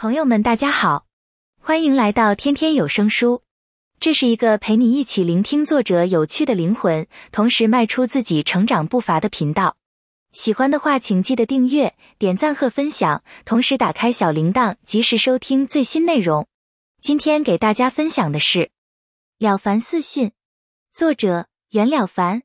朋友们，大家好，欢迎来到天天有声书。这是一个陪你一起聆听作者有趣的灵魂，同时迈出自己成长步伐的频道。喜欢的话，请记得订阅、点赞和分享，同时打开小铃铛，及时收听最新内容。今天给大家分享的是《了凡四训》，作者袁了凡。《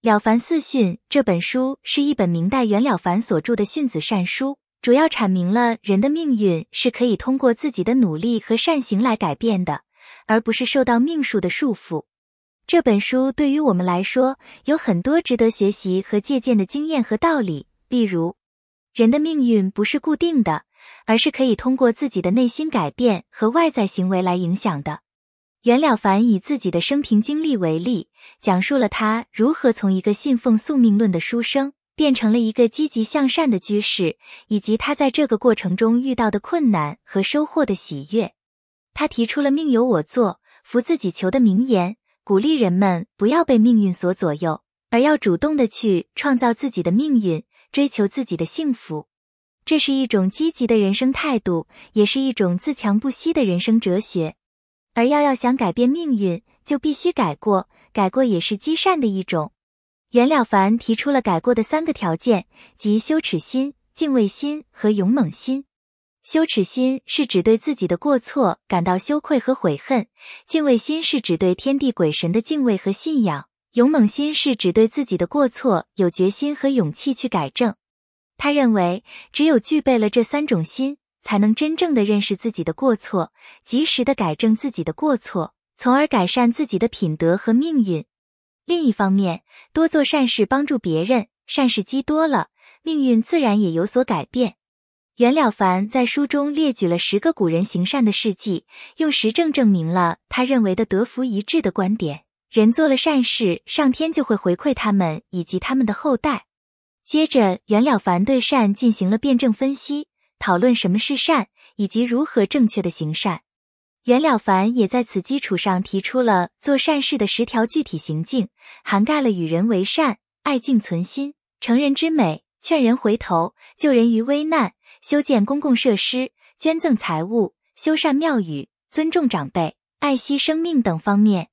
了凡四训》这本书是一本明代袁了凡所著的训子善书。主要阐明了人的命运是可以通过自己的努力和善行来改变的，而不是受到命数的束缚。这本书对于我们来说有很多值得学习和借鉴的经验和道理，例如，人的命运不是固定的，而是可以通过自己的内心改变和外在行为来影响的。袁了凡以自己的生平经历为例，讲述了他如何从一个信奉宿命论的书生。变成了一个积极向善的居士，以及他在这个过程中遇到的困难和收获的喜悦。他提出了“命由我做，福自己求”的名言，鼓励人们不要被命运所左右，而要主动的去创造自己的命运，追求自己的幸福。这是一种积极的人生态度，也是一种自强不息的人生哲学。而要要想改变命运，就必须改过，改过也是积善的一种。袁了凡提出了改过的三个条件，即羞耻心、敬畏心和勇猛心。羞耻心是指对自己的过错感到羞愧和悔恨；敬畏心是指对天地鬼神的敬畏和信仰；勇猛心是指对自己的过错有决心和勇气去改正。他认为，只有具备了这三种心，才能真正的认识自己的过错，及时的改正自己的过错，从而改善自己的品德和命运。另一方面，多做善事，帮助别人，善事积多了，命运自然也有所改变。袁了凡在书中列举了十个古人行善的事迹，用实证证明了他认为的德福一致的观点：人做了善事，上天就会回馈他们以及他们的后代。接着，袁了凡对善进行了辩证分析，讨论什么是善，以及如何正确的行善。袁了凡也在此基础上提出了做善事的十条具体行径，涵盖了与人为善、爱敬存心、成人之美、劝人回头、救人于危难、修建公共设施、捐赠财物、修缮庙宇、尊重长辈、爱惜生命等方面。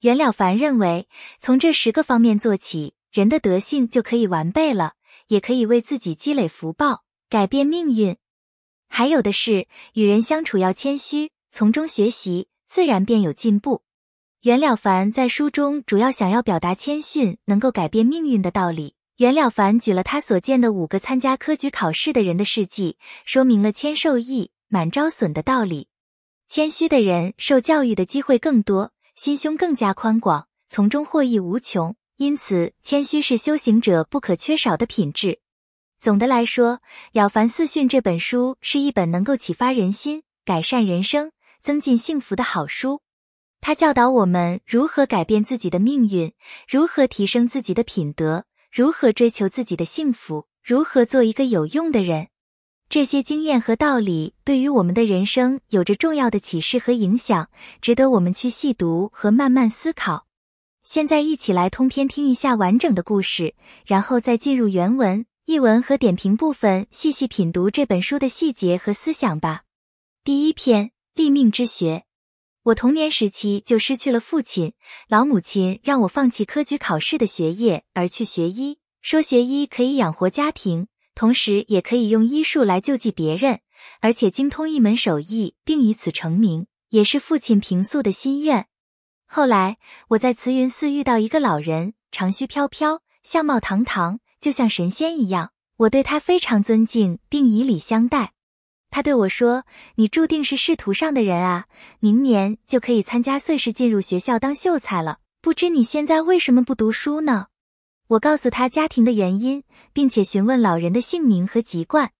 袁了凡认为，从这十个方面做起，人的德性就可以完备了，也可以为自己积累福报，改变命运。还有的是与人相处要谦虚。从中学习，自然便有进步。袁了凡在书中主要想要表达谦逊能够改变命运的道理。袁了凡举了他所见的五个参加科举考试的人的事迹，说明了谦受益、满招损的道理。谦虚的人受教育的机会更多，心胸更加宽广，从中获益无穷。因此，谦虚是修行者不可缺少的品质。总的来说，《了凡四训》这本书是一本能够启发人心、改善人生。增进幸福的好书，它教导我们如何改变自己的命运，如何提升自己的品德，如何追求自己的幸福，如何做一个有用的人。这些经验和道理对于我们的人生有着重要的启示和影响，值得我们去细读和慢慢思考。现在一起来通篇听一下完整的故事，然后再进入原文、译文和点评部分，细细品读这本书的细节和思想吧。第一篇。立命之学，我童年时期就失去了父亲，老母亲让我放弃科举考试的学业而去学医，说学医可以养活家庭，同时也可以用医术来救济别人，而且精通一门手艺并以此成名，也是父亲平素的心愿。后来我在慈云寺遇到一个老人，长须飘飘，相貌堂堂，就像神仙一样，我对他非常尊敬，并以礼相待。他对我说：“你注定是仕途上的人啊，明年就可以参加岁试，进入学校当秀才了。不知你现在为什么不读书呢？”我告诉他家庭的原因，并且询问老人的姓名和籍贯。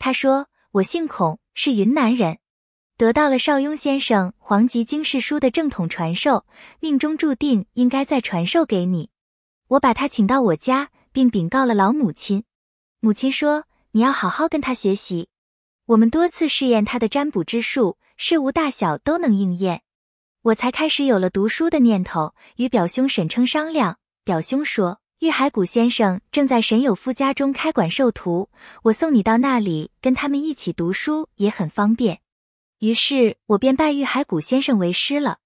他说：“我姓孔，是云南人，得到了邵雍先生《黄极经世书》的正统传授，命中注定应该再传授给你。”我把他请到我家，并禀告了老母亲。母亲说：“你要好好跟他学习。”我们多次试验他的占卜之术，事无大小都能应验，我才开始有了读书的念头。与表兄沈称商量，表兄说玉海谷先生正在沈有夫家中开馆授徒，我送你到那里跟他们一起读书也很方便。于是，我便拜玉海谷先生为师了。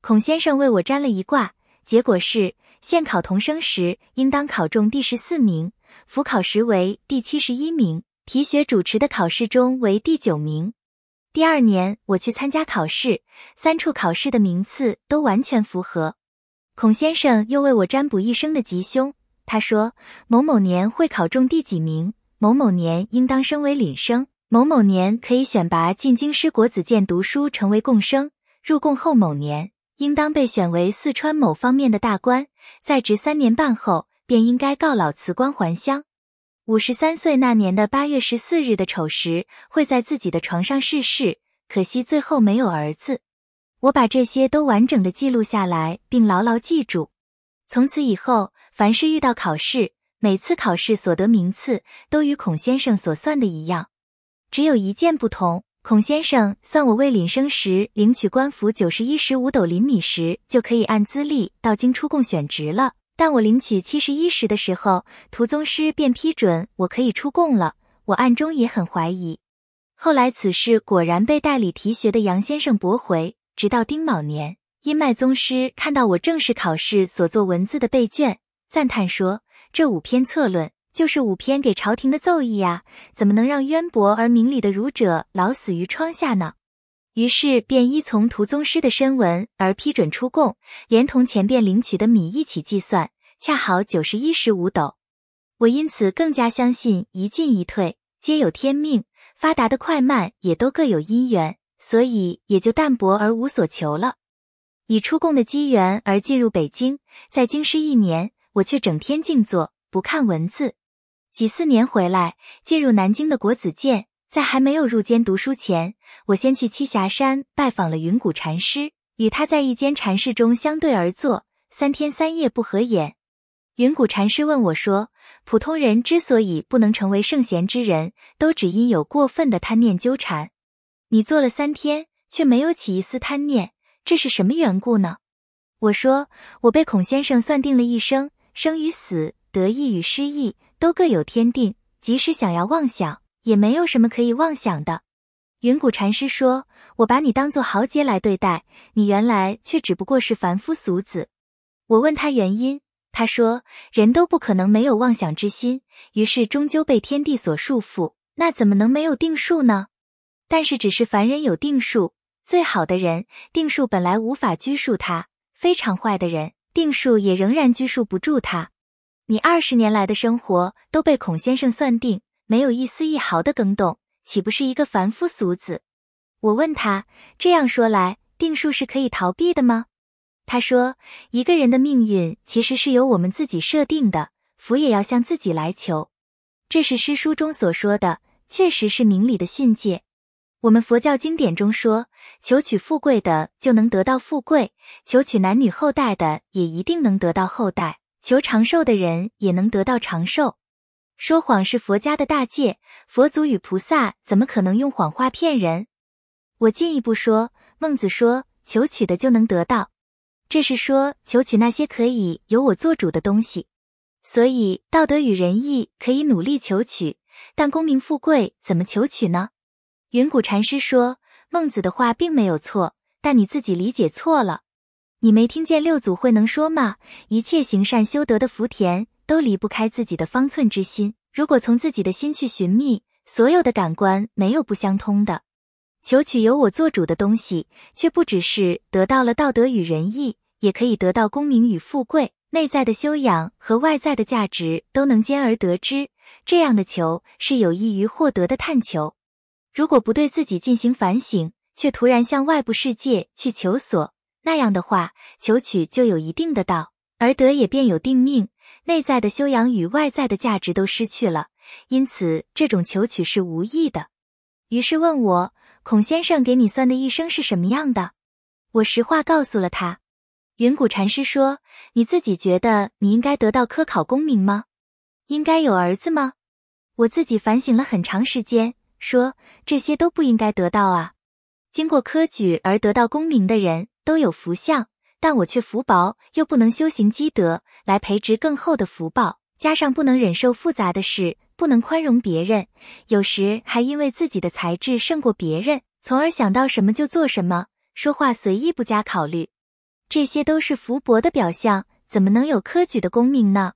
孔先生为我占了一卦，结果是：现考同生时应当考中第十四名，辅考时为第七十一名。提学主持的考试中为第九名。第二年我去参加考试，三处考试的名次都完全符合。孔先生又为我占卜一生的吉凶，他说某某年会考中第几名，某某年应当升为领生，某某年可以选拔进京师国子监读书，成为贡生。入贡后某年应当被选为四川某方面的大官，在职三年半后便应该告老辞官还乡。五十三岁那年的八月十四日的丑时，会在自己的床上逝世。可惜最后没有儿子。我把这些都完整的记录下来，并牢牢记住。从此以后，凡是遇到考试，每次考试所得名次都与孔先生所算的一样，只有一件不同。孔先生算我未领生时领取官服九十一十五斗厘米时，就可以按资历到京出贡选职了。但我领取七十一时的时候，涂宗师便批准我可以出贡了。我暗中也很怀疑，后来此事果然被代理提学的杨先生驳回。直到丁卯年，阴脉宗师看到我正式考试所做文字的备卷，赞叹说：“这五篇策论就是五篇给朝廷的奏议呀，怎么能让渊博而明理的儒者老死于窗下呢？”于是便依从涂宗师的身文而批准出贡，连同前边领取的米一起计算，恰好九十一石五斗。我因此更加相信，一进一退皆有天命，发达的快慢也都各有因缘，所以也就淡薄而无所求了。以出贡的机缘而进入北京，在京师一年，我却整天静坐不看文字。几四年回来，进入南京的国子监。在还没有入监读书前，我先去栖霞山拜访了云谷禅师，与他在一间禅室中相对而坐，三天三夜不合眼。云谷禅师问我说：“普通人之所以不能成为圣贤之人，都只因有过分的贪念纠缠。你坐了三天，却没有起一丝贪念，这是什么缘故呢？”我说：“我被孔先生算定了一生，生与死，得意与失意，都各有天定，即使想要妄想。”也没有什么可以妄想的，云谷禅师说：“我把你当做豪杰来对待，你原来却只不过是凡夫俗子。”我问他原因，他说：“人都不可能没有妄想之心，于是终究被天地所束缚，那怎么能没有定数呢？”但是只是凡人有定数，最好的人定数本来无法拘束他，非常坏的人定数也仍然拘束不住他。你二十年来的生活都被孔先生算定。没有一丝一毫的更动，岂不是一个凡夫俗子？我问他，这样说来，定数是可以逃避的吗？他说，一个人的命运其实是由我们自己设定的，福也要向自己来求，这是诗书中所说的，确实是明理的训诫。我们佛教经典中说，求取富贵的就能得到富贵，求取男女后代的也一定能得到后代，求长寿的人也能得到长寿。说谎是佛家的大戒，佛祖与菩萨怎么可能用谎话骗人？我进一步说，孟子说“求取的就能得到”，这是说求取那些可以由我做主的东西。所以道德与仁义可以努力求取，但功名富贵怎么求取呢？云谷禅师说，孟子的话并没有错，但你自己理解错了。你没听见六祖慧能说吗？一切行善修德的福田都离不开自己的方寸之心。如果从自己的心去寻觅，所有的感官没有不相通的。求取由我做主的东西，却不只是得到了道德与仁义，也可以得到功名与富贵。内在的修养和外在的价值都能兼而得之。这样的求是有益于获得的探求。如果不对自己进行反省，却突然向外部世界去求索，那样的话，求取就有一定的道，而得也便有定命。内在的修养与外在的价值都失去了，因此这种求取是无益的。于是问我，孔先生给你算的一生是什么样的？我实话告诉了他。云谷禅师说：“你自己觉得你应该得到科考功名吗？应该有儿子吗？”我自己反省了很长时间，说这些都不应该得到啊。经过科举而得到功名的人都有福相。但我却福薄，又不能修行积德来培植更厚的福报，加上不能忍受复杂的事，不能宽容别人，有时还因为自己的才智胜过别人，从而想到什么就做什么，说话随意不加考虑，这些都是福薄的表象，怎么能有科举的功名呢？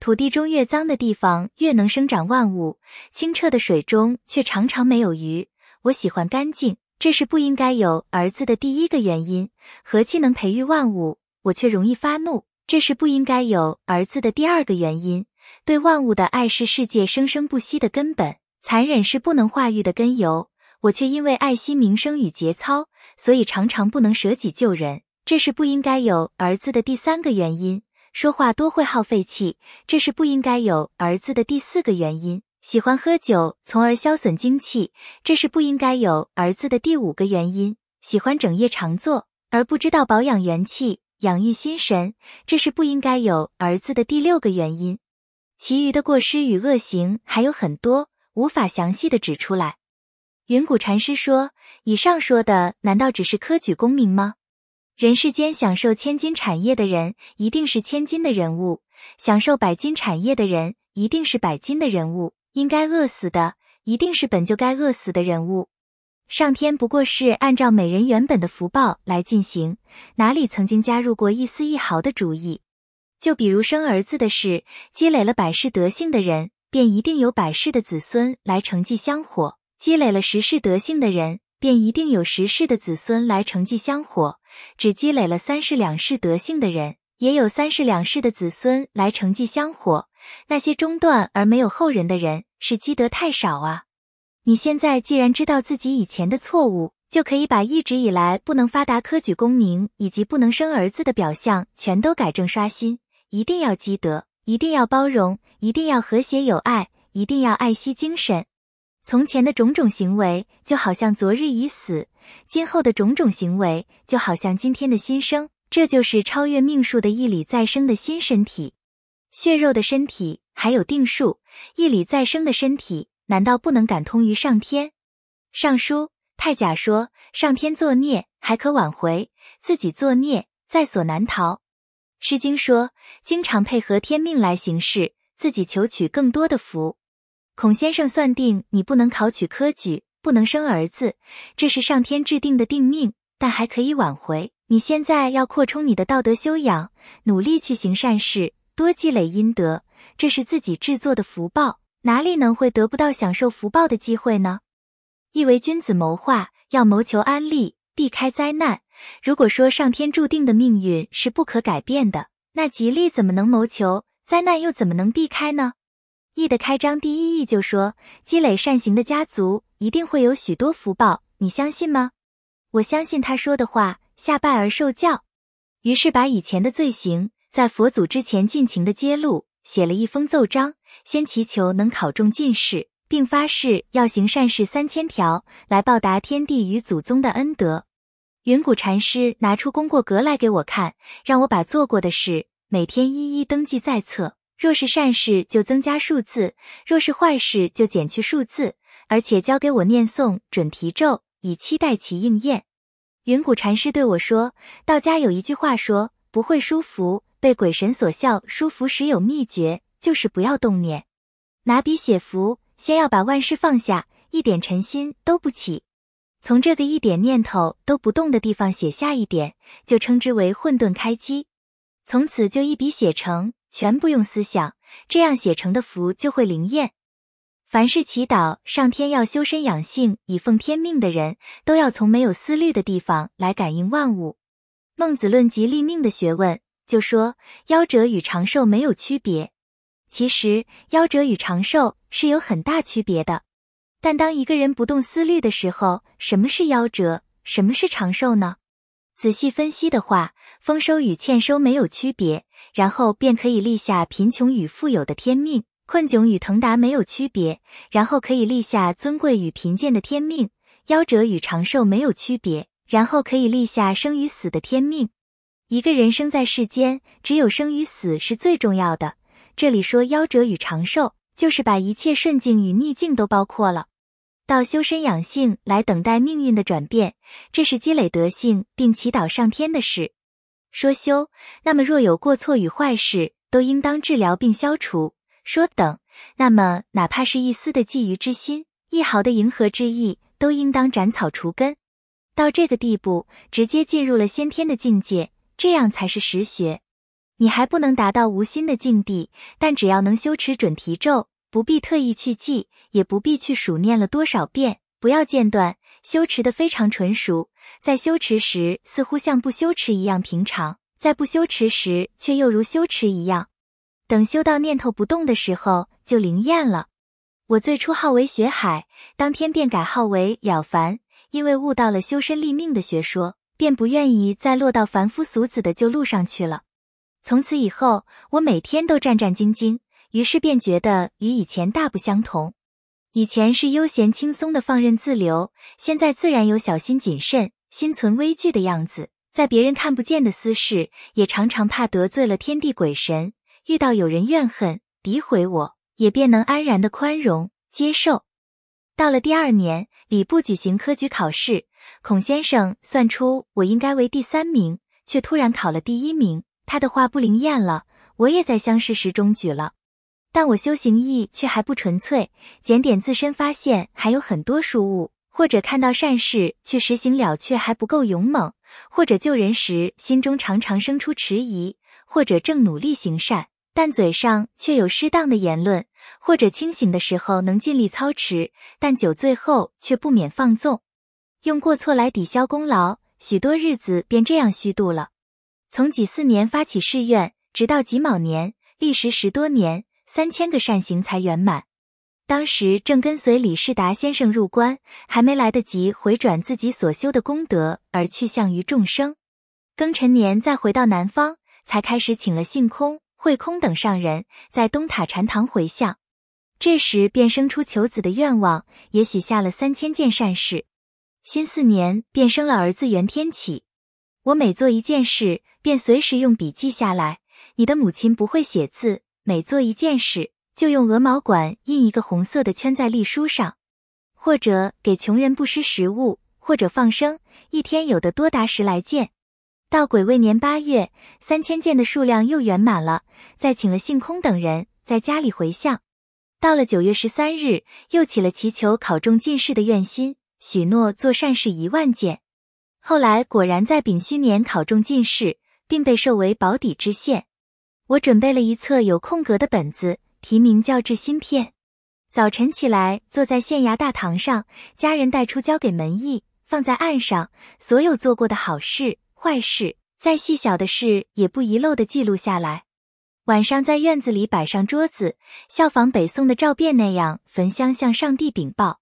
土地中越脏的地方越能生长万物，清澈的水中却常常没有鱼。我喜欢干净。这是不应该有儿子的第一个原因，和气能培育万物，我却容易发怒，这是不应该有儿子的第二个原因。对万物的爱是世界生生不息的根本，残忍是不能化育的根由，我却因为爱惜名声与节操，所以常常不能舍己救人，这是不应该有儿子的第三个原因。说话多会耗费气，这是不应该有儿子的第四个原因。喜欢喝酒，从而消损精气，这是不应该有儿子的第五个原因。喜欢整夜长坐，而不知道保养元气、养育心神，这是不应该有儿子的第六个原因。其余的过失与恶行还有很多，无法详细的指出来。云谷禅师说：“以上说的，难道只是科举功名吗？人世间享受千金产业的人，一定是千金的人物；享受百金产业的人，一定是百金的人物。”应该饿死的，一定是本就该饿死的人物。上天不过是按照每人原本的福报来进行，哪里曾经加入过一丝一毫的主意？就比如生儿子的事，积累了百世德性的人，便一定有百世的子孙来承继香火；积累了十世德性的人，便一定有十世的子孙来承继香火；只积累了三世两世德性的人，也有三世两世的子孙来承继香火。那些中断而没有后人的人，是积德太少啊！你现在既然知道自己以前的错误，就可以把一直以来不能发达科举功名以及不能生儿子的表象全都改正刷新。一定要积德，一定要包容，一定要和谐友爱，一定要爱惜精神。从前的种种行为，就好像昨日已死；今后的种种行为，就好像今天的新生。这就是超越命数的一理再生的新身体。血肉的身体还有定数，一理再生的身体难道不能感通于上天？尚书太甲说：“上天作孽还可挽回，自己作孽在所难逃。”诗经说：“经常配合天命来行事，自己求取更多的福。”孔先生算定你不能考取科举，不能生儿子，这是上天制定的定命，但还可以挽回。你现在要扩充你的道德修养，努力去行善事。多积累阴德，这是自己制作的福报，哪里能会得不到享受福报的机会呢？意为君子谋划，要谋求安利，避开灾难。如果说上天注定的命运是不可改变的，那吉利怎么能谋求？灾难又怎么能避开呢？义的开章第一义就说，积累善行的家族一定会有许多福报，你相信吗？我相信他说的话，下拜而受教，于是把以前的罪行。在佛祖之前尽情的揭露，写了一封奏章，先祈求能考中进士，并发誓要行善事三千条来报答天地与祖宗的恩德。云谷禅师拿出功过格来给我看，让我把做过的事每天一一登记在册，若是善事就增加数字，若是坏事就减去数字，而且交给我念诵准提咒，以期待其应验。云谷禅师对我说：“道家有一句话说，不会书符。”被鬼神所笑，书符时有秘诀，就是不要动念。拿笔写符，先要把万事放下，一点尘心都不起。从这个一点念头都不动的地方写下一点，就称之为混沌开机。从此就一笔写成，全不用思想，这样写成的符就会灵验。凡是祈祷上天要修身养性以奉天命的人，都要从没有思虑的地方来感应万物。孟子论及立命的学问。就说夭折与长寿没有区别，其实夭折与长寿是有很大区别的。但当一个人不动思虑的时候，什么是夭折，什么是长寿呢？仔细分析的话，丰收与欠收没有区别，然后便可以立下贫穷与富有的天命；困窘与腾达没有区别，然后可以立下尊贵与贫贱的天命；夭折与长寿没有区别，然后可以立下生与死的天命。一个人生在世间，只有生与死是最重要的。这里说夭折与长寿，就是把一切顺境与逆境都包括了。到修身养性来等待命运的转变，这是积累德性并祈祷上天的事。说修，那么若有过错与坏事，都应当治疗并消除。说等，那么哪怕是一丝的觊觎之心，一毫的迎合之意，都应当斩草除根。到这个地步，直接进入了先天的境界。这样才是实学，你还不能达到无心的境地，但只要能修持准提咒，不必特意去记，也不必去数念了多少遍，不要间断，修持得非常纯熟。在修持时，似乎像不修持一样平常；在不修持时，却又如修持一样。等修到念头不动的时候，就灵验了。我最初号为学海，当天便改号为了凡，因为悟到了修身立命的学说。便不愿意再落到凡夫俗子的旧路上去了。从此以后，我每天都战战兢兢，于是便觉得与以前大不相同。以前是悠闲轻松的放任自流，现在自然有小心谨慎、心存畏惧的样子。在别人看不见的私事，也常常怕得罪了天地鬼神，遇到有人怨恨、诋毁我，也便能安然的宽容接受。到了第二年，礼部举行科举考试。孔先生算出我应该为第三名，却突然考了第一名。他的话不灵验了。我也在乡试时中举了，但我修行意却还不纯粹。检点自身，发现还有很多疏误，或者看到善事去实行了，却还不够勇猛；或者救人时心中常常生出迟疑；或者正努力行善，但嘴上却有失当的言论；或者清醒的时候能尽力操持，但酒醉后却不免放纵。用过错来抵消功劳，许多日子便这样虚度了。从己巳年发起誓愿，直到己卯年，历时十多年，三千个善行才圆满。当时正跟随李世达先生入关，还没来得及回转自己所修的功德而去向于众生。庚辰年再回到南方，才开始请了性空、慧空等上人在东塔禅堂回向。这时便生出求子的愿望，也许下了三千件善事。新四年便生了儿子袁天启，我每做一件事，便随时用笔记下来。你的母亲不会写字，每做一件事就用鹅毛管印一个红色的圈在隶书上，或者给穷人布施食物，或者放生。一天有的多达十来件。到癸未年八月，三千件的数量又圆满了。再请了性空等人在家里回向。到了九月十三日，又起了祈求考中进士的愿心。许诺做善事一万件，后来果然在丙戌年考中进士，并被授为保底知县。我准备了一册有空格的本子，题名叫《志心片》。早晨起来，坐在县衙大堂上，家人带出，交给门役，放在案上，所有做过的好事、坏事，再细小的事也不遗漏地记录下来。晚上在院子里摆上桌子，效仿北宋的赵抃那样焚香向上帝禀报。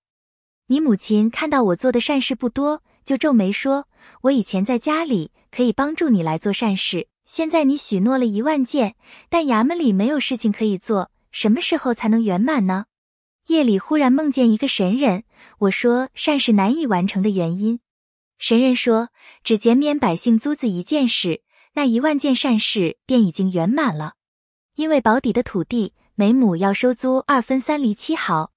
你母亲看到我做的善事不多，就皱眉说：“我以前在家里可以帮助你来做善事，现在你许诺了一万件，但衙门里没有事情可以做，什么时候才能圆满呢？”夜里忽然梦见一个神人，我说善事难以完成的原因，神人说：“只减免百姓租子一件事，那一万件善事便已经圆满了，因为保底的土地每亩要收租二分三厘七毫。”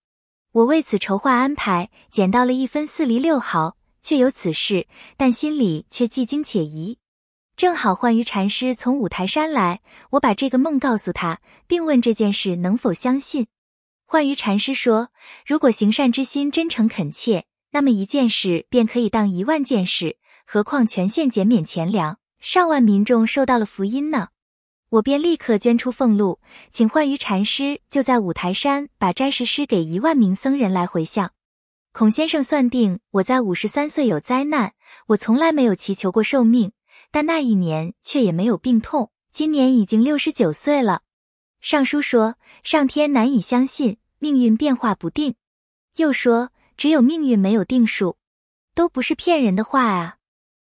我为此筹划安排，捡到了一分四厘六毫，确有此事，但心里却既惊且疑。正好幻鱼禅师从五台山来，我把这个梦告诉他，并问这件事能否相信。幻鱼禅师说，如果行善之心真诚恳切，那么一件事便可以当一万件事，何况全县减免钱粮，上万民众受到了福音呢？我便立刻捐出俸禄，请幻于禅师就在五台山把斋食施给一万名僧人来回向。孔先生算定我在五十三岁有灾难，我从来没有祈求过寿命，但那一年却也没有病痛。今年已经六十九岁了。尚书说上天难以相信命运变化不定，又说只有命运没有定数，都不是骗人的话啊。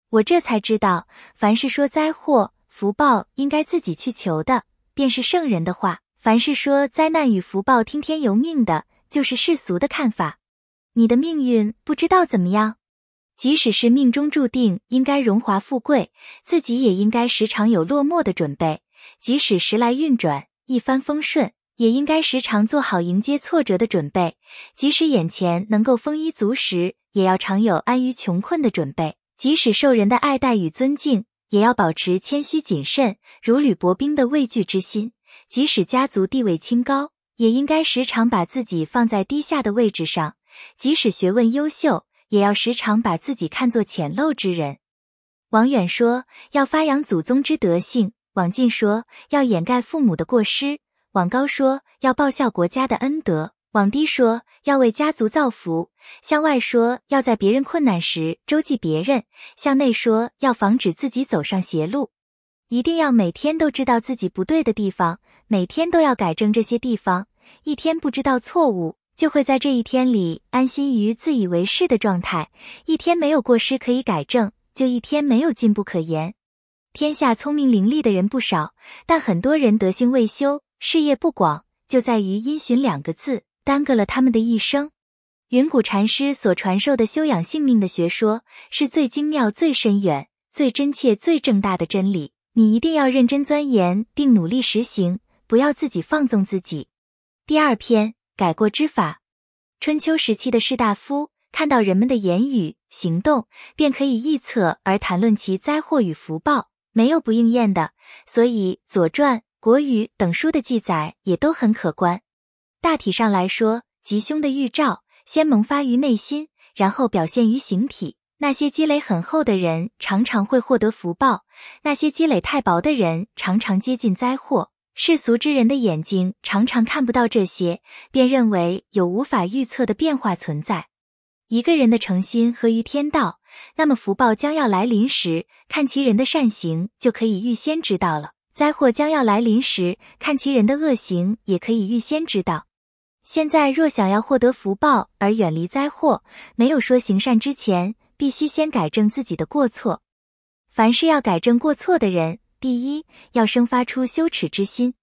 我这才知道，凡是说灾祸。福报应该自己去求的，便是圣人的话。凡是说灾难与福报听天由命的，就是世俗的看法。你的命运不知道怎么样，即使是命中注定应该荣华富贵，自己也应该时常有落寞的准备；即使时来运转，一帆风顺，也应该时常做好迎接挫折的准备；即使眼前能够丰衣足食，也要常有安于穷困的准备；即使受人的爱戴与尊敬，也要保持谦虚谨慎、如履薄冰的畏惧之心，即使家族地位清高，也应该时常把自己放在低下的位置上；即使学问优秀，也要时常把自己看作浅陋之人。王远说要发扬祖宗之德性，王进说要掩盖父母的过失，王高说要报效国家的恩德。往低说，要为家族造福；向外说，要在别人困难时周济别人；向内说，要防止自己走上邪路。一定要每天都知道自己不对的地方，每天都要改正这些地方。一天不知道错误，就会在这一天里安心于自以为是的状态；一天没有过失可以改正，就一天没有进步可言。天下聪明伶俐的人不少，但很多人德性未修，事业不广，就在于因循两个字。耽搁了他们的一生。云谷禅师所传授的修养性命的学说，是最精妙、最深远、最真切、最正大的真理。你一定要认真钻研并努力实行，不要自己放纵自己。第二篇改过之法。春秋时期的士大夫看到人们的言语行动，便可以臆测而谈论其灾祸与福报，没有不应验的。所以《左传》《国语》等书的记载也都很可观。大体上来说，吉凶的预兆先萌发于内心，然后表现于形体。那些积累很厚的人，常常会获得福报；那些积累太薄的人，常常接近灾祸。世俗之人的眼睛常常看不到这些，便认为有无法预测的变化存在。一个人的诚心合于天道，那么福报将要来临时，看其人的善行就可以预先知道了；灾祸将要来临时，看其人的恶行也可以预先知道。现在若想要获得福报而远离灾祸，没有说行善之前，必须先改正自己的过错。凡是要改正过错的人，第一要生发出羞耻之心。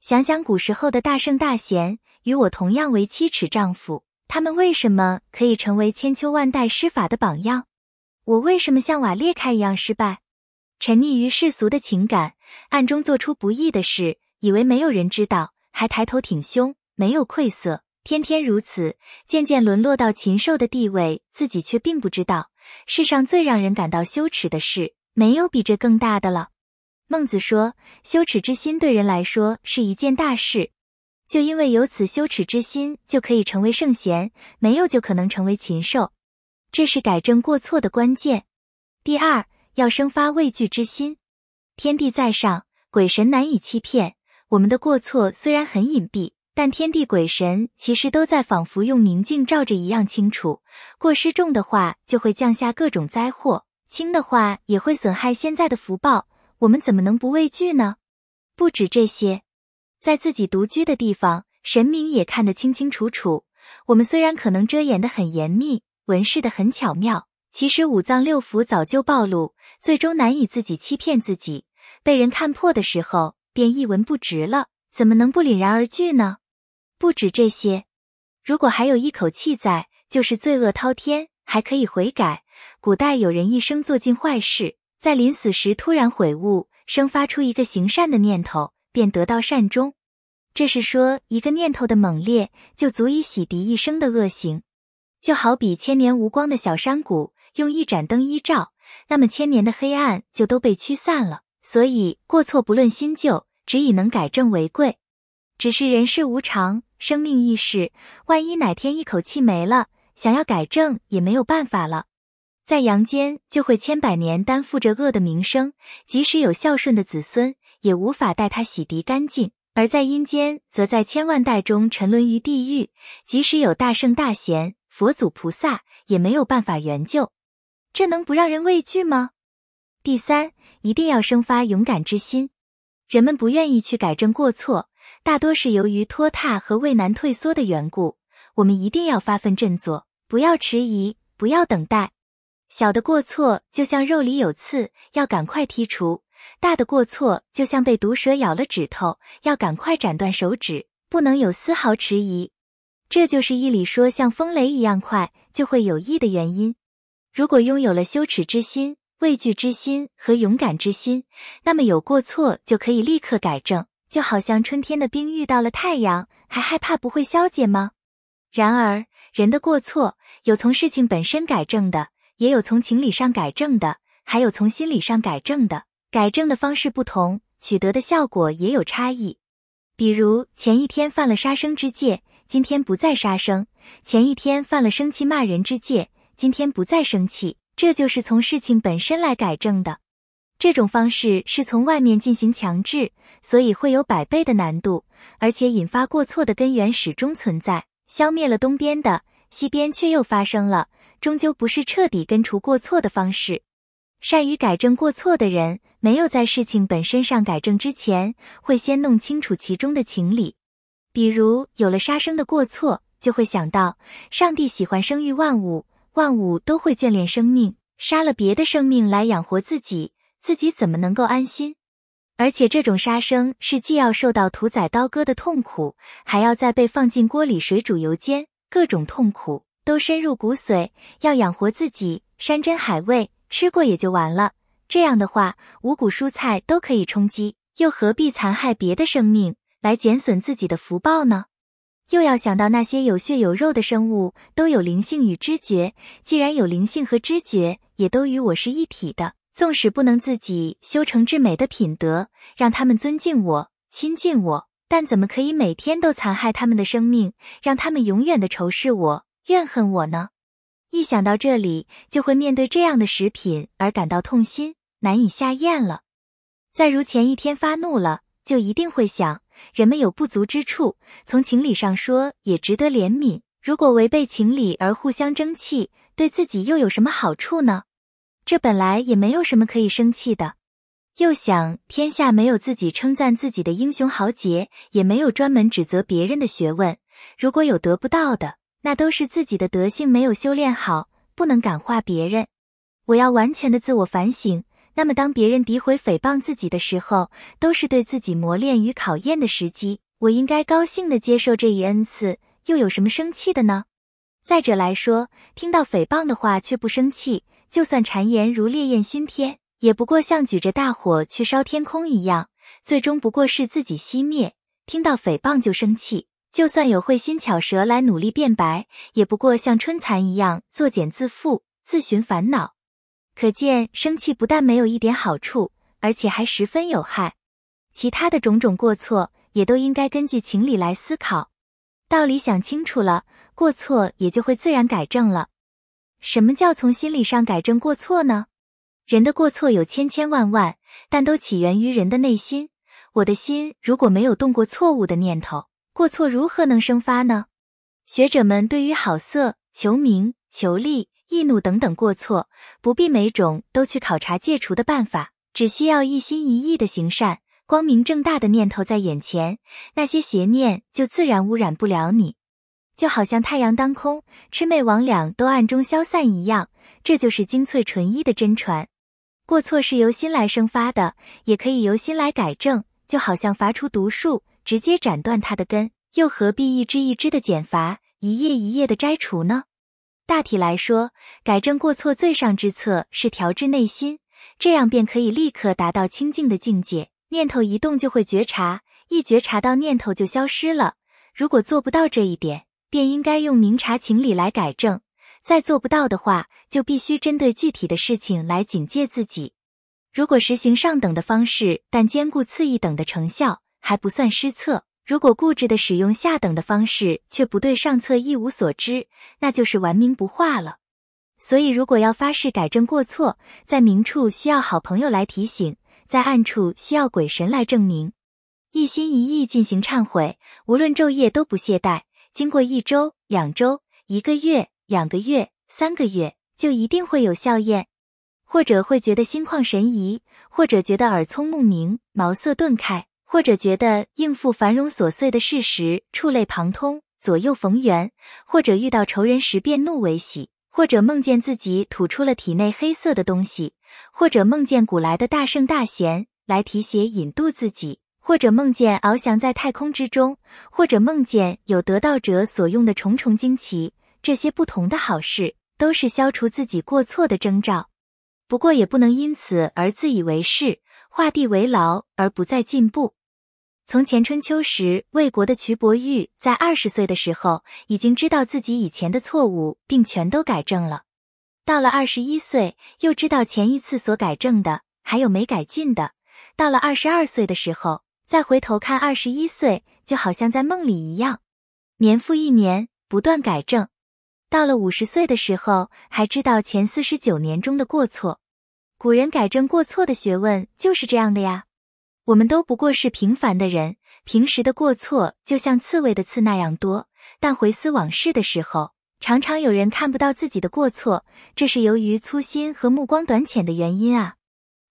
想想古时候的大圣大贤，与我同样为七尺丈夫，他们为什么可以成为千秋万代施法的榜样？我为什么像瓦裂开一样失败？沉溺于世俗的情感，暗中做出不义的事，以为没有人知道，还抬头挺胸。没有愧色，天天如此，渐渐沦落到禽兽的地位，自己却并不知道。世上最让人感到羞耻的事，没有比这更大的了。孟子说，羞耻之心对人来说是一件大事，就因为有此羞耻之心，就可以成为圣贤；没有，就可能成为禽兽。这是改正过错的关键。第二，要生发畏惧之心。天地在上，鬼神难以欺骗。我们的过错虽然很隐蔽。但天地鬼神其实都在，仿佛用明镜照着一样清楚。过失重的话，就会降下各种灾祸；轻的话，也会损害现在的福报。我们怎么能不畏惧呢？不止这些，在自己独居的地方，神明也看得清清楚楚。我们虽然可能遮掩的很严密，纹饰的很巧妙，其实五脏六腑早就暴露，最终难以自己欺骗自己。被人看破的时候，便一文不值了。怎么能不凛然而惧呢？不止这些，如果还有一口气在，就是罪恶滔天，还可以悔改。古代有人一生做尽坏事，在临死时突然悔悟，生发出一个行善的念头，便得到善终。这是说一个念头的猛烈，就足以洗涤一生的恶行。就好比千年无光的小山谷，用一盏灯一照，那么千年的黑暗就都被驱散了。所以过错不论新旧，只以能改正为贵。只是人事无常。生命意识，万一哪天一口气没了，想要改正也没有办法了，在阳间就会千百年担负着恶的名声，即使有孝顺的子孙，也无法带他洗涤干净；而在阴间，则在千万代中沉沦于地狱，即使有大圣大贤、佛祖菩萨，也没有办法援救，这能不让人畏惧吗？第三，一定要生发勇敢之心，人们不愿意去改正过错。大多是由于拖沓和畏难退缩的缘故，我们一定要发奋振作，不要迟疑，不要等待。小的过错就像肉里有刺，要赶快剔除；大的过错就像被毒蛇咬了指头，要赶快斩断手指，不能有丝毫迟疑。这就是义理说像风雷一样快就会有益的原因。如果拥有了羞耻之心、畏惧之心和勇敢之心，那么有过错就可以立刻改正。就好像春天的冰遇到了太阳，还害怕不会消解吗？然而，人的过错有从事情本身改正的，也有从情理上改正的，还有从心理上改正的。改正的方式不同，取得的效果也有差异。比如，前一天犯了杀生之戒，今天不再杀生；前一天犯了生气骂人之戒，今天不再生气，这就是从事情本身来改正的。这种方式是从外面进行强制，所以会有百倍的难度，而且引发过错的根源始终存在。消灭了东边的，西边却又发生了，终究不是彻底根除过错的方式。善于改正过错的人，没有在事情本身上改正之前，会先弄清楚其中的情理。比如，有了杀生的过错，就会想到上帝喜欢生育万物，万物都会眷恋生命，杀了别的生命来养活自己。自己怎么能够安心？而且这种杀生是既要受到屠宰刀割的痛苦，还要再被放进锅里水煮油煎，各种痛苦都深入骨髓。要养活自己，山珍海味吃过也就完了。这样的话，五谷蔬菜都可以充饥，又何必残害别的生命来减损自己的福报呢？又要想到那些有血有肉的生物都有灵性与知觉，既然有灵性和知觉，也都与我是一体的。纵使不能自己修成至美的品德，让他们尊敬我、亲近我，但怎么可以每天都残害他们的生命，让他们永远的仇视我、怨恨我呢？一想到这里，就会面对这样的食品而感到痛心，难以下咽了。再如前一天发怒了，就一定会想：人们有不足之处，从情理上说也值得怜悯。如果违背情理而互相争气，对自己又有什么好处呢？这本来也没有什么可以生气的，又想天下没有自己称赞自己的英雄豪杰，也没有专门指责别人的学问。如果有得不到的，那都是自己的德性没有修炼好，不能感化别人。我要完全的自我反省。那么当别人诋毁、诽谤自己的时候，都是对自己磨练与考验的时机，我应该高兴的接受这一恩赐，又有什么生气的呢？再者来说，听到诽谤的话却不生气。就算谗言如烈焰熏天，也不过像举着大火去烧天空一样，最终不过是自己熄灭。听到诽谤就生气，就算有慧心巧舌来努力辩白，也不过像春蚕一样作茧自缚，自寻烦恼。可见生气不但没有一点好处，而且还十分有害。其他的种种过错，也都应该根据情理来思考，道理想清楚了，过错也就会自然改正了。什么叫从心理上改正过错呢？人的过错有千千万万，但都起源于人的内心。我的心如果没有动过错误的念头，过错如何能生发呢？学者们对于好色、求名、求利、易怒等等过错，不必每种都去考察戒除的办法，只需要一心一意的行善，光明正大的念头在眼前，那些邪念就自然污染不了你。就好像太阳当空，魑魅魍魉都暗中消散一样，这就是精粹纯一的真传。过错是由心来生发的，也可以由心来改正。就好像拔除毒树，直接斩断它的根，又何必一支一支的剪伐，一叶一叶的摘除呢？大体来说，改正过错最上之策是调治内心，这样便可以立刻达到清净的境界。念头一动就会觉察，一觉察到念头就消失了。如果做不到这一点，便应该用明察情理来改正，再做不到的话，就必须针对具体的事情来警戒自己。如果实行上等的方式，但兼顾次一等的成效，还不算失策；如果固执的使用下等的方式，却不对上策一无所知，那就是玩冥不化了。所以，如果要发誓改正过错，在明处需要好朋友来提醒，在暗处需要鬼神来证明，一心一意进行忏悔，无论昼夜都不懈怠。经过一周、两周、一个月、两个月、三个月，就一定会有效验，或者会觉得心旷神怡，或者觉得耳聪目明、茅塞顿开，或者觉得应付繁荣琐碎的事实触类旁通、左右逢源，或者遇到仇人时变怒为喜，或者梦见自己吐出了体内黑色的东西，或者梦见古来的大圣大贤来提携引渡自己。或者梦见翱翔在太空之中，或者梦见有得道者所用的重重惊奇，这些不同的好事都是消除自己过错的征兆。不过也不能因此而自以为是，画地为牢而不再进步。从前春秋时，魏国的瞿伯玉在二十岁的时候，已经知道自己以前的错误，并全都改正了。到了二十一岁，又知道前一次所改正的还有没改进的。到了二十二岁的时候，再回头看，二十一岁就好像在梦里一样。年复一年，不断改正。到了五十岁的时候，还知道前四十九年中的过错。古人改正过错的学问就是这样的呀。我们都不过是平凡的人，平时的过错就像刺猬的刺那样多。但回思往事的时候，常常有人看不到自己的过错，这是由于粗心和目光短浅的原因啊。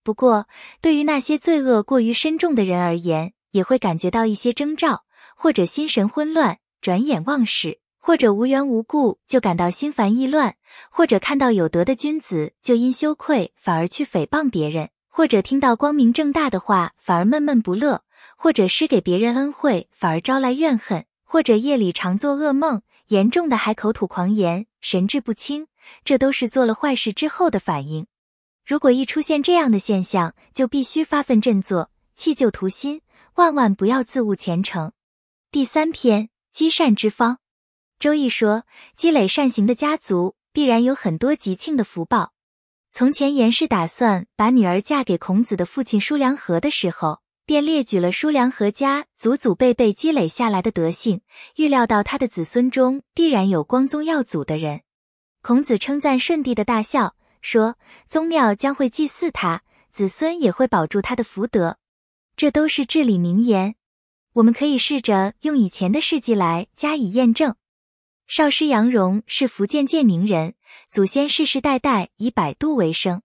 不过，对于那些罪恶过于深重的人而言，也会感觉到一些征兆，或者心神混乱，转眼忘事，或者无缘无故就感到心烦意乱，或者看到有德的君子就因羞愧反而去诽谤别人，或者听到光明正大的话反而闷闷不乐，或者施给别人恩惠反而招来怨恨，或者夜里常做噩梦，严重的还口吐狂言，神志不清，这都是做了坏事之后的反应。如果一出现这样的现象，就必须发奋振作，弃旧图新，万万不要自误前程。第三篇积善之方，《周易》说，积累善行的家族，必然有很多吉庆的福报。从前严氏打算把女儿嫁给孔子的父亲叔梁纥的时候，便列举了叔梁纥家祖祖辈辈积累下来的德性，预料到他的子孙中必然有光宗耀祖的人。孔子称赞舜帝的大孝。说宗庙将会祭祀他，子孙也会保住他的福德，这都是至理名言。我们可以试着用以前的事迹来加以验证。少师杨荣是福建建宁人，祖先世世代代以摆渡为生。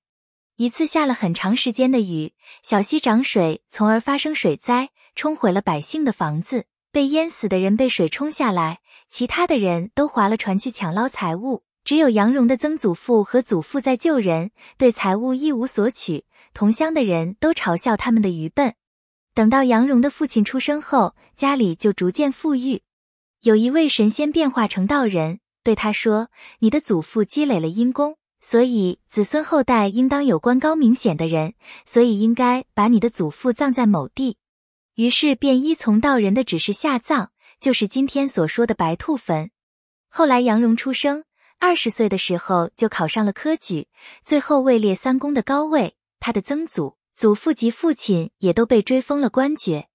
一次下了很长时间的雨，小溪涨水，从而发生水灾，冲毁了百姓的房子，被淹死的人被水冲下来，其他的人都划了船去抢捞财物。只有杨荣的曾祖父和祖父在救人，对财物一无所取。同乡的人都嘲笑他们的愚笨。等到杨荣的父亲出生后，家里就逐渐富裕。有一位神仙变化成道人，对他说：“你的祖父积累了阴功，所以子孙后代应当有关高明显的人，所以应该把你的祖父葬在某地。”于是便依从道人的指示下葬，就是今天所说的白兔坟。后来杨荣出生。二十岁的时候就考上了科举，最后位列三公的高位。他的曾祖、祖父及父亲也都被追封了官爵，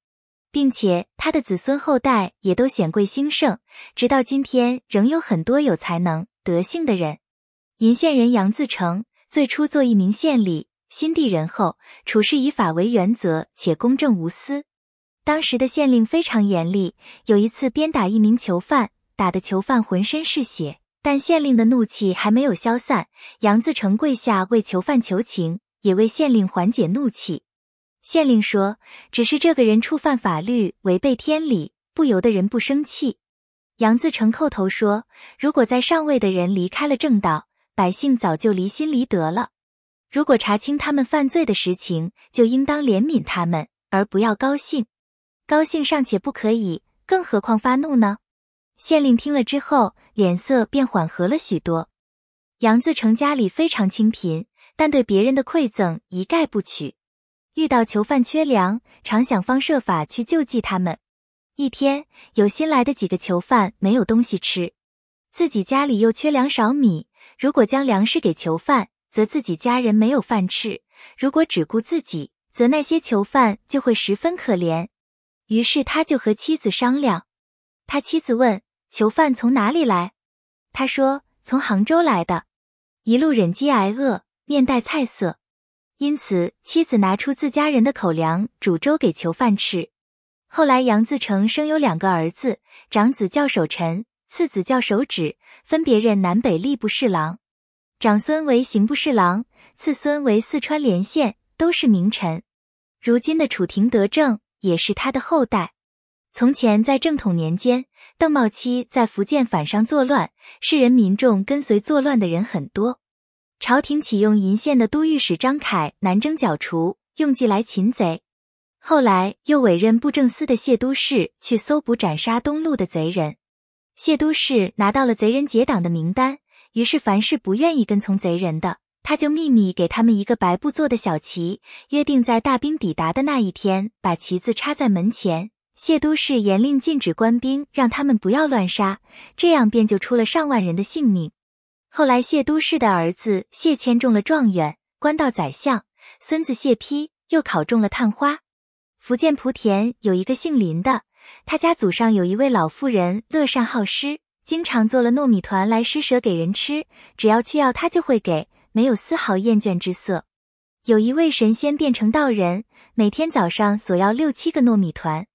并且他的子孙后代也都显贵兴盛，直到今天仍有很多有才能、德性的人。鄞县人杨自成最初做一名县吏，心地仁厚，处事以法为原则，且公正无私。当时的县令非常严厉，有一次鞭打一名囚犯，打的囚犯浑身是血。但县令的怒气还没有消散，杨自成跪下为囚犯求情，也为县令缓解怒气。县令说：“只是这个人触犯法律，违背天理，不由得人不生气。”杨自成叩头说：“如果在上位的人离开了正道，百姓早就离心离德了。如果查清他们犯罪的实情，就应当怜悯他们，而不要高兴。高兴尚且不可以，更何况发怒呢？”县令听了之后，脸色便缓和了许多。杨自成家里非常清贫，但对别人的馈赠一概不取。遇到囚犯缺粮，常想方设法去救济他们。一天，有新来的几个囚犯没有东西吃，自己家里又缺粮少米。如果将粮食给囚犯，则自己家人没有饭吃；如果只顾自己，则那些囚犯就会十分可怜。于是他就和妻子商量。他妻子问。囚犯从哪里来？他说从杭州来的，一路忍饥挨饿，面带菜色，因此妻子拿出自家人的口粮煮粥给囚犯吃。后来杨自成生有两个儿子，长子叫守臣，次子叫守址，分别任南北吏部侍郎，长孙为刑部侍郎，次孙为四川连县，都是名臣。如今的楚廷德政也是他的后代。从前在正统年间，邓茂期在福建反商作乱，世人民众跟随作乱的人很多。朝廷启用鄞县的都御史张凯南征剿除，用计来擒贼。后来又委任布政司的谢都事去搜捕斩杀东路的贼人。谢都事拿到了贼人结党的名单，于是凡是不愿意跟从贼人的，他就秘密给他们一个白布做的小旗，约定在大兵抵达的那一天，把旗子插在门前。谢都市严令禁止官兵，让他们不要乱杀，这样便救出了上万人的性命。后来，谢都市的儿子谢谦中了状元，官到宰相；孙子谢丕又考中了探花。福建莆田有一个姓林的，他家祖上有一位老妇人，乐善好施，经常做了糯米团来施舍给人吃，只要去要，他就会给，没有丝毫厌倦之色。有一位神仙变成道人，每天早上索要六七个糯米团。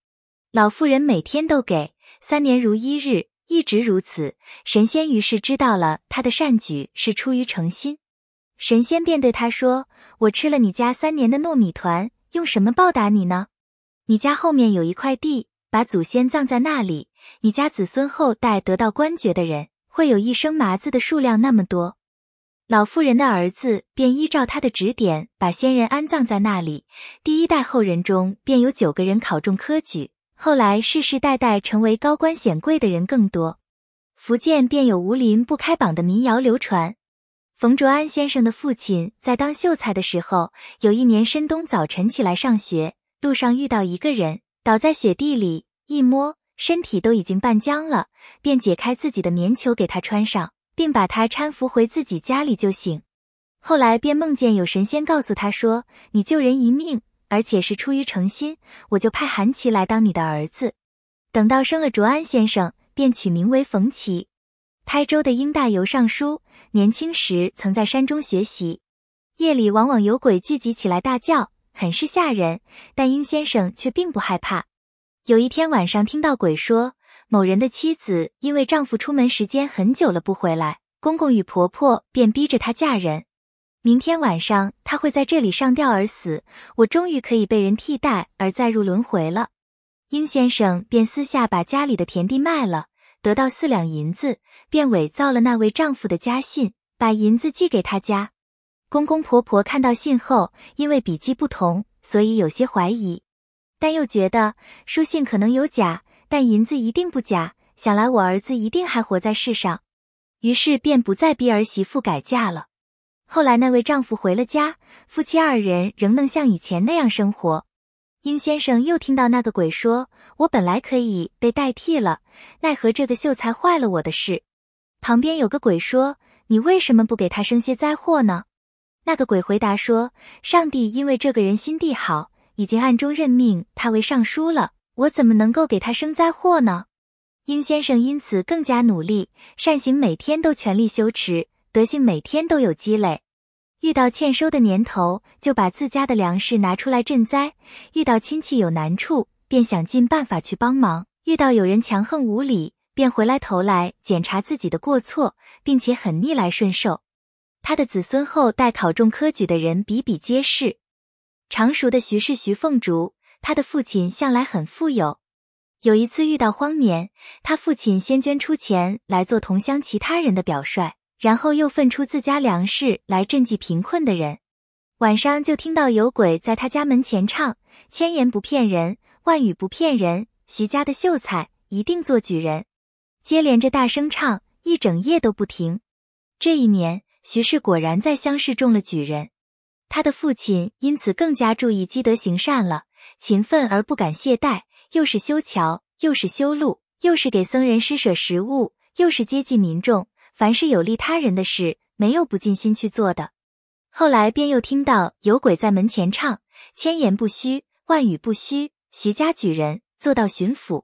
老妇人每天都给，三年如一日，一直如此。神仙于是知道了她的善举是出于诚心，神仙便对她说：“我吃了你家三年的糯米团，用什么报答你呢？你家后面有一块地，把祖先葬在那里，你家子孙后代得到官爵的人，会有一生麻子的数量那么多。”老妇人的儿子便依照他的指点，把先人安葬在那里。第一代后人中，便有九个人考中科举。后来世世代代成为高官显贵的人更多，福建便有“无林不开榜”的民谣流传。冯卓安先生的父亲在当秀才的时候，有一年深冬早晨起来上学，路上遇到一个人倒在雪地里，一摸身体都已经半僵了，便解开自己的棉球给他穿上，并把他搀扶回自己家里就醒。后来便梦见有神仙告诉他说：“你救人一命。”而且是出于诚心，我就派韩琦来当你的儿子。等到生了卓安先生，便取名为冯琦。台州的英大游尚书，年轻时曾在山中学习，夜里往往有鬼聚集起来大叫，很是吓人。但英先生却并不害怕。有一天晚上，听到鬼说，某人的妻子因为丈夫出门时间很久了不回来，公公与婆婆便逼着她嫁人。明天晚上，他会在这里上吊而死。我终于可以被人替代而再入轮回了。英先生便私下把家里的田地卖了，得到四两银子，便伪造了那位丈夫的家信，把银子寄给他家。公公婆婆看到信后，因为笔迹不同，所以有些怀疑，但又觉得书信可能有假，但银子一定不假。想来我儿子一定还活在世上，于是便不再逼儿媳妇改嫁了。后来，那位丈夫回了家，夫妻二人仍能像以前那样生活。英先生又听到那个鬼说：“我本来可以被代替了，奈何这个秀才坏了我的事。”旁边有个鬼说：“你为什么不给他生些灾祸呢？”那个鬼回答说：“上帝因为这个人心地好，已经暗中任命他为尚书了，我怎么能够给他生灾祸呢？”英先生因此更加努力善行，每天都全力修持。德性每天都有积累，遇到欠收的年头，就把自家的粮食拿出来赈灾；遇到亲戚有难处，便想尽办法去帮忙；遇到有人强横无理，便回来头来检查自己的过错，并且很逆来顺受。他的子孙后代考中科举的人比比皆是。常熟的徐氏徐凤竹，他的父亲向来很富有。有一次遇到荒年，他父亲先捐出钱来做同乡其他人的表率。然后又分出自家粮食来赈济贫困的人，晚上就听到有鬼在他家门前唱：“千言不骗人，万语不骗人。”徐家的秀才一定做举人，接连着大声唱一整夜都不停。这一年，徐氏果然在乡试中了举人，他的父亲因此更加注意积德行善了，勤奋而不敢懈怠，又是修桥，又是修路，又是给僧人施舍食物，又是接济民众。凡是有利他人的事，没有不尽心去做的。后来便又听到有鬼在门前唱，千言不虚，万语不虚。徐家举人做到巡抚，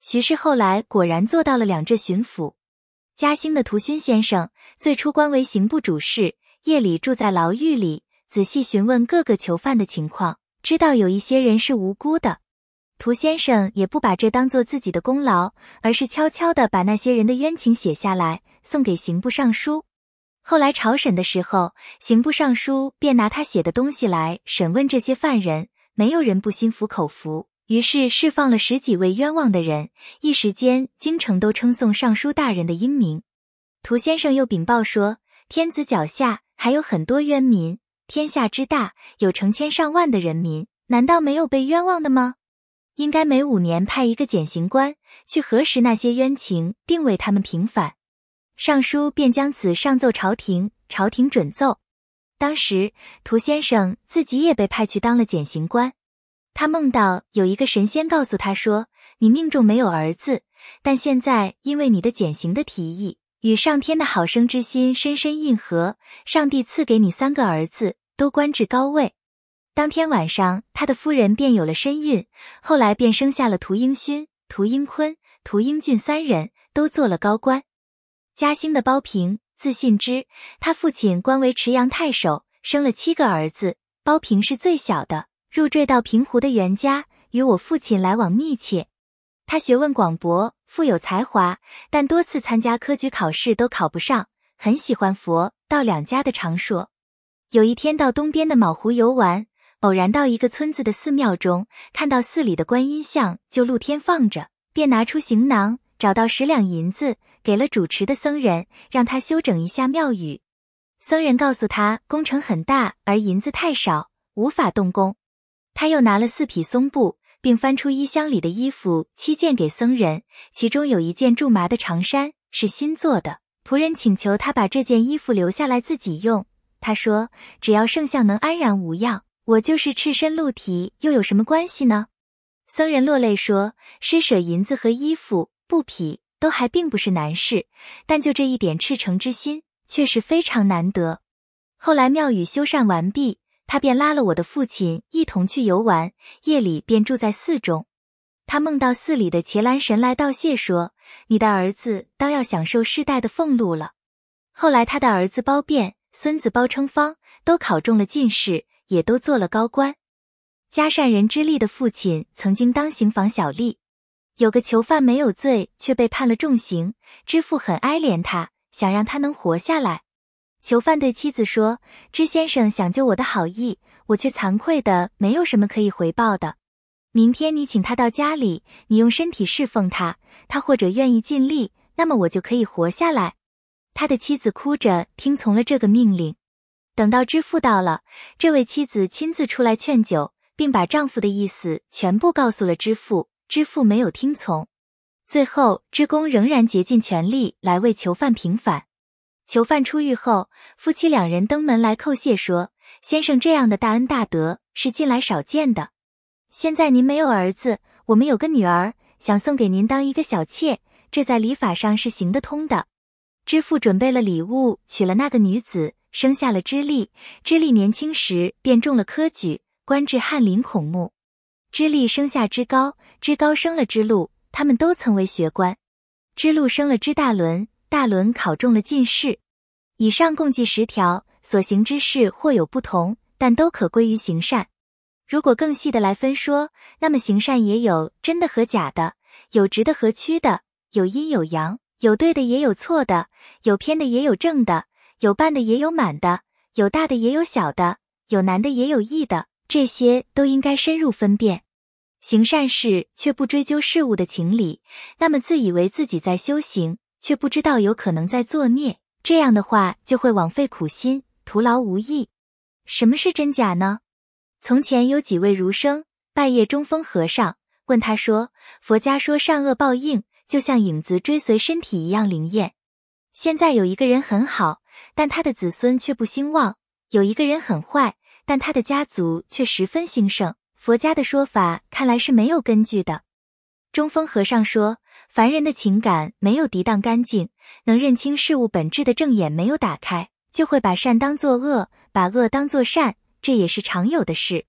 徐氏后来果然做到了两浙巡抚。嘉兴的屠勋先生最初官为刑部主事，夜里住在牢狱里，仔细询问各个囚犯的情况，知道有一些人是无辜的。屠先生也不把这当做自己的功劳，而是悄悄地把那些人的冤情写下来。送给刑部尚书，后来朝审的时候，刑部尚书便拿他写的东西来审问这些犯人，没有人不心服口服，于是释放了十几位冤枉的人。一时间，京城都称颂尚书大人的英明。涂先生又禀报说，天子脚下还有很多冤民，天下之大，有成千上万的人民，难道没有被冤枉的吗？应该每五年派一个减刑官去核实那些冤情，并为他们平反。尚书便将此上奏朝廷，朝廷准奏。当时，涂先生自己也被派去当了减刑官。他梦到有一个神仙告诉他说：“你命中没有儿子，但现在因为你的减刑的提议与上天的好生之心深深印合，上帝赐给你三个儿子，都官至高位。”当天晚上，他的夫人便有了身孕，后来便生下了涂英勋、涂英坤、涂英俊三人，都做了高官。嘉兴的包平字信之，他父亲官为池阳太守，生了七个儿子，包平是最小的，入赘到平湖的袁家，与我父亲来往密切。他学问广博，富有才华，但多次参加科举考试都考不上，很喜欢佛道两家的常说。有一天到东边的卯湖游玩，偶然到一个村子的寺庙中，看到寺里的观音像就露天放着，便拿出行囊，找到十两银子。给了主持的僧人，让他修整一下庙宇。僧人告诉他，工程很大，而银子太少，无法动工。他又拿了四匹松布，并翻出衣箱里的衣服七件给僧人，其中有一件苎麻的长衫是新做的。仆人请求他把这件衣服留下来自己用。他说：“只要圣像能安然无恙，我就是赤身露体又有什么关系呢？”僧人落泪说：“施舍银子和衣服、布匹。”都还并不是难事，但就这一点赤诚之心却是非常难得。后来庙宇修缮完毕，他便拉了我的父亲一同去游玩，夜里便住在寺中。他梦到寺里的伽蓝神来道谢说：“你的儿子当要享受世代的俸禄了。”后来他的儿子包辩、孙子包称方都考中了进士，也都做了高官。嘉善人之力的父亲曾经当刑房小吏。有个囚犯没有罪，却被判了重刑。知父很哀怜他，想让他能活下来。囚犯对妻子说：“知先生想救我的好意，我却惭愧的没有什么可以回报的。明天你请他到家里，你用身体侍奉他，他或者愿意尽力，那么我就可以活下来。”他的妻子哭着听从了这个命令。等到知父到了，这位妻子亲自出来劝酒，并把丈夫的意思全部告诉了知父。知父没有听从，最后知公仍然竭尽全力来为囚犯平反。囚犯出狱后，夫妻两人登门来叩谢，说：“先生这样的大恩大德是近来少见的。现在您没有儿子，我们有个女儿，想送给您当一个小妾，这在礼法上是行得通的。”知父准备了礼物，娶了那个女子，生下了知立。知立年轻时便中了科举，官至翰林孔目。知立生下知高，知高生了知禄，他们都曾为学官。知禄生了知大伦，大伦考中了进士。以上共计十条，所行之事或有不同，但都可归于行善。如果更细的来分说，那么行善也有真的和假的，有直的和曲的，有阴有阳，有对的也有错的，有偏的也有正的，有半的也有满的，有大的也有小的，有难的也有易的。这些都应该深入分辨。行善事却不追究事物的情理，那么自以为自己在修行，却不知道有可能在作孽。这样的话就会枉费苦心，徒劳无益。什么是真假呢？从前有几位儒生拜谒中峰和尚，问他说：“佛家说善恶报应，就像影子追随身体一样灵验。现在有一个人很好，但他的子孙却不兴旺；有一个人很坏。”但他的家族却十分兴盛。佛家的说法看来是没有根据的。中峰和尚说：“凡人的情感没有涤荡干净，能认清事物本质的正眼没有打开，就会把善当作恶，把恶当作善，这也是常有的事。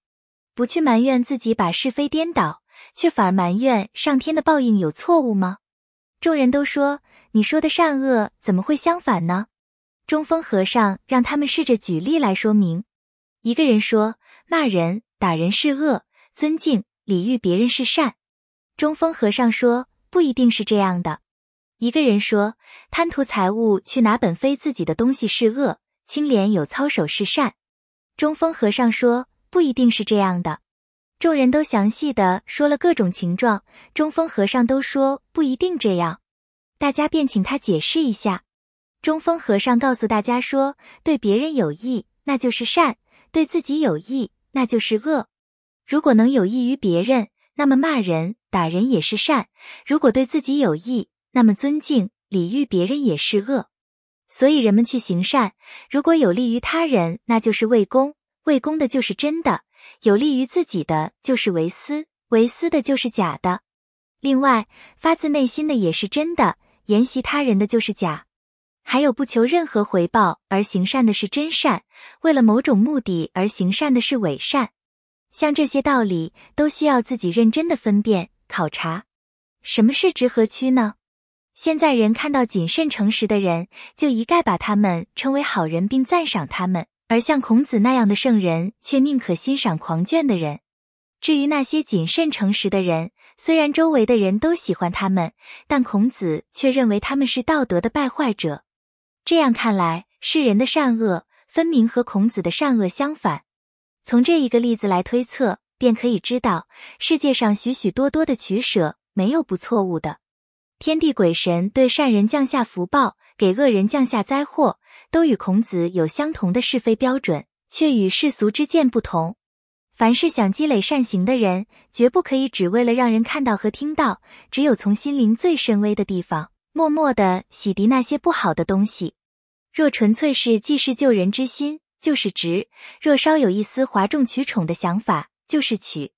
不去埋怨自己把是非颠倒，却反而埋怨上天的报应有错误吗？”众人都说：“你说的善恶怎么会相反呢？”中峰和尚让他们试着举例来说明。一个人说：“骂人、打人是恶，尊敬、礼遇别人是善。”中风和尚说：“不一定是这样的。”一个人说：“贪图财物去拿本非自己的东西是恶，清廉有操守是善。”中风和尚说：“不一定是这样的。”众人都详细的说了各种情状，中风和尚都说：“不一定这样。”大家便请他解释一下。中风和尚告诉大家说：“对别人有益，那就是善。”对自己有益，那就是恶；如果能有益于别人，那么骂人、打人也是善；如果对自己有益，那么尊敬、礼遇别人也是恶。所以人们去行善，如果有利于他人，那就是为公；为公的就是真的；有利于自己的就是为私，为私的就是假的。另外，发自内心的也是真的，沿袭他人的就是假。还有不求任何回报而行善的是真善，为了某种目的而行善的是伪善。像这些道理，都需要自己认真的分辨考察。什么是直和曲呢？现在人看到谨慎诚实的人，就一概把他们称为好人，并赞赏他们；而像孔子那样的圣人，却宁可欣赏狂狷的人。至于那些谨慎诚实的人，虽然周围的人都喜欢他们，但孔子却认为他们是道德的败坏者。这样看来，世人的善恶分明和孔子的善恶相反。从这一个例子来推测，便可以知道世界上许许多多的取舍没有不错误的。天地鬼神对善人降下福报，给恶人降下灾祸，都与孔子有相同的是非标准，却与世俗之见不同。凡是想积累善行的人，绝不可以只为了让人看到和听到，只有从心灵最深微的地方。默默的洗涤那些不好的东西。若纯粹是济世救人之心，就是直；若稍有一丝哗众取宠的想法，就是曲。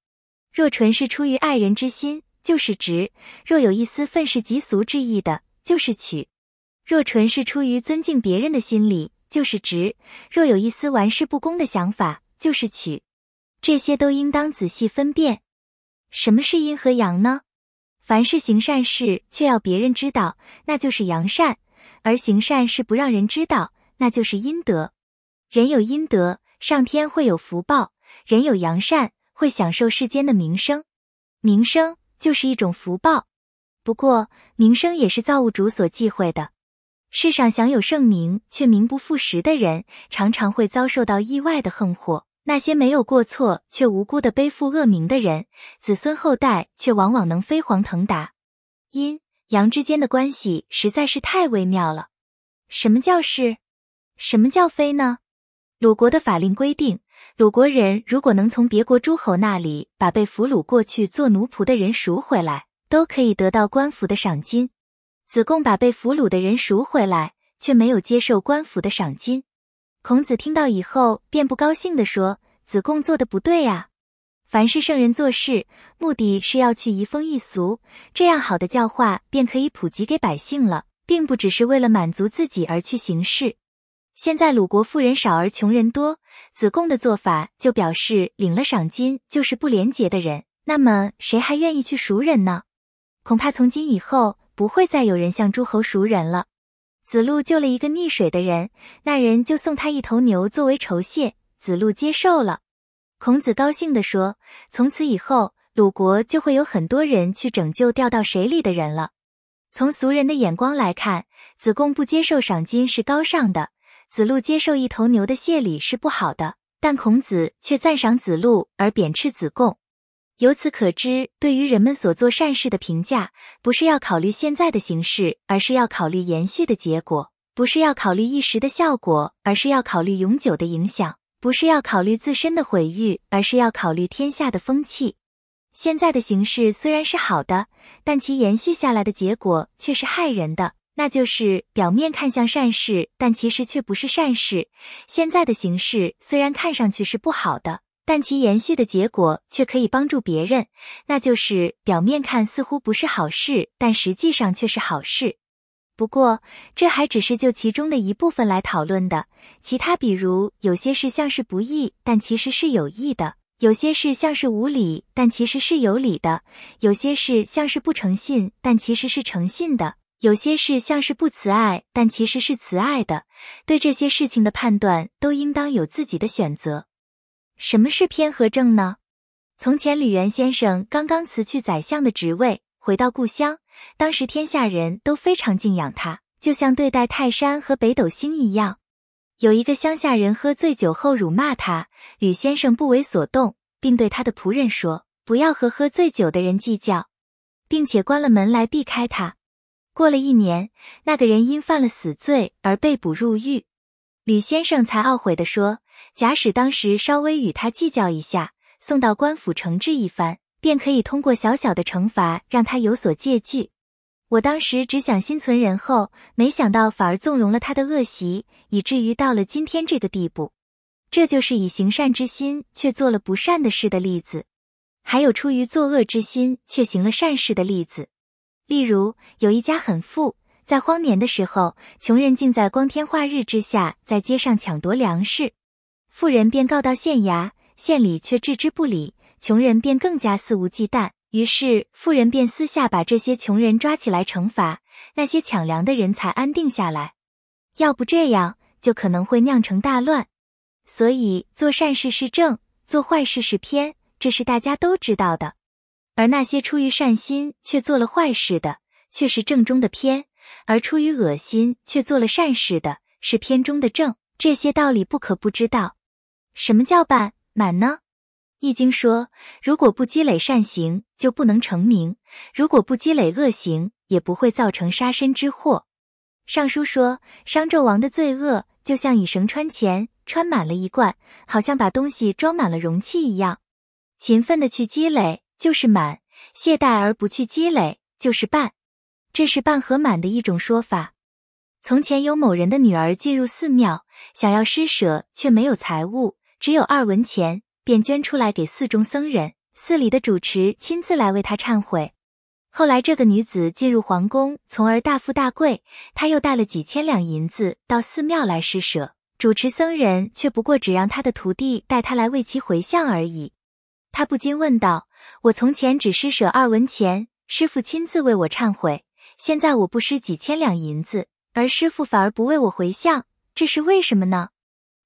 若纯是出于爱人之心，就是直；若有一丝愤世嫉俗之意的，就是曲。若纯是出于尊敬别人的心理，就是直；若有一丝玩世不恭的想法，就是曲。这些都应当仔细分辨。什么是阴和阳呢？凡是行善事，却要别人知道，那就是扬善；而行善事不让人知道，那就是阴德。人有阴德，上天会有福报；人有扬善，会享受世间的名声。名声就是一种福报，不过名声也是造物主所忌讳的。世上享有盛名却名不副实的人，常常会遭受到意外的横祸。那些没有过错却无辜的背负恶名的人，子孙后代却往往能飞黄腾达。阴阳之间的关系实在是太微妙了。什么叫是？什么叫非呢？鲁国的法令规定，鲁国人如果能从别国诸侯那里把被俘虏过去做奴仆的人赎回来，都可以得到官府的赏金。子贡把被俘虏的人赎回来，却没有接受官府的赏金。孔子听到以后，便不高兴地说：“子贡做的不对呀。凡是圣人做事，目的是要去移风易俗，这样好的教化便可以普及给百姓了，并不只是为了满足自己而去行事。现在鲁国富人少而穷人多，子贡的做法就表示领了赏金就是不廉洁的人，那么谁还愿意去赎人呢？恐怕从今以后不会再有人向诸侯赎人了。”子路救了一个溺水的人，那人就送他一头牛作为酬谢，子路接受了。孔子高兴地说：“从此以后，鲁国就会有很多人去拯救掉到水里的人了。”从俗人的眼光来看，子贡不接受赏金是高尚的，子路接受一头牛的谢礼是不好的，但孔子却赞赏子路而贬斥子贡。由此可知，对于人们所做善事的评价，不是要考虑现在的形式，而是要考虑延续的结果；不是要考虑一时的效果，而是要考虑永久的影响；不是要考虑自身的毁誉，而是要考虑天下的风气。现在的形式虽然是好的，但其延续下来的结果却是害人的，那就是表面看像善事，但其实却不是善事。现在的形势虽然看上去是不好的。但其延续的结果却可以帮助别人，那就是表面看似乎不是好事，但实际上却是好事。不过，这还只是就其中的一部分来讨论的。其他，比如有些事像是不义，但其实是有义的；有些事像是无理，但其实是有理的；有些事像是不诚信，但其实是诚信的；有些事像是不慈爱，但其实是慈爱的。对这些事情的判断，都应当有自己的选择。什么是偏和症呢？从前，吕元先生刚刚辞去宰相的职位，回到故乡。当时，天下人都非常敬仰他，就像对待泰山和北斗星一样。有一个乡下人喝醉酒后辱骂他，吕先生不为所动，并对他的仆人说：“不要和喝醉酒的人计较，并且关了门来避开他。”过了一年，那个人因犯了死罪而被捕入狱，吕先生才懊悔地说。假使当时稍微与他计较一下，送到官府惩治一番，便可以通过小小的惩罚让他有所戒惧。我当时只想心存仁厚，没想到反而纵容了他的恶习，以至于到了今天这个地步。这就是以行善之心却做了不善的事的例子。还有出于作恶之心却行了善事的例子。例如，有一家很富，在荒年的时候，穷人竟在光天化日之下在街上抢夺粮食。富人便告到县衙，县里却置之不理。穷人便更加肆无忌惮，于是富人便私下把这些穷人抓起来惩罚。那些抢粮的人才安定下来，要不这样就可能会酿成大乱。所以做善事是正，做坏事是偏，这是大家都知道的。而那些出于善心却做了坏事的，却是正中的偏；而出于恶心却做了善事的，是偏中的正。这些道理不可不知道。什么叫半满呢？易经说，如果不积累善行，就不能成名；如果不积累恶行，也不会造成杀身之祸。尚书说，商纣王的罪恶就像以绳穿钱，穿满了一罐，好像把东西装满了容器一样。勤奋的去积累就是满，懈怠而不去积累就是半，这是半和满的一种说法。从前有某人的女儿进入寺庙，想要施舍，却没有财物。只有二文钱，便捐出来给寺中僧人。寺里的主持亲自来为他忏悔。后来，这个女子进入皇宫，从而大富大贵。她又带了几千两银子到寺庙来施舍，主持僧人却不过只让他的徒弟带他来为其回向而已。他不禁问道：“我从前只施舍二文钱，师傅亲自为我忏悔；现在我不施几千两银子，而师傅反而不为我回向，这是为什么呢？”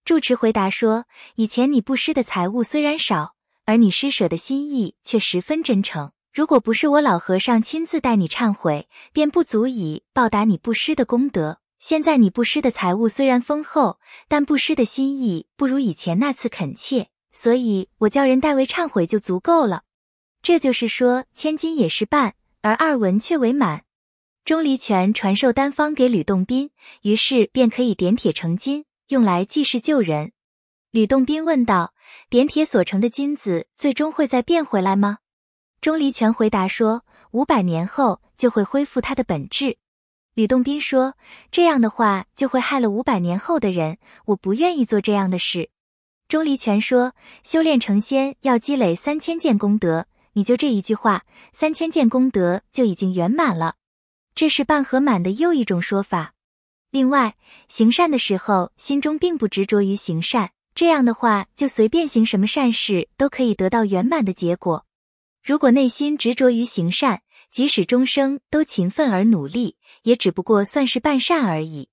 住持回答说：“以前你布施的财物虽然少，而你施舍的心意却十分真诚。如果不是我老和尚亲自带你忏悔，便不足以报答你布施的功德。现在你布施的财物虽然丰厚，但布施的心意不如以前那次恳切，所以我叫人代为忏悔就足够了。这就是说，千金也是半，而二文却为满。钟离权传授丹方给吕洞宾，于是便可以点铁成金。”用来济世救人，吕洞宾问道：“点铁所成的金子，最终会再变回来吗？”钟离权回答说：“五百年后就会恢复它的本质。”吕洞宾说：“这样的话就会害了五百年后的人，我不愿意做这样的事。”钟离权说：“修炼成仙要积累三千件功德，你就这一句话，三千件功德就已经圆满了。这是半和满的又一种说法。”另外，行善的时候，心中并不执着于行善，这样的话，就随便行什么善事都可以得到圆满的结果。如果内心执着于行善，即使终生都勤奋而努力，也只不过算是半善而已。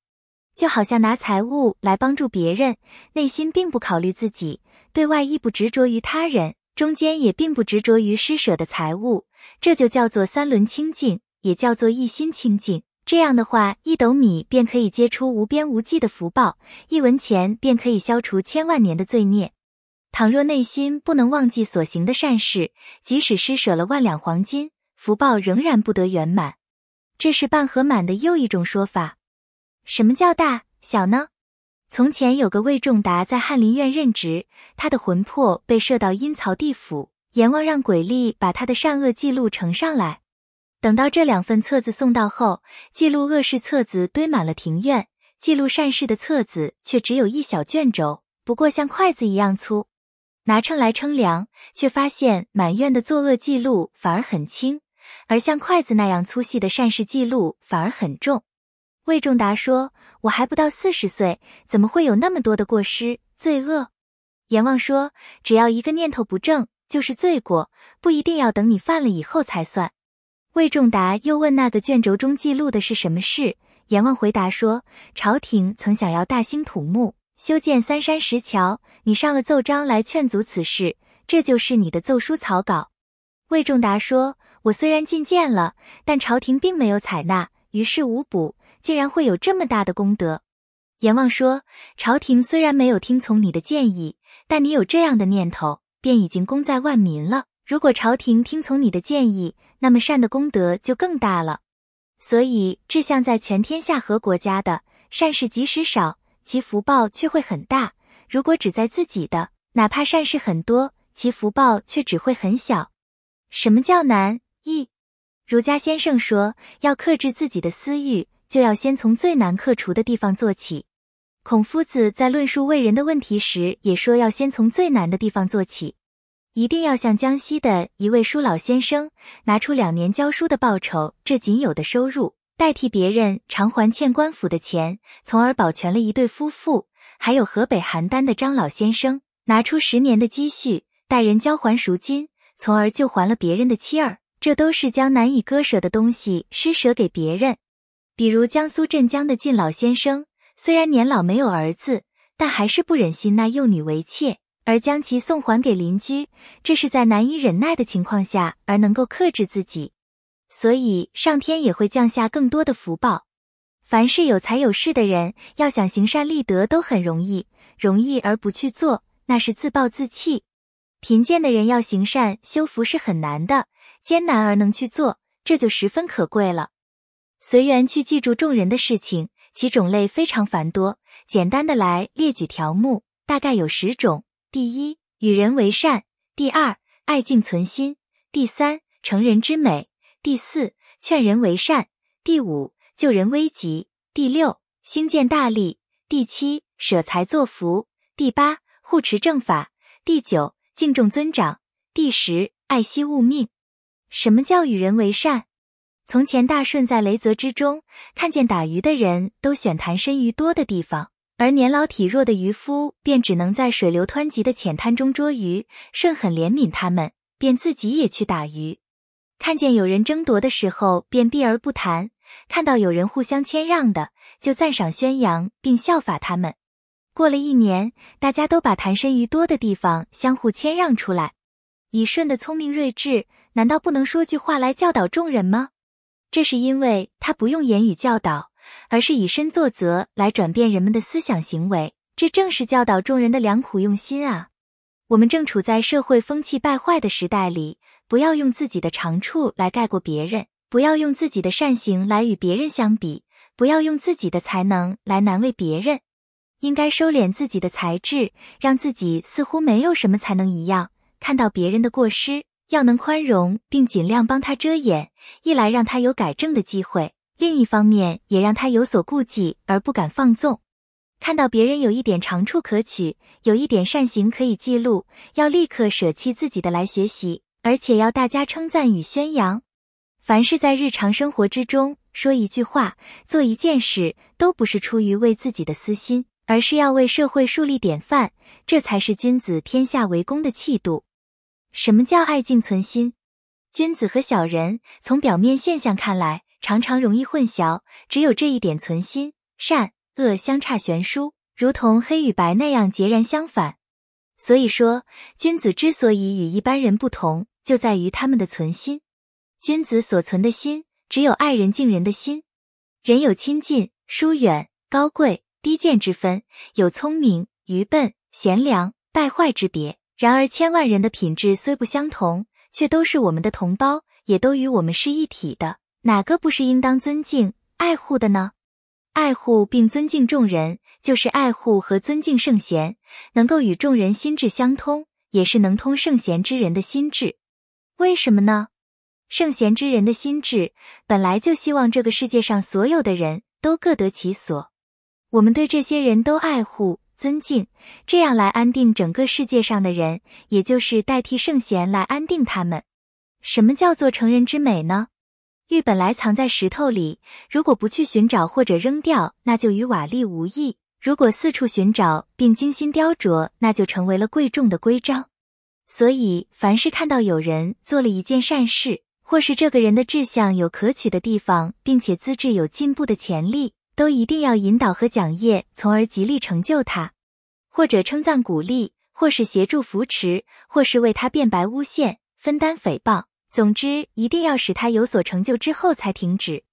就好像拿财物来帮助别人，内心并不考虑自己，对外亦不执着于他人，中间也并不执着于施舍的财物，这就叫做三轮清净，也叫做一心清净。这样的话，一斗米便可以结出无边无际的福报，一文钱便可以消除千万年的罪孽。倘若内心不能忘记所行的善事，即使施舍了万两黄金，福报仍然不得圆满。这是半和满的又一种说法。什么叫大小呢？从前有个魏仲达在翰林院任职，他的魂魄被射到阴曹地府，阎王让鬼吏把他的善恶记录呈上来。等到这两份册子送到后，记录恶事册子堆满了庭院，记录善事的册子却只有一小卷轴，不过像筷子一样粗。拿秤来称量，却发现满院的作恶记录反而很轻，而像筷子那样粗细的善事记录反而很重。魏仲达说：“我还不到四十岁，怎么会有那么多的过失罪恶？”阎王说：“只要一个念头不正，就是罪过，不一定要等你犯了以后才算。”魏仲达又问：“那个卷轴中记录的是什么事？”阎王回答说：“朝廷曾想要大兴土木，修建三山石桥，你上了奏章来劝阻此事，这就是你的奏书草稿。”魏仲达说：“我虽然进谏了，但朝廷并没有采纳，于事无补，竟然会有这么大的功德。”阎王说：“朝廷虽然没有听从你的建议，但你有这样的念头，便已经功在万民了。”如果朝廷听从你的建议，那么善的功德就更大了。所以，志向在全天下和国家的善事，即使少，其福报却会很大；如果只在自己的，哪怕善事很多，其福报却只会很小。什么叫难易？儒家先生说，要克制自己的私欲，就要先从最难克除的地方做起。孔夫子在论述为人的问题时，也说要先从最难的地方做起。一定要向江西的一位舒老先生拿出两年教书的报酬，这仅有的收入代替别人偿还欠官府的钱，从而保全了一对夫妇。还有河北邯郸的张老先生拿出十年的积蓄代人交还赎金，从而救还了别人的妻儿。这都是将难以割舍的东西施舍给别人。比如江苏镇江的靳老先生，虽然年老没有儿子，但还是不忍心纳幼女为妾。而将其送还给邻居，这是在难以忍耐的情况下而能够克制自己，所以上天也会降下更多的福报。凡是有财有势的人，要想行善立德都很容易，容易而不去做，那是自暴自弃。贫贱的人要行善修福是很难的，艰难而能去做，这就十分可贵了。随缘去记住众人的事情，其种类非常繁多，简单的来列举条目，大概有十种。第一，与人为善；第二，爱敬存心；第三，成人之美；第四，劝人为善；第五，救人危急；第六，兴建大利；第七，舍财作福；第八，护持正法；第九，敬重尊长；第十，爱惜物命。什么叫与人为善？从前大顺在雷泽之中，看见打鱼的人都选潭深鱼多的地方。而年老体弱的渔夫便只能在水流湍急的浅滩中捉鱼。舜很怜悯他们，便自己也去打鱼。看见有人争夺的时候，便避而不谈；看到有人互相谦让的，就赞赏宣扬并效法他们。过了一年，大家都把潭深鱼多的地方相互谦让出来。以舜的聪明睿智，难道不能说句话来教导众人吗？这是因为他不用言语教导。而是以身作则来转变人们的思想行为，这正是教导众人的良苦用心啊！我们正处在社会风气败坏的时代里，不要用自己的长处来盖过别人，不要用自己的善行来与别人相比，不要用自己的才能来难为别人，应该收敛自己的才智，让自己似乎没有什么才能一样。看到别人的过失，要能宽容，并尽量帮他遮掩，一来让他有改正的机会。另一方面，也让他有所顾忌而不敢放纵。看到别人有一点长处可取，有一点善行可以记录，要立刻舍弃自己的来学习，而且要大家称赞与宣扬。凡是在日常生活之中说一句话、做一件事，都不是出于为自己的私心，而是要为社会树立典范，这才是君子天下为公的气度。什么叫爱敬存心？君子和小人，从表面现象看来。常常容易混淆，只有这一点存心善恶相差悬殊，如同黑与白那样截然相反。所以说，君子之所以与一般人不同，就在于他们的存心。君子所存的心，只有爱人敬人的心。人有亲近、疏远、高贵、低贱之分，有聪明、愚笨、贤良、败坏之别。然而，千万人的品质虽不相同，却都是我们的同胞，也都与我们是一体的。哪个不是应当尊敬爱护的呢？爱护并尊敬众人，就是爱护和尊敬圣贤。能够与众人心智相通，也是能通圣贤之人的心智。为什么呢？圣贤之人的心智本来就希望这个世界上所有的人都各得其所。我们对这些人都爱护尊敬，这样来安定整个世界上的人，也就是代替圣贤来安定他们。什么叫做成人之美呢？玉本来藏在石头里，如果不去寻找或者扔掉，那就与瓦砾无异；如果四处寻找并精心雕琢，那就成为了贵重的徽章。所以，凡是看到有人做了一件善事，或是这个人的志向有可取的地方，并且资质有进步的潜力，都一定要引导和讲业，从而极力成就他；或者称赞鼓励，或是协助扶持，或是为他辩白诬陷，分担诽谤。总之，一定要使他有所成就之后才停止。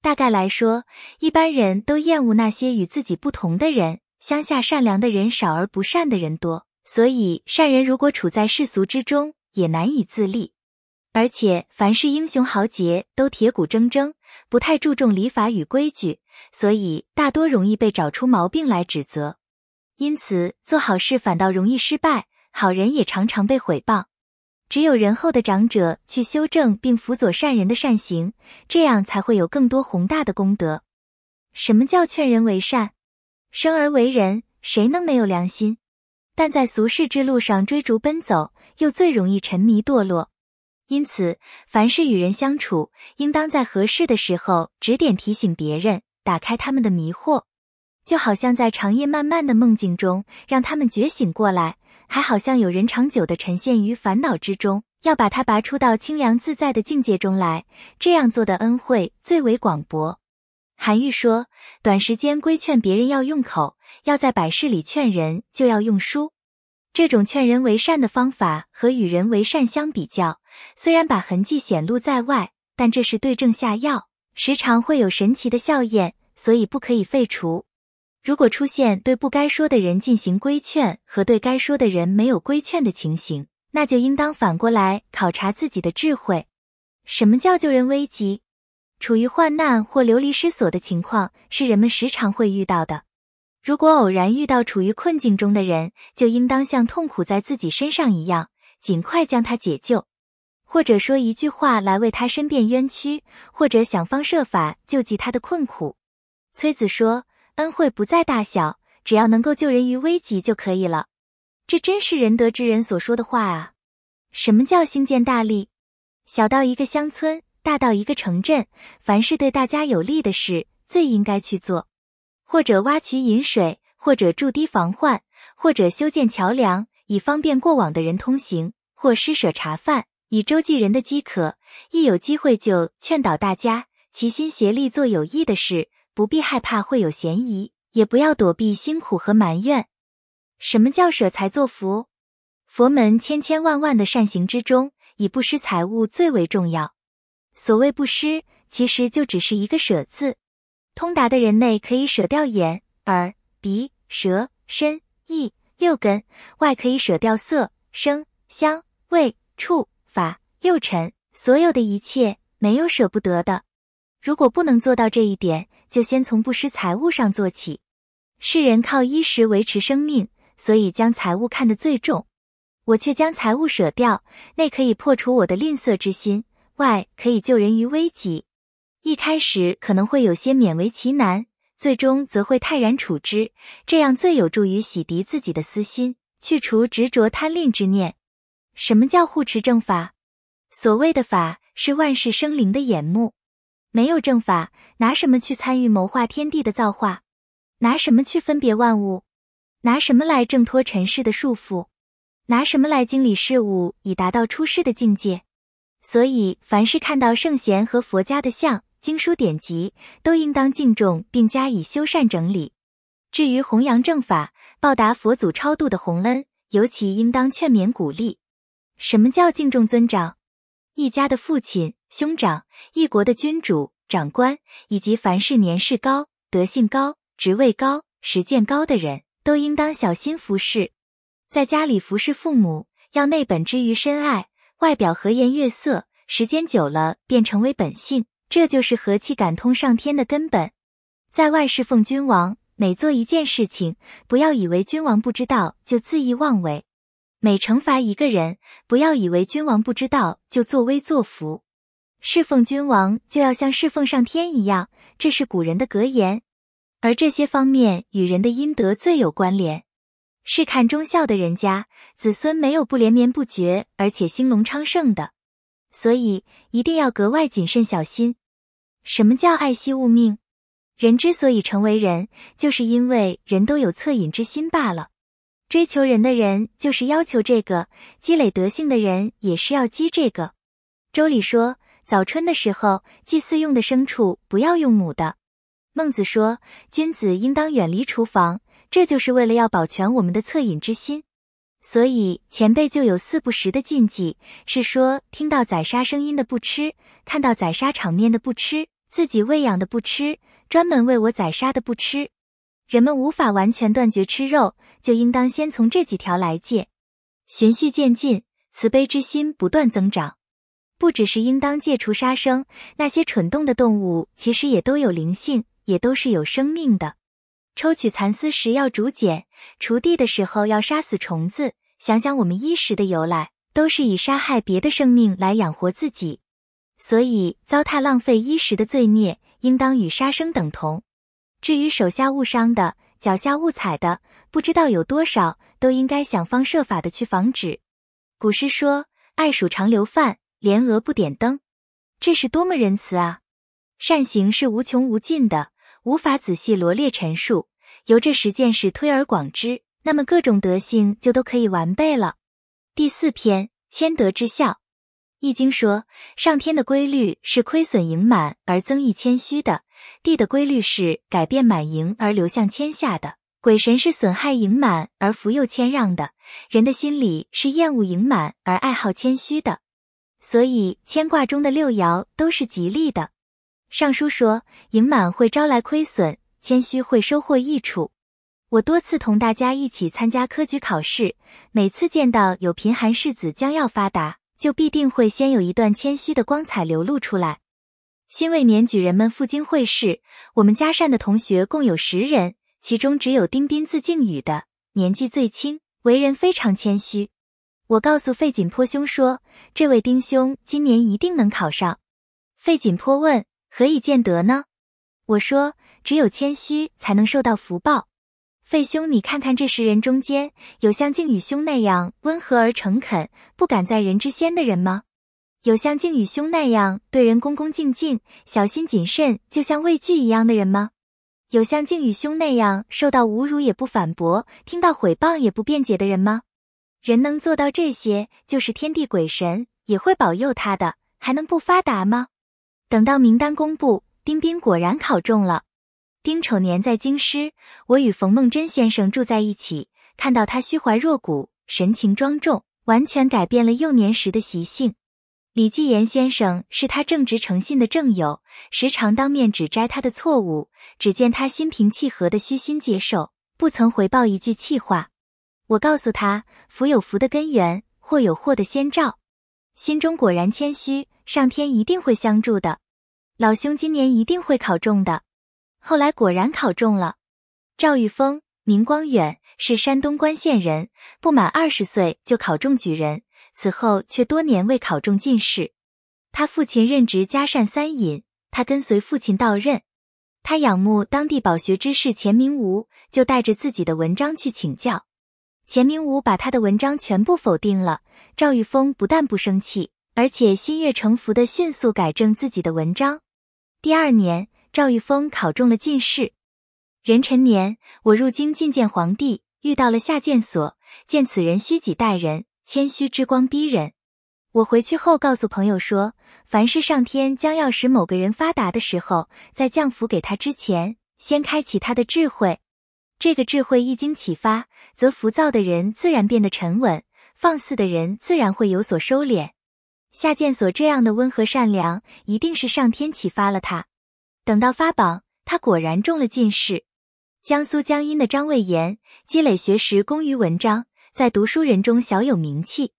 大概来说，一般人都厌恶那些与自己不同的人。乡下善良的人少而不善的人多，所以善人如果处在世俗之中，也难以自立。而且，凡是英雄豪杰都铁骨铮铮，不太注重礼法与规矩，所以大多容易被找出毛病来指责。因此，做好事反倒容易失败，好人也常常被毁谤。只有仁厚的长者去修正并辅佐善人的善行，这样才会有更多宏大的功德。什么叫劝人为善？生而为人，谁能没有良心？但在俗世之路上追逐奔走，又最容易沉迷堕落。因此，凡是与人相处，应当在合适的时候指点提醒别人，打开他们的迷惑，就好像在长夜漫漫的梦境中，让他们觉醒过来。还好像有人长久地沉陷于烦恼之中，要把它拔出到清凉自在的境界中来，这样做的恩惠最为广博。韩愈说，短时间规劝别人要用口，要在百事里劝人就要用书。这种劝人为善的方法和与人为善相比较，虽然把痕迹显露在外，但这是对症下药，时常会有神奇的效验，所以不可以废除。如果出现对不该说的人进行规劝和对该说的人没有规劝的情形，那就应当反过来考察自己的智慧。什么叫救人危急？处于患难或流离失所的情况是人们时常会遇到的。如果偶然遇到处于困境中的人，就应当像痛苦在自己身上一样，尽快将他解救，或者说一句话来为他申辩冤屈，或者想方设法救济他的困苦。崔子说。恩惠不在大小，只要能够救人于危急就可以了。这真是仁德之人所说的话啊！什么叫兴建大利？小到一个乡村，大到一个城镇，凡是对大家有利的事，最应该去做。或者挖渠引水，或者筑堤防患，或者修建桥梁，以方便过往的人通行；或施舍茶饭，以周济人的饥渴。一有机会就劝导大家齐心协力做有益的事。不必害怕会有嫌疑，也不要躲避辛苦和埋怨。什么叫舍财作福？佛门千千万万的善行之中，以布施财物最为重要。所谓布施，其实就只是一个舍字。通达的人内可以舍掉眼、耳、鼻、舌、身、意六根，外可以舍掉色、声、香、味、触、法六尘，所有的一切，没有舍不得的。如果不能做到这一点，就先从不失财物上做起。世人靠衣食维持生命，所以将财物看得最重。我却将财物舍掉，内可以破除我的吝啬之心，外可以救人于危急。一开始可能会有些勉为其难，最终则会泰然处之。这样最有助于洗涤自己的私心，去除执着贪吝之念。什么叫护持正法？所谓的法，是万事生灵的眼目。没有正法，拿什么去参与谋划天地的造化？拿什么去分别万物？拿什么来挣脱尘世的束缚？拿什么来经理事物以达到出世的境界？所以，凡是看到圣贤和佛家的像、经书典籍，都应当敬重并加以修缮整理。至于弘扬正法、报答佛祖超度的洪恩，尤其应当劝勉鼓励。什么叫敬重尊长？一家的父亲。兄长，一国的君主、长官，以及凡是年事高、德性高、职位高、实践高的人，都应当小心服侍。在家里服侍父母，要内本之于深爱，外表和颜悦色，时间久了便成为本性，这就是和气感通上天的根本。在外侍奉君王，每做一件事情，不要以为君王不知道就恣意妄为；每惩罚一个人，不要以为君王不知道就作威作福。侍奉君王就要像侍奉上天一样，这是古人的格言。而这些方面与人的阴德最有关联。是看忠孝的人家，子孙没有不连绵不绝，而且兴隆昌盛的。所以一定要格外谨慎小心。什么叫爱惜物命？人之所以成为人，就是因为人都有恻隐之心罢了。追求人的人就是要求这个，积累德性的人也是要积这个。周礼说。早春的时候，祭祀用的牲畜不要用母的。孟子说，君子应当远离厨房，这就是为了要保全我们的恻隐之心。所以前辈就有四不食的禁忌，是说听到宰杀声音的不吃，看到宰杀场面的不吃，自己喂养的不吃，专门为我宰杀的不吃。人们无法完全断绝吃肉，就应当先从这几条来戒，循序渐进，慈悲之心不断增长。不只是应当戒除杀生，那些蠢动的动物其实也都有灵性，也都是有生命的。抽取蚕丝时要竹茧，锄地的时候要杀死虫子。想想我们衣食的由来，都是以杀害别的生命来养活自己，所以糟蹋浪费衣食的罪孽，应当与杀生等同。至于手下误伤的，脚下误踩的，不知道有多少，都应该想方设法的去防止。古诗说：“爱鼠常留饭。”连娥不点灯，这是多么仁慈啊！善行是无穷无尽的，无法仔细罗列陈述。由这十件事推而广之，那么各种德性就都可以完备了。第四篇谦德之孝，《易经》说：上天的规律是亏损盈满而增益谦虚的，地的规律是改变满盈而流向谦下的，鬼神是损害盈满而福佑谦让的，人的心理是厌恶盈满而爱好谦虚的。所以，牵挂中的六爻都是吉利的。尚书说，盈满会招来亏损，谦虚会收获益处。我多次同大家一起参加科举考试，每次见到有贫寒士子将要发达，就必定会先有一段谦虚的光彩流露出来。辛未年举人们赴京会试，我们嘉善的同学共有十人，其中只有丁丁字敬宇的年纪最轻，为人非常谦虚。我告诉费锦坡兄说：“这位丁兄今年一定能考上。”费锦坡问：“何以见得呢？”我说：“只有谦虚才能受到福报。”费兄，你看看这十人中间，有像敬宇兄那样温和而诚恳、不敢在人之先的人吗？有像敬宇兄那样对人恭恭敬敬、小心谨慎、就像畏惧一样的人吗？有像敬宇兄那样受到侮辱也不反驳、听到毁谤也不辩解的人吗？人能做到这些，就是天地鬼神也会保佑他的，还能不发达吗？等到名单公布，丁丁果然考中了。丁丑年在京师，我与冯梦珍先生住在一起，看到他虚怀若谷，神情庄重，完全改变了幼年时的习性。李继言先生是他正直诚信的正友，时常当面指摘他的错误，只见他心平气和的虚心接受，不曾回报一句气话。我告诉他：“福有福的根源，祸有祸的先兆。”心中果然谦虚，上天一定会相助的。老兄今年一定会考中的。后来果然考中了。赵玉峰，名光远，是山东冠县人，不满二十岁就考中举人，此后却多年未考中进士。他父亲任职嘉善三尹，他跟随父亲到任。他仰慕当地饱学之士钱明吾，就带着自己的文章去请教。钱明武把他的文章全部否定了。赵玉峰不但不生气，而且心悦诚服地迅速改正自己的文章。第二年，赵玉峰考中了进士。壬辰年，我入京觐见皇帝，遇到了夏建所，见此人虚己待人，谦虚之光逼人。我回去后告诉朋友说，凡是上天将要使某个人发达的时候，在降福给他之前，先开启他的智慧。这个智慧一经启发，则浮躁的人自然变得沉稳，放肆的人自然会有所收敛。夏建所这样的温和善良，一定是上天启发了他。等到发榜，他果然中了进士。江苏江阴的张卫炎积累学识，工于文章，在读书人中小有名气。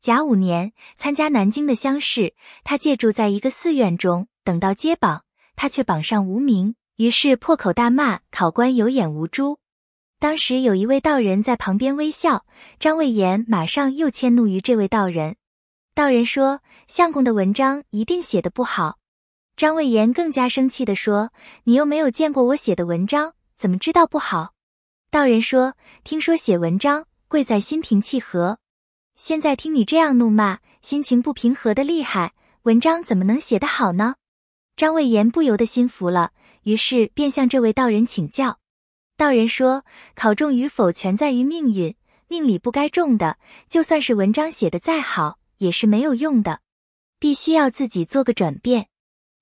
甲午年参加南京的乡试，他借住在一个寺院中。等到揭榜，他却榜上无名，于是破口大骂考官有眼无珠。当时有一位道人在旁边微笑，张魏延马上又迁怒于这位道人。道人说：“相公的文章一定写的不好。”张魏延更加生气的说：“你又没有见过我写的文章，怎么知道不好？”道人说：“听说写文章贵在心平气和，现在听你这样怒骂，心情不平和的厉害，文章怎么能写得好呢？”张魏延不由得心服了，于是便向这位道人请教。道人说：“考中与否全在于命运，命里不该中的，就算是文章写的再好，也是没有用的。必须要自己做个转变。”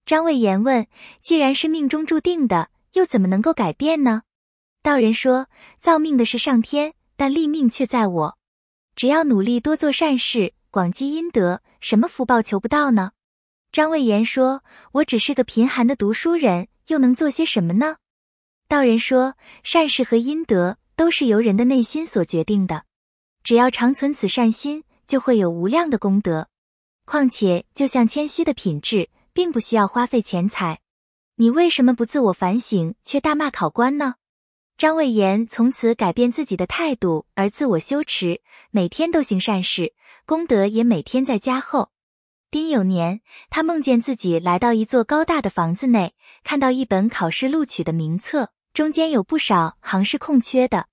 张卫言问：“既然是命中注定的，又怎么能够改变呢？”道人说：“造命的是上天，但立命却在我。只要努力多做善事，广积阴德，什么福报求不到呢？”张卫言说：“我只是个贫寒的读书人，又能做些什么呢？”道人说：“善事和阴德都是由人的内心所决定的，只要常存此善心，就会有无量的功德。况且，就像谦虚的品质，并不需要花费钱财。你为什么不自我反省，却大骂考官呢？”张魏岩从此改变自己的态度，而自我修持，每天都行善事，功德也每天在加厚。丁有年，他梦见自己来到一座高大的房子内，看到一本考试录取的名册。中间有不少行是空缺的，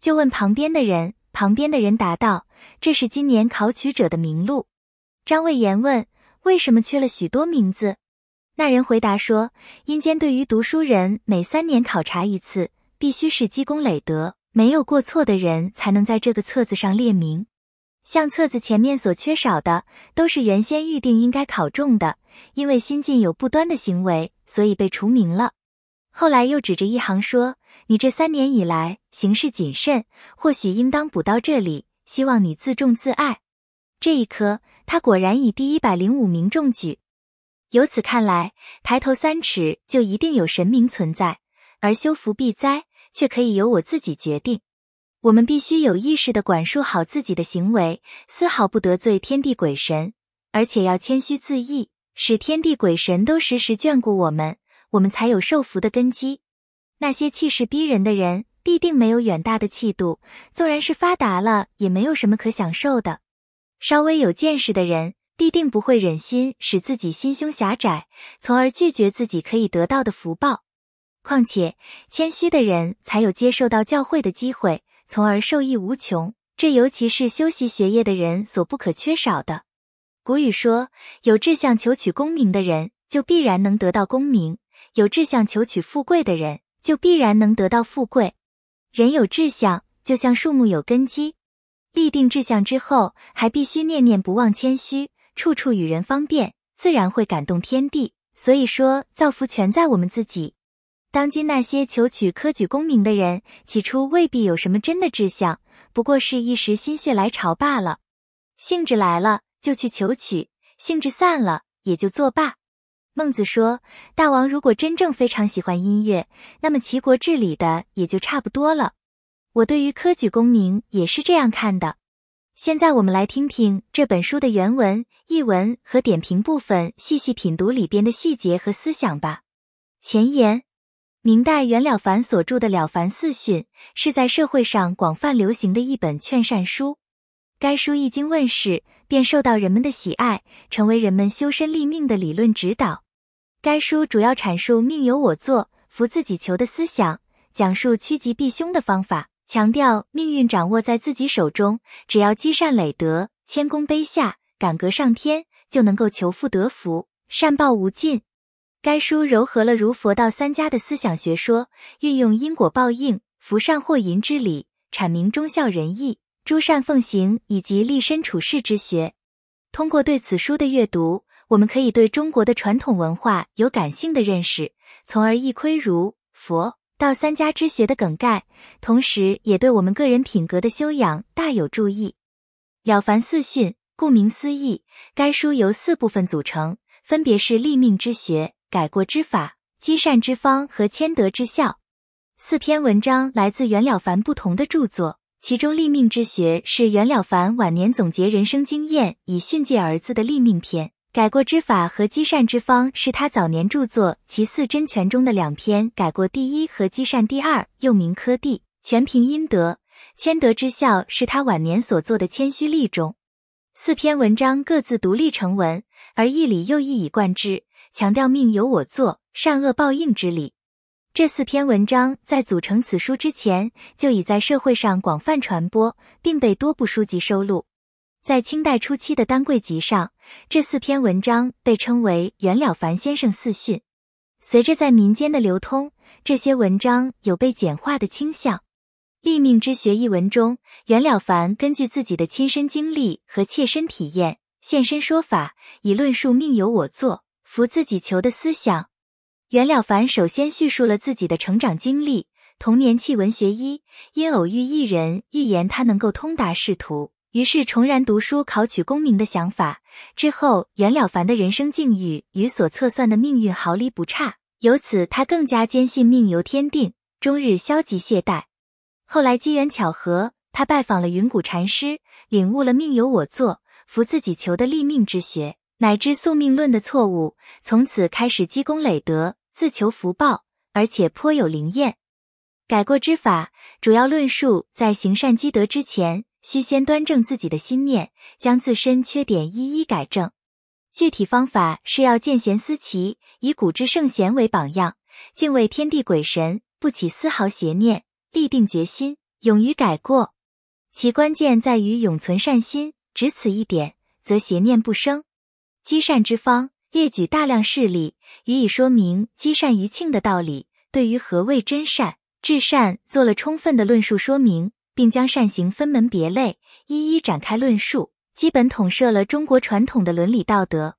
就问旁边的人，旁边的人答道：“这是今年考取者的名录。”张魏延问：“为什么缺了许多名字？”那人回答说：“阴间对于读书人每三年考察一次，必须是积功累德、没有过错的人才能在这个册子上列名。像册子前面所缺少的，都是原先预定应该考中的，因为新晋有不端的行为，所以被除名了。”后来又指着一行说：“你这三年以来行事谨慎，或许应当补到这里。希望你自重自爱。”这一科他果然以第一百零五名中举。由此看来，抬头三尺就一定有神明存在，而修福避灾却可以由我自己决定。我们必须有意识的管束好自己的行为，丝毫不得罪天地鬼神，而且要谦虚自抑，使天地鬼神都时时眷顾我们。我们才有受福的根基。那些气势逼人的人，必定没有远大的气度，纵然是发达了，也没有什么可享受的。稍微有见识的人，必定不会忍心使自己心胸狭窄，从而拒绝自己可以得到的福报。况且，谦虚的人才有接受到教诲的机会，从而受益无穷。这尤其是修习学业的人所不可缺少的。古语说：“有志向求取功名的人，就必然能得到功名。”有志向求取富贵的人，就必然能得到富贵。人有志向，就像树木有根基。立定志向之后，还必须念念不忘谦虚，处处与人方便，自然会感动天地。所以说，造福全在我们自己。当今那些求取科举功名的人，起初未必有什么真的志向，不过是一时心血来潮罢了。兴致来了就去求取，兴致散了也就作罢。孟子说：“大王如果真正非常喜欢音乐，那么齐国治理的也就差不多了。”我对于科举功名也是这样看的。现在我们来听听这本书的原文、译文和点评部分，细细品读里边的细节和思想吧。前言：明代袁了凡所著的《了凡四训》，是在社会上广泛流行的一本劝善书。该书一经问世，便受到人们的喜爱，成为人们修身立命的理论指导。该书主要阐述命由我做，福自己求的思想，讲述趋吉避凶的方法，强调命运掌握在自己手中，只要积善累德、谦恭卑下、感格上天，就能够求富得福，善报无尽。该书糅合了儒、佛、道三家的思想学说，运用因果报应、福善祸淫之理，阐明忠孝仁义。诸善奉行以及立身处世之学，通过对此书的阅读，我们可以对中国的传统文化有感性的认识，从而一窥儒、佛、道三家之学的梗概，同时也对我们个人品格的修养大有注意。了凡四训，顾名思义，该书由四部分组成，分别是立命之学、改过之法、积善之方和谦德之效。四篇文章来自袁了凡不同的著作。其中立命之学是袁了凡晚年总结人生经验以训诫儿子的立命篇，改过之法和积善之方是他早年著作《其四真诠》中的两篇，改过第一和积善第二，又名科第，全凭阴德，谦德之效是他晚年所作的谦虚例中。四篇文章各自独立成文，而义理又一以贯之，强调命由我作，善恶报应之理。这四篇文章在组成此书之前，就已在社会上广泛传播，并被多部书籍收录。在清代初期的《单桂集》上，这四篇文章被称为《袁了凡先生四训》。随着在民间的流通，这些文章有被简化的倾向。《立命之学》一文中，袁了凡根据自己的亲身经历和切身体验现身说法，以论述“命由我作，福自己求”的思想。袁了凡首先叙述了自己的成长经历，童年弃文学一因偶遇一人预言他能够通达仕途，于是重燃读书考取功名的想法。之后，袁了凡的人生境遇与所测算的命运毫厘不差，由此他更加坚信命由天定，终日消极懈怠。后来机缘巧合，他拜访了云谷禅师，领悟了命由我做，福自己求的立命之学，乃至宿命论的错误。从此开始积功累德。自求福报，而且颇有灵验。改过之法，主要论述在行善积德之前，需先端正自己的心念，将自身缺点一一改正。具体方法是要见贤思齐，以古之圣贤为榜样，敬畏天地鬼神，不起丝毫邪念，立定决心，勇于改过。其关键在于永存善心，只此一点，则邪念不生。积善之方。列举大量事例，予以说明积善于庆的道理。对于何谓真善至善，做了充分的论述说明，并将善行分门别类，一一展开论述，基本统摄了中国传统的伦理道德。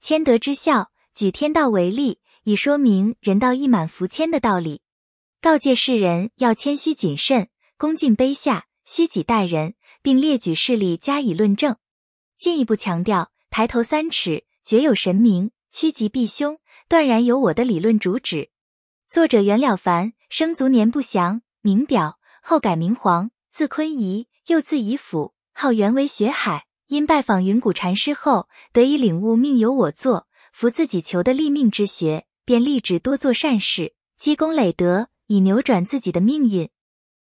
谦德之孝，举天道为例，以说明人道义满福谦的道理，告诫世人要谦虚谨慎、恭敬卑下、虚己待人，并列举事例加以论证。进一步强调抬头三尺。绝有神明趋吉避凶，断然有我的理论主旨。作者袁了凡，生卒年不详，名表，后改名黄，字坤仪，又字仪甫，号原为学海。因拜访云谷禅师后，得以领悟命由我作，福自己求的立命之学，便立志多做善事，积功累德，以扭转自己的命运。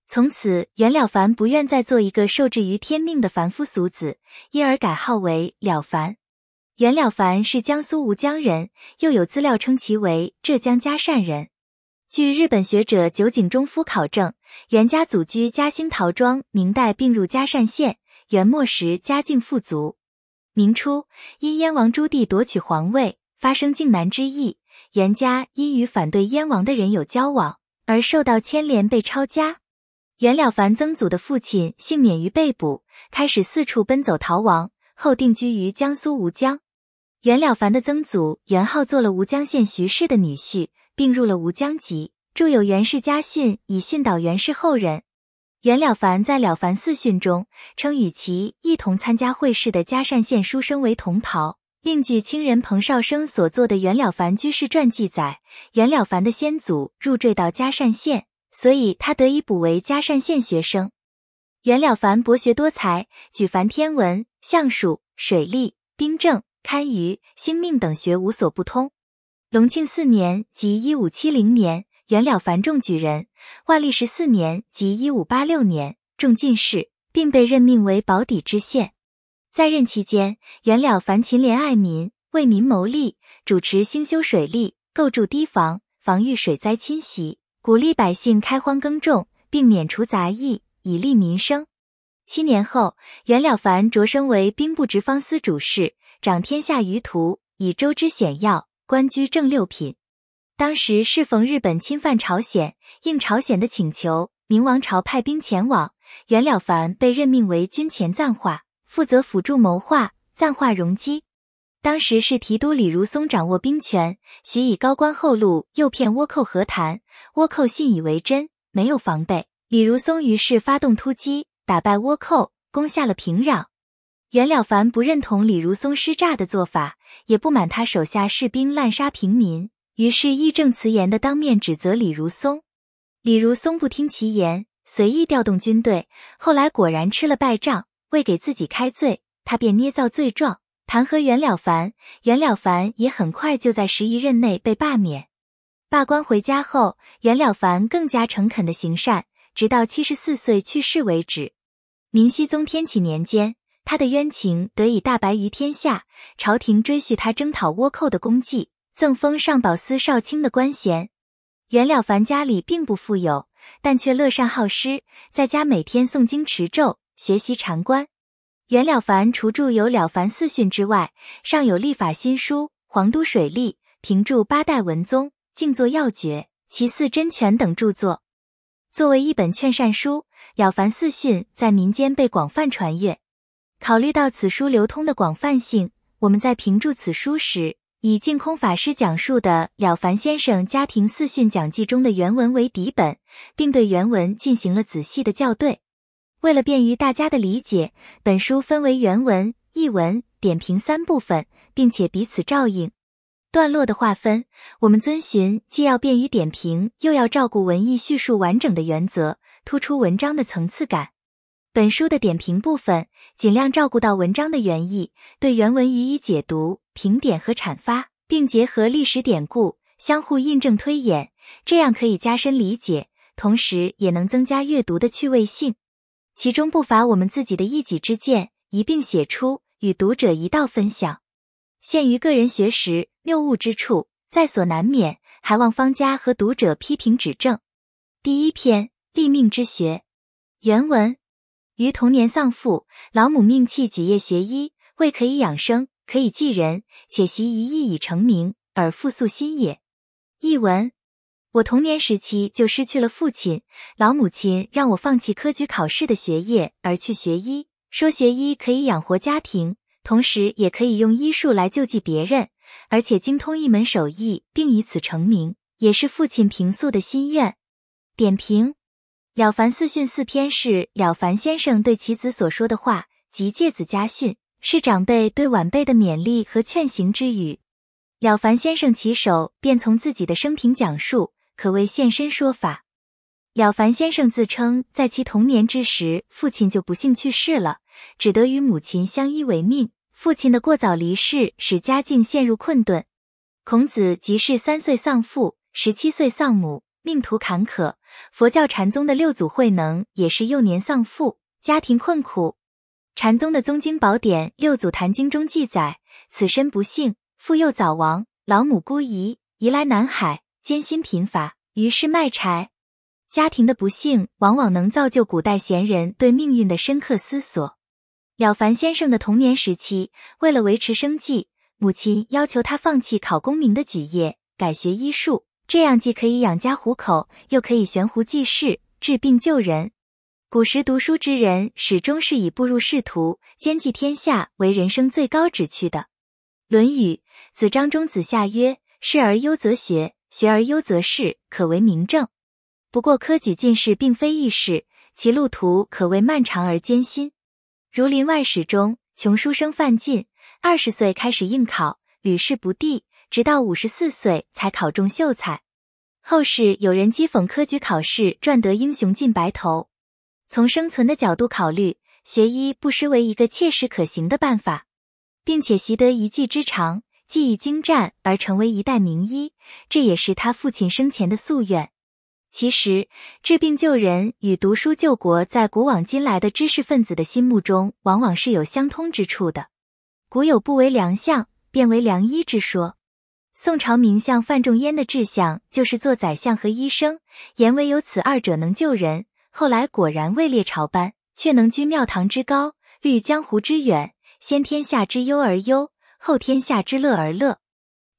从此，袁了凡不愿再做一个受制于天命的凡夫俗子，因而改号为了凡。袁了凡是江苏吴江人，又有资料称其为浙江嘉善人。据日本学者酒井忠夫考证，袁家祖居嘉兴陶庄，明代并入嘉善县。元末时家境富足，明初因燕王朱棣夺取皇位，发生靖难之役，袁家因与反对燕王的人有交往而受到牵连，被抄家。袁了凡曾祖的父亲幸免于被捕，开始四处奔走逃亡，后定居于江苏吴江。袁了凡的曾祖袁浩做了吴江县徐氏的女婿，并入了吴江籍，著有《袁氏家训》，以训导袁氏后人。袁了凡在《了凡四训》中称与其一同参加会试的嘉善县书生为同袍。另据清人彭绍生所作的《袁了凡居士传》记载，袁了凡的先祖入赘到嘉善县，所以他得以补为嘉善县学生。袁了凡博学多才，举凡天文、相术、水利、兵政。堪舆、星命等学无所不通。隆庆四年，即一五七零年，袁了凡中举人；万历十四年，即一五八六年，中进士，并被任命为保底知县。在任期间，袁了凡勤廉爱民，为民谋利，主持兴修水利，构筑堤防，防御水灾侵袭；鼓励百姓开荒耕种，并免除杂役，以利民生。七年后，袁了凡擢升为兵部直方司主事。掌天下舆图，以周之险要，官居正六品。当时适逢日本侵犯朝鲜，应朝鲜的请求，明王朝派兵前往。袁了凡被任命为军前赞化，负责辅助谋划。赞化容积。当时是提督李如松掌握兵权，许以高官厚禄诱骗倭寇和谈，倭寇信以为真，没有防备。李如松于是发动突击，打败倭寇，攻下了平壤。袁了凡不认同李如松施诈的做法，也不满他手下士兵滥杀平民，于是义正辞严的当面指责李如松。李如松不听其言，随意调动军队，后来果然吃了败仗。为给自己开罪，他便捏造罪状弹劾袁了凡。袁了凡也很快就在十一任内被罢免。罢官回家后，袁了凡更加诚恳的行善，直到七十四岁去世为止。明熹宗天启年间。他的冤情得以大白于天下，朝廷追叙他征讨倭寇的功绩，赠封尚宝司少卿的官衔。袁了凡家里并不富有，但却乐善好施，在家每天诵经持咒，学习禅观。袁了凡除著有《了凡四训》之外，尚有《立法新书》《皇都水利》《评注八代文宗》《静坐要诀》《其四真诠》等著作。作为一本劝善书，《了凡四训》在民间被广泛传阅。考虑到此书流通的广泛性，我们在评注此书时，以净空法师讲述的了凡先生家庭四训讲记中的原文为底本，并对原文进行了仔细的校对。为了便于大家的理解，本书分为原文、译文、点评三部分，并且彼此照应。段落的划分，我们遵循既要便于点评，又要照顾文艺叙述完整的原则，突出文章的层次感。本书的点评部分尽量照顾到文章的原意，对原文予以解读、评点和阐发，并结合历史典故相互印证推演，这样可以加深理解，同时也能增加阅读的趣味性。其中不乏我们自己的一己之见，一并写出与读者一道分享。限于个人学识，谬误之处在所难免，还望方家和读者批评指正。第一篇立命之学，原文。于童年丧父，老母命弃举业学医，为可以养生，可以济人，且习一艺以成名，而复素心也。译文：我童年时期就失去了父亲，老母亲让我放弃科举考试的学业而去学医，说学医可以养活家庭，同时也可以用医术来救济别人，而且精通一门手艺并以此成名，也是父亲平素的心愿。点评。《了凡四训》四篇是了凡先生对其子所说的话，即诫子家训，是长辈对晚辈的勉励和劝行之语。了凡先生起手便从自己的生平讲述，可谓现身说法。了凡先生自称，在其童年之时，父亲就不幸去世了，只得与母亲相依为命。父亲的过早离世，使家境陷入困顿。孔子即是三岁丧父，十七岁丧母，命途坎坷。佛教禅宗的六祖慧能也是幼年丧父，家庭困苦。禅宗的宗经宝典《六祖坛经》中记载，此身不幸，父幼早亡，老母孤遗，移来南海，艰辛贫乏，于是卖柴。家庭的不幸往往能造就古代贤人对命运的深刻思索。了凡先生的童年时期，为了维持生计，母亲要求他放弃考功名的举业，改学医术。这样既可以养家糊口，又可以悬壶济世、治病救人。古时读书之人始终是以步入仕途、兼济天下为人生最高旨趣的。《论语》子张中子夏曰：“仕而优则学，学而优则仕，可为明证。”不过，科举进士并非易事，其路途可谓漫长而艰辛。《儒林外史》中，穷书生范进，二十岁开始应考，屡试不第，直到五十四岁才考中秀才。后世有人讥讽科举考试赚得英雄尽白头。从生存的角度考虑，学医不失为一个切实可行的办法，并且习得一技之长，技艺精湛而成为一代名医，这也是他父亲生前的夙愿。其实，治病救人与读书救国，在古往今来的知识分子的心目中，往往是有相通之处的。古有不为良相，便为良医之说。宋朝名相范仲淹的志向就是做宰相和医生，言为有此二者能救人。后来果然位列朝班，却能居庙堂之高，虑江湖之远，先天下之忧而忧，后天下之乐而乐。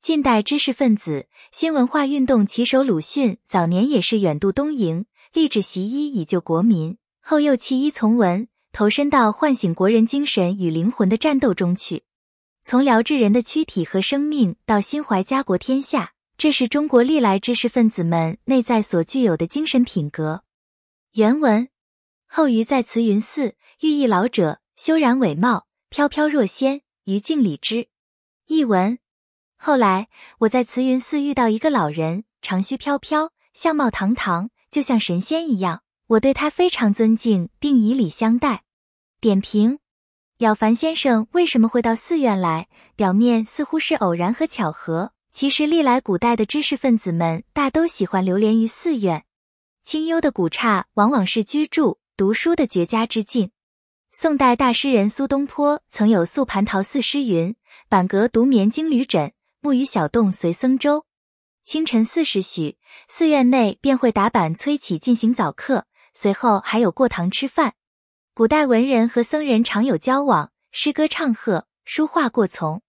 近代知识分子新文化运动旗手鲁迅，早年也是远渡东瀛，立志习医以救国民，后又弃医从文，投身到唤醒国人精神与灵魂的战斗中去。从疗治人的躯体和生命，到心怀家国天下，这是中国历来知识分子们内在所具有的精神品格。原文：后余在慈云寺寓意老者，修然伟貌，飘飘若仙，余敬礼之。译文：后来我在慈云寺遇到一个老人，长须飘飘，相貌堂堂，就像神仙一样，我对他非常尊敬，并以礼相待。点评。了凡先生为什么会到寺院来？表面似乎是偶然和巧合，其实历来古代的知识分子们大都喜欢流连于寺院。清幽的古刹往往是居住、读书的绝佳之境。宋代大诗人苏东坡曾有《宿蟠桃寺》诗云：“板阁独眠经旅枕，木鱼小洞随僧舟。”清晨四时许，寺院内便会打板催起进行早课，随后还有过堂吃饭。古代文人和僧人常有交往，诗歌唱和，书画过从。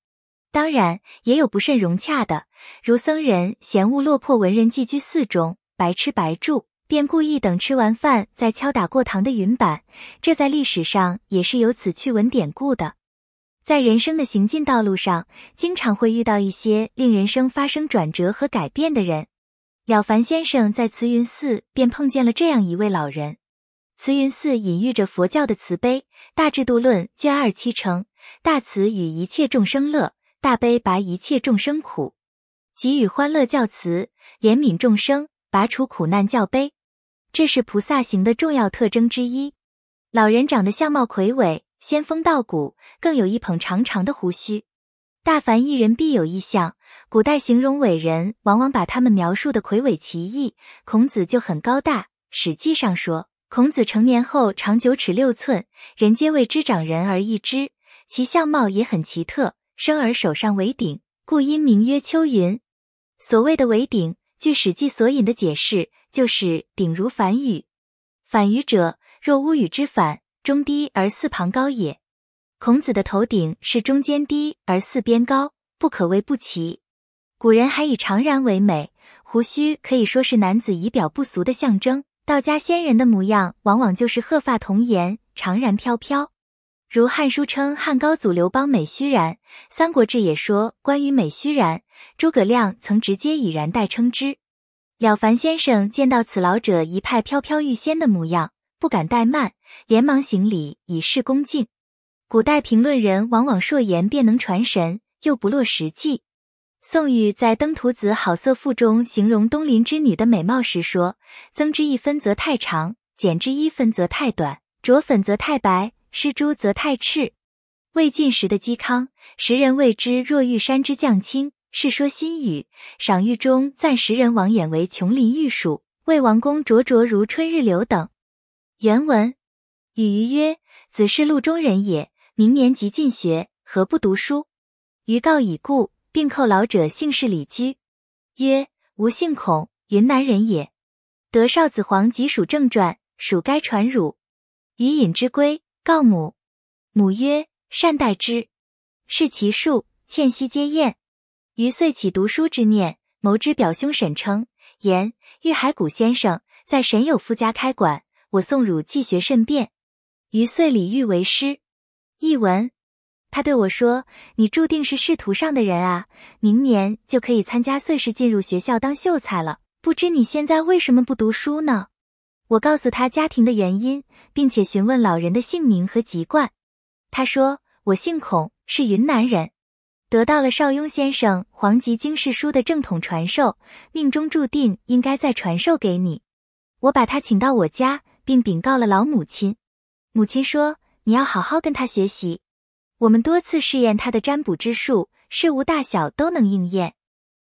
当然，也有不甚融洽的，如僧人嫌物落魄文人寄居寺中，白吃白住，便故意等吃完饭再敲打过堂的云板。这在历史上也是有此趣闻典故的。在人生的行进道路上，经常会遇到一些令人生发生转折和改变的人。了凡先生在慈云寺便碰见了这样一位老人。慈云寺隐喻着佛教的慈悲，《大智度论》卷二七成：大慈与一切众生乐，大悲拔一切众生苦，给予欢乐叫慈，怜悯众生拔除苦难叫悲。”这是菩萨行的重要特征之一。老人长得相貌魁伟，仙风道骨，更有一捧长长的胡须。大凡一人必有异相，古代形容伟人，往往把他们描述的魁伟奇异。孔子就很高大，《史记》上说。孔子成年后长九尺六寸，人皆谓之长人而异之。其相貌也很奇特，生而手上为顶，故因名曰丘云。所谓的为顶，据《史记索引的解释，就是顶如反宇，反宇者，若屋宇之反，中低而四旁高也。孔子的头顶是中间低而四边高，不可谓不奇。古人还以长髯为美，胡须可以说是男子仪表不俗的象征。道家仙人的模样，往往就是鹤发童颜，长髯飘飘。如《汉书》称汉高祖刘邦美须髯，《三国志》也说关羽美须髯，诸葛亮曾直接以髯代称之。了凡先生见到此老者一派飘飘欲仙的模样，不敢怠慢，连忙行礼以示恭敬。古代评论人往往说言便能传神，又不落实际。宋玉在《登徒子好色赋》中形容东邻之女的美貌时说：“增之一分则太长，减之一分则太短，着粉则太白，施朱则太赤。”魏晋时的嵇康，时人谓之若玉山之将倾，《世说新语》赏玉中赞时人王衍为琼林玉树，魏王公灼灼如春日柳等。原文，与鱼曰：“子是路中人也，明年即进学，何不读书？”余告已故。并扣老者姓氏礼居，曰：吾姓孔，云南人也。得少子黄及蜀正传，属该传汝。余引之归，告母。母曰：善待之。是其数，欠息皆宴。余遂起读书之念，谋之表兄沈称，言：玉海谷先生在沈有夫家开馆，我送汝寄学甚便。余遂礼遇为师。译文。他对我说：“你注定是仕途上的人啊，明年就可以参加岁试，进入学校当秀才了。不知你现在为什么不读书呢？”我告诉他家庭的原因，并且询问老人的姓名和籍贯。他说：“我姓孔，是云南人，得到了邵雍先生《黄极经世书》的正统传授，命中注定应该再传授给你。”我把他请到我家，并禀告了老母亲。母亲说：“你要好好跟他学习。”我们多次试验他的占卜之术，事无大小都能应验，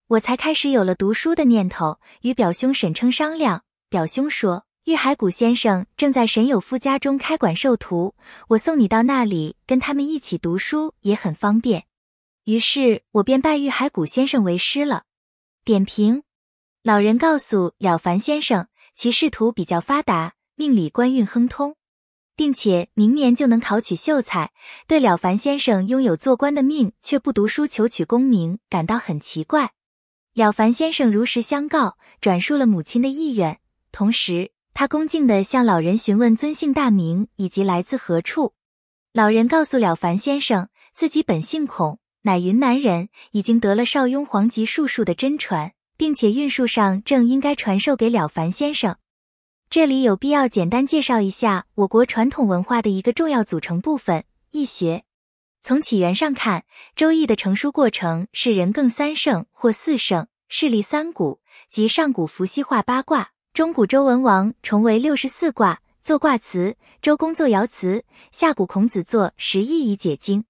我才开始有了读书的念头。与表兄沈称商量，表兄说玉海谷先生正在沈有夫家中开馆授徒，我送你到那里跟他们一起读书也很方便。于是，我便拜玉海谷先生为师了。点评：老人告诉了凡先生，其仕途比较发达，命里官运亨通。并且明年就能考取秀才，对了凡先生拥有做官的命却不读书求取功名感到很奇怪。了凡先生如实相告，转述了母亲的意愿，同时他恭敬地向老人询问尊姓大名以及来自何处。老人告诉了凡先生，自己本姓孔，乃云南人，已经得了少雍黄极术数的真传，并且运数上正应该传授给了凡先生。这里有必要简单介绍一下我国传统文化的一个重要组成部分——易学。从起源上看，《周易》的成书过程是人更三圣或四圣，势立三古，即上古伏羲画八卦，中古周文王重为六十四卦，作卦辞；周公作爻辞，下古孔子作十易以解经。《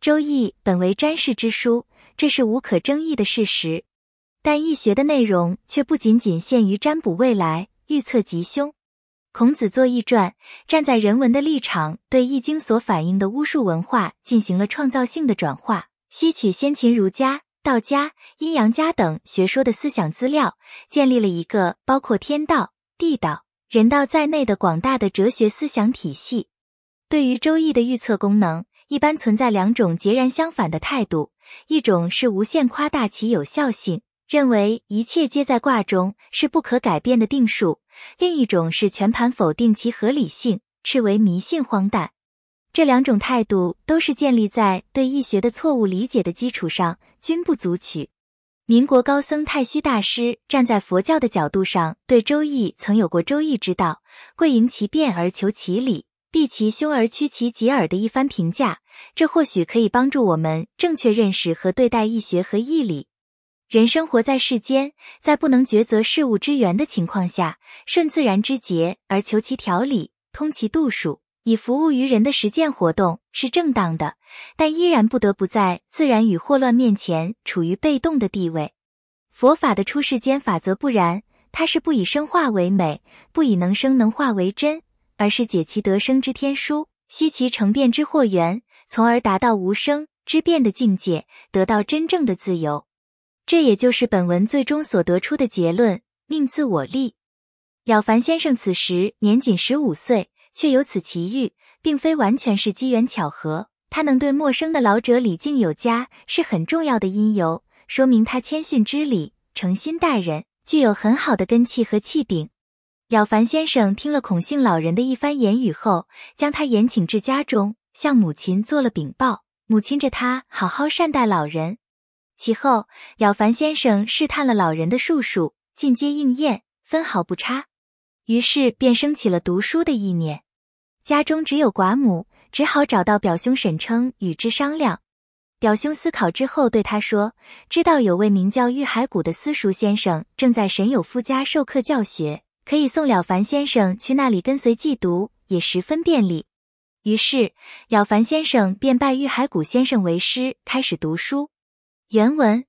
周易》本为占世之书，这是无可争议的事实。但易学的内容却不仅仅限于占卜未来。预测吉凶，孔子作易传，站在人文的立场，对易经所反映的巫术文化进行了创造性的转化，吸取先秦儒家、道家、阴阳家等学说的思想资料，建立了一个包括天道、地道、人道在内的广大的哲学思想体系。对于周易的预测功能，一般存在两种截然相反的态度，一种是无限夸大其有效性。认为一切皆在卦中，是不可改变的定数；另一种是全盘否定其合理性，斥为迷信荒诞。这两种态度都是建立在对易学的错误理解的基础上，均不足取。民国高僧太虚大师站在佛教的角度上，对《周易》曾有过“周易之道，贵迎其变而求其理，避其凶而趋其吉尔”的一番评价，这或许可以帮助我们正确认识和对待易学和易理。人生活在世间，在不能抉择事物之源的情况下，顺自然之节而求其条理，通其度数，以服务于人的实践活动是正当的，但依然不得不在自然与祸乱面前处于被动的地位。佛法的出世间法则不然，它是不以生化为美，不以能生能化为真，而是解其得生之天书，悉其成变之祸源，从而达到无生之变的境界，得到真正的自由。这也就是本文最终所得出的结论：命自我立。了凡先生此时年仅十五岁，却有此奇遇，并非完全是机缘巧合。他能对陌生的老者礼敬有加，是很重要的因由，说明他谦逊之礼、诚心待人，具有很好的根气和气柄。了凡先生听了孔姓老人的一番言语后，将他延请至家中，向母亲做了禀报，母亲着他好好善待老人。其后，了凡先生试探了老人的术数，尽皆应验，分毫不差。于是便升起了读书的意念。家中只有寡母，只好找到表兄沈称与之商量。表兄思考之后对他说：“知道有位名叫玉海谷的私塾先生正在沈有夫家授课教学，可以送了凡先生去那里跟随寄读，也十分便利。”于是，了凡先生便拜玉海谷先生为师，开始读书。原文，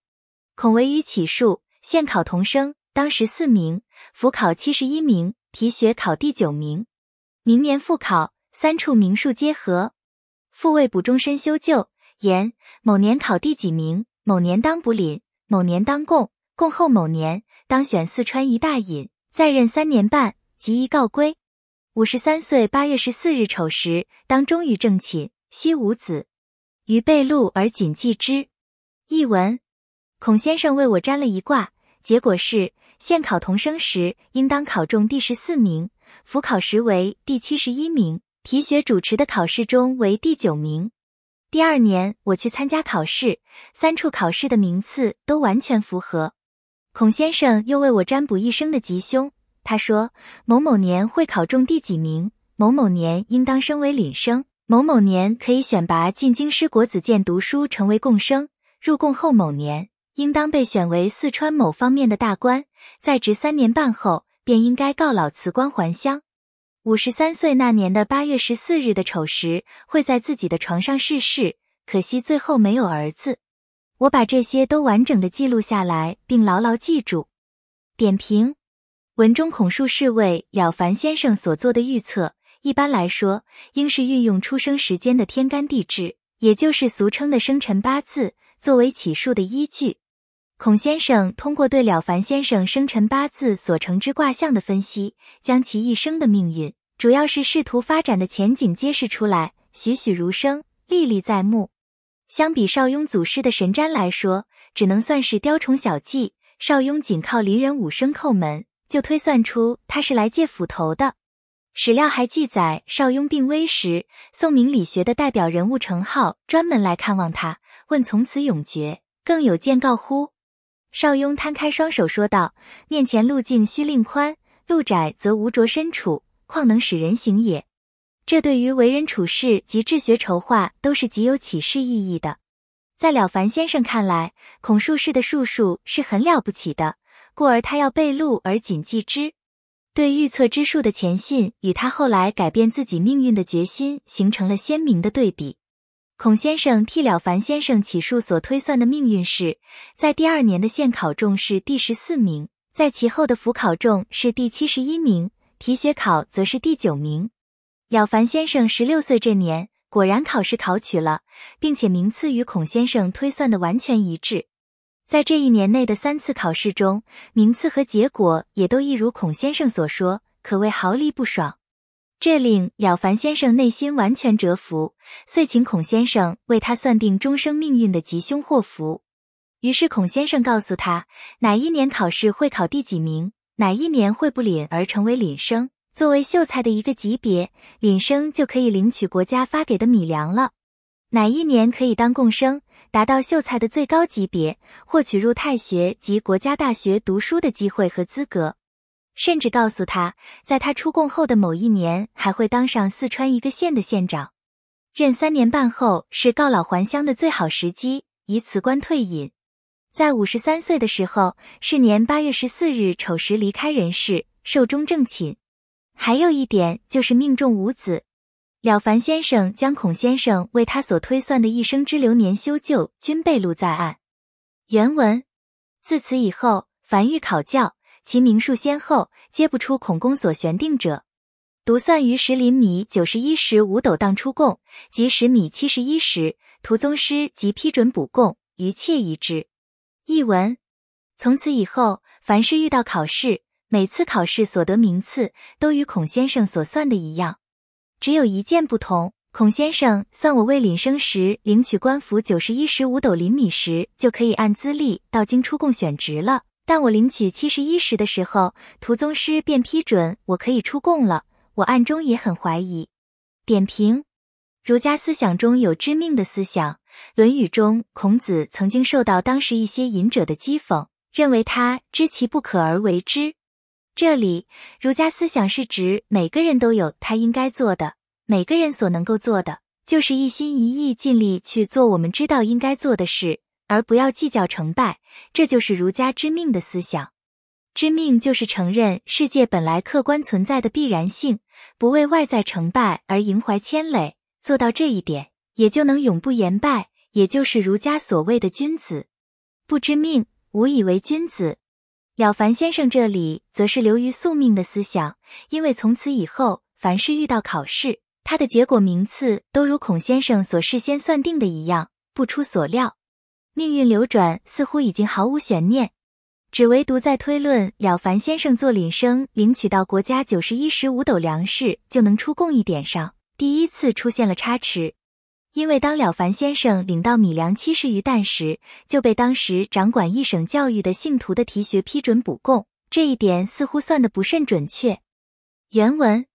孔维于启述，县考同生当十四名，府考七十一名，提学考第九名。明年复考，三处名数皆合，复未补终身修旧。言某年考第几名，某年当补廪，某年当贡，贡后某年当选四川一大尹，再任三年半，即一告归。五十三岁八月十四日丑时，当终于正寝，惜无子，于被戮而谨记之。译文，孔先生为我占了一卦，结果是：县考童生时应当考中第十四名，辅考时为第七十一名，提学主持的考试中为第九名。第二年我去参加考试，三处考试的名次都完全符合。孔先生又为我占卜一生的吉凶，他说：某某年会考中第几名，某某年应当升为领生，某某年可以选拔进京师国子监读书，成为贡生。入贡后某年，应当被选为四川某方面的大官，在职三年半后，便应该告老辞官还乡。五十三岁那年的八月十四日的丑时，会在自己的床上逝世。可惜最后没有儿子。我把这些都完整的记录下来，并牢牢记住。点评：文中孔述侍卫了凡先生所做的预测，一般来说，应是运用出生时间的天干地支，也就是俗称的生辰八字。作为起诉的依据，孔先生通过对了凡先生生辰八字所成之卦象的分析，将其一生的命运，主要是仕途发展的前景揭示出来，栩栩如生，历历在目。相比邵雍祖师的神瞻来说，只能算是雕虫小技。邵雍仅靠邻人五声叩门，就推算出他是来借斧头的。史料还记载，邵雍病危时，宋明理学的代表人物程颢专门来看望他。问从此永绝，更有见告乎？邵雍摊开双手说道：“面前路径须令宽，路窄则无着身处，况能使人行也。”这对于为人处事及治学筹划都是极有启示意义的。在了凡先生看来，孔术士的术数是很了不起的，故而他要背路而谨记之。对预测之术的前信，与他后来改变自己命运的决心，形成了鲜明的对比。孔先生替了凡先生起数所推算的命运是，在第二年的县考中是第十四名，在其后的府考中是第七十一名，提学考则是第九名。了凡先生十六岁这年，果然考试考取了，并且名次与孔先生推算的完全一致。在这一年内的三次考试中，名次和结果也都一如孔先生所说，可谓毫厘不爽。这令了凡先生内心完全折服，遂请孔先生为他算定终生命运的吉凶祸福。于是孔先生告诉他，哪一年考试会考第几名，哪一年会不领而成为领生，作为秀才的一个级别，领生就可以领取国家发给的米粮了。哪一年可以当贡生，达到秀才的最高级别，获取入太学及国家大学读书的机会和资格。甚至告诉他，在他出贡后的某一年，还会当上四川一个县的县长，任三年半后是告老还乡的最好时机，以辞官退隐。在五十三岁的时候，是年八月十四日丑时离开人世，寿终正寝。还有一点就是命中无子。了凡先生将孔先生为他所推算的一生之流年修旧均备录在案。原文自此以后，凡遇考教。其名数先后皆不出孔公所悬定者，独算于十厘米九十一石五斗当出贡，即十米七十一石。徒宗师即批准补贡，余切一致。译文：从此以后，凡是遇到考试，每次考试所得名次都与孔先生所算的一样，只有一件不同。孔先生算我未领生时领取官服九十一石五斗厘米时，就可以按资历到京出贡选职了。但我领取七十一时的时候，涂宗师便批准我可以出贡了。我暗中也很怀疑。点评：儒家思想中有知命的思想，《论语》中孔子曾经受到当时一些隐者的讥讽，认为他知其不可而为之。这里儒家思想是指每个人都有他应该做的，每个人所能够做的，就是一心一意尽力去做我们知道应该做的事。而不要计较成败，这就是儒家知命的思想。知命就是承认世界本来客观存在的必然性，不为外在成败而萦怀牵累。做到这一点，也就能永不言败，也就是儒家所谓的君子。不知命，无以为君子。了凡先生这里则是流于宿命的思想，因为从此以后，凡是遇到考试，他的结果名次都如孔先生所事先算定的一样，不出所料。命运流转似乎已经毫无悬念，只唯独在推论了凡先生做领生领取到国家九十一十五斗粮食就能出贡一点上，第一次出现了差池。因为当了凡先生领到米粮七十余担时，就被当时掌管一省教育的姓徒的提学批准补贡，这一点似乎算得不甚准确。原文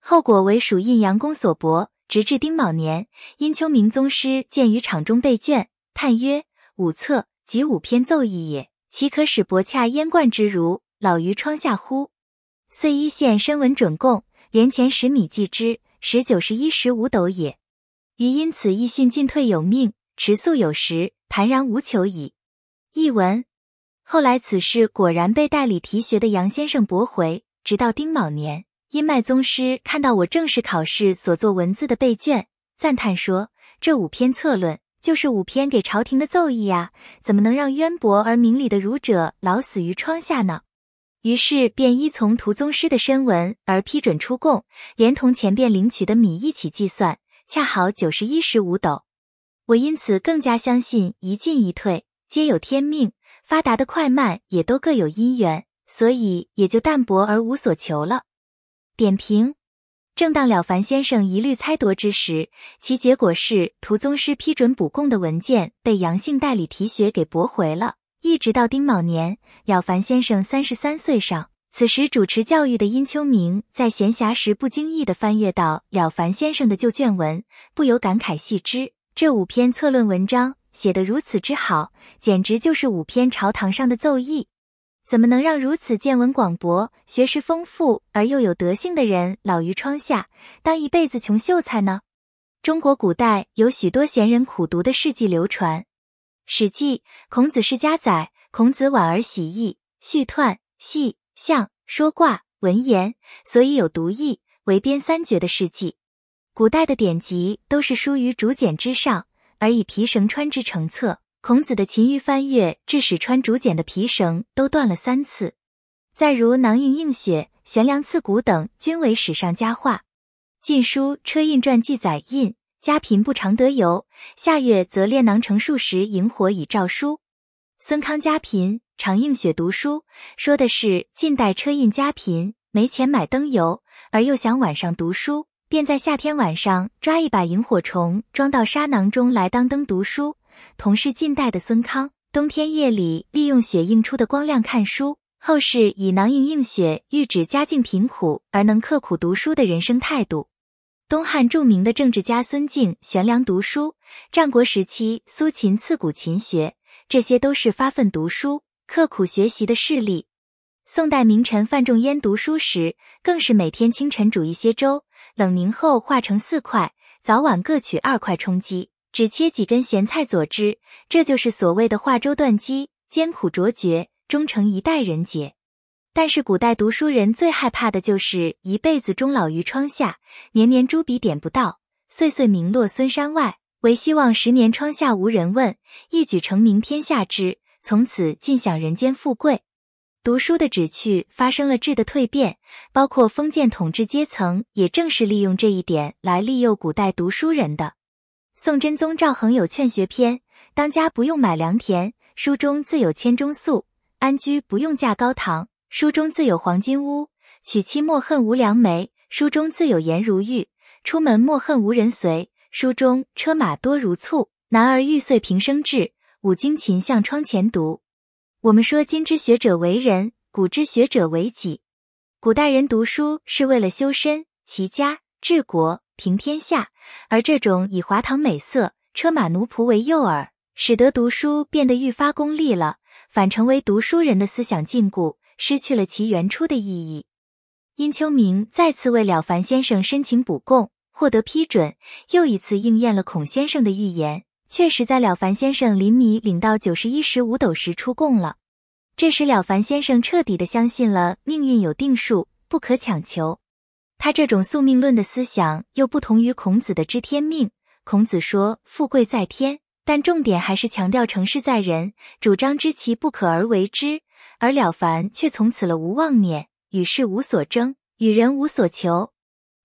后果为属印阳公所薄，直至丁卯年，因丘明宗师见于场中备卷，叹曰。五策即五篇奏议也，岂可使伯洽、焉贯之如老于窗下乎？遂依县申文准供，连前十米计之，十九十一十五斗也。余因此亦信进退有命，持粟有时，坦然无求矣。译文：后来此事果然被代理提学的杨先生驳回。直到丁卯年，因脉宗师看到我正式考试所做文字的备卷，赞叹说：“这五篇策论。”就是五篇给朝廷的奏议呀，怎么能让渊博而明理的儒者老死于窗下呢？于是便依从屠宗师的申文而批准出贡，连同前边领取的米一起计算，恰好九十一石五斗。我因此更加相信，一进一退皆有天命，发达的快慢也都各有因缘，所以也就淡薄而无所求了。点评。正当了凡先生一律猜夺之时，其结果是涂宗师批准补供的文件被杨姓代理提学给驳回了。一直到丁卯年，了凡先生三十三岁上，此时主持教育的殷秋明在闲暇时不经意地翻阅到了凡先生的旧卷文，不由感慨细之：这五篇策论文章写得如此之好，简直就是五篇朝堂上的奏议。怎么能让如此见闻广博、学识丰富而又有德性的人老于窗下，当一辈子穷秀才呢？中国古代有许多贤人苦读的事迹流传，《史记·孔子世家》载，孔子婉而喜易，续彖、戏、象、说卦、文言，所以有读易为编三绝的事迹。古代的典籍都是书于竹简之上，而以皮绳穿之成册。孔子的勤于翻阅，致使穿竹简的皮绳都断了三次。再如囊萤映雪、悬梁刺骨等，均为史上佳话。《晋书·车胤传》记载：“印家贫不常得油，夏月则练囊盛数十萤火以照书。”孙康家贫，常映雪读书，说的是晋代车胤家贫，没钱买灯油，而又想晚上读书，便在夏天晚上抓一把萤火虫，装到沙囊中来当灯读书。同是近代的孙康，冬天夜里利用雪映出的光亮看书。后世以囊萤映雪，喻指家境贫苦而能刻苦读书的人生态度。东汉著名的政治家孙敬悬梁读书，战国时期苏秦刺骨勤学，这些都是发奋读书、刻苦学习的事例。宋代名臣范仲淹读书时，更是每天清晨煮一些粥，冷凝后化成四块，早晚各取二块充饥。只切几根咸菜佐之，这就是所谓的画粥断齑，艰苦卓绝，终成一代人杰。但是，古代读书人最害怕的就是一辈子终老于窗下，年年朱笔点不到，岁岁名落孙山外，唯希望十年窗下无人问，一举成名天下知，从此尽享人间富贵。读书的旨趣发生了质的蜕变，包括封建统治阶层，也正是利用这一点来利诱古代读书人的。宋真宗赵恒有劝学篇：当家不用买良田，书中自有千钟粟；安居不用架高堂，书中自有黄金屋；娶妻莫恨无良媒，书中自有颜如玉；出门莫恨无人随，书中车马多如簇。男儿欲遂平生志，五经勤向窗前读。我们说，今之学者为人，古之学者为己。古代人读书是为了修身、齐家、治国。平天下，而这种以华堂美色、车马奴仆为诱饵，使得读书变得愈发功利了，反成为读书人的思想禁锢，失去了其原初的意义。殷秋明再次为了凡先生申请补供，获得批准，又一次应验了孔先生的预言，确实，在了凡先生临米领到九十一石五斗时出供了。这时，了凡先生彻底的相信了命运有定数，不可强求。他这种宿命论的思想又不同于孔子的知天命。孔子说：“富贵在天”，但重点还是强调成事在人，主张知其不可而为之。而了凡却从此了无妄念，与世无所争，与人无所求。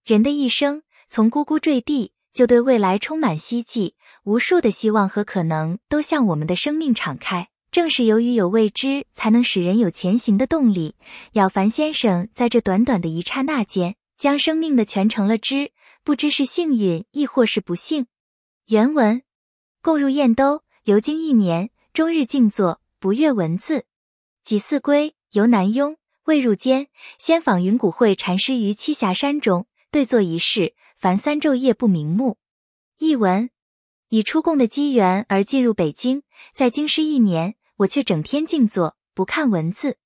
人的一生从呱呱坠地就对未来充满希冀，无数的希望和可能都向我们的生命敞开。正是由于有未知，才能使人有前行的动力。了凡先生在这短短的一刹那间。将生命的全成了知，不知是幸运亦或是不幸。原文：共入燕都，留京一年，终日静坐，不阅文字。几嗣归，由南庸，未入监，先访云谷会禅师于栖霞山中，对坐一室，凡三昼夜不瞑目。译文：以出贡的机缘而进入北京，在京师一年，我却整天静坐，不看文字。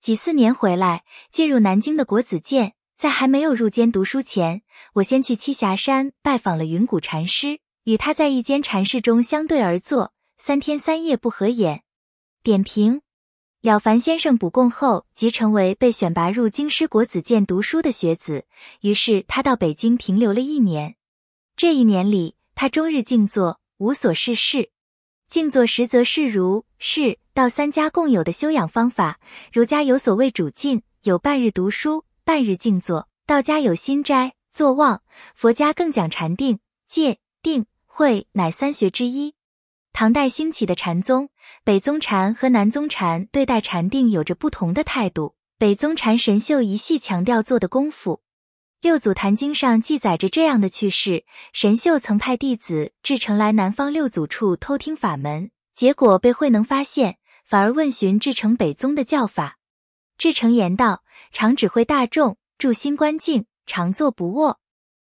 几四年回来，进入南京的国子监。在还没有入监读书前，我先去栖霞山拜访了云谷禅师，与他在一间禅室中相对而坐，三天三夜不合眼。点评：了凡先生补供后，即成为被选拔入京师国子监读书的学子。于是他到北京停留了一年。这一年里，他终日静坐，无所事事。静坐实则是儒、释、道三家共有的修养方法。儒家有所谓主静，有半日读书。半日静坐，道家有心斋坐忘，佛家更讲禅定，戒定慧乃三学之一。唐代兴起的禅宗，北宗禅和南宗禅对待禅定有着不同的态度。北宗禅神秀一系强调坐的功夫，《六祖坛经》上记载着这样的趣事：神秀曾派弟子至诚来南方六祖处偷听法门，结果被慧能发现，反而问询至诚北宗的教法。智诚言道：常指挥大众，助心观境，常坐不卧。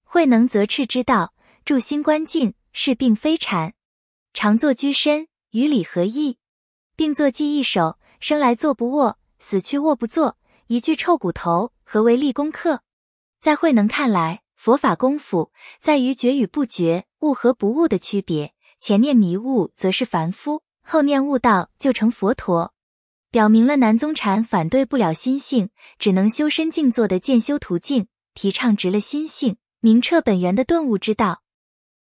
慧能则斥之道，助心观境是病非禅，常坐居身与理合一。并坐记一手，生来坐不卧，死去卧不坐，一句臭骨头，何为立功课？在慧能看来，佛法功夫在于觉与不觉，悟和不悟的区别。前念迷悟则是凡夫，后念悟道就成佛陀。表明了南宗禅反对不了心性，只能修身静坐的渐修途径，提倡直了心性、明彻本源的顿悟之道。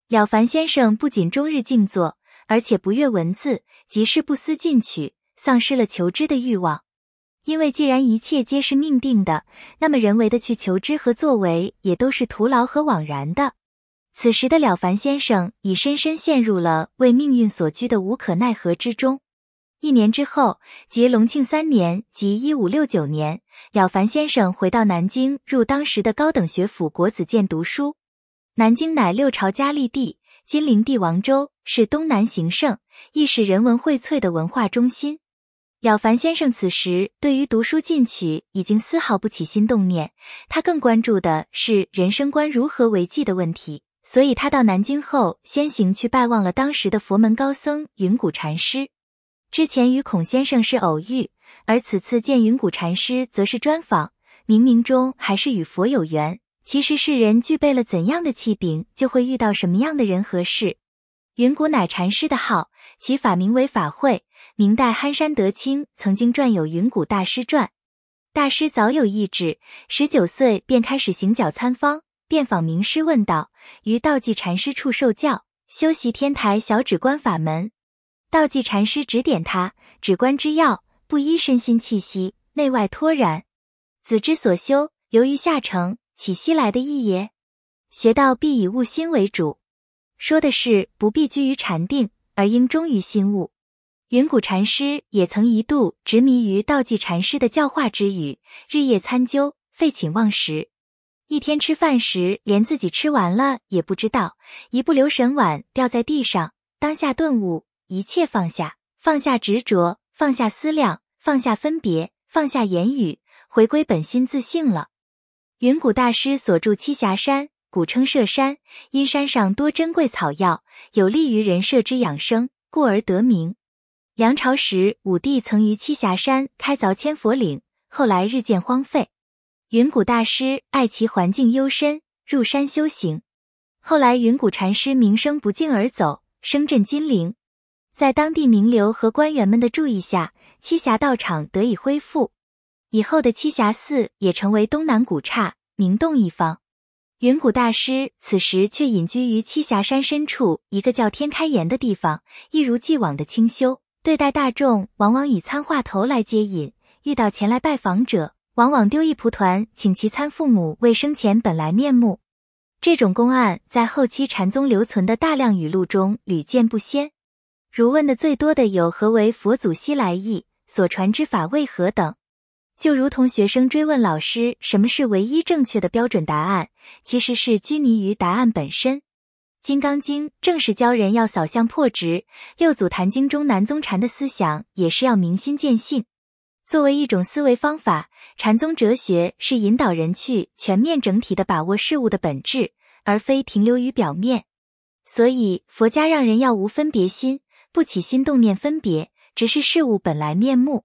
了凡先生不仅终日静坐，而且不阅文字，即是不思进取，丧失了求知的欲望。因为既然一切皆是命定的，那么人为的去求知和作为也都是徒劳和枉然的。此时的了凡先生已深深陷入了为命运所居的无可奈何之中。一年之后，即隆庆三年，即一五六九年，了凡先生回到南京，入当时的高等学府国子监读书。南京乃六朝佳丽地，金陵帝王州，是东南行胜，亦是人文荟萃的文化中心。了凡先生此时对于读书进取已经丝毫不起心动念，他更关注的是人生观如何为继的问题。所以，他到南京后，先行去拜望了当时的佛门高僧云谷禅师。之前与孔先生是偶遇，而此次见云谷禅师则是专访。冥冥中还是与佛有缘。其实世人具备了怎样的器禀，就会遇到什么样的人和事。云谷乃禅师的号，其法名为法会。明代憨山德清曾经撰有《云谷大师传》。大师早有意志，十九岁便开始行脚参方，遍访名师问道，于道济禅师处受教，修习天台小指观法门。道济禅师指点他：止观之要，不依身心气息，内外脱然。子之所修，由于下乘，起息来的意也。学道必以悟心为主，说的是不必拘于禅定，而应忠于心悟。云谷禅师也曾一度执迷于道济禅师的教化之语，日夜参究，废寝忘食。一天吃饭时，连自己吃完了也不知道，一不留神碗掉在地上，当下顿悟。一切放下，放下执着，放下思量，放下分别，放下言语，回归本心自性了。云谷大师所住栖霞山，古称摄山，因山上多珍贵草药，有利于人摄之养生，故而得名。梁朝时，武帝曾于栖霞山开凿千佛岭，后来日渐荒废。云谷大师爱其环境幽深，入山修行。后来云谷禅师名声不胫而走，声震金陵。在当地名流和官员们的注意下，栖霞道场得以恢复，以后的栖霞寺也成为东南古刹，名动一方。云谷大师此时却隐居于栖霞山深处一个叫天开岩的地方，一如既往的清修。对待大众，往往以参话头来接引；遇到前来拜访者，往往丢一蒲团，请其参父母为生前本来面目。这种公案在后期禅宗留存的大量语录中屡见不鲜。如问的最多的有何为佛祖西来意，所传之法为何等，就如同学生追问老师什么是唯一正确的标准答案，其实是拘泥于答案本身。《金刚经》正是教人要扫相破执，《六祖坛经》中南宗禅的思想也是要明心见性。作为一种思维方法，禅宗哲学是引导人去全面整体的把握事物的本质，而非停留于表面。所以佛家让人要无分别心。不起心动念分别，只是事物本来面目，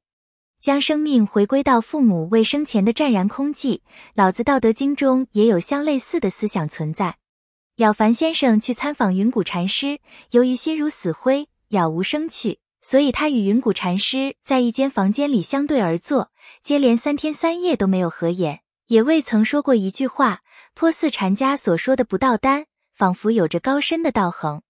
将生命回归到父母未生前的湛然空寂。老子《道德经》中也有相类似的思想存在。了凡先生去参访云谷禅师，由于心如死灰，了无生趣，所以他与云谷禅师在一间房间里相对而坐，接连三天三夜都没有合眼，也未曾说过一句话，颇似禅家所说的不道丹，仿佛有着高深的道行。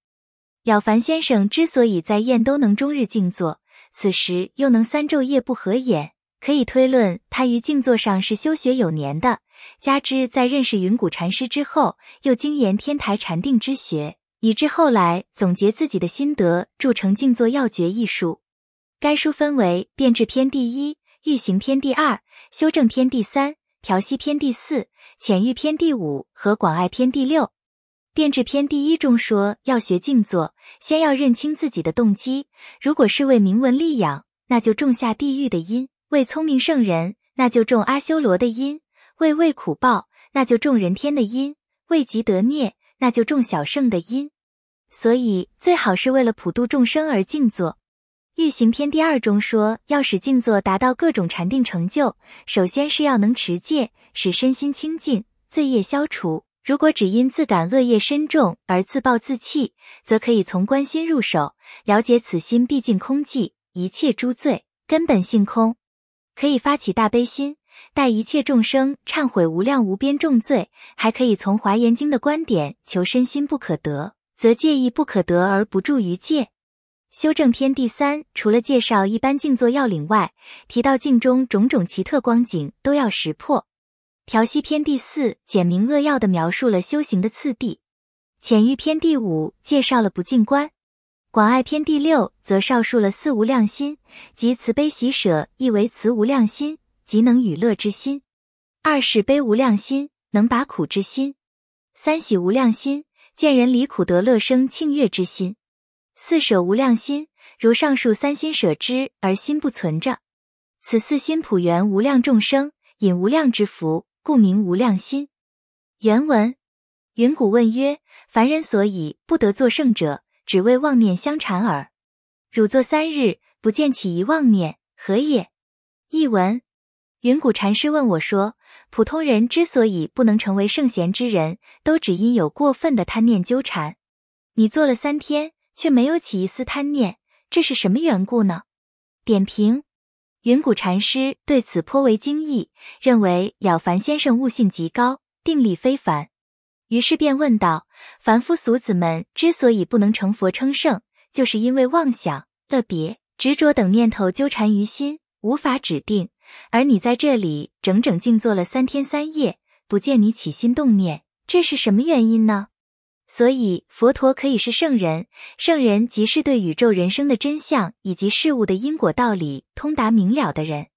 了凡先生之所以在燕都能终日静坐，此时又能三昼夜不合眼，可以推论他于静坐上是修学有年的。加之在认识云谷禅师之后，又精研天台禅定之学，以致后来总结自己的心得，铸成《静坐要诀》一书。该书分为变质篇第一、欲行篇第二、修正篇第三、调息篇第四、遣欲篇第五和广爱篇第六。变质篇第一中说，要学静坐，先要认清自己的动机。如果是为名闻利养，那就种下地狱的因；为聪明圣人，那就种阿修罗的因；为畏苦报，那就种人天的因；为即得孽，那就种小圣的因。所以最好是为了普度众生而静坐。欲行篇第二中说，要使静坐达到各种禅定成就，首先是要能持戒，使身心清净，罪业消除。如果只因自感恶业深重而自暴自弃，则可以从观心入手，了解此心毕竟空寂，一切诸罪根本性空，可以发起大悲心，待一切众生忏悔无量无边重罪。还可以从华严经的观点，求身心不可得，则戒亦不可得，而不住于戒。修正篇第三，除了介绍一般静坐要领外，提到镜中种种奇特光景都要识破。调息篇第四，简明扼要地描述了修行的次第。浅欲篇第五，介绍了不净观。广爱篇第六，则绍述了四无量心，即慈悲喜舍，亦为慈无量心，即能与乐之心；二是悲无量心，能拔苦之心；三喜无量心，见人离苦得乐生庆悦之心；四舍无量心，如上述三心舍之而心不存着。此四心普缘无量众生，引无量之福。故名无量心。原文：云谷问曰：“凡人所以不得作圣者，只为妄念相缠耳。汝坐三日，不见起一妄念，何也？”译文：云谷禅师问我说：“普通人之所以不能成为圣贤之人，都只因有过分的贪念纠缠。你坐了三天，却没有起一丝贪念，这是什么缘故呢？”点评。云谷禅师对此颇为惊异，认为了凡先生悟性极高，定力非凡，于是便问道：“凡夫俗子们之所以不能成佛称圣，就是因为妄想、乐别、执着等念头纠缠于心，无法止定。而你在这里整整静坐了三天三夜，不见你起心动念，这是什么原因呢？”所以佛陀可以是圣人，圣人即是对宇宙人生的真相以及事物的因果道理通达明了的人。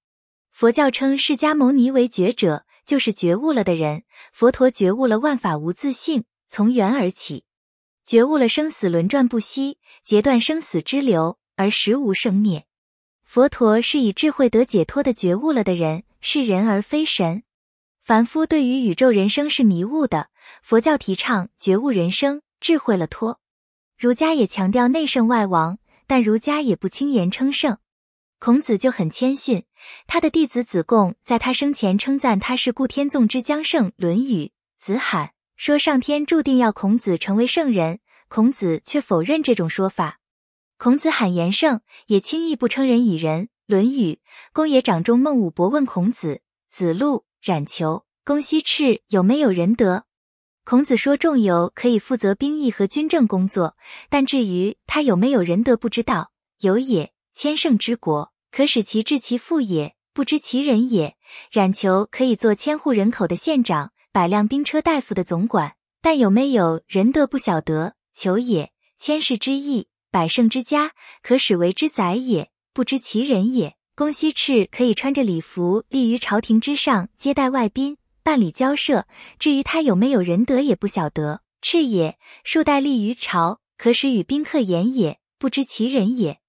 佛教称释迦牟尼为觉者，就是觉悟了的人。佛陀觉悟了万法无自性，从缘而起；觉悟了生死轮转不息，截断生死之流而实无生灭。佛陀是以智慧得解脱的觉悟了的人，是人而非神。凡夫对于宇宙人生是迷悟的。佛教提倡觉悟人生，智慧了脱；儒家也强调内圣外王，但儒家也不轻言称圣。孔子就很谦逊，他的弟子子贡在他生前称赞他是“故天纵之将圣”，《论语·子罕》说上天注定要孔子成为圣人。孔子却否认这种说法。孔子罕言圣，也轻易不称人以人，《论语》公冶掌中孟武伯问孔子，子路、冉求、公西赤有没有仁德？孔子说：“仲由可以负责兵役和军政工作，但至于他有没有仁德，不知道。有也，千乘之国，可使其治其父也，不知其人也。冉求可以做千户人口的县长，百辆兵车大夫的总管，但有没有仁德不晓得。求也，千世之邑，百胜之家，可使为之宰也，不知其人也。公西赤可以穿着礼服立于朝廷之上接待外宾。”办理交涉，至于他有没有仁德，也不晓得。赤也树代立于朝，可使与宾客言也，不知其人也。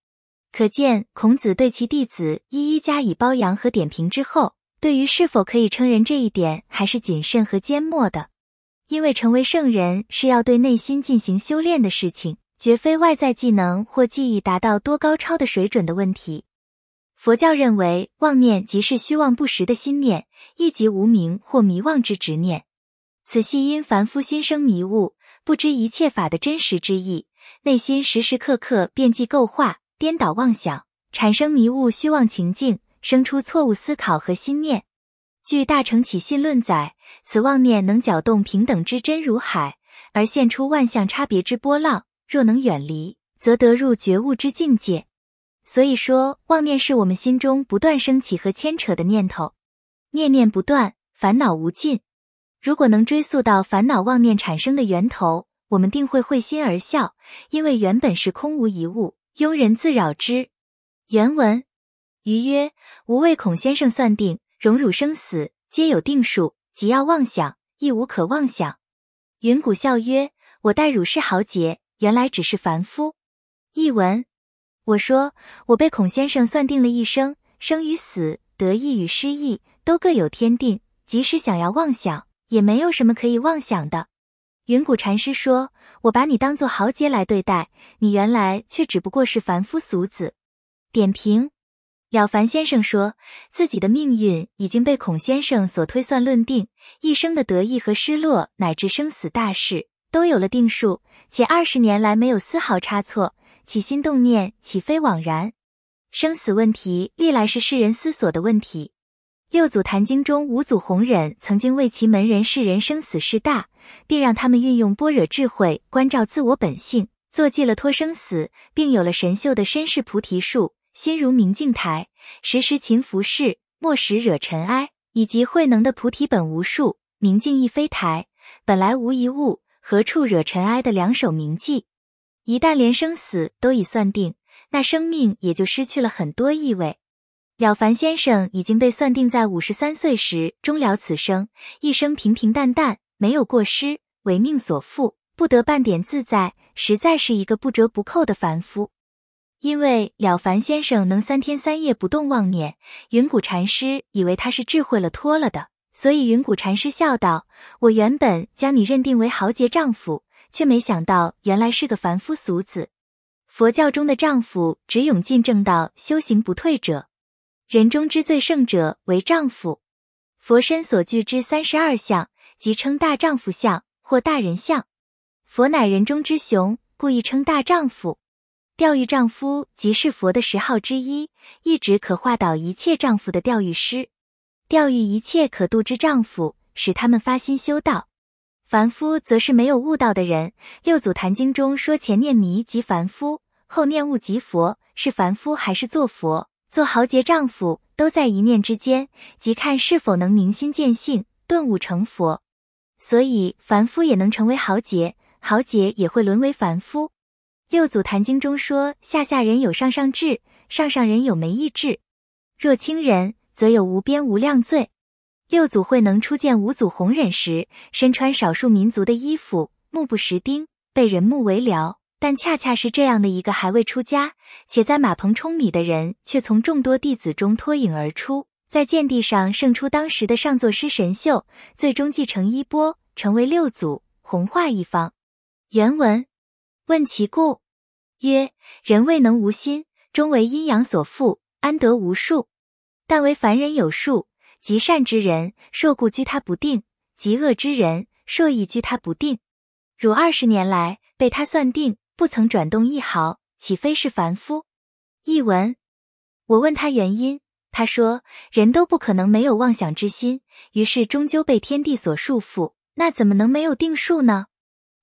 可见孔子对其弟子一一加以褒扬和点评之后，对于是否可以称人这一点，还是谨慎和缄默的。因为成为圣人是要对内心进行修炼的事情，绝非外在技能或技艺达到多高超的水准的问题。佛教认为，妄念即是虚妄不实的心念。一即无名或迷妄之执念，此系因凡夫心生迷雾，不知一切法的真实之意，内心时时刻刻变计构化，颠倒妄想，产生迷雾虚妄情境，生出错误思考和心念。据《大乘起信论》载，此妄念能搅动平等之真如海，而现出万象差别之波浪。若能远离，则得入觉悟之境界。所以说，妄念是我们心中不断升起和牵扯的念头。念念不断，烦恼无尽。如果能追溯到烦恼妄念产生的源头，我们定会会心而笑，因为原本是空无一物，庸人自扰之。原文：余曰，吾为孔先生算定，荣辱生死皆有定数，即要妄想，亦无可妄想。云谷笑曰，我待汝是豪杰，原来只是凡夫。译文：我说，我被孔先生算定了一生，生与死，得意与失意。都各有天定，即使想要妄想，也没有什么可以妄想的。云谷禅师说：“我把你当作豪杰来对待，你原来却只不过是凡夫俗子。”点评：了凡先生说自己的命运已经被孔先生所推算论定，一生的得意和失落，乃至生死大事，都有了定数，且二十年来没有丝毫差错，起心动念岂非枉然？生死问题历来是世人思索的问题。六祖坛经中，五祖弘忍曾经为其门人世人生死事大，并让他们运用般若智慧关照自我本性，做记了脱生死，并有了神秀的身世菩提树，心如明镜台，时时勤拂拭，莫使惹尘埃，以及慧能的菩提本无树，明镜亦非台，本来无一物，何处惹尘埃的两手名记。一旦连生死都已算定，那生命也就失去了很多意味。了凡先生已经被算定在五十三岁时终了此生，一生平平淡淡，没有过失，唯命所负，不得半点自在，实在是一个不折不扣的凡夫。因为了凡先生能三天三夜不动妄念，云谷禅师以为他是智慧了脱了的，所以云谷禅师笑道：“我原本将你认定为豪杰丈夫，却没想到原来是个凡夫俗子。佛教中的丈夫，只勇进正道修行不退者。”人中之最胜者为丈夫，佛身所具之三十二相，即称大丈夫相或大人相。佛乃人中之雄，故亦称大丈夫。钓御丈夫即是佛的十号之一，一指可化倒一切丈夫的钓御师，钓御一切可度之丈夫，使他们发心修道。凡夫则是没有悟道的人。六祖坛经中说，前念迷即凡夫，后念悟即佛。是凡夫还是做佛？做豪杰丈夫，都在一念之间，即看是否能明心见性、顿悟成佛。所以凡夫也能成为豪杰，豪杰也会沦为凡夫。六祖坛经中说：下下人有上上智，上上人有没意志。若轻人，则有无边无量罪。六祖慧能初见五祖弘忍时，身穿少数民族的衣服，目不识丁，被人目为僚。但恰恰是这样的一个还未出家且在马棚舂米的人，却从众多弟子中脱颖而出，在见地上胜出当时的上座师神秀，最终继承衣钵，成为六祖，弘化一方。原文问其故，曰：人未能无心，终为阴阳所缚，安得无数？但为凡人有数，极善之人，硕故居他不定；极恶之人，硕亦居他不定。汝二十年来被他算定。不曾转动一毫，岂非是凡夫？译文：我问他原因，他说人都不可能没有妄想之心，于是终究被天地所束缚，那怎么能没有定数呢？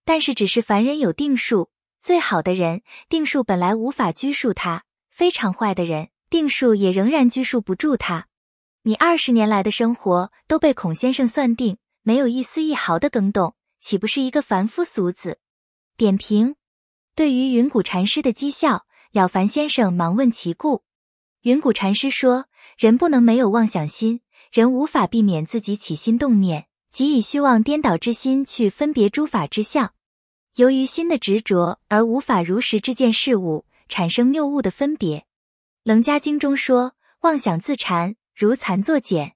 但是只是凡人有定数，最好的人定数本来无法拘束他，非常坏的人定数也仍然拘束不住他。你二十年来的生活都被孔先生算定，没有一丝一毫的更动，岂不是一个凡夫俗子？点评。对于云谷禅师的讥笑，了凡先生忙问其故。云谷禅师说：“人不能没有妄想心，人无法避免自己起心动念，即以虚妄颠倒之心去分别诸法之相。由于心的执着，而无法如实之见事物，产生谬误的分别。”《楞伽经》中说：“妄想自禅，如蚕作茧。”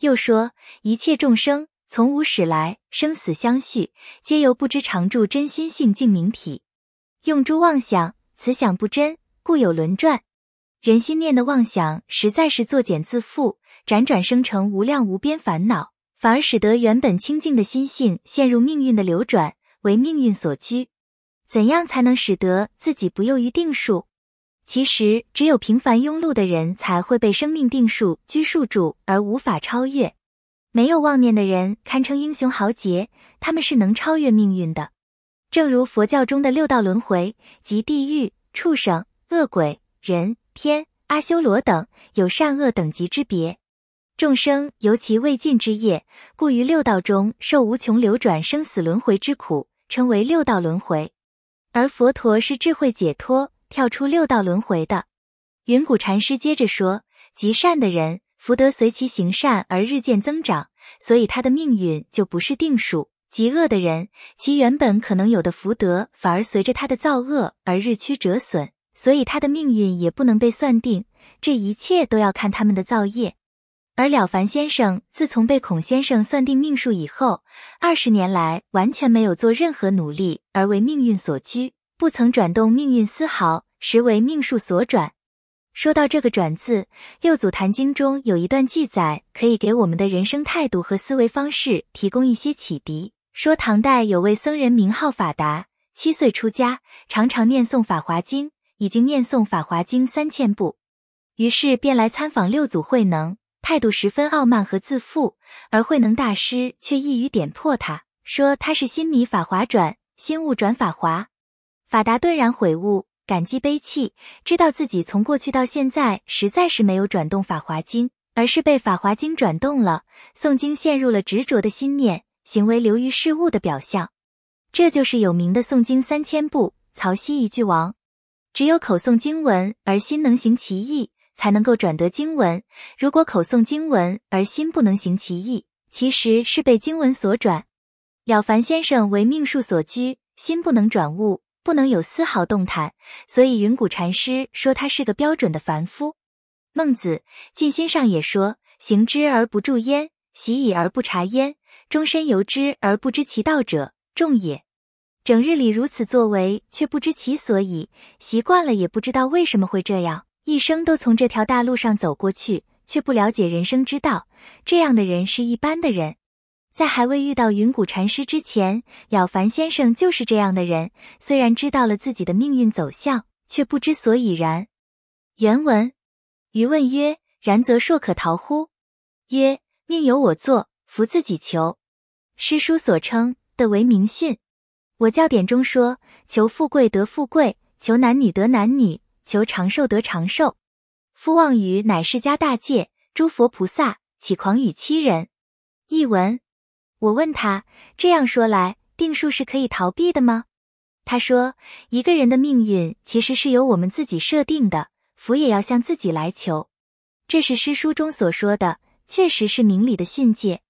又说：“一切众生从无始来，生死相续，皆由不知常住真心性净明体。”用诸妄想，此想不真，故有轮转。人心念的妄想，实在是作茧自缚，辗转生成无量无边烦恼，反而使得原本清净的心性陷入命运的流转，为命运所拘。怎样才能使得自己不囿于定数？其实，只有平凡庸碌的人才会被生命定数拘束住而无法超越。没有妄念的人，堪称英雄豪杰，他们是能超越命运的。正如佛教中的六道轮回，即地狱、畜生、恶鬼、人、天、阿修罗等，有善恶等级之别。众生由其未尽之业，故于六道中受无穷流转生死轮回之苦，称为六道轮回。而佛陀是智慧解脱，跳出六道轮回的。云谷禅师接着说：极善的人，福德随其行善而日渐增长，所以他的命运就不是定数。极恶的人，其原本可能有的福德，反而随着他的造恶而日趋折损，所以他的命运也不能被算定。这一切都要看他们的造业。而了凡先生自从被孔先生算定命数以后，二十年来完全没有做任何努力，而为命运所拘，不曾转动命运丝毫，实为命数所转。说到这个“转”字，《六祖坛经》中有一段记载，可以给我们的人生态度和思维方式提供一些启迪。说唐代有位僧人名号法达，七岁出家，常常念诵《法华经》，已经念诵《法华经》三千部，于是便来参访六祖慧能，态度十分傲慢和自负，而慧能大师却一语点破，他说他是心迷法华转，心悟转法华。法达顿然悔悟，感激悲泣，知道自己从过去到现在，实在是没有转动《法华经》，而是被《法华经》转动了，诵经陷入了执着的心念。行为流于事物的表象，这就是有名的“诵经三千部，曹溪一句亡”。只有口诵经文而心能行其意，才能够转得经文。如果口诵经文而心不能行其意，其实是被经文所转。了凡先生为命数所拘，心不能转物，不能有丝毫动弹，所以云谷禅师说他是个标准的凡夫。孟子《尽心上》也说：“行之而不住焉，习矣而不察焉。”终身由之而不知其道者众也，整日里如此作为，却不知其所以，习惯了也不知道为什么会这样，一生都从这条大路上走过去，却不了解人生之道，这样的人是一般的人。在还未遇到云谷禅师之前，了凡先生就是这样的人，虽然知道了自己的命运走向，却不知所以然。原文，余问曰：“然则朔可逃乎？”曰：“命由我作。”福自己求，诗书所称的为明训。我教典中说：求富贵得富贵，求男女得男女，求长寿得长寿。夫望语乃世家大戒，诸佛菩萨岂狂语欺人？译文：我问他这样说来，定数是可以逃避的吗？他说：一个人的命运其实是由我们自己设定的，福也要向自己来求，这是诗书中所说的，确实是明理的训诫。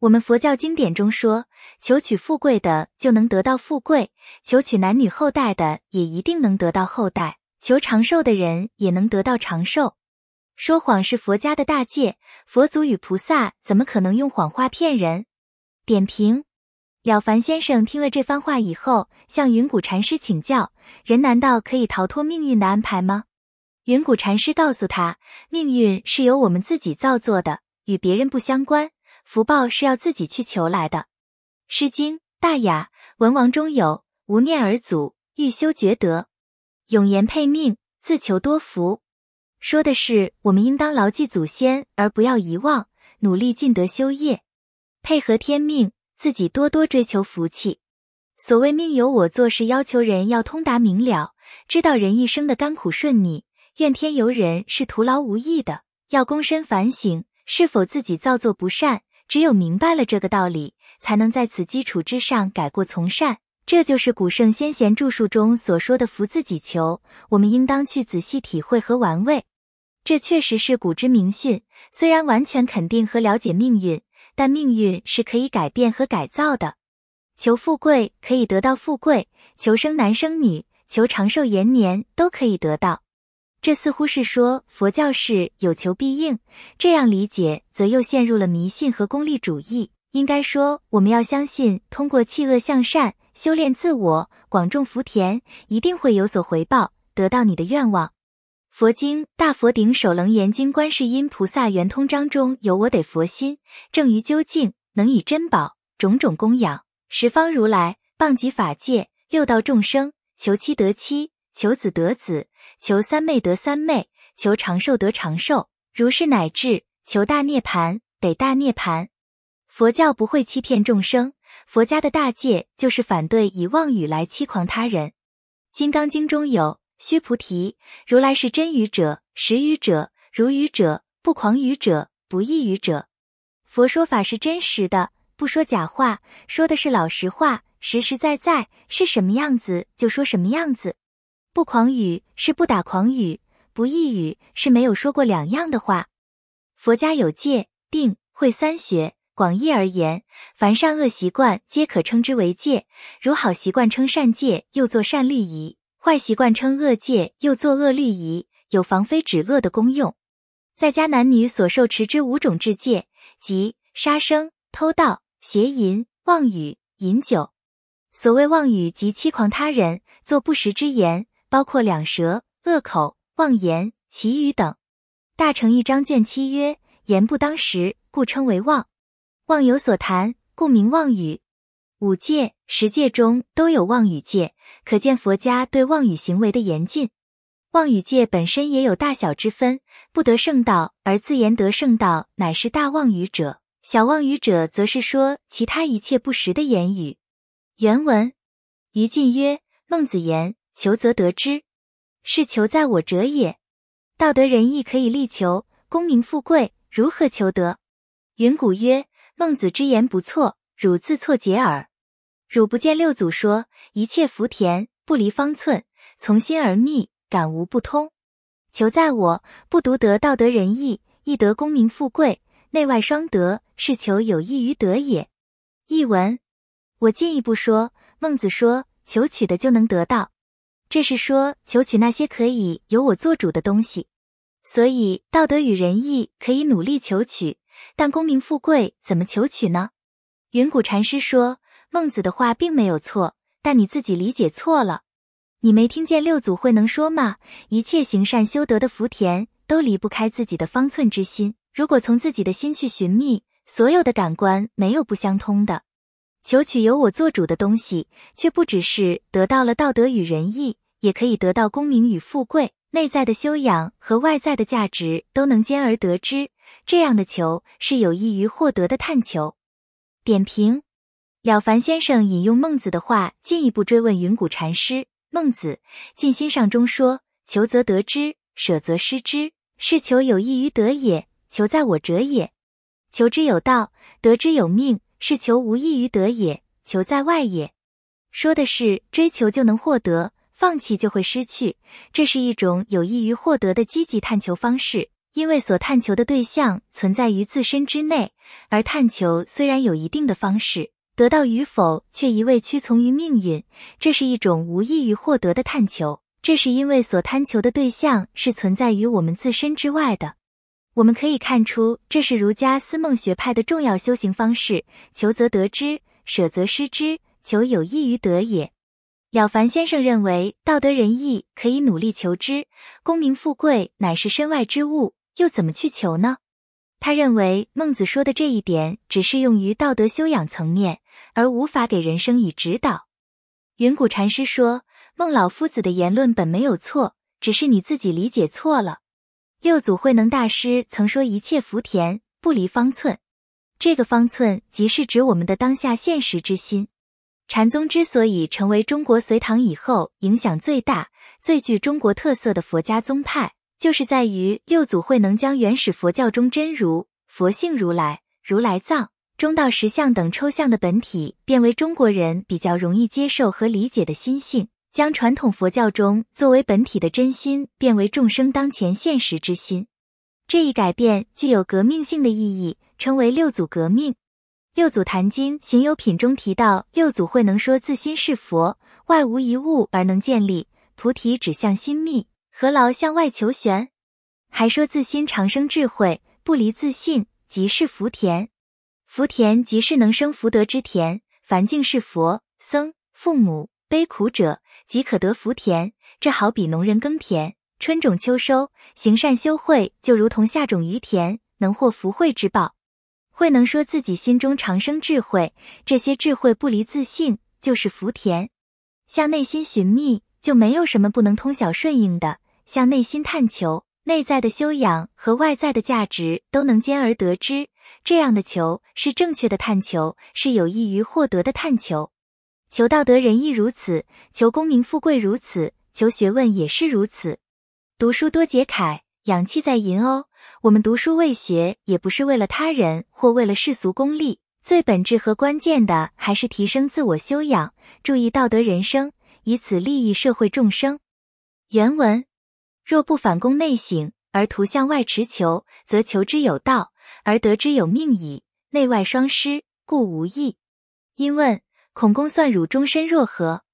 我们佛教经典中说，求取富贵的就能得到富贵，求取男女后代的也一定能得到后代，求长寿的人也能得到长寿。说谎是佛家的大戒，佛祖与菩萨怎么可能用谎话骗人？点评：了凡先生听了这番话以后，向云谷禅师请教，人难道可以逃脱命运的安排吗？云谷禅师告诉他，命运是由我们自己造作的，与别人不相关。福报是要自己去求来的，《诗经·大雅·文王》中有“无念尔祖，欲修厥德，永言配命，自求多福”，说的是我们应当牢记祖先而不要遗忘，努力尽德修业，配合天命，自己多多追求福气。所谓“命由我作”，是要求人要通达明了，知道人一生的甘苦顺逆，怨天尤人是徒劳无益的，要躬身反省，是否自己造作不善。只有明白了这个道理，才能在此基础之上改过从善。这就是古圣先贤著述中所说的“福自己求”，我们应当去仔细体会和玩味。这确实是古之名训。虽然完全肯定和了解命运，但命运是可以改变和改造的。求富贵可以得到富贵，求生男生女，求长寿延年都可以得到。这似乎是说佛教是有求必应，这样理解则又陷入了迷信和功利主义。应该说，我们要相信，通过弃恶向善、修炼自我、广种福田，一定会有所回报，得到你的愿望。佛经《大佛顶首楞严经》观世音菩萨圆通章中有：“我得佛心正于究竟，能以珍宝种种供养十方如来，棒及法界六道众生，求妻得妻，求子得子。”求三昧得三昧，求长寿得长寿，如是乃至求大涅槃得大涅槃。佛教不会欺骗众生，佛家的大戒就是反对以妄语来欺诳他人。《金刚经》中有：“须菩提，如来是真语者，实语者，如语者，不狂语者，不异语者。”佛说法是真实的，不说假话，说的是老实话，实实在在是什么样子就说什么样子。不狂语是不打诳语，不异语是没有说过两样的话。佛家有戒、定、慧三学，广义而言，凡善恶习惯皆可称之为戒。如好习惯称善戒，又作善律仪；坏习惯称恶戒，又作恶律仪，有防非止恶的功用。在家男女所受持之五种制戒，即杀生、偷盗、邪淫、妄语、饮酒。所谓妄语，即欺诳他人，作不实之言。包括两舌、恶口、妄言、绮语等。大成一章卷七曰：“言不当时，故称为妄；妄有所谈，故名妄语。”五戒、十戒中都有妄语戒，可见佛家对妄语行为的严禁。妄语戒本身也有大小之分，不得圣道而自言得圣道，乃是大妄语者；小妄语者，则是说其他一切不实的言语。原文于禁曰：“孟子言。”求则得之，是求在我者也。道德仁义可以力求，功名富贵如何求得？云谷曰：“孟子之言不错，汝自错解耳。汝不见六祖说：‘一切福田，不离方寸，从心而觅，感无不通。’求在我，不独得道德仁义，亦得功名富贵，内外双得，是求有益于德也。”译文：我进一步说，孟子说，求取的就能得到。这是说求取那些可以由我做主的东西，所以道德与仁义可以努力求取，但功名富贵怎么求取呢？云谷禅师说，孟子的话并没有错，但你自己理解错了。你没听见六祖慧能说吗？一切行善修德的福田都离不开自己的方寸之心。如果从自己的心去寻觅，所有的感官没有不相通的。求取由我做主的东西，却不只是得到了道德与仁义，也可以得到功名与富贵，内在的修养和外在的价值都能兼而得之。这样的求是有益于获得的探求。点评：了凡先生引用孟子的话，进一步追问云谷禅师。孟子《尽心上》中说：“求则得之，舍则失之，是求有益于得也。求在我者也。求之有道，得之有命。”是求无异于得也，求在外也，说的是追求就能获得，放弃就会失去，这是一种有益于获得的积极探求方式。因为所探求的对象存在于自身之内，而探求虽然有一定的方式，得到与否却一味屈从于命运，这是一种无益于获得的探求。这是因为所贪求的对象是存在于我们自身之外的。我们可以看出，这是儒家思梦学派的重要修行方式。求则得之，舍则失之。求有益于得也。了凡先生认为，道德仁义可以努力求之，功名富贵乃是身外之物，又怎么去求呢？他认为孟子说的这一点只适用于道德修养层面，而无法给人生以指导。云谷禅师说，孟老夫子的言论本没有错，只是你自己理解错了。六祖慧能大师曾说：“一切福田不离方寸，这个方寸即是指我们的当下现实之心。”禅宗之所以成为中国隋唐以后影响最大、最具中国特色的佛家宗派，就是在于六祖慧能将原始佛教中真如、佛性、如来、如来藏、中道实相等抽象的本体，变为中国人比较容易接受和理解的心性。将传统佛教中作为本体的真心变为众生当前现实之心，这一改变具有革命性的意义，称为六祖革命。六祖坛经行有品中提到，六祖慧能说自心是佛，外无一物而能建立菩提，指向心密，何劳向外求玄？还说自心长生智慧，不离自信，即是福田。福田即是能生福德之田，凡净是佛僧父母悲苦者。即可得福田，这好比农人耕田，春种秋收；行善修慧，就如同夏种于田，能获福慧之报。慧能说自己心中长生智慧，这些智慧不离自性，就是福田。向内心寻觅，就没有什么不能通晓顺应的；向内心探求，内在的修养和外在的价值都能兼而得之。这样的求是正确的探求，是有益于获得的探求。求道德仁义如此，求功名富贵如此，求学问也是如此。读书多节楷，养气在吟哦。我们读书为学，也不是为了他人或为了世俗功利，最本质和关键的还是提升自我修养，注意道德人生，以此利益社会众生。原文：若不反躬内省，而徒向外驰求，则求之有道，而得之有命矣。内外双失，故无益。因问。孔公算汝终身若何？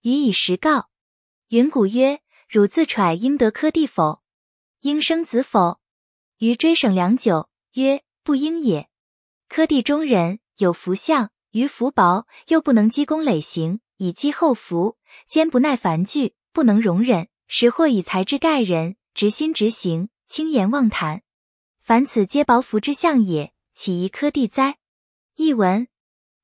予以实告。云谷曰：“汝自揣应得科第否？应生子否？”余追省良久，曰：“不应也。科第中人有福相，余福薄，又不能积功累行以积厚福，兼不耐烦聚，不能容忍，时或以才智盖人，直心直行，轻言妄谈，凡此皆薄福之相也，岂宜科第哉？”译文。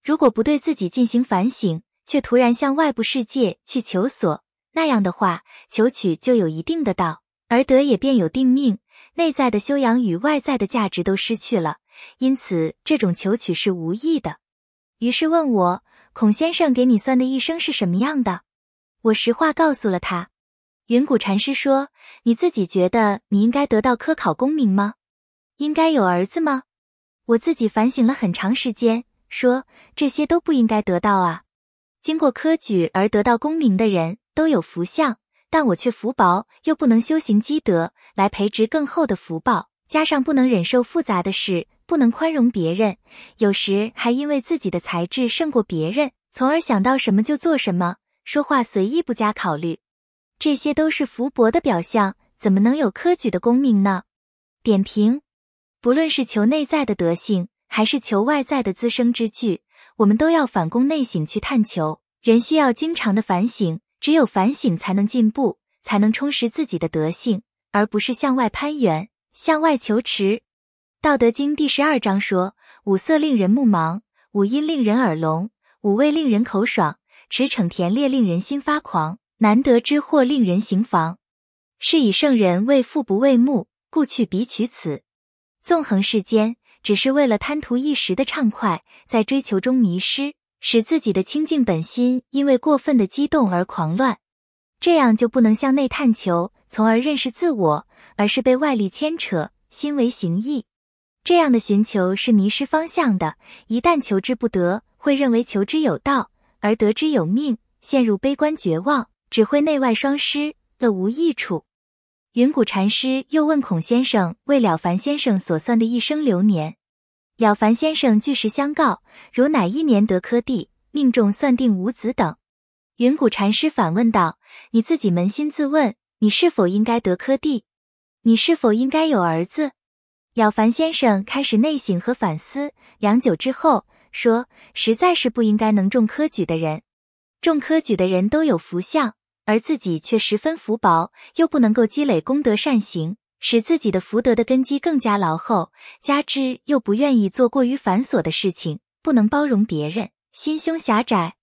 如果不对自己进行反省，却突然向外部世界去求索，那样的话，求取就有一定的道，而得也便有定命。内在的修养与外在的价值都失去了，因此这种求取是无益的。于是问我，孔先生给你算的一生是什么样的？我实话告诉了他。云谷禅师说：“你自己觉得你应该得到科考功名吗？应该有儿子吗？”我自己反省了很长时间。说这些都不应该得到啊！经过科举而得到功名的人都有福相，但我却福薄，又不能修行积德来培植更厚的福报，加上不能忍受复杂的事，不能宽容别人，有时还因为自己的才智胜过别人，从而想到什么就做什么，说话随意不加考虑，这些都是福薄的表象，怎么能有科举的功名呢？点评：不论是求内在的德性。还是求外在的滋生之具，我们都要反躬内省去探求。人需要经常的反省，只有反省才能进步，才能充实自己的德性，而不是向外攀援、向外求持。道德经第十二章说：“五色令人目盲，五音令人耳聋，五味令人口爽，驰骋甜猎令人心发狂，难得之货令人行妨。是以圣人为腹不为目，故去彼取此。纵横世间。”只是为了贪图一时的畅快，在追求中迷失，使自己的清净本心因为过分的激动而狂乱，这样就不能向内探求，从而认识自我，而是被外力牵扯，心为形役。这样的寻求是迷失方向的，一旦求之不得，会认为求之有道，而得之有命，陷入悲观绝望，只会内外双失的无益处。云谷禅师又问孔先生，为了凡先生所算的一生流年，了凡先生据实相告，如哪一年得科第，命中算定无子等。云谷禅师反问道：“你自己扪心自问，你是否应该得科第？你是否应该有儿子？”了凡先生开始内省和反思，良久之后说：“实在是不应该能中科举的人，中科举的人都有福相。”而自己却十分福薄，又不能够积累功德善行，使自己的福德的根基更加牢厚。加之又不愿意做过于繁琐的事情，不能包容别人，心胸狭窄，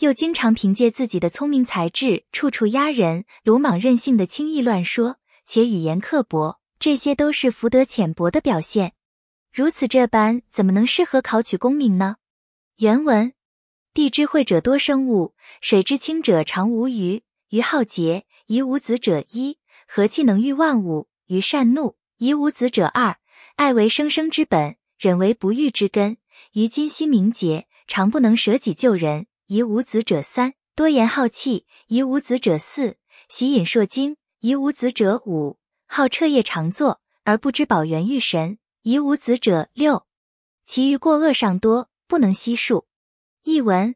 又经常凭借自己的聪明才智处处压人，鲁莽任性的轻易乱说，且语言刻薄，这些都是福德浅薄的表现。如此这般，怎么能适合考取功名呢？原文：地之会者多生物，水之清者常无鱼。于好劫，宜无子者一，和气能育万物；于善怒，宜无子者二，爱为生生之本，忍为不育之根；于今昔明节，常不能舍己救人，宜无子者三；多言好气，宜无子者四；喜饮烁精，宜无子者五；好彻夜常坐，而不知保元御神，宜无子者六。其余过恶尚多，不能悉数。译文。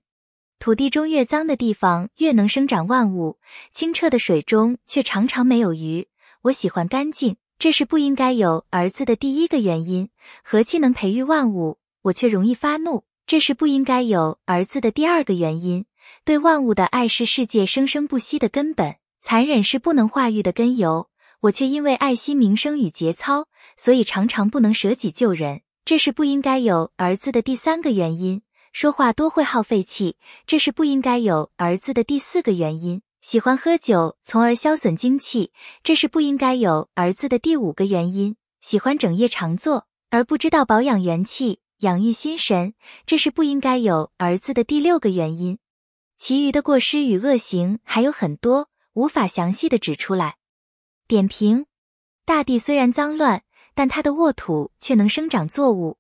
土地中越脏的地方越能生长万物，清澈的水中却常常没有鱼。我喜欢干净，这是不应该有儿子的第一个原因。和气能培育万物，我却容易发怒，这是不应该有儿子的第二个原因。对万物的爱是世界生生不息的根本，残忍是不能化育的根由。我却因为爱惜名声与节操，所以常常不能舍己救人，这是不应该有儿子的第三个原因。说话多会耗费气，这是不应该有儿子的第四个原因。喜欢喝酒，从而消损精气，这是不应该有儿子的第五个原因。喜欢整夜长坐，而不知道保养元气、养育心神，这是不应该有儿子的第六个原因。其余的过失与恶行还有很多，无法详细的指出来。点评：大地虽然脏乱，但它的沃土却能生长作物。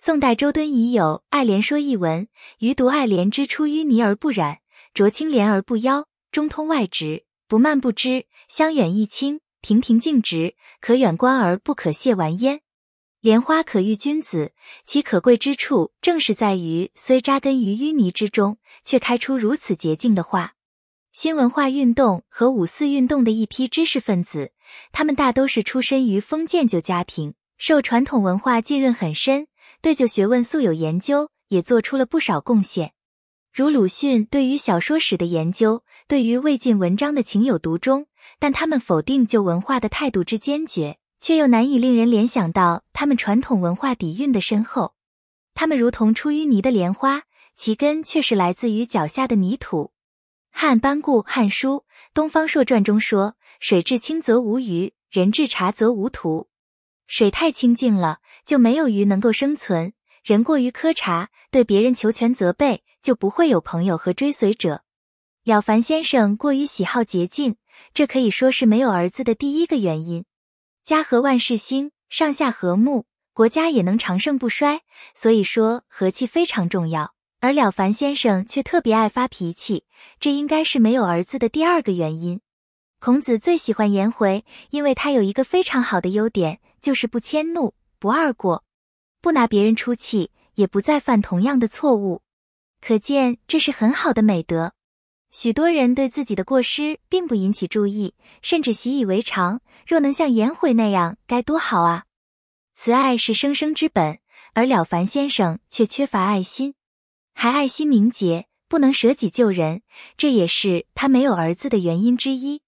宋代周敦颐有《爱莲说》一文，余独爱莲之出淤泥而不染，濯清涟而不妖，中通外直，不蔓不枝，香远益清，亭亭净植，可远观而不可亵玩焉。莲花可喻君子，其可贵之处正是在于虽扎根于淤泥之中，却开出如此洁净的花。新文化运动和五四运动的一批知识分子，他们大都是出身于封建旧家庭，受传统文化浸润很深。对旧学问素有研究，也做出了不少贡献，如鲁迅对于小说史的研究，对于魏晋文章的情有独钟。但他们否定旧文化的态度之坚决，却又难以令人联想到他们传统文化底蕴的深厚。他们如同出淤泥的莲花，其根却是来自于脚下的泥土。汉班固《汉书·东方朔传》中说：“水至清则无鱼，人至察则无徒。水太清静了。”就没有鱼能够生存。人过于苛查，对别人求全责备，就不会有朋友和追随者。了凡先生过于喜好洁净，这可以说是没有儿子的第一个原因。家和万事兴，上下和睦，国家也能长盛不衰。所以说，和气非常重要。而了凡先生却特别爱发脾气，这应该是没有儿子的第二个原因。孔子最喜欢颜回，因为他有一个非常好的优点，就是不迁怒。不贰过，不拿别人出气，也不再犯同样的错误，可见这是很好的美德。许多人对自己的过失并不引起注意，甚至习以为常。若能像颜回那样，该多好啊！慈爱是生生之本，而了凡先生却缺乏爱心，还爱心明洁，不能舍己救人，这也是他没有儿子的原因之一。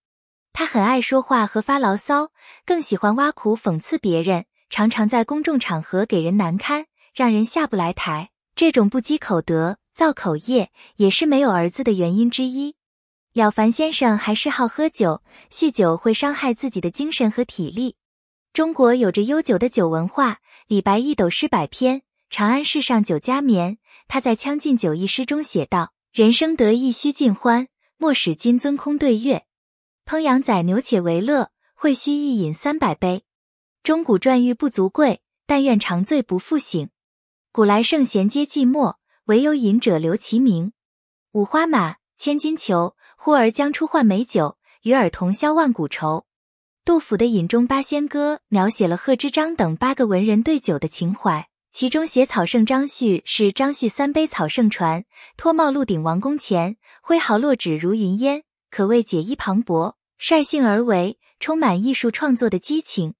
他很爱说话和发牢骚，更喜欢挖苦讽刺别人。常常在公众场合给人难堪，让人下不来台。这种不积口德、造口业，也是没有儿子的原因之一。了凡先生还嗜好喝酒，酗酒会伤害自己的精神和体力。中国有着悠久的酒文化，李白一斗诗百篇，长安市上酒家眠。他在《将进酒》一诗中写道：“人生得意须尽欢，莫使金樽空对月。烹羊宰牛且为乐，会须一饮三百杯。”钟鼓馔玉不足贵，但愿长醉不复醒。古来圣贤皆寂寞，惟有饮者留其名。五花马，千金裘，呼儿将出换美酒，与尔同销万古愁。杜甫的《饮中八仙歌》描写了贺知章等八个文人对酒的情怀，其中写草圣张旭是“张旭三杯草圣传，脱帽露顶王宫前，挥毫落纸如云烟”，可谓解衣磅礴，率性而为，充满艺术创作的激情。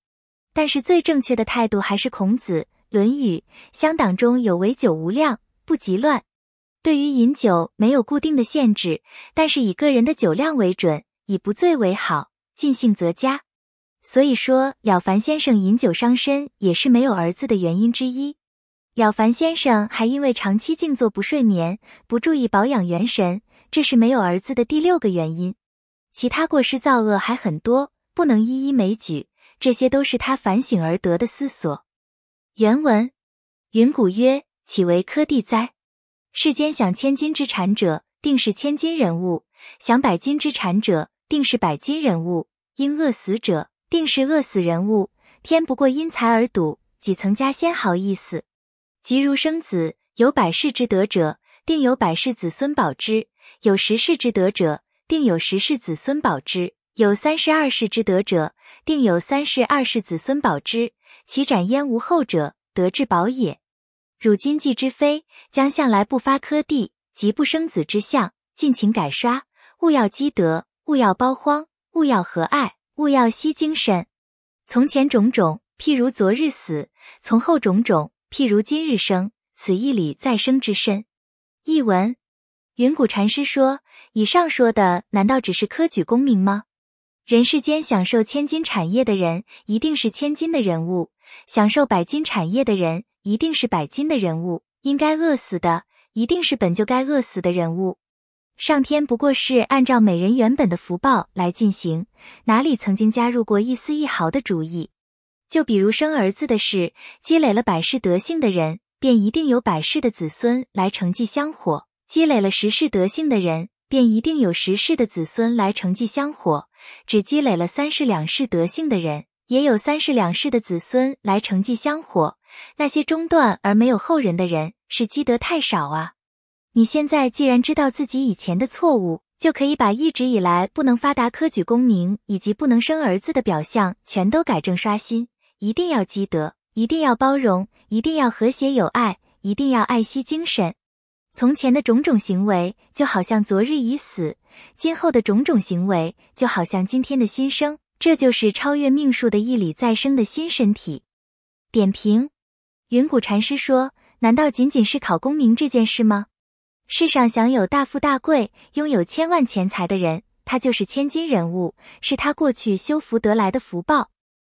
但是最正确的态度还是孔子《论语》：“相党中有唯酒无量，不及乱。”对于饮酒没有固定的限制，但是以个人的酒量为准，以不醉为好，尽兴则佳。所以说了凡先生饮酒伤身，也是没有儿子的原因之一。了凡先生还因为长期静坐不睡眠，不注意保养元神，这是没有儿子的第六个原因。其他过失造恶还很多，不能一一枚举。这些都是他反省而得的思索。原文：云谷曰：“岂为科第哉？世间享千金之产者，定是千金人物；享百金之产者，定是百金人物；因饿死者，定是饿死人物。天不过因财而赌，几曾加仙毫意思？即如生子，有百世之德者，定有百世子孙保之；有十世之德者，定有十世子孙保之。”有三十二世之德者，定有三世二世子孙保之，其斩焉无后者，德至宝也。汝今既之非，将向来不发科第，即不生子之相，尽情改刷，勿要积德，勿要包荒，勿要和爱，勿要惜精神。从前种种，譬如昨日死；从后种种，譬如今日生。此一理再生之身。译文：云谷禅师说：“以上说的，难道只是科举功名吗？”人世间享受千金产业的人，一定是千金的人物；享受百金产业的人，一定是百金的人物。应该饿死的，一定是本就该饿死的人物。上天不过是按照每人原本的福报来进行，哪里曾经加入过一丝一毫的主意？就比如生儿子的事，积累了百世德性的人，便一定有百世的子孙来承继香火；积累了十世德性的人，便一定有十世的子孙来承继香火。只积累了三世两世德性的人，也有三世两世的子孙来承继香火。那些中断而没有后人的人，是积德太少啊！你现在既然知道自己以前的错误，就可以把一直以来不能发达科举功名以及不能生儿子的表象全都改正刷新。一定要积德，一定要包容，一定要和谐友爱，一定要爱惜精神。从前的种种行为，就好像昨日已死。今后的种种行为，就好像今天的新生，这就是超越命数的义理再生的新身体。点评：云谷禅师说，难道仅仅是考功名这件事吗？世上享有大富大贵、拥有千万钱财的人，他就是千金人物，是他过去修福得来的福报。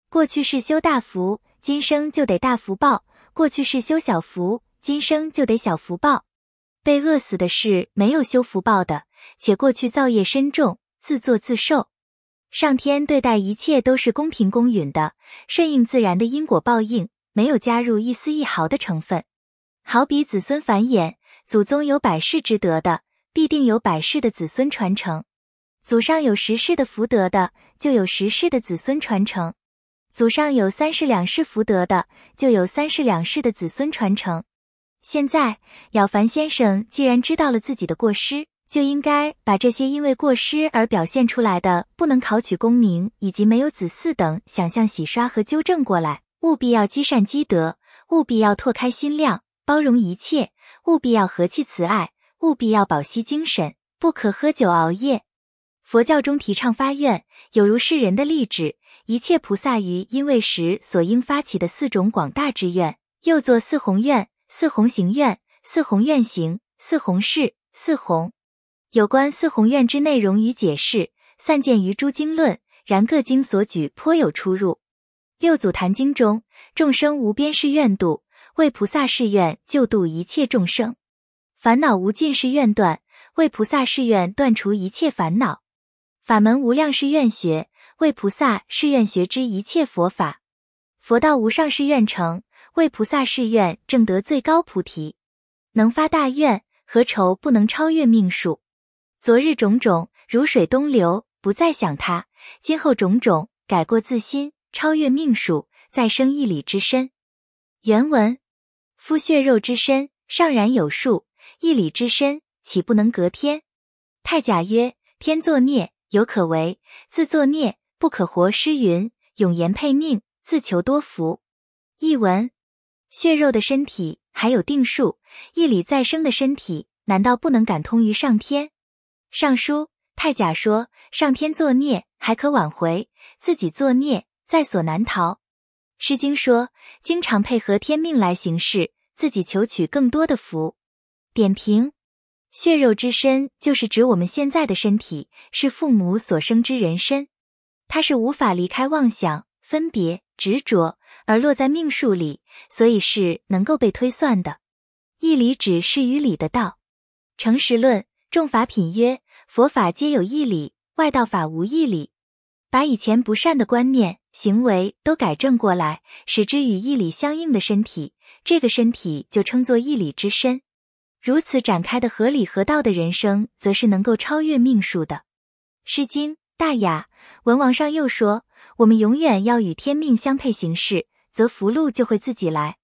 过去是修大福，今生就得大福报；过去是修小福，今生就得小福报。被饿死的是没有修福报的。且过去造业深重，自作自受。上天对待一切都是公平公允的，顺应自然的因果报应，没有加入一丝一毫的成分。好比子孙繁衍，祖宗有百世之德的，必定有百世的子孙传承；祖上有十世的福德的，就有十世的子孙传承；祖上有三世两世福德的，就有三世两世的子孙传承。现在了凡先生既然知道了自己的过失，就应该把这些因为过失而表现出来的不能考取功名以及没有子嗣等想象洗刷和纠正过来，务必要积善积德，务必要拓开心量，包容一切，务必要和气慈爱，务必要保息精神，不可喝酒熬夜。佛教中提倡发愿，有如世人的立志，一切菩萨于因为时所应发起的四种广大之愿，又作四宏愿、四宏行愿、四宏愿行、四宏事、四宏。有关四宏愿之内容与解释，散见于诸经论，然各经所举颇有出入。六祖坛经中，众生无边誓愿度，为菩萨誓愿救度一切众生；烦恼无尽誓愿断，为菩萨誓愿断除一切烦恼；法门无量誓愿学，为菩萨誓愿学知一切佛法；佛道无上誓愿成，为菩萨誓愿证得最高菩提。能发大愿，何愁不能超越命数？昨日种种如水东流，不再想他；今后种种改过自新，超越命数，再生一理之身。原文：夫血肉之身尚然有数，一理之身岂不能隔天？太甲曰：天作孽犹可为，自作孽不可活。诗云：永言配命，自求多福。译文：血肉的身体还有定数，一理再生的身体难道不能感通于上天？尚书太甲说：“上天作孽还可挽回，自己作孽在所难逃。”《诗经》说：“经常配合天命来行事，自己求取更多的福。”点评：血肉之身就是指我们现在的身体，是父母所生之人身，它是无法离开妄想、分别、执着而落在命数里，所以是能够被推算的。义理指是与理的道，诚实论。众法品曰：佛法皆有一理，外道法无一理。把以前不善的观念、行为都改正过来，使之与一理相应的身体，这个身体就称作一理之身。如此展开的合理合道的人生，则是能够超越命数的。《诗经·大雅·文王》上又说：我们永远要与天命相配行事，则福禄就会自己来。《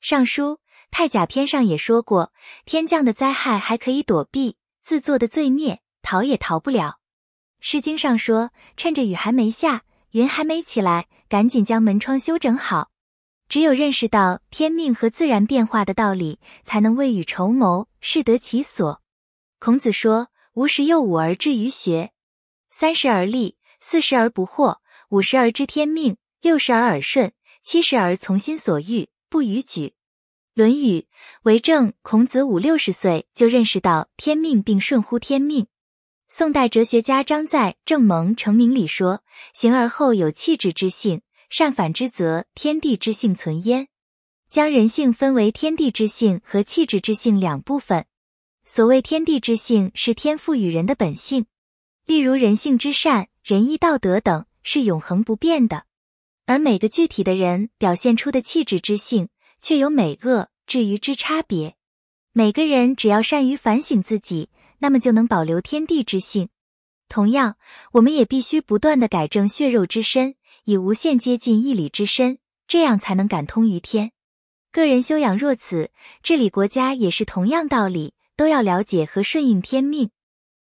尚书·太甲篇》上也说过：天降的灾害还可以躲避。自作的罪孽，逃也逃不了。《诗经》上说：“趁着雨还没下，云还没起来，赶紧将门窗修整好。”只有认识到天命和自然变化的道理，才能未雨绸缪，适得其所。孔子说：“吾十有五而志于学，三十而立，四十而不惑，五十而知天命，六十而耳顺，七十而从心所欲，不逾矩。”《论语》为政，孔子五六十岁就认识到天命，并顺乎天命。宋代哲学家张载《正蒙成名》里说：“行而后有气质之性，善反之则天地之性存焉。”将人性分为天地之性和气质之性两部分。所谓天地之性，是天赋与人的本性，例如人性之善、仁义道德等，是永恒不变的；而每个具体的人表现出的气质之性。却有美恶至于之差别，每个人只要善于反省自己，那么就能保留天地之性。同样，我们也必须不断的改正血肉之身，以无限接近一理之身，这样才能感通于天。个人修养若此，治理国家也是同样道理，都要了解和顺应天命。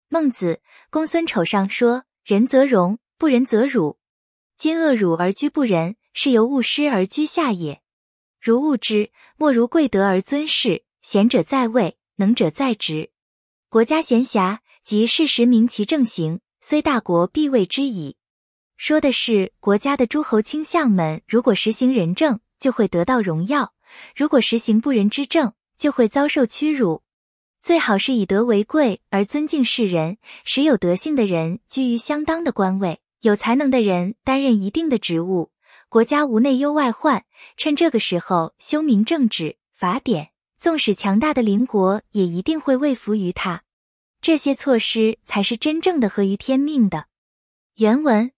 孟子《公孙丑上》说：“仁则荣，不仁则辱。今恶辱而居不仁，是由物失而居下也。”如物之，莫如贵德而尊士。贤者在位，能者在职。国家闲暇，即适时明其政行，虽大国必位之矣。说的是国家的诸侯卿相们，如果实行仁政，就会得到荣耀；如果实行不仁之政，就会遭受屈辱。最好是以德为贵而尊敬世人，使有德性的人居于相当的官位，有才能的人担任一定的职务。国家无内忧外患，趁这个时候修明政治法典，纵使强大的邻国也一定会畏服于他。这些措施才是真正的合于天命的。原文：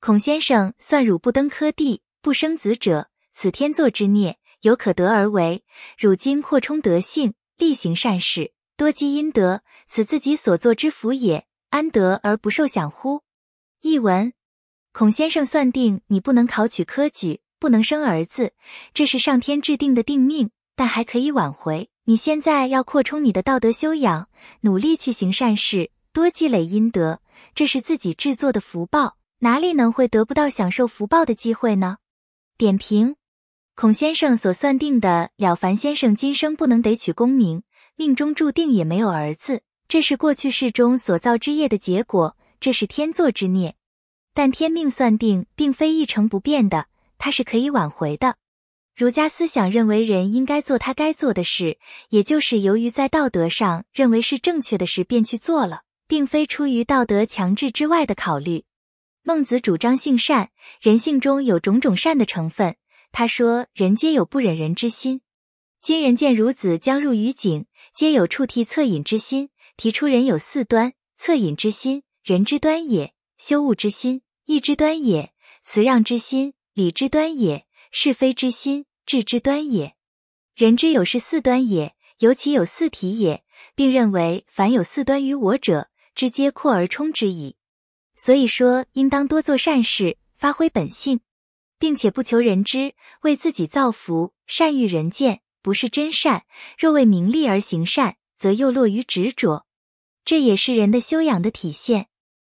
孔先生算汝不登科第、不生子者，此天作之孽，有可得而为。汝今扩充德性，力行善事，多积阴德，此自己所作之福也，安得而不受享乎？译文。孔先生算定你不能考取科举，不能生儿子，这是上天制定的定命，但还可以挽回。你现在要扩充你的道德修养，努力去行善事，多积累阴德，这是自己制作的福报，哪里能会得不到享受福报的机会呢？点评：孔先生所算定的了凡先生今生不能得取功名，命中注定也没有儿子，这是过去世中所造之业的结果，这是天作之孽。但天命算定并非一成不变的，它是可以挽回的。儒家思想认为人应该做他该做的事，也就是由于在道德上认为是正确的事便去做了，并非出于道德强制之外的考虑。孟子主张性善，人性中有种种善的成分。他说：“人皆有不忍人之心。”今人见孺子将入于井，皆有怵惕恻隐之心。提出人有四端，恻隐之心，人之端也。羞恶之心，义之端也；辞让之心，礼之端也；是非之心，智之端也。人之有是四端也，犹其有四体也，并认为凡有四端于我者，之皆扩而充之矣。所以说，应当多做善事，发挥本性，并且不求人知，为自己造福。善欲人见，不是真善；若为名利而行善，则又落于执着。这也是人的修养的体现。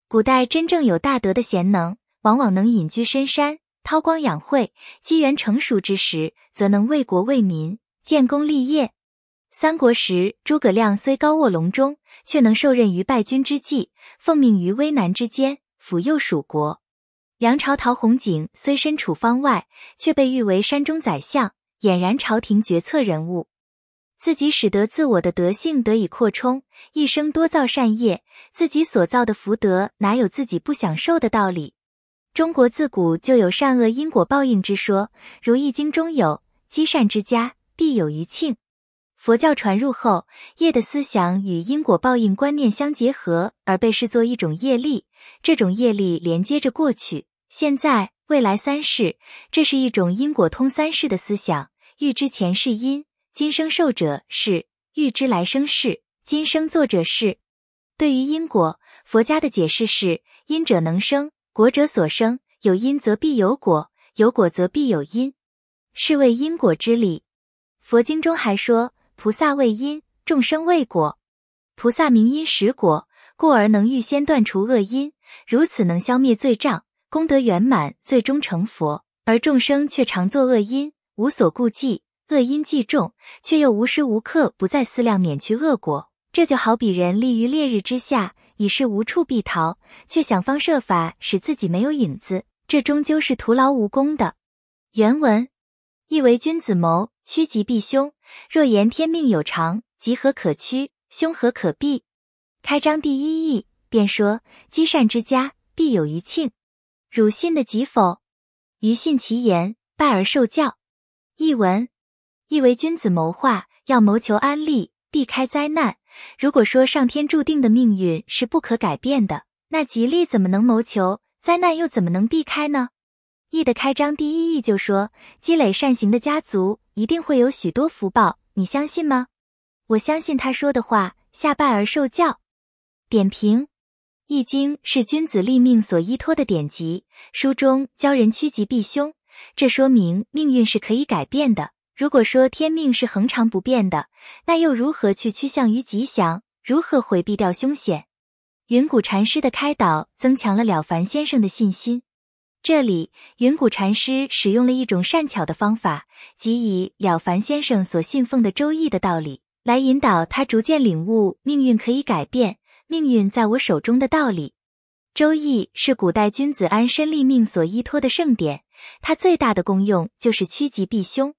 古代真正有大德的贤能，往往能隐居深山，韬光养晦；机缘成熟之时，则能为国为民建功立业。三国时，诸葛亮虽高卧隆中，却能受任于败军之际，奉命于危难之间，辅佑蜀国。梁朝陶弘景虽身处方外，却被誉为山中宰相，俨然朝廷决策人物。自己使得自我的德性得以扩充，一生多造善业，自己所造的福德哪有自己不享受的道理？中国自古就有善恶因果报应之说，如《易经》中有“积善之家，必有余庆”。佛教传入后，业的思想与因果报应观念相结合，而被视作一种业力。这种业力连接着过去、现在、未来三世，这是一种因果通三世的思想，欲知前世因。今生受者是欲知来生事，今生作者是。对于因果，佛家的解释是：因者能生，果者所生。有因则必有果，有果则必有因，是谓因果之理。佛经中还说，菩萨为因，众生为果。菩萨明因识果，故而能预先断除恶因，如此能消灭罪障，功德圆满，最终成佛。而众生却常作恶因，无所顾忌。恶因既重，却又无时无刻不在思量免去恶果，这就好比人立于烈日之下，已是无处避逃，却想方设法使自己没有影子，这终究是徒劳无功的。原文意为君子谋趋吉避凶，若言天命有常，吉何可趋，凶何可避？开章第一义便说积善之家必有余庆，汝信的吉否？余信其言，拜而受教。译文。意为君子谋划，要谋求安利，避开灾难。如果说上天注定的命运是不可改变的，那吉利怎么能谋求？灾难又怎么能避开呢？易的开章第一易就说，积累善行的家族一定会有许多福报，你相信吗？我相信他说的话，下拜而受教。点评：易经是君子立命所依托的典籍，书中教人趋吉避凶，这说明命运是可以改变的。如果说天命是恒常不变的，那又如何去趋向于吉祥？如何回避掉凶险？云谷禅师的开导增强了了凡先生的信心。这里，云谷禅师使用了一种善巧的方法，即以了凡先生所信奉的《周易》的道理来引导他，逐渐领悟命运可以改变，命运在我手中的道理。《周易》是古代君子安身立命所依托的圣典，它最大的功用就是趋吉避凶。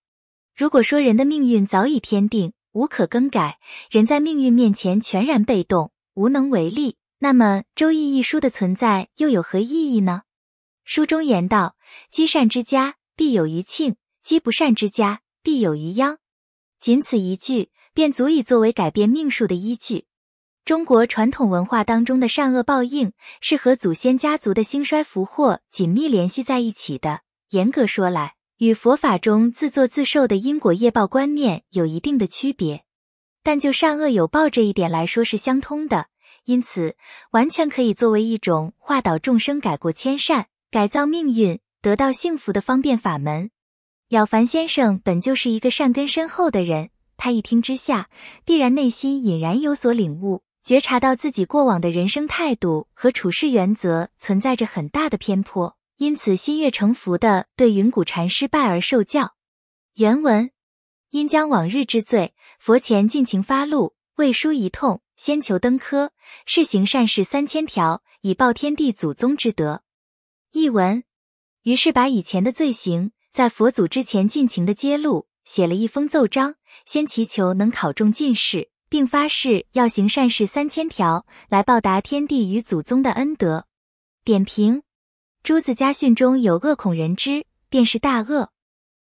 如果说人的命运早已天定，无可更改，人在命运面前全然被动，无能为力，那么《周易》一书的存在又有何意义呢？书中言道：“积善之家，必有余庆；积不善之家，必有余殃。”仅此一句，便足以作为改变命数的依据。中国传统文化当中的善恶报应，是和祖先家族的兴衰福祸紧密联系在一起的。严格说来，与佛法中自作自受的因果业报观念有一定的区别，但就善恶有报这一点来说是相通的，因此完全可以作为一种化导众生、改过迁善、改造命运、得到幸福的方便法门。了凡先生本就是一个善根深厚的人，他一听之下，必然内心隐然有所领悟，觉察到自己过往的人生态度和处事原则存在着很大的偏颇。因此心悦诚服地对云谷禅师拜而受教。原文：因将往日之罪，佛前尽情发露，为书一通，先求登科，是行善事三千条，以报天地祖宗之德。译文：于是把以前的罪行在佛祖之前尽情的揭露，写了一封奏章，先祈求能考中进士，并发誓要行善事三千条，来报答天地与祖宗的恩德。点评。《朱子家训》中有“恶恐人知，便是大恶”。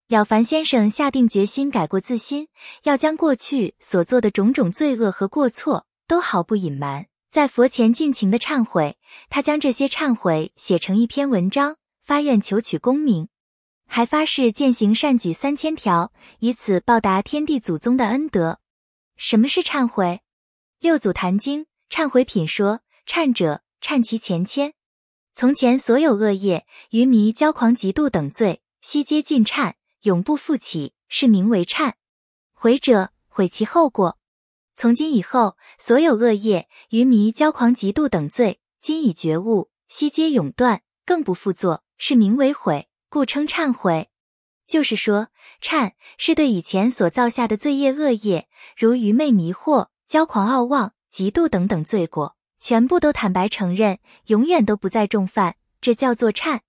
了凡先生下定决心改过自新，要将过去所做的种种罪恶和过错都毫不隐瞒，在佛前尽情的忏悔。他将这些忏悔写成一篇文章，发愿求取功名，还发誓践行善举三千条，以此报答天地祖宗的恩德。什么是忏悔？《六祖坛经》忏悔品说：“忏者，忏其前愆。”从前所有恶业、愚迷、骄狂、嫉妒等罪，悉皆尽忏，永不复起，是名为忏悔者，悔其后果。从今以后，所有恶业、愚迷、骄狂、嫉妒等罪，今已觉悟，悉皆永断，更不复作，是名为悔，故称忏悔。就是说，忏是对以前所造下的罪业恶业，如愚昧迷惑、骄狂傲妄、嫉妒等等罪过。全部都坦白承认，永远都不再重犯，这叫做忏。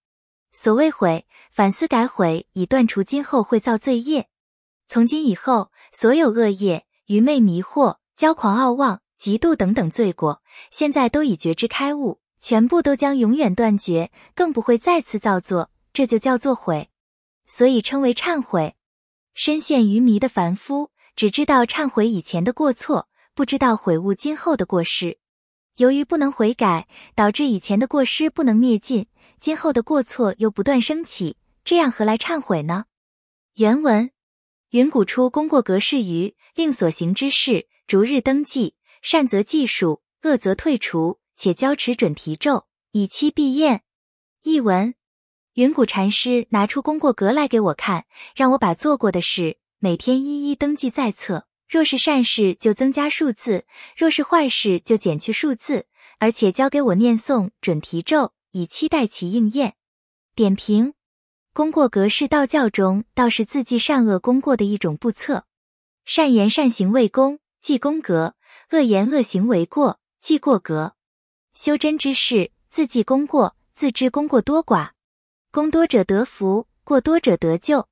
所谓悔，反思改悔，以断除今后会造罪业。从今以后，所有恶业、愚昧、迷惑、骄狂、傲妄、嫉妒等等罪过，现在都已觉知开悟，全部都将永远断绝，更不会再次造作，这就叫做悔。所以称为忏悔。深陷愚迷的凡夫，只知道忏悔以前的过错，不知道悔悟今后的过失。由于不能悔改，导致以前的过失不能灭尽，今后的过错又不断升起，这样何来忏悔呢？原文：云谷出功过格示于，令所行之事逐日登记，善则记数，恶则退除，且交持准提咒以期必验。译文：云谷禅师拿出功过格来给我看，让我把做过的事每天一一登记在册。若是善事就增加数字，若是坏事就减去数字，而且交给我念诵准提咒，以期待其应验。点评：功过格是道教中道士自记善恶功过的一种簿册，善言善行为功，记功格；恶言恶行为过，记过格。修真之事，自记功过，自知功过多寡，功多者得福，过多者得救。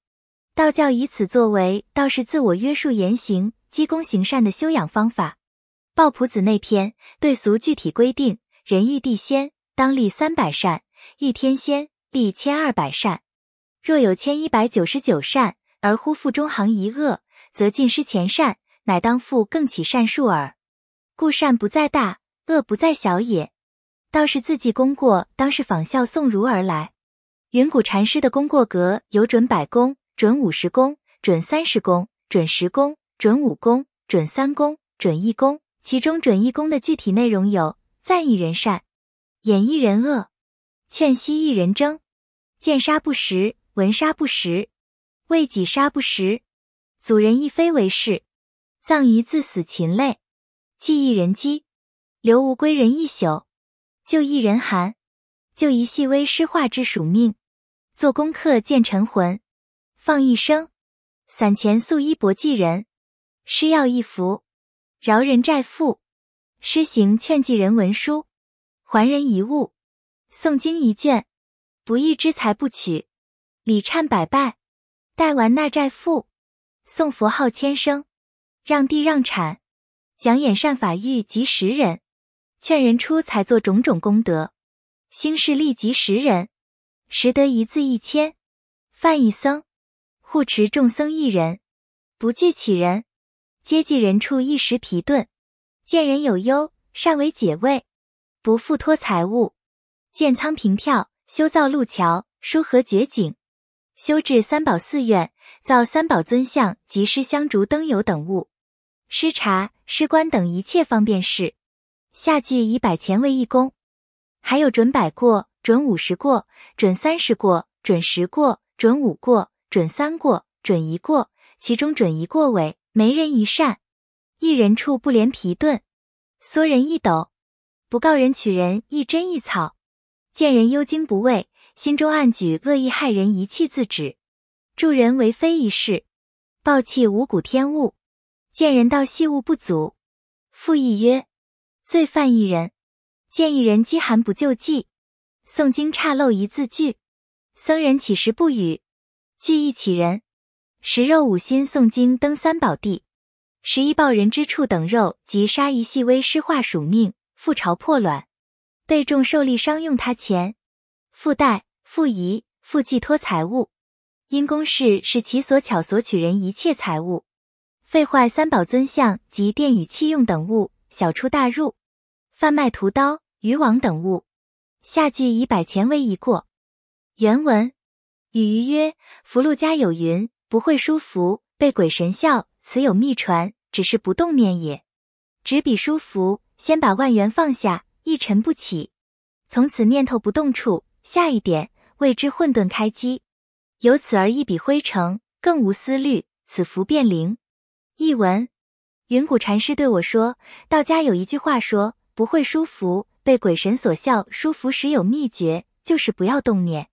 道教以此作为道士自我约束言行。积功行善的修养方法，《鲍朴子》那篇对俗具体规定：人欲地仙当立三百善，欲天仙立千二百善。若有千一百九十九善，而忽复中行一恶，则尽失前善，乃当复更起善数耳。故善不在大，恶不在小也。道士自记功过，当是仿效宋儒而来。云谷禅师的功过格有准百功、准五十功、准三十功、准十功。准五功，准三功，准一功。其中准一功的具体内容有：赞一人善，演一人恶，劝息一人争，见杀不食，闻杀不食，为己杀不食，祖人亦非为是，葬于自死禽类，祭一人饥，留无归人一宿，就一人寒，就一细微湿化之属命，做功课见尘魂，放一生，散钱素衣薄祭人。施药一服，饶人债负；施行劝济人文书，还人遗物，诵经一卷，不义之财不取，礼忏百拜，代完纳债负，送佛号千声，让地让产，讲演善法，欲及十人，劝人出财做种种功德，兴事力及十人，识得一字一千，犯一僧，护持众僧一人，不惧欺人。接济人处一时疲顿，见人有忧，善为解慰，不复托财物。建仓平票，修造路桥，疏河绝井，修治三宝寺院，造三宝尊像及施香烛灯油等物，施茶施官等一切方便事。下句以百钱为一功，还有准百过，准五十过，准三十过，准十过，准五过，准三过，准一过，其中准一过为。没人一善，一人处不连皮钝；缩人一斗，不告人取人一针一草；见人忧惊不畏，心中暗举恶意害人一气自止；助人为非一事，暴气无谷天物；见人道细物不足，复议曰：罪犯一人；见一人饥寒不救济，诵经岔漏一字句，僧人乞食不语，聚义乞人。食肉五辛，诵经登三宝地，食一报人之畜等肉及杀一细微尸化属命，复巢破卵，被众受利商用他钱，附带附遗附寄托财物，因公事是其所巧索取人一切财物，废坏三宝尊像及殿宇器用等物，小出大入，贩卖屠刀渔网等物，下句以百钱为一过。原文与鱼曰：“福禄家有云。”不会书符，被鬼神笑，此有秘传，只是不动念也。执笔书符，先把万元放下，一尘不起，从此念头不动处下一点，谓之混沌开机，由此而一笔挥成，更无思虑，此符便灵。译文：云谷禅师对我说，道家有一句话说，不会书符，被鬼神所笑。书符时有秘诀，就是不要动念。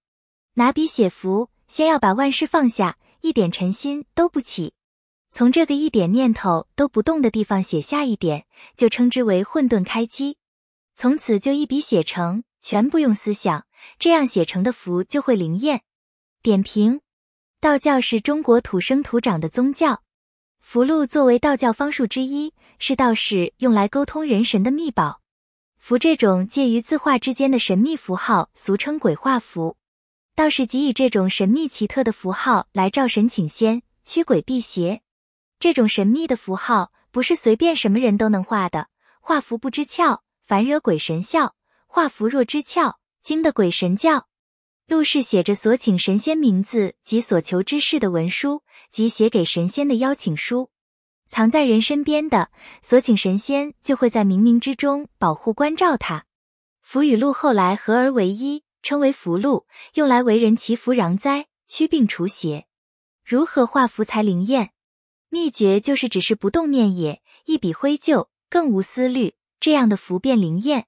拿笔写符，先要把万事放下。一点尘心都不起，从这个一点念头都不动的地方写下一点，就称之为混沌开机，从此就一笔写成，全不用思想，这样写成的符就会灵验。点评：道教是中国土生土长的宗教，符箓作为道教方术之一，是道士用来沟通人神的秘宝。符这种介于字画之间的神秘符号，俗称鬼画符。道士即以这种神秘奇特的符号来召神请仙、驱鬼辟邪。这种神秘的符号不是随便什么人都能画的，画符不知窍，反惹鬼神笑；画符若知窍，惊得鬼神叫。录是写着所请神仙名字及所求之事的文书，及写给神仙的邀请书，藏在人身边的，所请神仙就会在冥冥之中保护关照他。符与录后来合而为一。称为符箓，用来为人祈福攘灾、驱病除邪。如何化符才灵验？秘诀就是只是不动念也，一笔挥就，更无思虑，这样的符变灵验。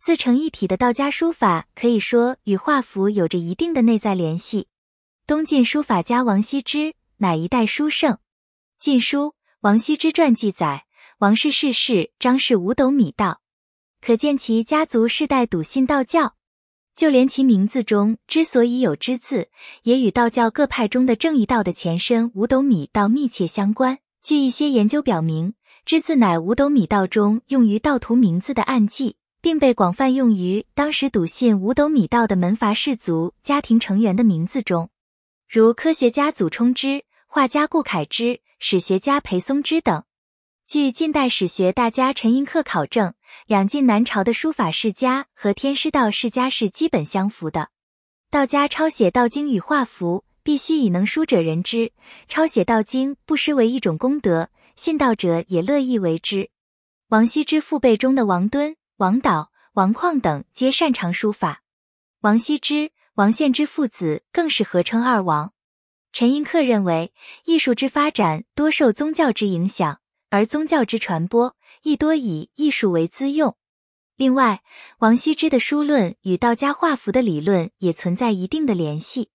自成一体的道家书法，可以说与画符有着一定的内在联系。东晋书法家王羲之，乃一代书圣，《晋书·王羲之传》记载，王氏世世张氏五斗米道，可见其家族世代笃信道教。就连其名字中之所以有之字，也与道教各派中的正一道的前身五斗米道密切相关。据一些研究表明，之字乃五斗米道中用于道徒名字的暗记，并被广泛用于当时笃信五斗米道的门阀士族家庭成员的名字中，如科学家祖冲之、画家顾恺之、史学家裴松之等。据近代史学大家陈寅恪考证，两晋南朝的书法世家和天师道世家是基本相符的。道家抄写道经与画符，必须以能书者人之。抄写道经不失为一种功德，信道者也乐意为之。王羲之父辈中的王敦、王导、王旷等皆擅长书法，王羲之、王献之父子更是合称二王。陈寅恪认为，艺术之发展多受宗教之影响。而宗教之传播亦多以艺术为资用。另外，王羲之的书论与道家画符的理论也存在一定的联系。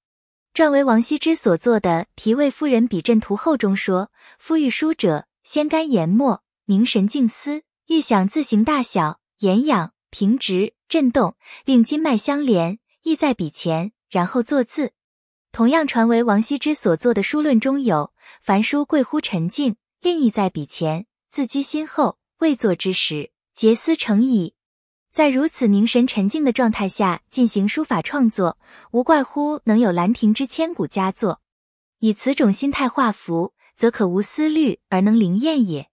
传为王羲之所作的《题卫夫人笔阵图后》中说：“夫欲书者，先干研墨，凝神静思，欲想字形大小、眼仰、平直、振动，令筋脉相连，意在笔前，然后作字。”同样传为王羲之所作的书论中有：“凡书贵乎沉静。”另一在笔前，自居心后，未作之时，结思成矣。在如此凝神沉静的状态下进行书法创作，无怪乎能有兰亭之千古佳作。以此种心态画符，则可无思虑而能灵验也。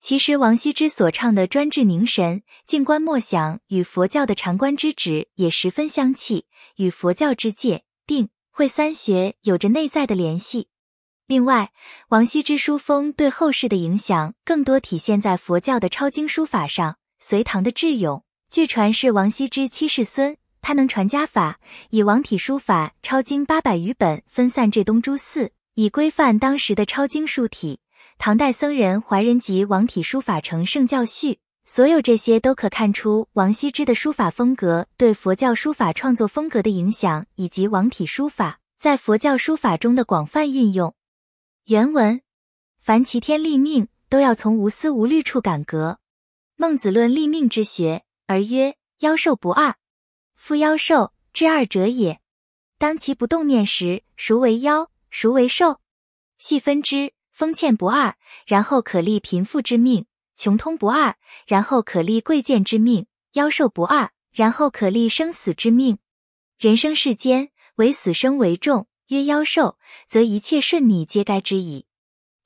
其实，王羲之所唱的专制凝神、静观默想，与佛教的禅观之旨也十分相契，与佛教之戒、定、慧三学有着内在的联系。另外，王羲之书风对后世的影响更多体现在佛教的抄经书法上。隋唐的智勇，据传是王羲之七世孙，他能传家法，以王体书法抄经八百余本，分散至东诸寺，以规范当时的抄经书体。唐代僧人怀仁集王体书法成《圣教序》，所有这些都可看出王羲之的书法风格对佛教书法创作风格的影响，以及王体书法在佛教书法中的广泛运用。原文，凡齐天立命，都要从无私无虑处感革。孟子论立命之学，而曰：妖兽不二，夫妖兽之二者也。当其不动念时，孰为妖，孰为兽？细分之，封建不二，然后可立贫富之命；穷通不二，然后可立贵贱之命；妖兽不二，然后可立生死之命。人生世间，唯死生为重。曰妖寿，则一切顺逆皆该之矣。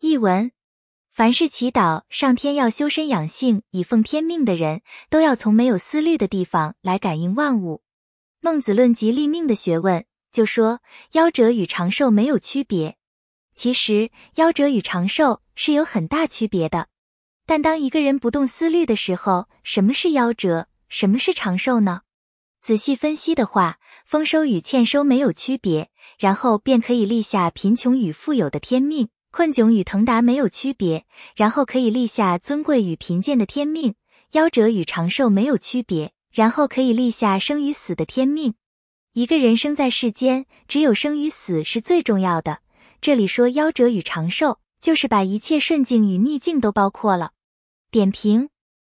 译文：凡是祈祷上天要修身养性以奉天命的人，都要从没有思虑的地方来感应万物。孟子论及立命的学问，就说夭折与长寿没有区别。其实，夭折与长寿是有很大区别的。但当一个人不动思虑的时候，什么是夭折，什么是长寿呢？仔细分析的话，丰收与欠收没有区别。然后便可以立下贫穷与富有的天命，困窘与腾达没有区别；然后可以立下尊贵与贫贱的天命，夭折与长寿没有区别；然后可以立下生与死的天命。一个人生在世间，只有生与死是最重要的。这里说夭折与长寿，就是把一切顺境与逆境都包括了。点评：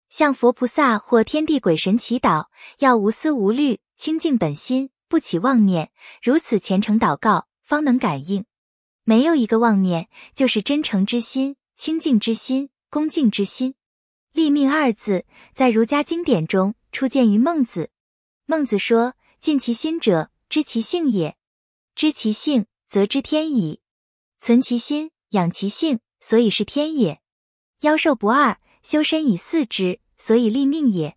向佛菩萨或天地鬼神祈祷，要无私无虑，清净本心。不起妄念，如此虔诚祷告，方能感应。没有一个妄念，就是真诚之心、清净之心、恭敬之心。立命二字，在儒家经典中出现于孟子。孟子说：“尽其心者，知其性也；知其性，则知天矣。存其心，养其性，所以是天也。妖兽不二，修身以四之，所以立命也。”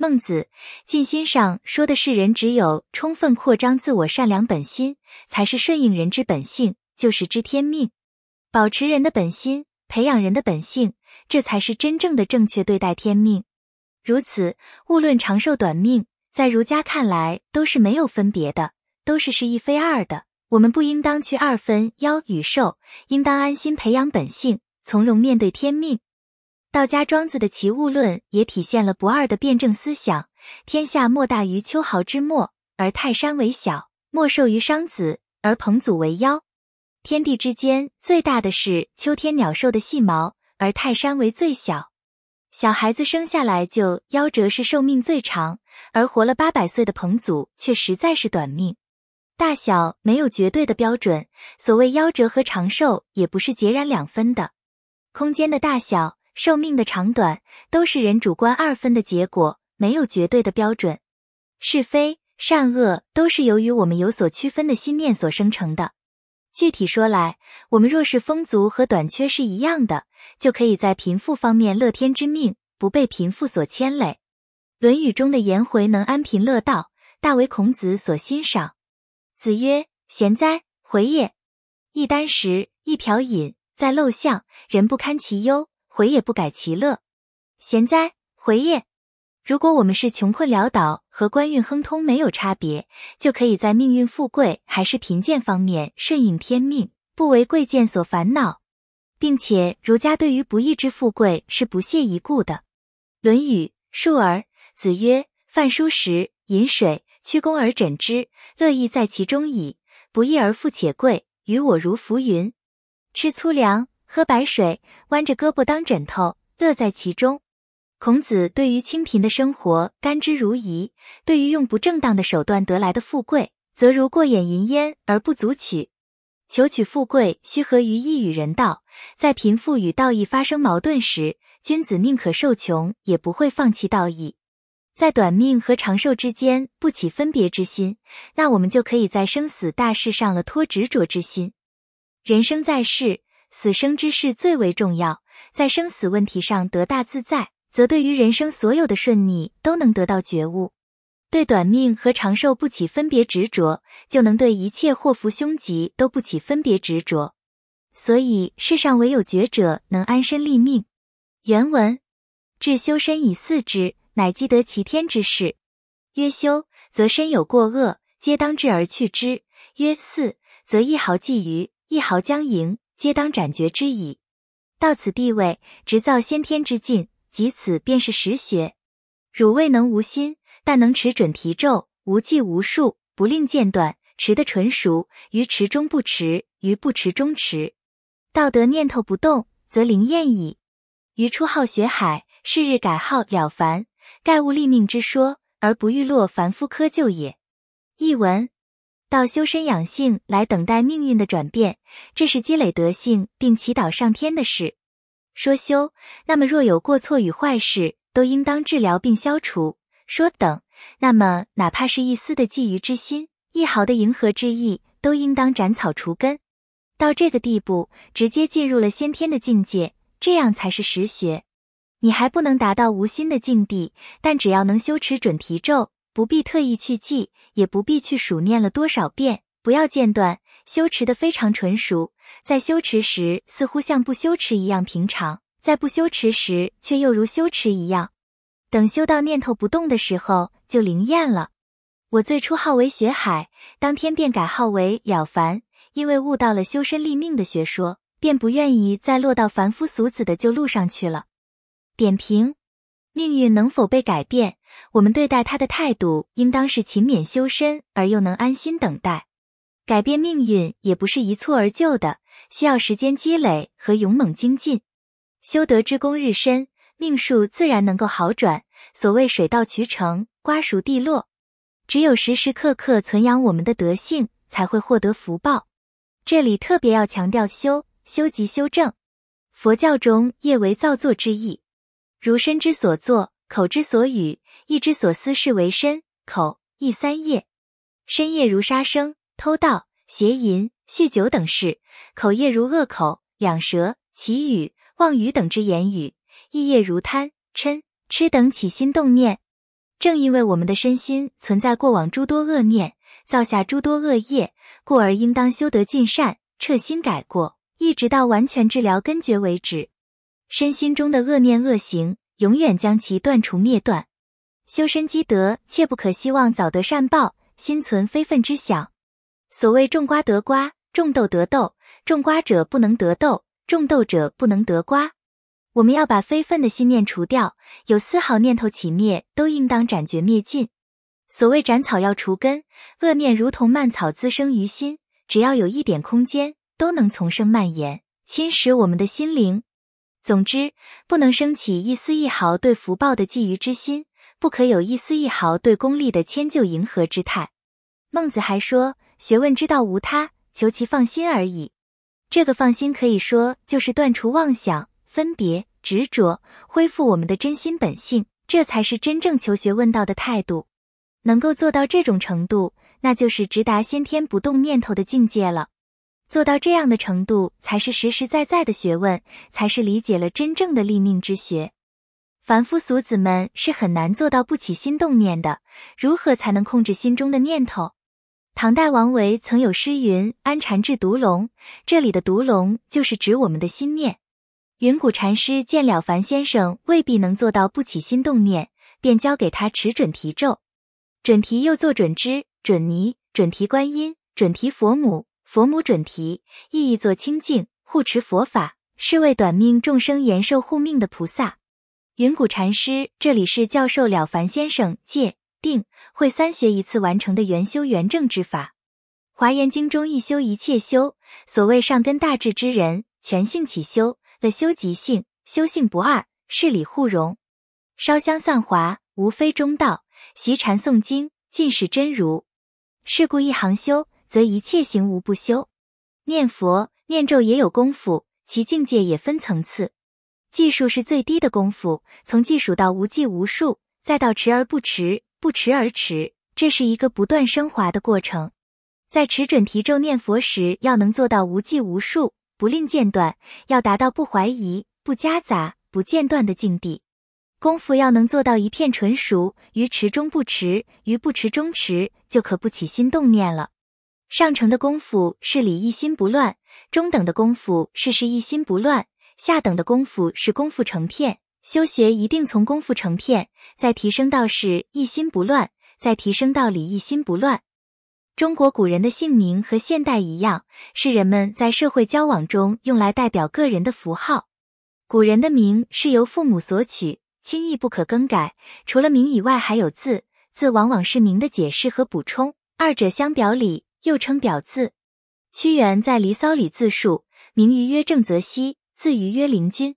孟子尽心上说的是，人只有充分扩张自我善良本心，才是顺应人之本性，就是知天命。保持人的本心，培养人的本性，这才是真正的正确对待天命。如此，勿论长寿短命，在儒家看来都是没有分别的，都是是一非二的。我们不应当去二分夭与寿，应当安心培养本性，从容面对天命。道家庄子的齐物论也体现了不二的辩证思想。天下莫大于秋毫之末，而泰山为小；莫寿于商子，而彭祖为夭。天地之间，最大的是秋天鸟兽的细毛，而泰山为最小。小孩子生下来就夭折是寿命最长，而活了八百岁的彭祖却实在是短命。大小没有绝对的标准，所谓夭折和长寿也不是截然两分的。空间的大小。寿命的长短都是人主观二分的结果，没有绝对的标准。是非善恶都是由于我们有所区分的心念所生成的。具体说来，我们若是丰足和短缺是一样的，就可以在贫富方面乐天之命，不被贫富所牵累。《论语》中的颜回能安贫乐道，大为孔子所欣赏。子曰：“贤哉，回也！一箪食，一瓢饮，在陋巷，人不堪其忧。”回也不改其乐，贤哉，回也！如果我们是穷困潦倒和官运亨通没有差别，就可以在命运富贵还是贫贱方面顺应天命，不为贵贱所烦恼，并且儒家对于不义之富贵是不屑一顾的。《论语述而》子曰：“饭疏食，饮水，曲肱而枕之，乐亦在其中矣。不义而富且贵，于我如浮云。”吃粗粮。喝白水，弯着胳膊当枕头，乐在其中。孔子对于清贫的生活甘之如饴，对于用不正当的手段得来的富贵，则如过眼云烟而不足取。求取富贵，须合于义与人道。在贫富与道义发生矛盾时，君子宁可受穷，也不会放弃道义。在短命和长寿之间不起分别之心，那我们就可以在生死大事上了脱执着之心。人生在世。死生之事最为重要，在生死问题上得大自在，则对于人生所有的顺逆都能得到觉悟；对短命和长寿不起分别执着，就能对一切祸福凶吉都不起分别执着。所以，世上唯有觉者能安身立命。原文：至修身以四之，乃积得齐天之事。曰修，则身有过恶，皆当治而去之；曰四，则一毫既余，一毫将盈。皆当斩绝之矣。到此地位，直造先天之境，即此便是实学。汝未能无心，但能持准提咒，无计无数，不令间断，持得纯熟。于持中不持，于不持中持。道德念头不动，则灵验矣。于初号学海，是日改号了凡，盖悟立命之说，而不欲落凡夫窠臼也。译文。到修身养性来等待命运的转变，这是积累德性并祈祷上天的事。说修，那么若有过错与坏事，都应当治疗并消除；说等，那么哪怕是一丝的觊觎之心、一毫的迎合之意，都应当斩草除根。到这个地步，直接进入了先天的境界，这样才是实学。你还不能达到无心的境地，但只要能修持准提咒。不必特意去记，也不必去数念了多少遍，不要间断。修持的非常纯熟，在修持时似乎像不修持一样平常，在不修持时却又如修持一样。等修到念头不动的时候，就灵验了。我最初号为学海，当天便改号为了凡，因为悟到了修身立命的学说，便不愿意再落到凡夫俗子的旧路上去了。点评：命运能否被改变？我们对待他的态度，应当是勤勉修身，而又能安心等待。改变命运也不是一蹴而就的，需要时间积累和勇猛精进。修德之功日深，命数自然能够好转。所谓水到渠成，瓜熟蒂落。只有时时刻刻存养我们的德性，才会获得福报。这里特别要强调修修即修正，佛教中业为造作之意，如身之所作，口之所语。意之所思，是为身口意三业。身业如杀生、偷盗、邪淫、酗酒等事；口业如恶口、两舌、绮语、妄语等之言语；意业如贪、嗔、痴等起心动念。正因为我们的身心存在过往诸多恶念，造下诸多恶业，故而应当修得尽善，彻心改过，一直到完全治疗根绝为止。身心中的恶念恶行，永远将其断除灭断。修身积德，切不可希望早得善报，心存非分之想。所谓种瓜得瓜，种豆得豆，种瓜者不能得豆，种豆者不能得瓜。我们要把非分的心念除掉，有丝毫念头起灭，都应当斩绝灭尽。所谓斩草要除根，恶念如同蔓草滋生于心，只要有一点空间，都能丛生蔓延，侵蚀我们的心灵。总之，不能升起一丝一毫对福报的觊觎之心。不可有一丝一毫对功利的迁就迎合之态。孟子还说，学问之道无他，求其放心而已。这个放心可以说就是断除妄想、分别、执着，恢复我们的真心本性，这才是真正求学问道的态度。能够做到这种程度，那就是直达先天不动念头的境界了。做到这样的程度，才是实实在在的学问，才是理解了真正的立命之学。凡夫俗子们是很难做到不起心动念的。如何才能控制心中的念头？唐代王维曾有诗云：“安禅制毒龙。”这里的“毒龙”就是指我们的心念。云谷禅师见了凡先生未必能做到不起心动念，便教给他持准提咒。准提又作准胝、准尼、准提观音、准提佛母、佛母准提，意义作清净护持佛法，是为短命众生延寿护命的菩萨。云谷禅师，这里是教授了凡先生戒、定、慧三学一次完成的圆修圆正之法。华严经中一修一切修，所谓上根大智之人，全性起修，了修即性，修性不二，事理互融。烧香散华，无非中道；习禅诵经，尽是真如。是故一行修，则一切行无不修。念佛念咒也有功夫，其境界也分层次。技术是最低的功夫，从技术到无计无数，再到持而不持，不持而持，这是一个不断升华的过程。在持准提咒念佛时，要能做到无计无数，不令间断，要达到不怀疑、不夹杂、不间断的境地。功夫要能做到一片纯熟，于持中不迟，于不持中持，就可不起心动念了。上乘的功夫是理一心不乱，中等的功夫是事一心不乱。下等的功夫是功夫成片，修学一定从功夫成片，再提升到是一心不乱，再提升到理一心不乱。中国古人的姓名和现代一样，是人们在社会交往中用来代表个人的符号。古人的名是由父母所取，轻易不可更改。除了名以外，还有字，字往往是名的解释和补充，二者相表里，又称表字。屈原在《离骚》里自述：“名于曰正则兮。”字余曰灵均。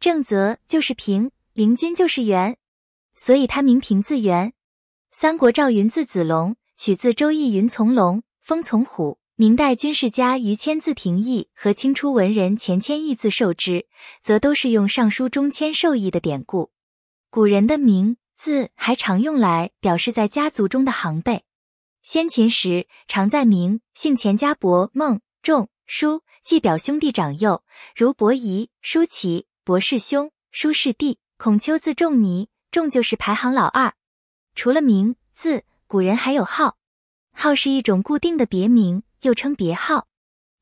正则就是平，灵均就是元，所以他名平，字元。三国赵云字子龙，取自《周易》“云从龙，风从虎”。明代军事家于谦字廷益，和清初文人钱谦益字受之，则都是用《尚书》中“谦受益”的典故。古人的名字还常用来表示在家族中的行辈。先秦时，常在名姓钱家伯、孟、仲、叔。既表兄弟长幼，如伯夷、叔齐，伯世兄，叔世弟。孔丘字仲尼，仲就是排行老二。除了名、字，古人还有号，号是一种固定的别名，又称别号。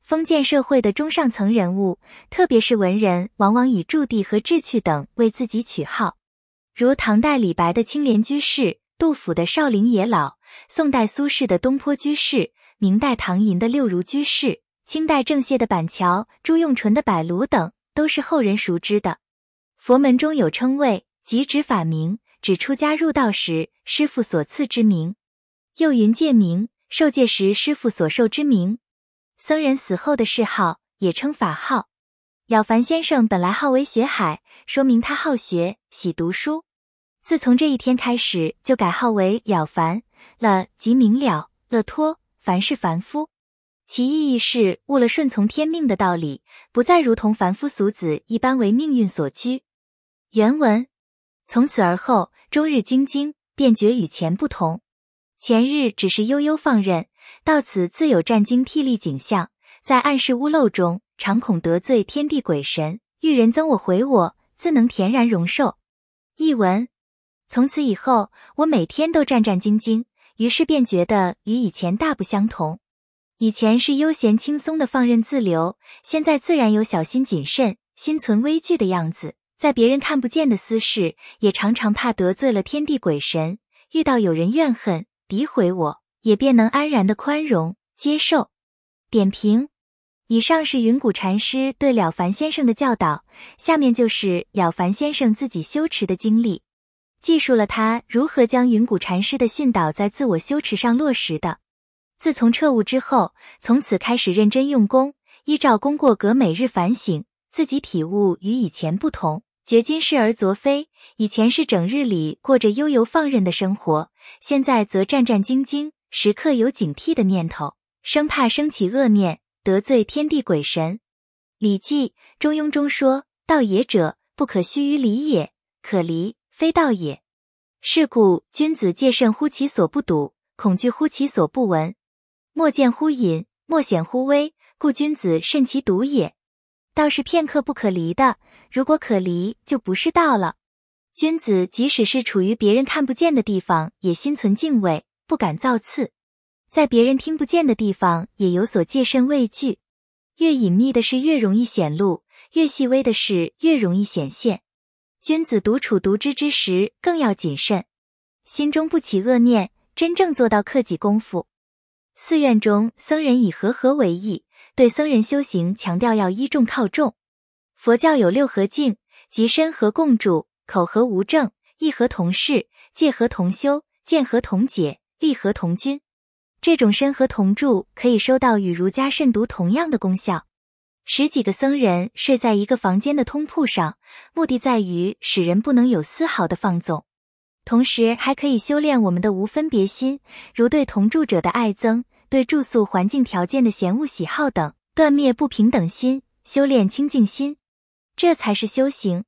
封建社会的中上层人物，特别是文人，往往以驻地和志趣等为自己取号，如唐代李白的青莲居士、杜甫的少陵野老、宋代苏轼的东坡居士、明代唐寅的六如居士。清代郑燮的板桥，朱用纯的百庐等，都是后人熟知的。佛门中有称谓，即指法名，指出家入道时师父所赐之名；又云戒名，受戒时师父所受之名。僧人死后的谥号也称法号。了凡先生本来号为学海，说明他好学，喜读书。自从这一天开始，就改号为了凡了，即明了，乐脱凡，是凡夫。其意义是悟了顺从天命的道理，不再如同凡夫俗子一般为命运所拘。原文：从此而后，终日兢兢，便觉与前不同。前日只是悠悠放任，到此自有战兢惕厉景象。在暗室屋漏中，常恐得罪天地鬼神，遇人憎我毁我，自能恬然容受。译文：从此以后，我每天都战战兢兢，于是便觉得与以前大不相同。以前是悠闲轻松的放任自流，现在自然有小心谨慎、心存畏惧的样子。在别人看不见的私事，也常常怕得罪了天地鬼神，遇到有人怨恨诋毁我，也便能安然的宽容接受。点评：以上是云谷禅师对了凡先生的教导，下面就是了凡先生自己修持的经历，记述了他如何将云谷禅师的训导在自我修持上落实的。自从彻悟之后，从此开始认真用功，依照功过格每日反省，自己体悟与以前不同，觉今是而昨非。以前是整日里过着悠游放任的生活，现在则战战兢兢，时刻有警惕的念头，生怕生起恶念，得罪天地鬼神。《礼记·中庸》中说：“道也者，不可虚于礼也，可离非道也。是故君子戒慎乎其所不睹，恐惧乎其所不闻。”莫见乎隐，莫显乎微，故君子慎其独也。道是片刻不可离的，如果可离，就不是道了。君子即使是处于别人看不见的地方，也心存敬畏，不敢造次；在别人听不见的地方，也有所戒慎畏惧。越隐秘的事越容易显露，越细微的事越容易显现。君子独处独知之时，更要谨慎，心中不起恶念，真正做到克己功夫。寺院中僧人以和合为义，对僧人修行强调要依众靠众。佛教有六合敬，即身合共住、口合无证，意合同事，戒合同修、见合同解、利合同均。这种身合同住可以收到与儒家慎独同样的功效。十几个僧人睡在一个房间的通铺上，目的在于使人不能有丝毫的放纵，同时还可以修炼我们的无分别心，如对同住者的爱憎。对住宿环境条件的嫌恶喜好等，断灭不平等心，修炼清净心，这才是修行。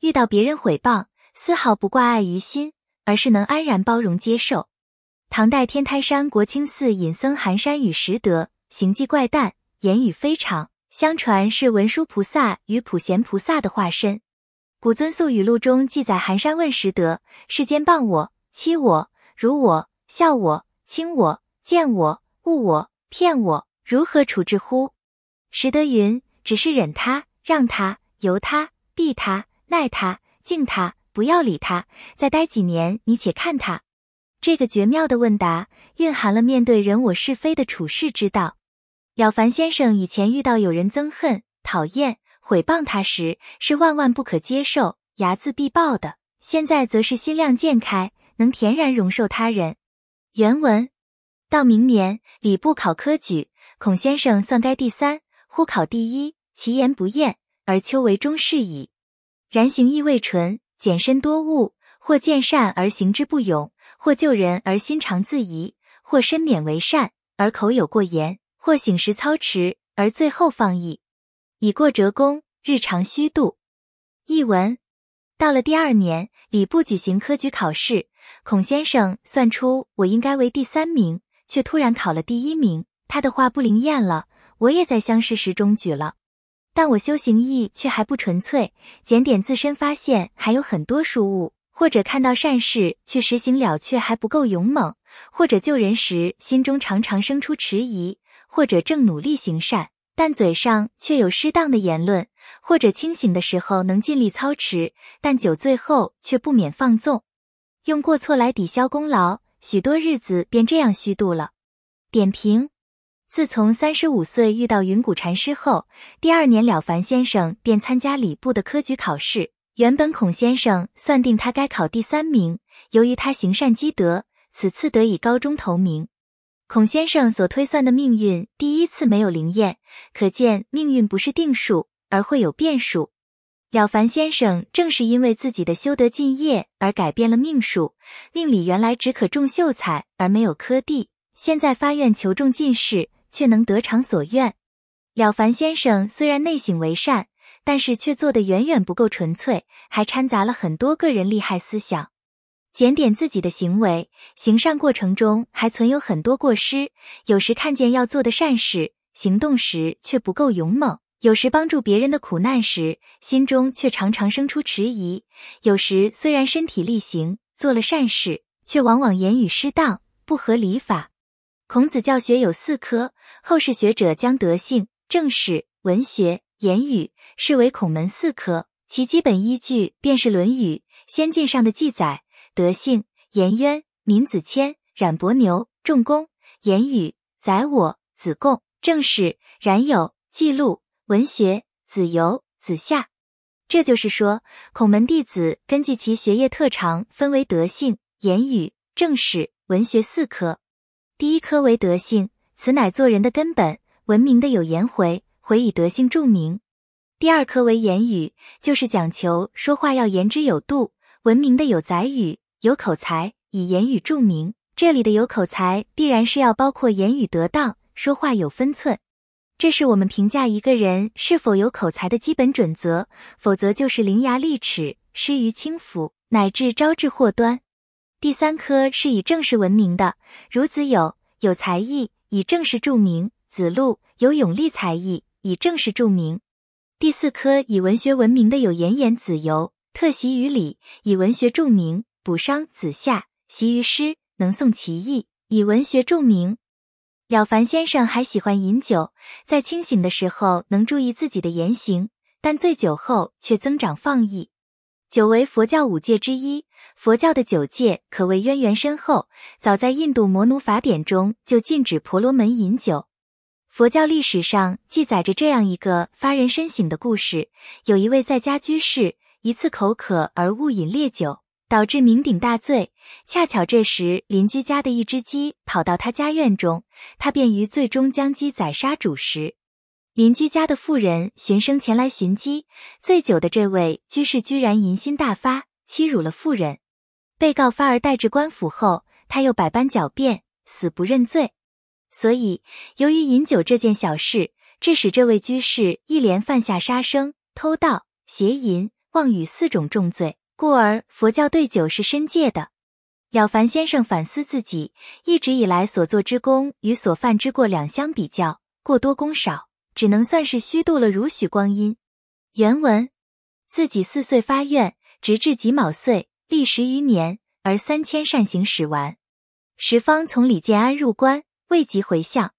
遇到别人毁谤，丝毫不挂碍于心，而是能安然包容接受。唐代天台山国清寺隐僧寒山与拾得，行迹怪诞，言语非常。相传是文殊菩萨与普贤菩萨的化身。《古尊宿语录》中记载，寒山问拾得：世间谤我、欺我、辱我、笑我、轻我、贱我。误我骗我，如何处置乎？石德云只是忍他，让他，由他，避他，耐他，敬他，不要理他。再待几年，你且看他。这个绝妙的问答，蕴含了面对人我是非的处世之道。了凡先生以前遇到有人憎恨、讨厌、毁谤他时，是万万不可接受、睚眦必报的；现在则是心量渐开，能恬然容受他人。原文。到明年礼部考科举，孔先生算该第三，忽考第一，其言不厌，而秋为终世矣。然行义未纯，简身多物，或见善而行之不勇，或救人而心常自疑，或身勉为善而口有过言，或醒时操持而最后放逸，以过折功，日常虚度。译文：到了第二年，礼部举行科举考试，孔先生算出我应该为第三名。却突然考了第一名，他的话不灵验了。我也在乡试时中举了，但我修行意却还不纯粹。检点自身，发现还有很多疏误，或者看到善事去实行了，却还不够勇猛；或者救人时心中常常生出迟疑；或者正努力行善，但嘴上却有失当的言论；或者清醒的时候能尽力操持，但酒醉后却不免放纵，用过错来抵消功劳。许多日子便这样虚度了。点评：自从三十五岁遇到云谷禅师后，第二年了凡先生便参加礼部的科举考试。原本孔先生算定他该考第三名，由于他行善积德，此次得以高中头名。孔先生所推算的命运第一次没有灵验，可见命运不是定数，而会有变数。了凡先生正是因为自己的修德敬业而改变了命数，命里原来只可种秀才而没有科第，现在发愿求中进士，却能得偿所愿。了凡先生虽然内省为善，但是却做得远远不够纯粹，还掺杂了很多个人利害思想。检点自己的行为，行善过程中还存有很多过失，有时看见要做的善事，行动时却不够勇猛。有时帮助别人的苦难时，心中却常常生出迟疑；有时虽然身体力行做了善事，却往往言语失当，不合礼法。孔子教学有四科，后世学者将德性、正事、文学、言语视为孔门四科，其基本依据便是《论语》先进》上的记载：德性，颜渊、闵子骞、冉伯牛、仲弓；言语，宰我、子贡；正事，冉有、季路。文学、子游、子夏，这就是说，孔门弟子根据其学业特长分为德性、言语、正事、文学四科。第一科为德性，此乃做人的根本。文明的有颜回，回以德性著名。第二科为言语，就是讲求说话要言之有度。文明的有宰语，有口才，以言语著名。这里的有口才，必然是要包括言语得当，说话有分寸。这是我们评价一个人是否有口才的基本准则，否则就是伶牙俐齿，失于轻浮，乃至招致祸端。第三科是以正事闻名的，如子有有才艺，以正事著名；子路有勇力才艺，以正事著名。第四科以文学闻名的有颜颜、子游，特习于礼，以文学著名；卜商、子夏习于诗，能诵其意，以文学著名。了凡先生还喜欢饮酒，在清醒的时候能注意自己的言行，但醉酒后却增长放逸。酒为佛教五戒之一，佛教的酒戒可谓渊源深厚。早在印度《摩奴法典》中就禁止婆罗门饮酒。佛教历史上记载着这样一个发人深省的故事：有一位在家居士，一次口渴而误饮烈酒，导致酩酊大醉。恰巧这时，邻居家的一只鸡跑到他家院中，他便于最终将鸡宰杀煮食。邻居家的妇人寻声前来寻鸡，醉酒的这位居士居然淫心大发，欺辱了妇人。被告发而带至官府后，他又百般狡辩，死不认罪。所以，由于饮酒这件小事，致使这位居士一连犯下杀生、偷盗、邪淫、妄语四种重罪，故而佛教对酒是深戒的。了凡先生反思自己一直以来所做之功与所犯之过两相比较，过多功少，只能算是虚度了如许光阴。原文：自己四岁发愿，直至己卯岁，历十余年，而三千善行使完。十方从李建安入关，未及回向，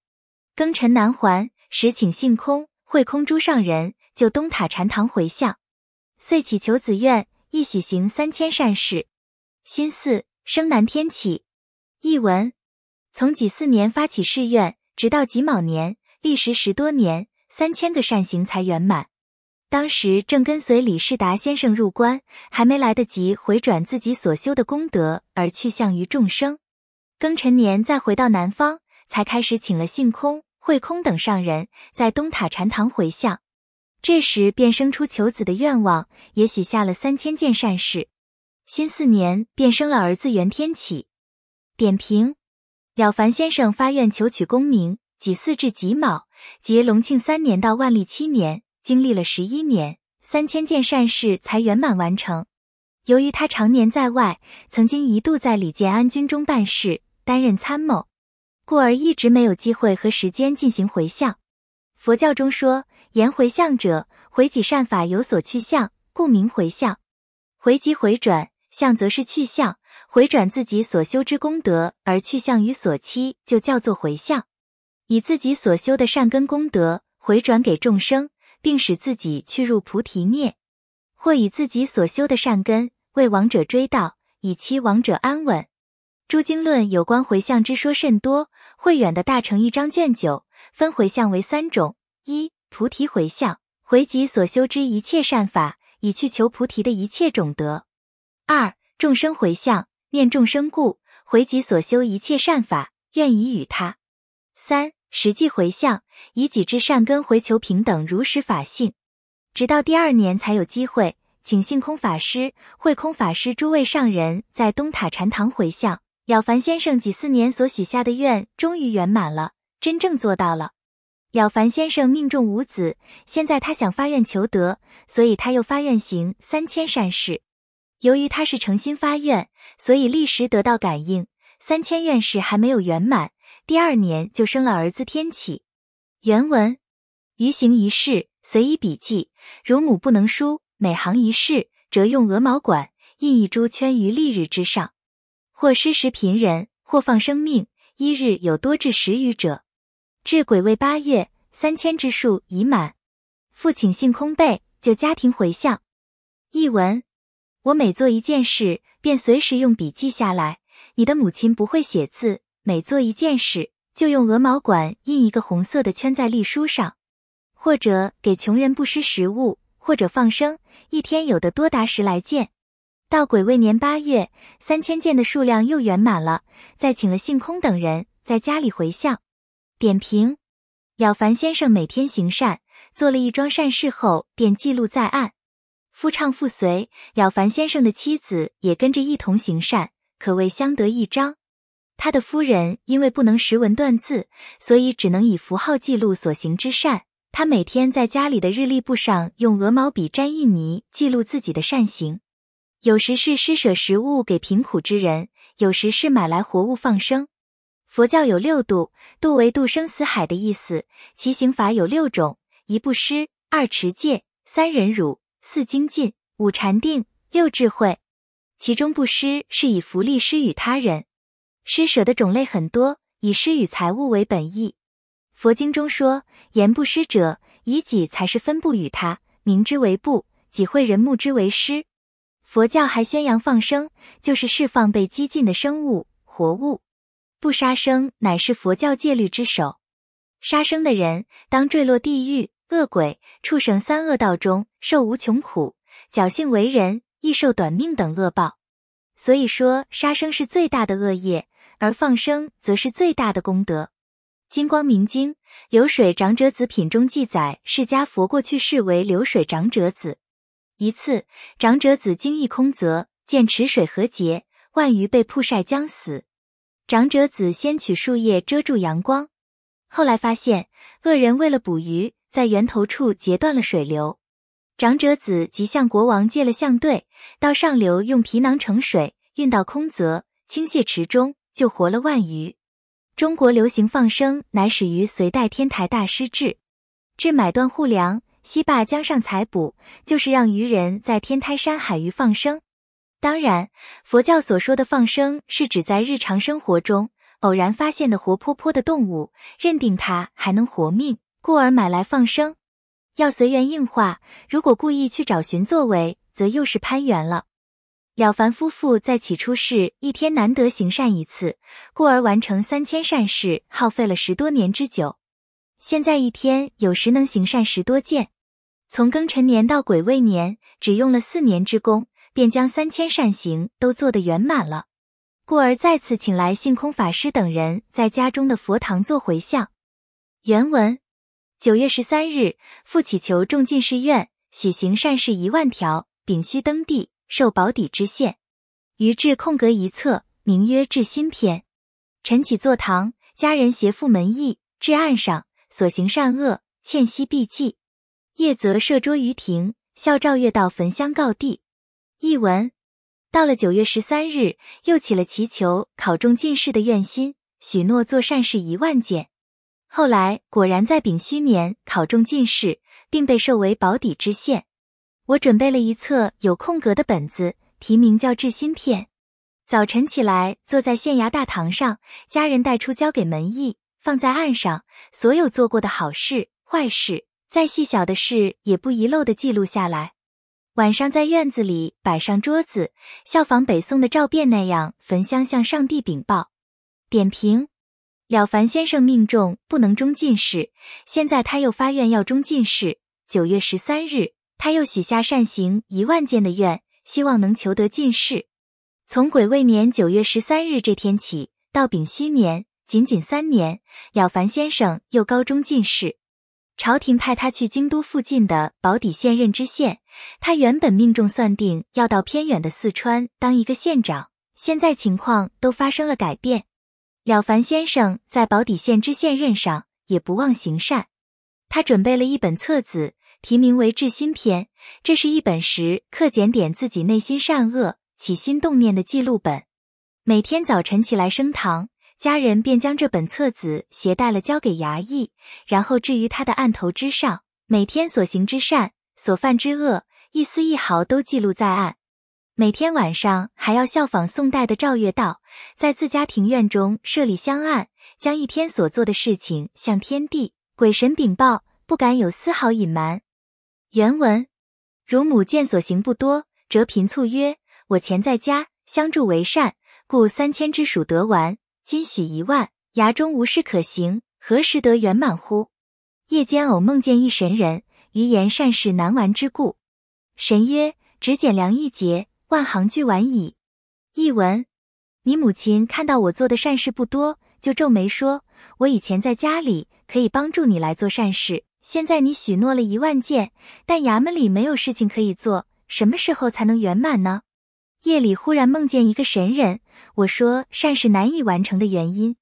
庚辰南还，时请性空、慧空诸上人就东塔禅堂回向，遂起求子愿，一许行三千善事，心四。生南天起，译文从己巳年发起誓愿，直到己卯年，历时十多年，三千个善行才圆满。当时正跟随李世达先生入关，还没来得及回转自己所修的功德而去向于众生。庚辰年再回到南方，才开始请了性空、慧空等上人在东塔禅堂回向。这时便生出求子的愿望，也许下了三千件善事。新四年便生了儿子袁天启。点评：了凡先生发愿求取功名，己巳至己卯，即隆庆三年到万历七年，经历了十一年，三千件善事才圆满完成。由于他常年在外，曾经一度在李建安军中办事，担任参谋，故而一直没有机会和时间进行回向。佛教中说，言回向者，回己善法有所去向，故名回向。回即回转。相则是去相，回转自己所修之功德而去向于所期，就叫做回向。以自己所修的善根功德回转给众生，并使自己去入菩提涅。或以自己所修的善根为亡者追悼，以期亡者安稳。诸经论有关回向之说甚多。慧远的大乘一章卷九分回向为三种：一、菩提回向，回己所修之一切善法，以去求菩提的一切种德。二众生回向，念众生故，回己所修一切善法，愿以与他。三实际回向，以己之善根回求平等如实法性。直到第二年才有机会，请性空法师、慧空法师诸位上人，在东塔禅堂回向。了凡先生几四年所许下的愿，终于圆满了，真正做到了。了凡先生命中无子，现在他想发愿求得，所以他又发愿行三千善事。由于他是诚心发愿，所以立时得到感应。三千愿事还没有圆满，第二年就生了儿子天启。原文：余行一事，随以笔记。如母不能书，每行一事，辄用鹅毛管印一朱圈于历日之上。或施食贫人，或放生命，一日有多至十余者。至癸未八月，三千之数已满。父请信空背，就家庭回向。译文。我每做一件事，便随时用笔记下来。你的母亲不会写字，每做一件事就用鹅毛管印一个红色的圈在隶书上，或者给穷人布施食物，或者放生。一天有的多达十来件。到癸未年八月，三千件的数量又圆满了。再请了性空等人在家里回向。点评：了凡先生每天行善，做了一桩善事后便记录在案。夫唱妇随，了凡先生的妻子也跟着一同行善，可谓相得益彰。他的夫人因为不能识文断字，所以只能以符号记录所行之善。他每天在家里的日历簿上用鹅毛笔沾印泥记录自己的善行，有时是施舍食物给贫苦之人，有时是买来活物放生。佛教有六度，度为度生死海的意思，其刑法有六种：一布施，二持戒，三忍辱。四精进，五禅定，六智慧。其中布施是以福利施与他人，施舍的种类很多，以施与财物为本意。佛经中说，言布施者，以己才是分布与他，名之为布；己会人，目之为施。佛教还宣扬放生，就是释放被激进的生物、活物。不杀生乃是佛教戒律之首，杀生的人当坠落地狱。恶鬼、畜生三恶道中受无穷苦，侥幸为人亦受短命等恶报。所以说，杀生是最大的恶业，而放生则是最大的功德。《金光明经·流水长者子品》中记载，释迦佛过去世为流水长者子。一次，长者子经意空泽，见池水和结，万鱼被曝晒将死，长者子先取树叶遮住阳光，后来发现恶人为了捕鱼。在源头处截断了水流，长者子即向国王借了象队，到上流用皮囊盛水，运到空泽，倾泻池中，救活了万余。中国流行放生，乃始于隋代天台大师智，智买断户粮，西坝江上采捕，就是让渔人在天台山海域放生。当然，佛教所说的放生，是指在日常生活中偶然发现的活泼泼的动物，认定它还能活命。故而买来放生，要随缘应化；如果故意去找寻作为，则又是攀缘了。了凡夫妇在起初是一天难得行善一次，故而完成三千善事，耗费了十多年之久。现在一天有时能行善十多件，从庚辰年到癸未年，只用了四年之功，便将三千善行都做得圆满了。故而再次请来性空法师等人，在家中的佛堂做回向。原文。九月十三日，复乞求中进士院许行善事一万条，丙戌登第，受保底知县。于置空格一册，名曰《至心篇》。晨起坐堂，家人携父门邑，至案上，所行善恶，欠息必记。夜则设桌于庭，效照月道焚香告地。译文：到了九月十三日，又起了祈求考中进士的愿心，许诺做善事一万件。后来果然在丙戌年考中进士，并被授为保底知县。我准备了一册有空格的本子，题名叫《治心篇》。早晨起来，坐在县衙大堂上，家人带出，交给门役，放在案上，所有做过的好事、坏事，再细小的事也不遗漏的记录下来。晚上在院子里摆上桌子，效仿北宋的照片那样焚香向上帝禀报。点评。了凡先生命中不能中进士，现在他又发愿要中进士。九月十三日，他又许下善行一万件的愿，希望能求得进士。从癸未年九月十三日这天起到丙戌年，仅仅三年，了凡先生又高中进士。朝廷派他去京都附近的宝坻县任知县。他原本命中算定要到偏远的四川当一个县长，现在情况都发生了改变。了凡先生在宝坻县知县任上，也不忘行善。他准备了一本册子，题名为《至心篇》，这是一本时刻检点自己内心善恶、起心动念的记录本。每天早晨起来升堂，家人便将这本册子携带了交给衙役，然后置于他的案头之上。每天所行之善、所犯之恶，一丝一毫都记录在案。每天晚上还要效仿宋代的赵月道，在自家庭院中设立香案，将一天所做的事情向天地鬼神禀报，不敢有丝毫隐瞒。原文：乳母见所行不多，辄频促曰：“我前在家相助为善，故三千之属得完；今许一万，衙中无事可行，何时得圆满乎？”夜间偶梦见一神人，余言善事难完之故，神曰：“只减粮一节。”万行俱完矣。译文：你母亲看到我做的善事不多，就皱眉说：“我以前在家里可以帮助你来做善事，现在你许诺了一万件，但衙门里没有事情可以做，什么时候才能圆满呢？”夜里忽然梦见一个神人，我说善事难以完成的原因。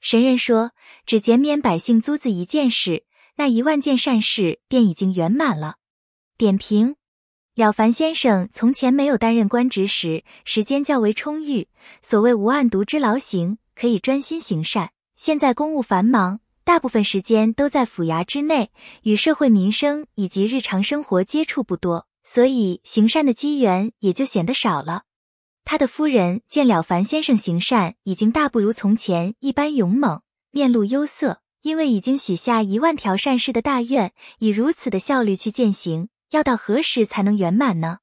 神人说：“只减免百姓租子一件事，那一万件善事便已经圆满了。”点评。了凡先生从前没有担任官职时，时间较为充裕，所谓无案牍之劳形，可以专心行善。现在公务繁忙，大部分时间都在府衙之内，与社会民生以及日常生活接触不多，所以行善的机缘也就显得少了。他的夫人见了凡先生行善已经大不如从前一般勇猛，面露忧色，因为已经许下一万条善事的大愿，以如此的效率去践行。要到何时才能圆满呢？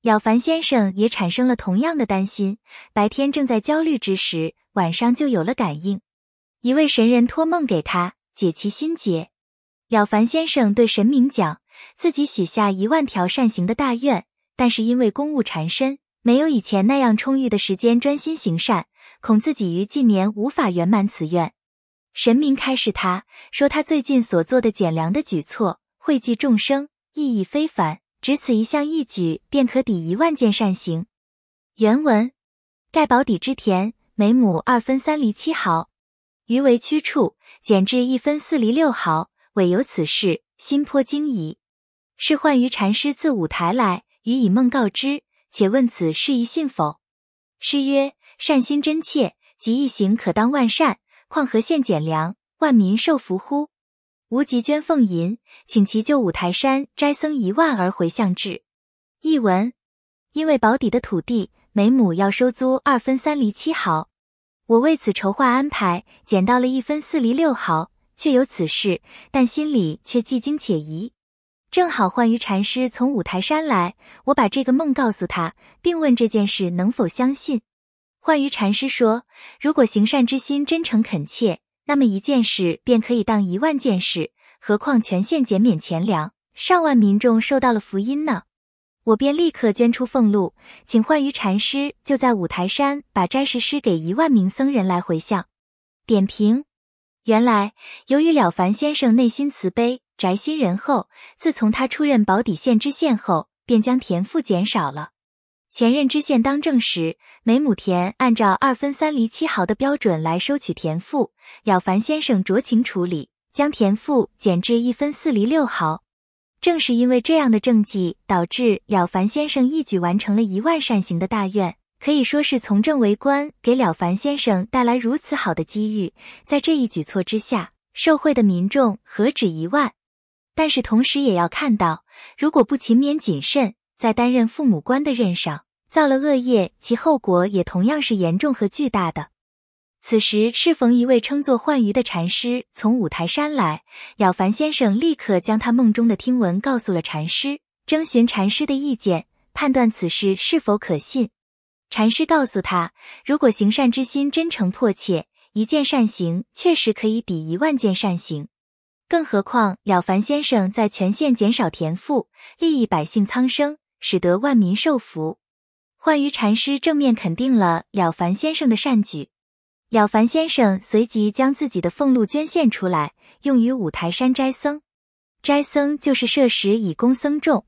了凡先生也产生了同样的担心。白天正在焦虑之时，晚上就有了感应。一位神人托梦给他解其心结。了凡先生对神明讲，自己许下一万条善行的大愿，但是因为公务缠身，没有以前那样充裕的时间专心行善，恐自己于近年无法圆满此愿。神明开示他说，他最近所做的减粮的举措，惠及众生。意义非凡，只此一项一举，便可抵一万件善行。原文盖保底之田，每亩二分三厘七毫，余为屈处，减至一分四厘六毫。唯有此事，心颇惊疑。是患于禅师自五台来，予以梦告知，且问此事宜信否？师曰：善心真切，即一行可当万善，况何现减粮，万民受福乎？无极捐俸银，请其救五台山斋僧一万而回向志。译文：因为保底的土地每亩要收租二分三厘七毫，我为此筹划安排，捡到了一分四厘六毫，确有此事，但心里却既惊且疑。正好幻鱼禅师从五台山来，我把这个梦告诉他，并问这件事能否相信。幻鱼禅师说，如果行善之心真诚恳切。那么一件事便可以当一万件事，何况全县减免钱粮，上万民众受到了福音呢？我便立刻捐出俸禄，请幻于禅师就在五台山把斋食施给一万名僧人来回向。点评：原来由于了凡先生内心慈悲，宅心仁厚，自从他出任保底县知县后，便将田赋减少了。前任知县当政时，每亩田按照二分三厘七毫的标准来收取田赋。了凡先生酌情处理，将田赋减至一分四厘六毫。正是因为这样的政绩，导致了凡先生一举完成了一万善行的大愿，可以说是从政为官给了凡先生带来如此好的机遇。在这一举措之下，受贿的民众何止一万。但是同时也要看到，如果不勤勉谨慎，在担任父母官的任上。造了恶业，其后果也同样是严重和巨大的。此时适逢一位称作幻鱼的禅师从五台山来，了凡先生立刻将他梦中的听闻告诉了禅师，征询禅师的意见，判断此事是否可信。禅师告诉他，如果行善之心真诚迫切，一件善行确实可以抵一万件善行。更何况了凡先生在全县减少田赋，利益百姓苍生，使得万民受福。幻鱼禅师正面肯定了了凡先生的善举，了凡先生随即将自己的俸禄捐献出来，用于五台山斋僧。斋僧就是设食以供僧众。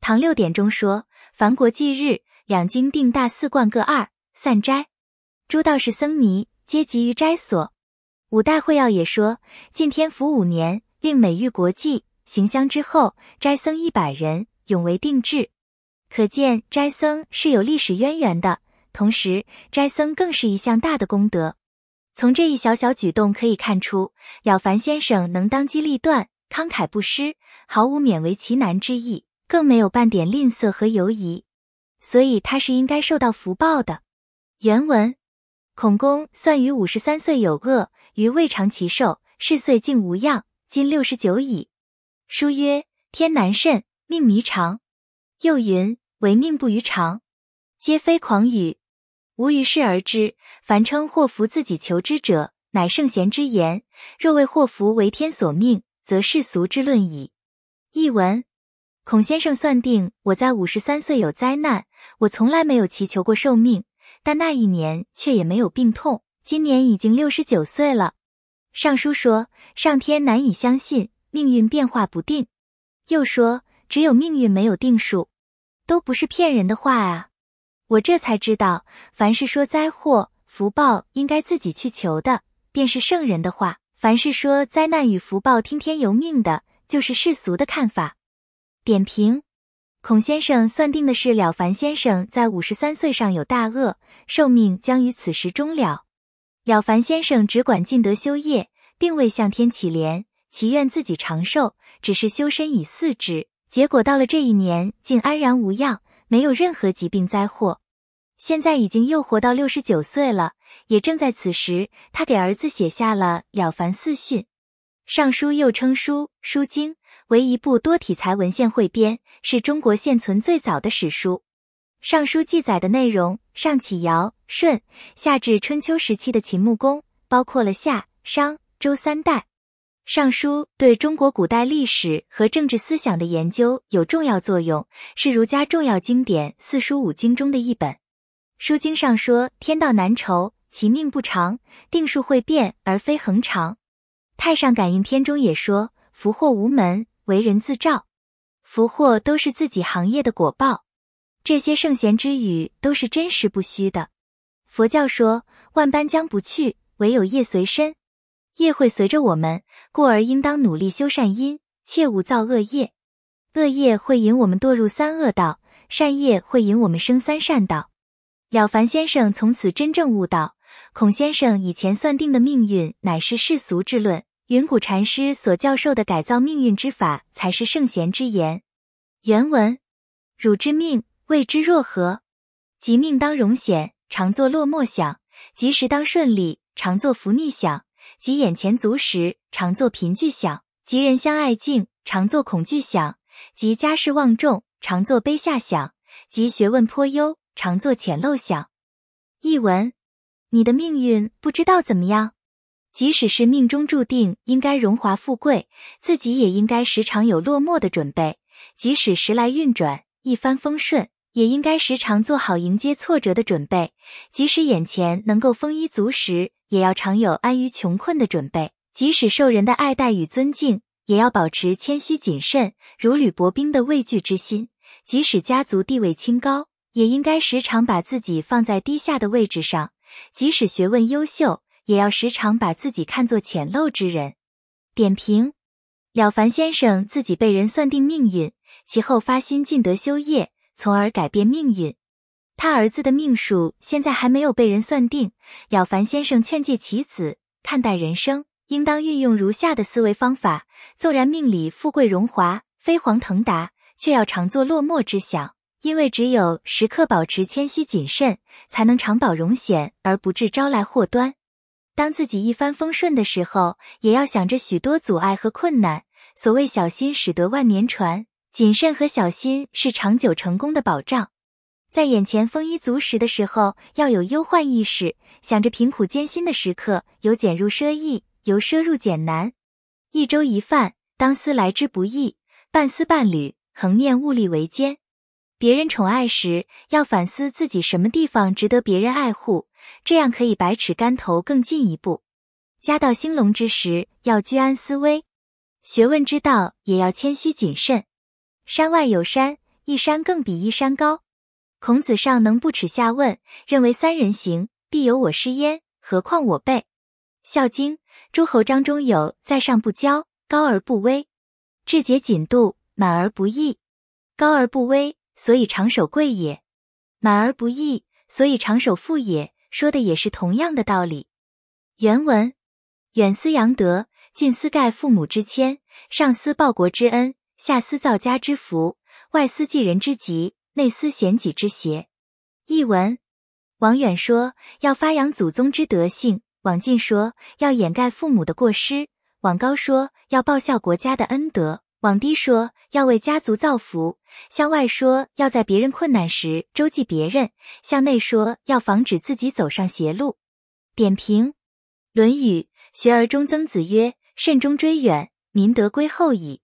唐六典中说，凡国祭日，两京定大寺冠各二，散斋。诸道士、僧尼皆集于斋所。五代会要也说，晋天福五年，令每遇国际，行香之后，斋僧一百人，永为定制。可见斋僧是有历史渊源的，同时斋僧更是一项大的功德。从这一小小举动可以看出，了凡先生能当机立断，慷慨不失，毫无勉为其难之意，更没有半点吝啬和犹疑，所以他是应该受到福报的。原文：孔公算于五十三岁有厄，于未尝其寿，是岁竟无恙，今六十九矣。书曰：天难甚，命弥长。又云。唯命不于常，皆非狂语。吾于是而知，凡称祸福自己求之者，乃圣贤之言。若为祸福为天所命，则世俗之论矣。译文：孔先生算定我在五十三岁有灾难，我从来没有祈求过寿命，但那一年却也没有病痛。今年已经六十九岁了。尚书说：上天难以相信，命运变化不定。又说：只有命运没有定数。都不是骗人的话啊！我这才知道，凡是说灾祸、福报应该自己去求的，便是圣人的话；凡是说灾难与福报听天由命的，就是世俗的看法。点评：孔先生算定的是了凡先生在五十三岁上有大厄，寿命将于此时终了。了凡先生只管尽德修业，并未向天祈怜，祈愿自己长寿，只是修身以四之。结果到了这一年，竟安然无恙，没有任何疾病灾祸。现在已经又活到六十九岁了。也正在此时，他给儿子写下了《了凡四训》。《尚书》又称《书》，《书经》，为一部多体裁文献汇编，是中国现存最早的史书。《尚书》记载的内容上起尧舜，下至春秋时期的秦穆公，包括了夏、商、周三代。《尚书》对中国古代历史和政治思想的研究有重要作用，是儒家重要经典四书五经中的一本。《书经》上说：“天道难酬，其命不长，定数会变，而非恒长。”《太上感应篇》中也说：“福祸无门，为人自照。”福祸都是自己行业的果报。”这些圣贤之语都是真实不虚的。佛教说：“万般将不去，唯有业随身。”业会随着我们，故而应当努力修善因，切勿造恶业。恶业会引我们堕入三恶道，善业会引我们生三善道。了凡先生从此真正悟道。孔先生以前算定的命运乃是世俗之论，云谷禅师所教授的改造命运之法才是圣贤之言。原文：汝之命谓之若何？即命当容显，常作落寞想；即时当顺利，常作福逆想。即眼前足食，常作贫窭想；即人相爱敬，常作恐惧想；即家世望重，常作卑下想；即学问颇优，常作浅陋想。译文：你的命运不知道怎么样，即使是命中注定应该荣华富贵，自己也应该时常有落寞的准备；即使时来运转，一帆风顺，也应该时常做好迎接挫折的准备；即使眼前能够丰衣足食。也要常有安于穷困的准备，即使受人的爱戴与尊敬，也要保持谦虚谨慎、如履薄冰的畏惧之心；即使家族地位清高，也应该时常把自己放在低下的位置上；即使学问优秀，也要时常把自己看作浅陋之人。点评：了凡先生自己被人算定命运，其后发心尽德修业，从而改变命运。他儿子的命数现在还没有被人算定。了凡先生劝诫其子看待人生，应当运用如下的思维方法：纵然命里富贵荣华、飞黄腾达，却要常做落寞之想，因为只有时刻保持谦虚谨慎，才能长保荣显而不致招来祸端。当自己一帆风顺的时候，也要想着许多阻碍和困难。所谓小心使得万年船，谨慎和小心是长久成功的保障。在眼前丰衣足食的时候，要有忧患意识，想着贫苦艰辛的时刻，由俭入奢易，由奢入俭难。一粥一饭，当思来之不易；半丝半缕，恒念物力维艰。别人宠爱时，要反思自己什么地方值得别人爱护，这样可以百尺竿头更进一步。家道兴隆之时，要居安思危；学问之道，也要谦虚谨慎。山外有山，一山更比一山高。孔子尚能不耻下问，认为三人行必有我师焉，何况我辈。《孝经》诸侯章中有“在上不骄，高而不危；至节谨度，满而不溢。高而不危，所以长守贵也；满而不溢，所以长守富也。”说的也是同样的道理。原文：“远思扬德，近思盖父母之谦，上思报国之恩，下思造家之福，外思济人之急。”内思贤己之邪。译文：王远说要发扬祖宗之德性，王进说要掩盖父母的过失，王高说要报效国家的恩德，王低说要为家族造福，向外说要在别人困难时周济别人，向内说要防止自己走上邪路。点评《论语·学而》中，曾子曰：“慎终追远，民德归后矣。”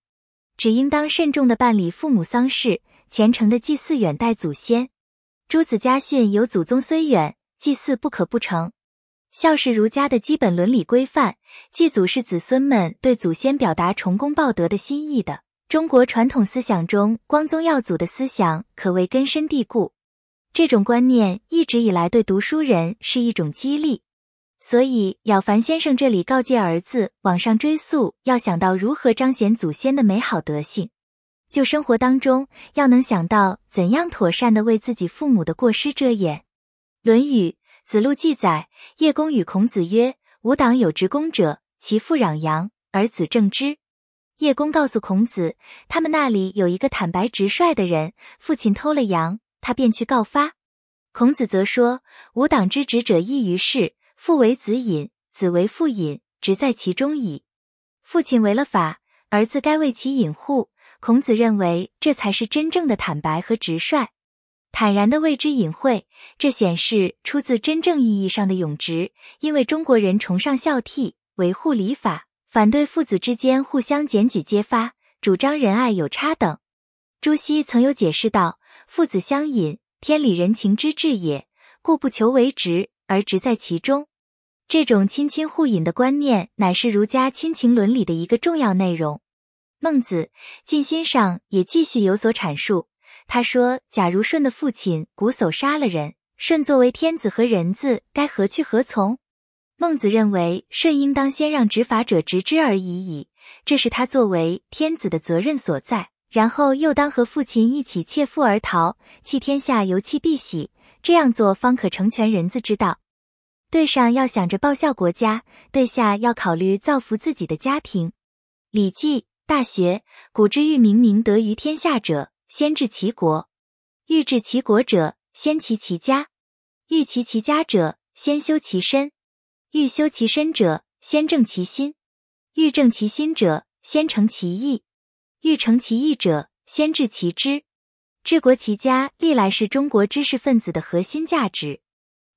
只应当慎重地办理父母丧事。虔诚的祭祀远代祖先，《朱子家训》有：“祖宗虽远，祭祀不可不成。”孝是儒家的基本伦理规范，祭祖是子孙们对祖先表达崇功报德的心意的。中国传统思想中“光宗耀祖”的思想可谓根深蒂固，这种观念一直以来对读书人是一种激励。所以，了凡先生这里告诫儿子，往上追溯，要想到如何彰显祖先的美好德性。就生活当中，要能想到怎样妥善的为自己父母的过失遮掩。《论语》子路记载，叶公与孔子曰：“吾党有执公者，其父攘阳而子正之。”叶公告诉孔子，他们那里有一个坦白直率的人，父亲偷了羊，他便去告发。孔子则说：“吾党之执者异于是，父为子隐，子为父隐，直在其中矣。”父亲违了法，儿子该为其掩护。孔子认为，这才是真正的坦白和直率，坦然的为之隐晦，这显示出自真正意义上的勇直。因为中国人崇尚孝悌，维护礼法，反对父子之间互相检举揭发，主张仁爱有差等。朱熹曾有解释道：“父子相隐，天理人情之至也，故不求为直，而直在其中。”这种亲亲互隐的观念，乃是儒家亲情伦理的一个重要内容。孟子《尽心》上也继续有所阐述。他说：“假如舜的父亲瞽叟杀了人，舜作为天子和人子，该何去何从？”孟子认为，舜应当先让执法者执之而已矣，这是他作为天子的责任所在。然后又当和父亲一起切腹而逃，弃天下由弃必喜，这样做方可成全人子之道。对上要想着报效国家，对下要考虑造福自己的家庭，《礼记》。大学，古之欲明明德于天下者，先治其国；欲治其国者，先齐其家；欲齐其家者，先修其身；欲修其身者，先正其心；欲正其心者，先诚其意；欲诚其意者，先治其知。治国齐家历来是中国知识分子的核心价值。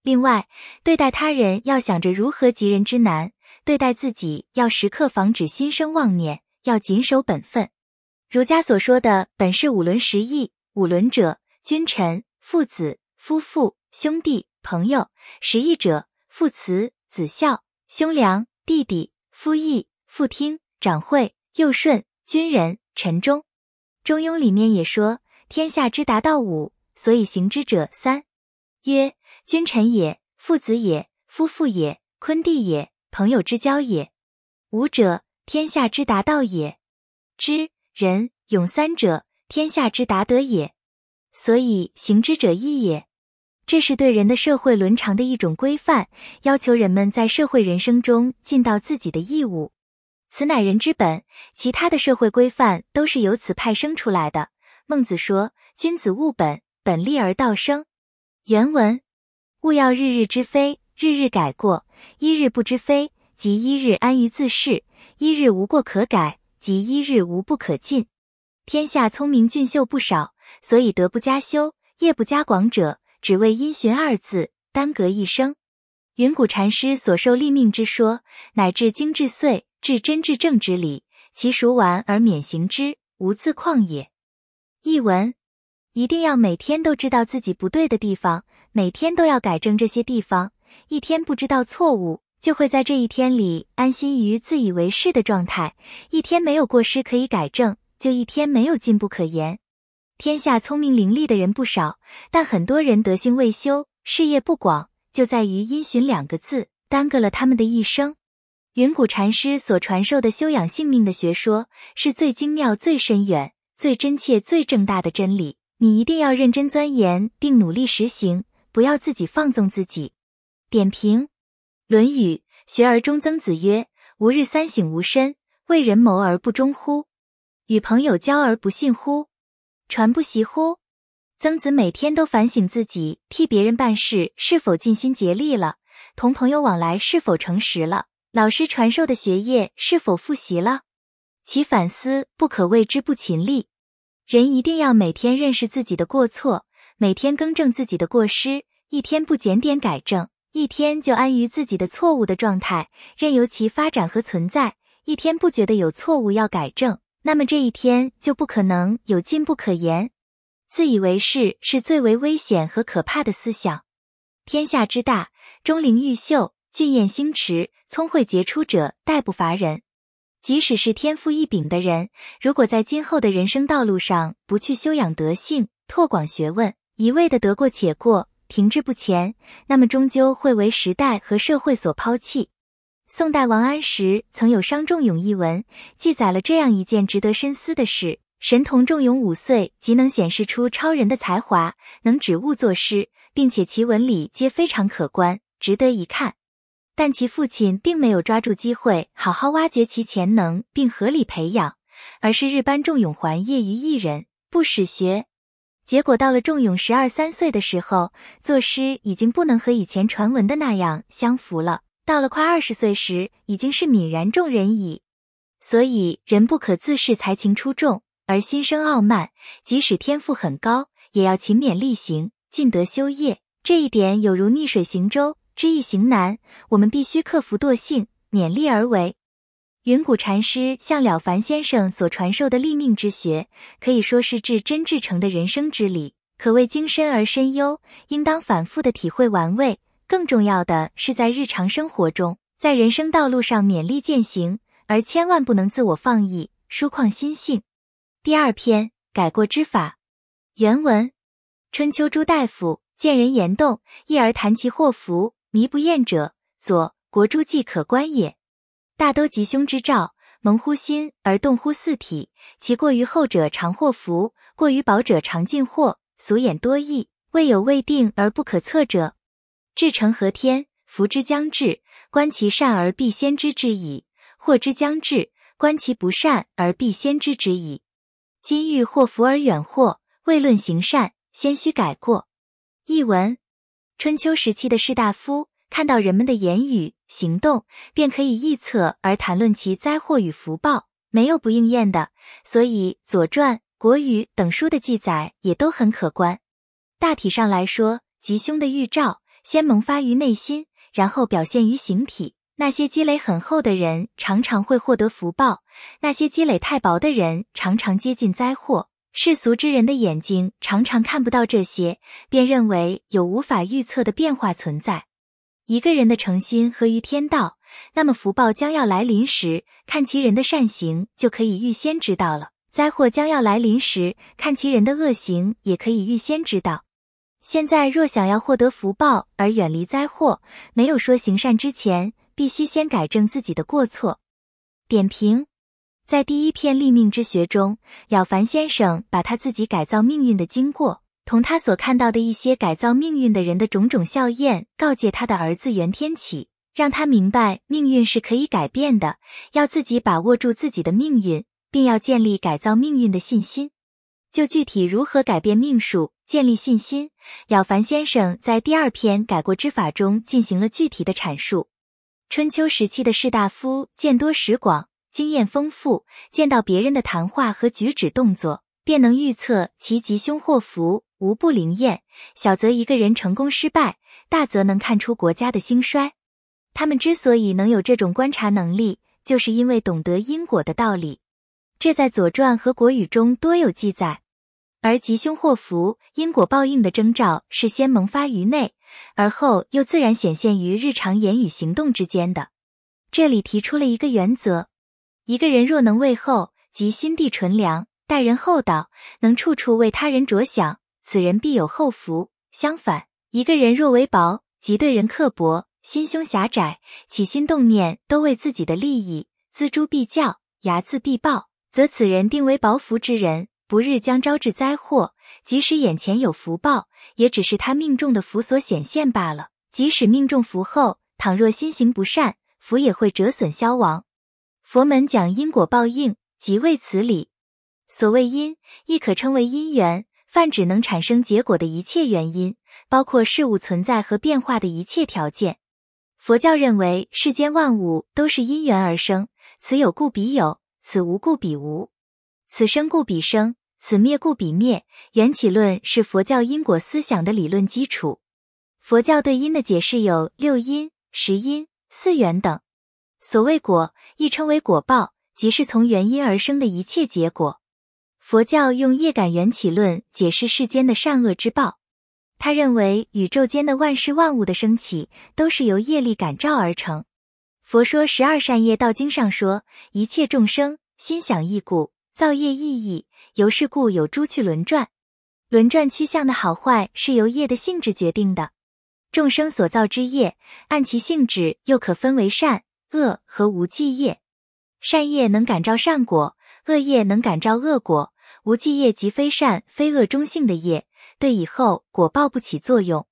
另外，对待他人要想着如何及人之难，对待自己要时刻防止心生妄念。要谨守本分。儒家所说的本是五伦十义。五伦者，君臣、父子、夫妇、兄弟、朋友；十义者，父慈、子孝、兄良、弟弟、夫义、父听、长惠、幼顺、君仁、臣忠。中庸里面也说，天下之达道五，所以行之者三，曰君臣也，父子也，夫妇也，坤弟也，朋友之交也。五者。天下之达道也，知人勇三者，天下之达德也。所以行之者义也。这是对人的社会伦常的一种规范，要求人们在社会人生中尽到自己的义务。此乃人之本，其他的社会规范都是由此派生出来的。孟子说：“君子务本，本立而道生。”原文：“勿要日日知非，日日改过；一日不知非，即一日安于自是。”一日无过可改，即一日无不可进。天下聪明俊秀不少，所以德不加修，业不加广者，只为因循二字耽搁一生。云谷禅师所授立命之说，乃至精至碎，至真至正之理，其熟玩而免行之，无自旷也。译文：一定要每天都知道自己不对的地方，每天都要改正这些地方。一天不知道错误。就会在这一天里安心于自以为是的状态，一天没有过失可以改正，就一天没有进步可言。天下聪明伶俐的人不少，但很多人德性未修，事业不广，就在于因循两个字，耽搁了他们的一生。云谷禅师所传授的修养性命的学说，是最精妙、最深远、最真切、最正大的真理。你一定要认真钻研并努力实行，不要自己放纵自己。点评。《论语·学而》中，曾子曰：“吾日三省吾身：为人谋而不忠乎？与朋友交而不信乎？传不习乎？”曾子每天都反省自己替别人办事是否尽心竭力了，同朋友往来是否诚实了，老师传授的学业是否复习了。其反思不可谓之不勤力。人一定要每天认识自己的过错，每天更正自己的过失，一天不检点改正。一天就安于自己的错误的状态，任由其发展和存在。一天不觉得有错误要改正，那么这一天就不可能有进步可言。自以为是是最为危险和可怕的思想。天下之大，钟灵毓秀，俊彦星驰，聪慧杰出者代不乏人。即使是天赋异禀的人，如果在今后的人生道路上不去修养德性、拓广学问，一味的得过且过。停滞不前，那么终究会为时代和社会所抛弃。宋代王安石曾有《伤仲永》一文，记载了这样一件值得深思的事：神童仲永五岁即能显示出超人的才华，能指物作诗，并且其文理皆非常可观，值得一看。但其父亲并没有抓住机会好好挖掘其潜能并合理培养，而是日班仲永环业于一人，不使学。结果到了仲永十二三岁的时候，作诗已经不能和以前传闻的那样相符了。到了快二十岁时，已经是泯然众人矣。所以人不可自恃才情出众而心生傲慢，即使天赋很高，也要勤勉力行，尽德修业。这一点有如逆水行舟，知易行难，我们必须克服惰性，勉力而为。云谷禅师向了凡先生所传授的立命之学，可以说是至真至诚的人生之理，可谓精深而深幽，应当反复的体会玩味。更重要的是，在日常生活中，在人生道路上勉励践行，而千万不能自我放逸，疏旷心性。第二篇改过之法，原文：春秋朱大夫见人言动，一而谈其祸福，迷不厌者，左国诸即可观也。大都吉凶之兆，萌乎心而动乎四体，其过于厚者常祸福，过于薄者常进祸。俗眼多异，未有未定而不可测者。至诚和天，福之将至，观其善而必先知之矣；祸之将至，观其不善而必先知之矣。今欲祸福而远祸，未论行善，先须改过。译文：春秋时期的士大夫。看到人们的言语行动，便可以臆测而谈论其灾祸与福报，没有不应验的。所以《左传》《国语》等书的记载也都很可观。大体上来说，吉凶的预兆先萌发于内心，然后表现于形体。那些积累很厚的人，常常会获得福报；那些积累太薄的人，常常接近灾祸。世俗之人的眼睛常常看不到这些，便认为有无法预测的变化存在。一个人的诚心合于天道，那么福报将要来临时，看其人的善行就可以预先知道了；灾祸将要来临时，看其人的恶行也可以预先知道。现在若想要获得福报而远离灾祸，没有说行善之前必须先改正自己的过错。点评：在第一篇立命之学中，了凡先生把他自己改造命运的经过。同他所看到的一些改造命运的人的种种笑靥，告诫他的儿子袁天启，让他明白命运是可以改变的，要自己把握住自己的命运，并要建立改造命运的信心。就具体如何改变命数、建立信心，了凡先生在第二篇《改过之法》中进行了具体的阐述。春秋时期的士大夫见多识广，经验丰富，见到别人的谈话和举止动作。便能预测其吉凶祸福，无不灵验。小则一个人成功失败，大则能看出国家的兴衰。他们之所以能有这种观察能力，就是因为懂得因果的道理。这在《左传》和《国语》中多有记载。而吉凶祸福、因果报应的征兆，是先萌发于内，而后又自然显现于日常言语行动之间的。这里提出了一个原则：一个人若能为后，即心地纯良。待人厚道，能处处为他人着想，此人必有厚福。相反，一个人若为薄，即对人刻薄，心胸狭窄，起心动念都为自己的利益，锱铢必较，睚眦必报，则此人定为薄福之人，不日将招致灾祸。即使眼前有福报，也只是他命中的福所显现罢了。即使命中福厚，倘若心行不善，福也会折损消亡。佛门讲因果报应，即为此理。所谓因，亦可称为因缘，泛指能产生结果的一切原因，包括事物存在和变化的一切条件。佛教认为世间万物都是因缘而生，此有故彼有，此无故彼无，此生故彼生，此灭故彼灭。缘起论是佛教因果思想的理论基础。佛教对因的解释有六因、十因、四缘等。所谓果，亦称为果报，即是从原因而生的一切结果。佛教用业感缘起论解释世间的善恶之报。他认为宇宙间的万事万物的升起，都是由业力感召而成。佛说十二善业道经上说：一切众生心想意故，造业异义，由是故有诸趣轮转。轮转趋向的好坏，是由业的性质决定的。众生所造之业，按其性质又可分为善、恶和无际业。善业能感召善果，恶业能感召恶果。无忌业即非善非恶中性的业，对以后果报不起作用。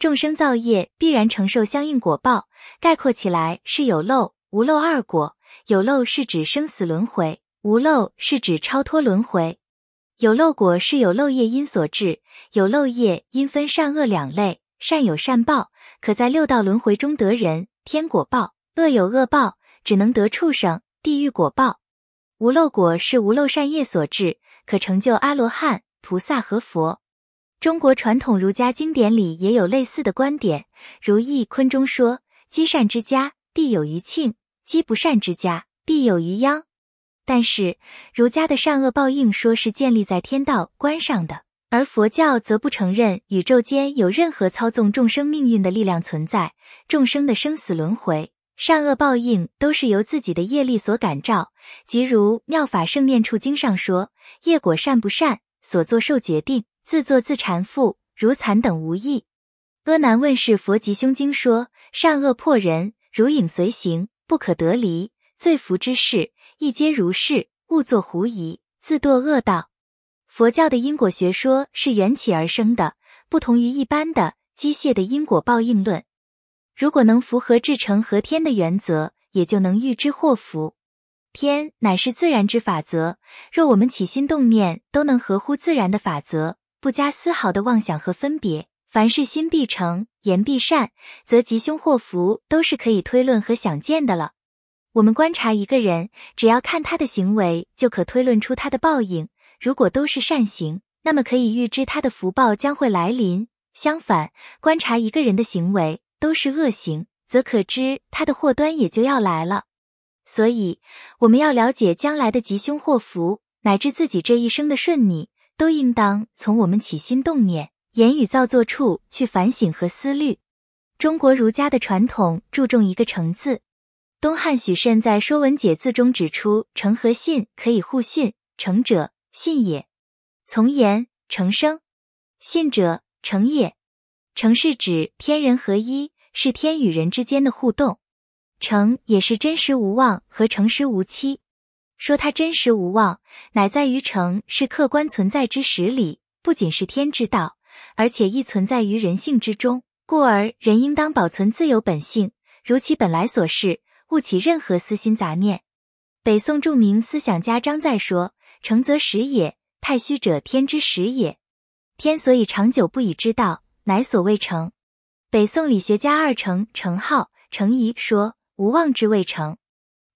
众生造业必然承受相应果报。概括起来是有漏无漏二果。有漏是指生死轮回，无漏是指超脱轮回。有漏果是有漏业因所致，有漏业因分善恶两类，善有善报，可在六道轮回中得人天果报；恶有恶报，只能得畜生、地狱果报。无漏果是无漏善业所致。可成就阿罗汉、菩萨和佛。中国传统儒家经典里也有类似的观点，《如意坤》中说：“积善之家，必有余庆；积不善之家，必有余殃。”但是，儒家的善恶报应说是建立在天道观上的，而佛教则不承认宇宙间有任何操纵众生命运的力量存在，众生的生死轮回。善恶报应都是由自己的业力所感召，即如《妙法圣念处经》上说：“业果善不善，所作受决定，自作自缠缚，如蚕等无益。”阿难问世佛及凶经》说：“善恶破人，如影随形，不可得离。罪福之事，亦皆如是，勿作狐疑，自堕恶道。”佛教的因果学说是缘起而生的，不同于一般的机械的因果报应论。如果能符合至诚和天的原则，也就能预知祸福。天乃是自然之法则，若我们起心动念都能合乎自然的法则，不加丝毫的妄想和分别，凡事心必诚，言必善，则吉凶祸福都是可以推论和想见的了。我们观察一个人，只要看他的行为，就可推论出他的报应。如果都是善行，那么可以预知他的福报将会来临。相反，观察一个人的行为。都是恶行，则可知他的祸端也就要来了。所以，我们要了解将来的吉凶祸福，乃至自己这一生的顺逆，都应当从我们起心动念、言语造作处去反省和思虑。中国儒家的传统注重一个“诚”字。东汉许慎在《说文解字》中指出：“诚和信可以互训，诚者信也，从言，诚生；信者诚也，诚是指天人合一。”是天与人之间的互动，诚也是真实无妄和诚实无欺。说它真实无妄，乃在于诚是客观存在之实理，不仅是天之道，而且亦存在于人性之中，故而人应当保存自由本性，如其本来所示，勿起任何私心杂念。北宋著名思想家张载说：“诚则实也，太虚者天之实也。天所以长久不已之道，乃所谓诚。”北宋理学家二程程颢、程颐说：“无妄之未成。”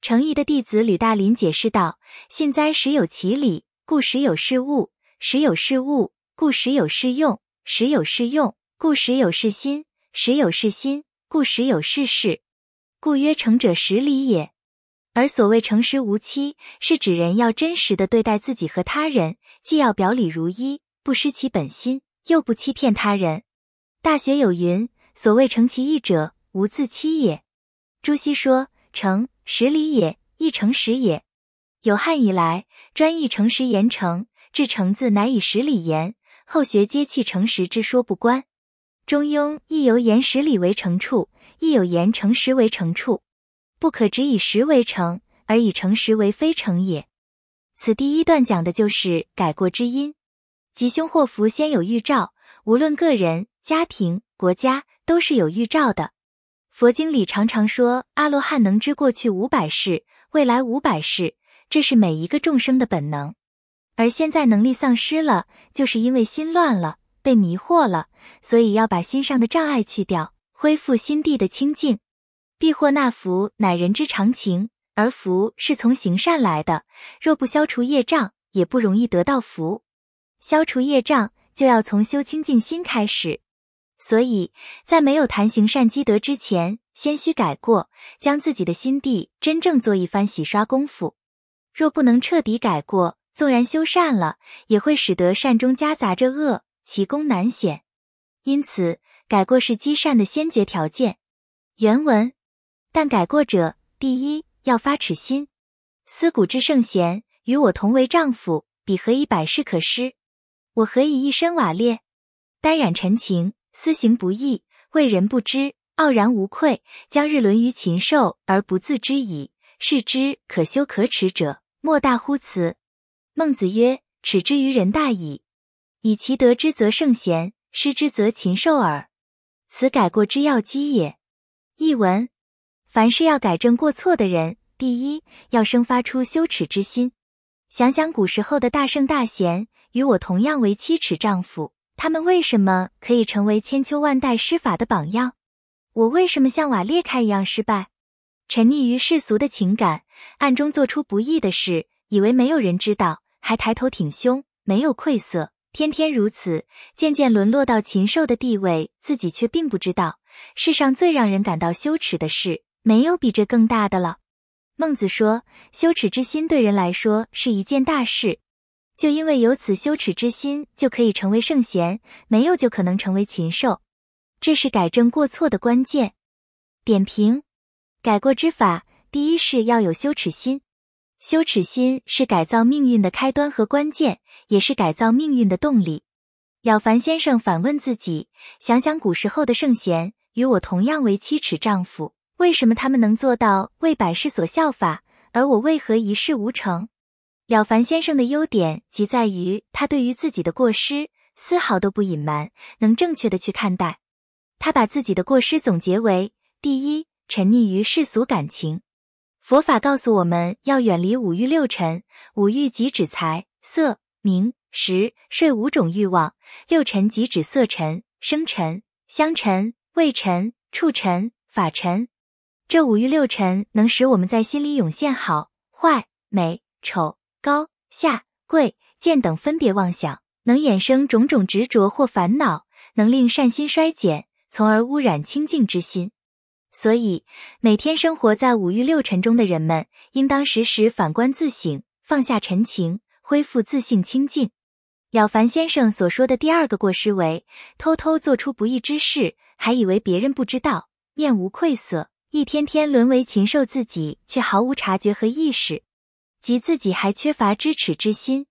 程颐的弟子吕大临解释道：“信哉，时有其理，故时有事物；时有事物，故时有事用；时有事用，故时有事心；时有事心，故时有事事。故曰诚者，实理也。而所谓诚实无欺，是指人要真实的对待自己和他人，既要表里如一，不失其本心，又不欺骗他人。《大学》有云。”所谓成其义者，无自欺也。朱熹说：“成十里也，亦成十也。有汉以来，专以诚实言成，至成字乃以十里言。后学皆弃诚实之说不关。中庸亦有言十里为成处，亦有言成实为成处。不可只以实为成，而以诚实为非成也。”此第一段讲的就是改过之因，吉凶祸福先有预兆，无论个人、家庭、国家。都是有预兆的，佛经里常常说阿罗汉能知过去五百世、未来五百世，这是每一个众生的本能。而现在能力丧失了，就是因为心乱了，被迷惑了，所以要把心上的障碍去掉，恢复心地的清净。避祸纳福乃人之常情，而福是从行善来的。若不消除业障，也不容易得到福。消除业障就要从修清净心开始。所以在没有谈行善积德之前，先需改过，将自己的心地真正做一番洗刷功夫。若不能彻底改过，纵然修善了，也会使得善中夹杂着恶，其功难显。因此，改过是积善的先决条件。原文，但改过者，第一要发耻心，思古之圣贤与我同为丈夫，彼何以百事可施，我何以一身瓦裂，单染陈情。私行不义，为人不知，傲然无愧，将日沦于禽兽而不自知矣。是之可修可耻者，莫大乎此。孟子曰：“耻之于人大矣，以其得之则圣贤，失之则禽兽耳。此改过之要机也。”译文：凡是要改正过错的人，第一要生发出羞耻之心。想想古时候的大圣大贤，与我同样为七尺丈夫。他们为什么可以成为千秋万代施法的榜样？我为什么像瓦裂开一样失败？沉溺于世俗的情感，暗中做出不义的事，以为没有人知道，还抬头挺胸，没有愧色，天天如此，渐渐沦落到禽兽的地位，自己却并不知道。世上最让人感到羞耻的事，没有比这更大的了。孟子说，羞耻之心对人来说是一件大事。就因为有此羞耻之心，就可以成为圣贤；没有，就可能成为禽兽。这是改正过错的关键。点评：改过之法，第一是要有羞耻心。羞耻心是改造命运的开端和关键，也是改造命运的动力。了凡先生反问自己：想想古时候的圣贤，与我同样为七尺丈夫，为什么他们能做到为百世所效法，而我为何一事无成？了凡先生的优点，即在于他对于自己的过失，丝毫都不隐瞒，能正确的去看待。他把自己的过失总结为：第一，沉溺于世俗感情。佛法告诉我们要远离五欲六尘。五欲即指财、色、名、食、睡五种欲望；六尘即指色尘、声尘、香尘、味尘、触尘、法尘。这五欲六尘能使我们在心里涌现好坏、美丑。高下贵贱等分别妄想，能衍生种种执着或烦恼，能令善心衰减，从而污染清净之心。所以，每天生活在五欲六尘中的人们，应当时时反观自省，放下尘情，恢复自信清净。了凡先生所说的第二个过失为：偷偷做出不义之事，还以为别人不知道，面无愧色，一天天沦为禽兽，自己却毫无察觉和意识。即自己还缺乏知耻之心。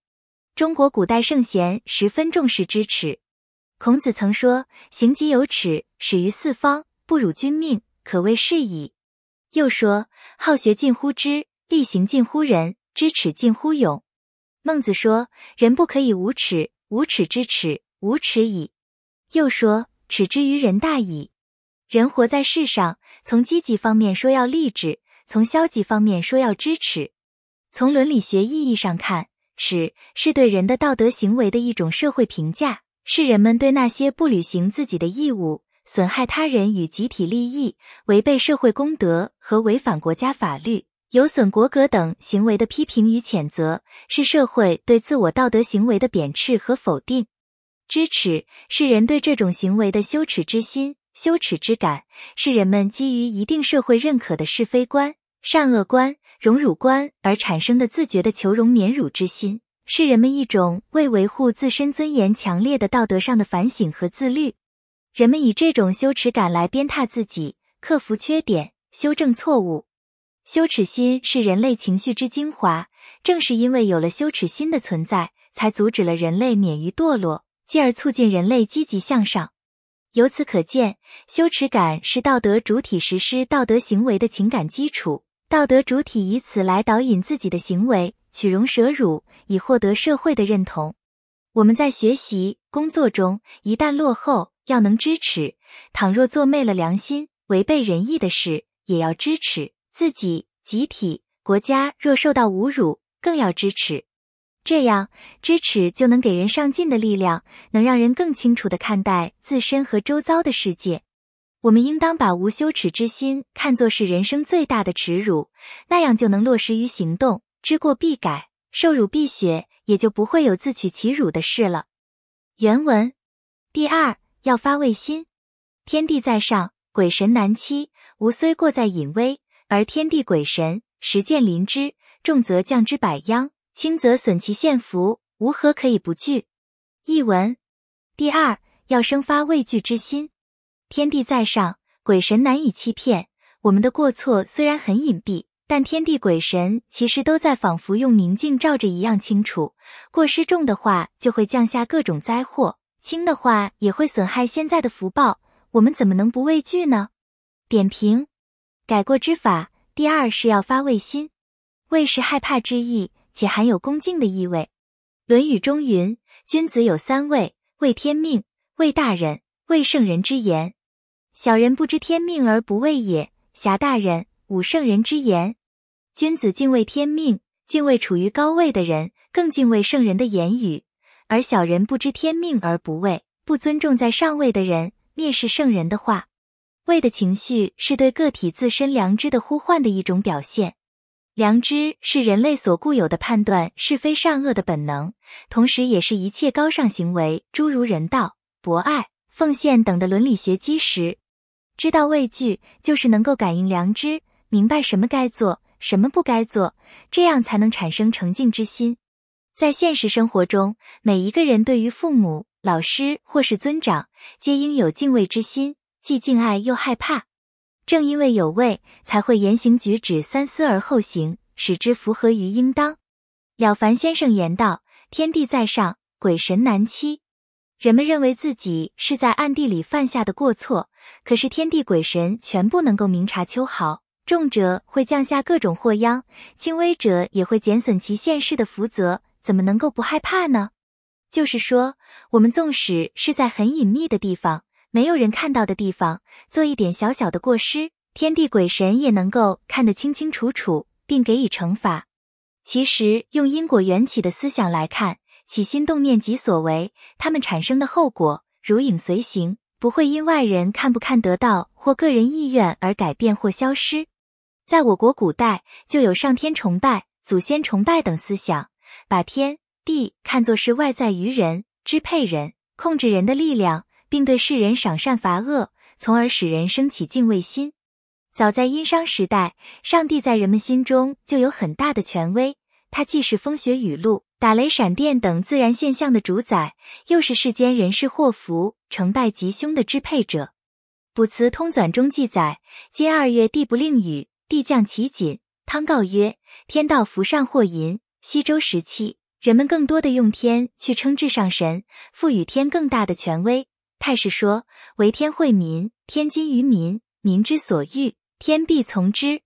中国古代圣贤十分重视知耻。孔子曾说：“行疾有耻，始于四方，不辱君命，可谓是矣。”又说：“好学近乎知，力行近乎仁，知耻近乎勇。”孟子说：“人不可以无耻，无耻之耻，无耻矣。”又说：“耻之于人大矣。”人活在世上，从积极方面说要立志，从消极方面说要知耻。从伦理学意义上看，耻是对人的道德行为的一种社会评价，是人们对那些不履行自己的义务、损害他人与集体利益、违背社会公德和违反国家法律、有损国格等行为的批评与谴责，是社会对自我道德行为的贬斥和否定。知耻是人对这种行为的羞耻之心、羞耻之感，是人们基于一定社会认可的是非观、善恶观。荣辱观而产生的自觉的求荣免辱之心，是人们一种为维护自身尊严强烈的道德上的反省和自律。人们以这种羞耻感来鞭挞自己，克服缺点，修正错误。羞耻心是人类情绪之精华，正是因为有了羞耻心的存在，才阻止了人类免于堕落，进而促进人类积极向上。由此可见，羞耻感是道德主体实施道德行为的情感基础。道德主体以此来导引自己的行为，取荣舍辱，以获得社会的认同。我们在学习工作中一旦落后，要能知耻；倘若做昧了良心、违背仁义的事，也要知耻。自己、集体、国家若受到侮辱，更要知耻。这样，知耻就能给人上进的力量，能让人更清楚地看待自身和周遭的世界。我们应当把无羞耻之心看作是人生最大的耻辱，那样就能落实于行动，知过必改，受辱必学，也就不会有自取其辱的事了。原文第二要发畏心，天地在上，鬼神难欺。吾虽过在隐微，而天地鬼神实见临之，重则降之百殃，轻则损其献福。吾何可以不惧？译文第二要生发畏惧之心。天地在上，鬼神难以欺骗。我们的过错虽然很隐蔽，但天地鬼神其实都在，仿佛用明镜照着一样清楚。过失重的话，就会降下各种灾祸；轻的话，也会损害现在的福报。我们怎么能不畏惧呢？点评：改过之法，第二是要发畏心，畏是害怕之意，且含有恭敬的意味。《论语》中云：“君子有三畏：畏天命，畏大人，畏圣人之言。”小人不知天命而不畏也。侠大人，武圣人之言，君子敬畏天命，敬畏处于高位的人，更敬畏圣人的言语。而小人不知天命而不畏，不尊重在上位的人，蔑视圣人的话。畏的情绪是对个体自身良知的呼唤的一种表现。良知是人类所固有的判断是非善恶的本能，同时也是一切高尚行为，诸如人道、博爱、奉献等的伦理学基石。知道畏惧，就是能够感应良知，明白什么该做，什么不该做，这样才能产生诚敬之心。在现实生活中，每一个人对于父母、老师或是尊长，皆应有敬畏之心，既敬爱又害怕。正因为有畏，才会言行举止三思而后行，使之符合于应当。了凡先生言道：“天地在上，鬼神难欺。”人们认为自己是在暗地里犯下的过错。可是天地鬼神全部能够明察秋毫，重者会降下各种祸殃，轻微者也会减损其现世的福泽，怎么能够不害怕呢？就是说，我们纵使是在很隐秘的地方，没有人看到的地方，做一点小小的过失，天地鬼神也能够看得清清楚楚，并给予惩罚。其实用因果缘起的思想来看，起心动念即所为，他们产生的后果如影随形。不会因外人看不看得到或个人意愿而改变或消失。在我国古代，就有上天崇拜、祖先崇拜等思想，把天地看作是外在于人、支配人、控制人的力量，并对世人赏善罚恶，从而使人生起敬畏心。早在殷商时代，上帝在人们心中就有很大的权威，他既是风雪雨露。打雷、闪电等自然现象的主宰，又是世间人事祸福、成败吉凶的支配者。《卜辞通纂》中记载：“今二月，帝不令雨，帝降其锦。”汤告曰：“天道福善祸淫。”西周时期，人们更多的用天去称至上神，赋予天更大的权威。太史说：“为天惠民，天今于民，民之所欲，天必从之。”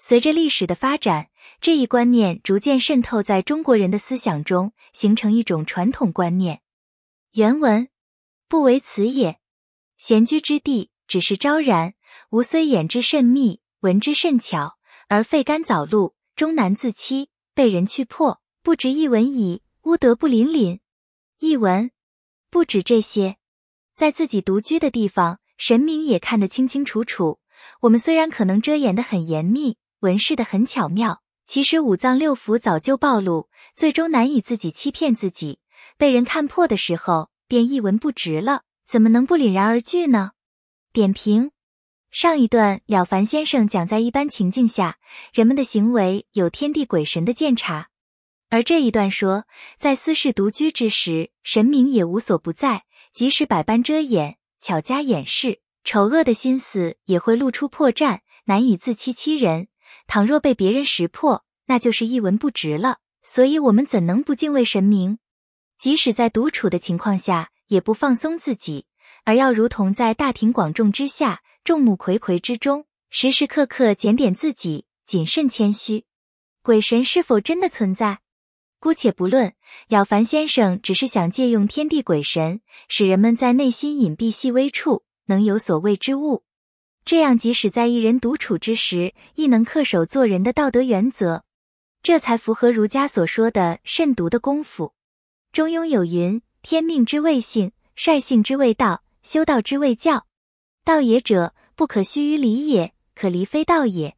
随着历史的发展。这一观念逐渐渗透在中国人的思想中，形成一种传统观念。原文不为此也。闲居之地，只是昭然。吾虽眼之甚密，闻之甚巧，而费干早露，终难自欺，被人去破，不值一文矣。吾德不凛凛。译文不止这些，在自己独居的地方，神明也看得清清楚楚。我们虽然可能遮掩的很严密，纹饰的很巧妙。其实五脏六腑早就暴露，最终难以自己欺骗自己，被人看破的时候便一文不值了。怎么能不凛然而惧呢？点评：上一段了凡先生讲，在一般情境下，人们的行为有天地鬼神的鉴察；而这一段说，在私室独居之时，神明也无所不在，即使百般遮掩、巧加掩饰，丑恶的心思也会露出破绽，难以自欺欺人。倘若被别人识破，那就是一文不值了。所以，我们怎能不敬畏神明？即使在独处的情况下，也不放松自己，而要如同在大庭广众之下、众目睽睽之中，时时刻刻检点自己，谨慎谦虚。鬼神是否真的存在，姑且不论。了凡先生只是想借用天地鬼神，使人们在内心隐蔽细微处能有所谓之物。这样，即使在一人独处之时，亦能恪守做人的道德原则，这才符合儒家所说的慎独的功夫。中庸有云：“天命之谓性，率性之谓道，修道之谓教。道也者，不可虚于理也，可离非道也。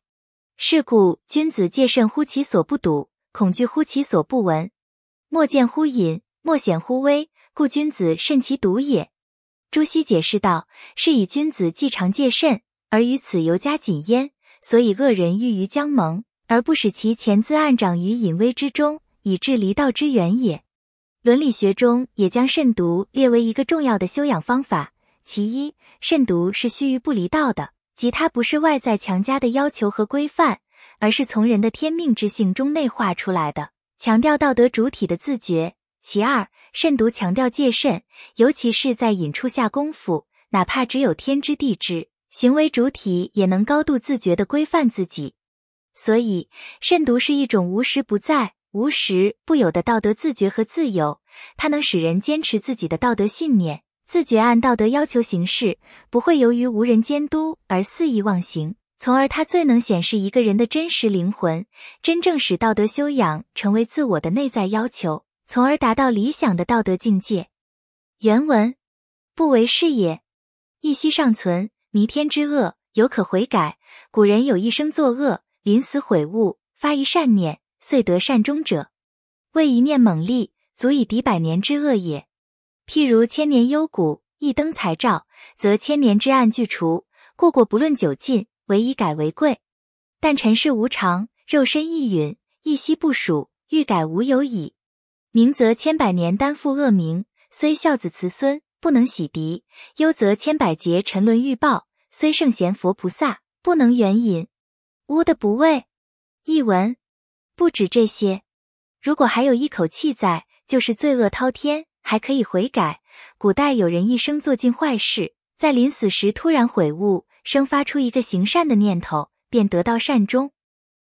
是故君子戒慎乎其所不睹，恐惧乎其所不闻。莫见乎隐，莫显乎微，故君子慎其独也。”朱熹解释道：“是以君子既常戒慎。”而于此尤加谨焉，所以恶人欲于将盟，而不使其潜滋暗长于隐微之中，以致离道之远也。伦理学中也将慎独列为一个重要的修养方法。其一，慎独是须臾不离道的，即它不是外在强加的要求和规范，而是从人的天命之性中内化出来的，强调道德主体的自觉。其二，慎独强调戒慎，尤其是在隐处下功夫，哪怕只有天知地知。行为主体也能高度自觉地规范自己，所以慎独是一种无时不在、无时不有的道德自觉和自由。它能使人坚持自己的道德信念，自觉按道德要求行事，不会由于无人监督而肆意妄行。从而，它最能显示一个人的真实灵魂，真正使道德修养成为自我的内在要求，从而达到理想的道德境界。原文：不为是也，一息尚存。弥天之恶犹可悔改。古人有一生作恶，临死悔悟，发一善念，遂得善终者，为一念猛力足以抵百年之恶也。譬如千年幽谷，一灯才照，则千年之暗俱除。过过不论久近，唯以改为贵。但尘世无常，肉身亦陨，一息不属，欲改无有矣。明则千百年担负恶名，虽孝子慈孙不能洗涤；幽则千百劫沉沦欲报。虽圣贤佛菩萨不能援引，吾的不畏。译文不止这些，如果还有一口气在，就是罪恶滔天，还可以悔改。古代有人一生做尽坏事，在临死时突然悔悟，生发出一个行善的念头，便得到善终。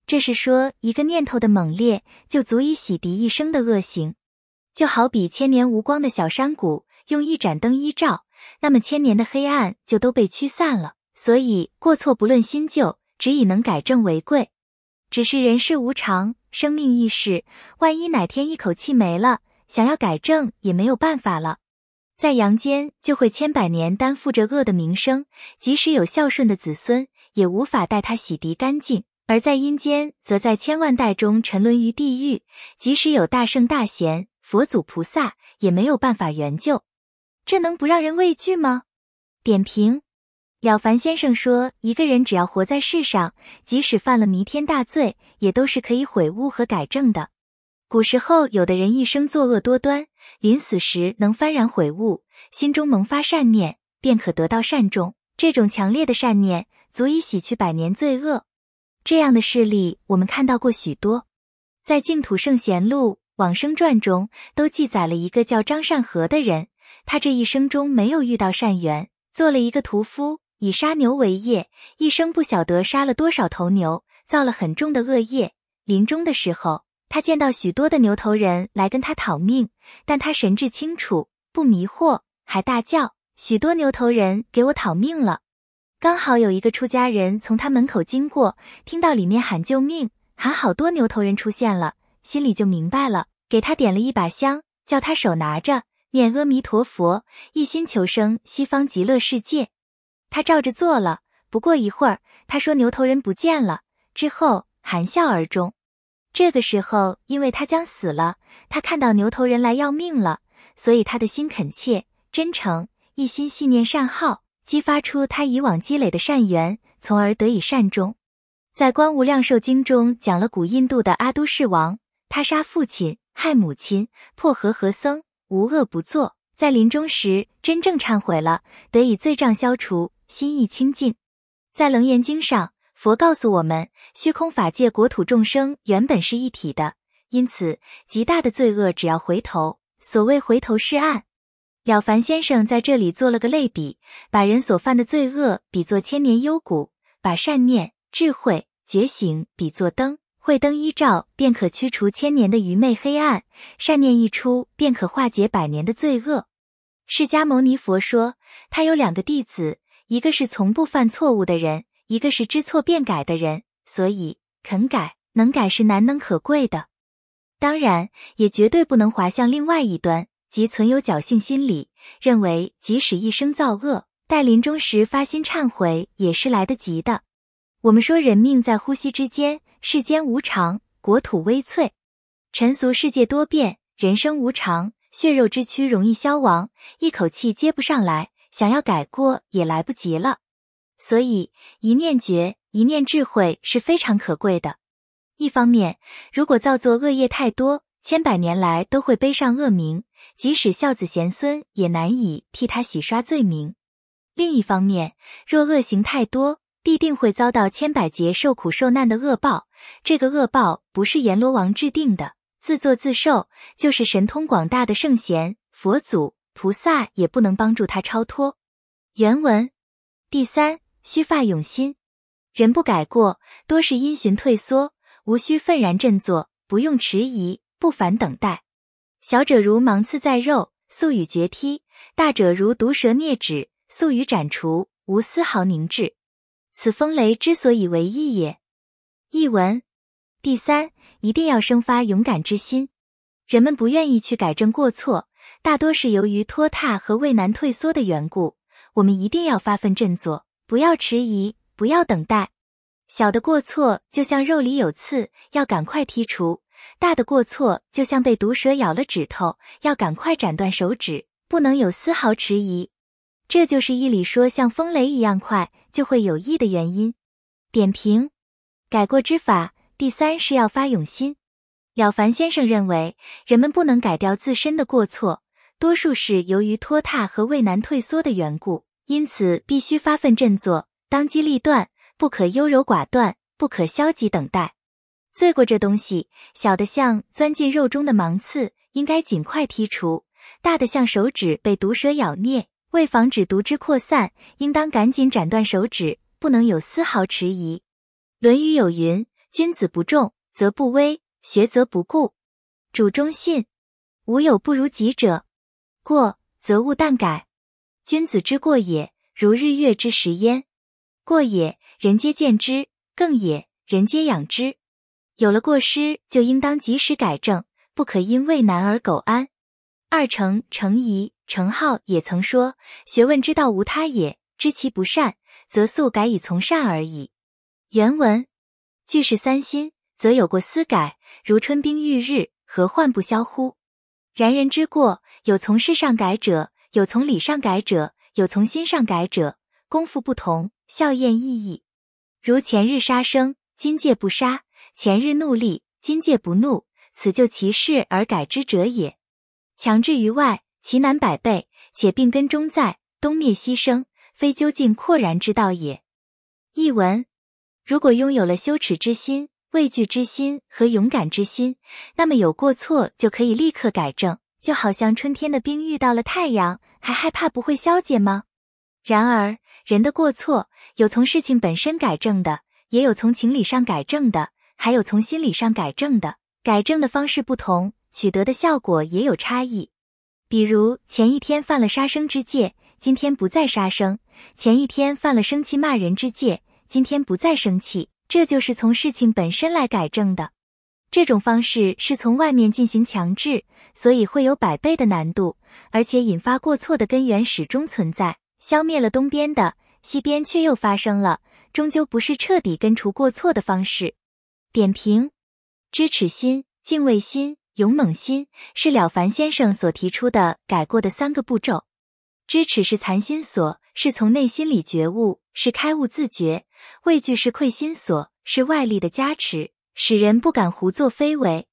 这是说一个念头的猛烈，就足以洗涤一生的恶行。就好比千年无光的小山谷，用一盏灯一照，那么千年的黑暗就都被驱散了。所以过错不论新旧，只以能改正为贵。只是人事无常，生命易逝，万一哪天一口气没了，想要改正也没有办法了。在阳间就会千百年担负着恶的名声，即使有孝顺的子孙，也无法代他洗涤干净；而在阴间，则在千万代中沉沦于地狱，即使有大圣大贤、佛祖菩萨，也没有办法援救。这能不让人畏惧吗？点评。了凡先生说：“一个人只要活在世上，即使犯了弥天大罪，也都是可以悔悟和改正的。古时候，有的人一生作恶多端，临死时能幡然悔悟，心中萌发善念，便可得到善终。这种强烈的善念，足以洗去百年罪恶。这样的事例，我们看到过许多。在《净土圣贤录》《往生传》中，都记载了一个叫张善和的人，他这一生中没有遇到善缘，做了一个屠夫。”以杀牛为业，一生不晓得杀了多少头牛，造了很重的恶业。临终的时候，他见到许多的牛头人来跟他讨命，但他神志清楚，不迷惑，还大叫：“许多牛头人给我讨命了！”刚好有一个出家人从他门口经过，听到里面喊救命，喊好多牛头人出现了，心里就明白了，给他点了一把香，叫他手拿着念阿弥陀佛，一心求生西方极乐世界。他照着做了，不过一会儿，他说牛头人不见了，之后含笑而终。这个时候，因为他将死了，他看到牛头人来要命了，所以他的心恳切、真诚，一心信念善好，激发出他以往积累的善缘，从而得以善终。在《观无量寿经》中讲了古印度的阿都市王，他杀父亲、害母亲、破和和僧，无恶不作。在临终时，真正忏悔了，得以罪障消除。心意清净，在楞严经上，佛告诉我们，虚空法界国土众生原本是一体的，因此极大的罪恶只要回头，所谓回头是岸。了凡先生在这里做了个类比，把人所犯的罪恶比作千年幽谷，把善念、智慧、觉醒比作灯，慧灯一照，便可驱除千年的愚昧黑暗；善念一出，便可化解百年的罪恶。释迦牟尼佛说，他有两个弟子。一个是从不犯错误的人，一个是知错便改的人，所以肯改能改是难能可贵的。当然，也绝对不能滑向另外一端，即存有侥幸心理，认为即使一生造恶，待临终时发心忏悔也是来得及的。我们说人命在呼吸之间，世间无常，国土微脆，尘俗世界多变，人生无常，血肉之躯容易消亡，一口气接不上来。想要改过也来不及了，所以一念觉一念智慧是非常可贵的。一方面，如果造作恶业太多，千百年来都会背上恶名，即使孝子贤孙也难以替他洗刷罪名；另一方面，若恶行太多，必定会遭到千百劫受苦受难的恶报。这个恶报不是阎罗王制定的，自作自受，就是神通广大的圣贤佛祖。菩萨也不能帮助他超脱。原文第三，须发勇心，人不改过，多是因循退缩，无需愤然振作，不用迟疑，不烦等待。小者如芒刺在肉，速与绝梯；大者如毒蛇啮指，速与斩除，无丝毫凝滞。此风雷之所以为意也。译文第三，一定要生发勇敢之心。人们不愿意去改正过错。大多是由于拖沓和畏难退缩的缘故，我们一定要发奋振作，不要迟疑，不要等待。小的过错就像肉里有刺，要赶快剔除；大的过错就像被毒蛇咬了指头，要赶快斩断手指，不能有丝毫迟疑。这就是易理说像风雷一样快就会有益的原因。点评：改过之法，第三是要发勇心。了凡先生认为，人们不能改掉自身的过错。多数是由于拖沓和畏难退缩的缘故，因此必须发奋振作，当机立断，不可优柔寡断，不可消极等待。罪过这东西，小的像钻进肉中的芒刺，应该尽快剔除；大的像手指被毒蛇咬啮，为防止毒汁扩散，应当赶紧斩断手指，不能有丝毫迟疑。《论语》有云：“君子不重则不威，学则不固。主忠信，无有不如己者。”过则勿惮改，君子之过也，如日月之食焉。过也，人皆见之；更也，人皆养之。有了过失，就应当及时改正，不可因畏难而苟安。二程程颐、程颢也曾说：“学问之道无他，也知其不善，则速改以从善而已。”原文句是：“三心则有过思改，如春冰遇日，何患不消乎？然人之过。”有从事上改者，有从理上改者，有从心上改者，功夫不同，效验异矣。如前日杀生，今戒不杀；前日怒力，今戒不怒。此就其事而改之者也。强制于外，其难百倍，且病根终在，东灭西生，非究竟廓然之道也。译文：如果拥有了羞耻之心、畏惧之心和勇敢之心，那么有过错就可以立刻改正。就好像春天的冰遇到了太阳，还害怕不会消解吗？然而，人的过错有从事情本身改正的，也有从情理上改正的，还有从心理上改正的。改正的方式不同，取得的效果也有差异。比如，前一天犯了杀生之戒，今天不再杀生；前一天犯了生气骂人之戒，今天不再生气，这就是从事情本身来改正的。这种方式是从外面进行强制，所以会有百倍的难度，而且引发过错的根源始终存在。消灭了东边的，西边却又发生了，终究不是彻底根除过错的方式。点评：知耻心、敬畏心、勇猛心是了凡先生所提出的改过的三个步骤。知耻是惭心所，是从内心里觉悟，是开悟自觉；畏惧是愧心所，是外力的加持。使人不敢胡作非为。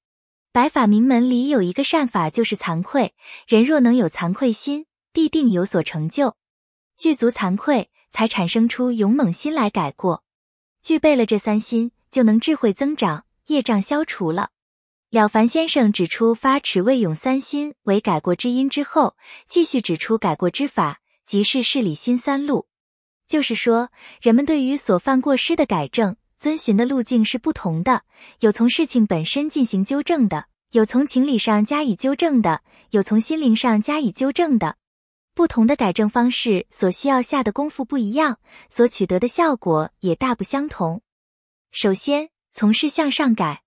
白法名门里有一个善法，就是惭愧。人若能有惭愧心，必定有所成就。具足惭愧，才产生出勇猛心来改过。具备了这三心，就能智慧增长，业障消除了。了凡先生指出发持未勇三心为改过之因之后，继续指出改过之法，即是事理心三路。就是说，人们对于所犯过失的改正。遵循的路径是不同的，有从事情本身进行纠正的，有从情理上加以纠正的，有从心灵上加以纠正的。不同的改正方式，所需要下的功夫不一样，所取得的效果也大不相同。首先，从事向上改，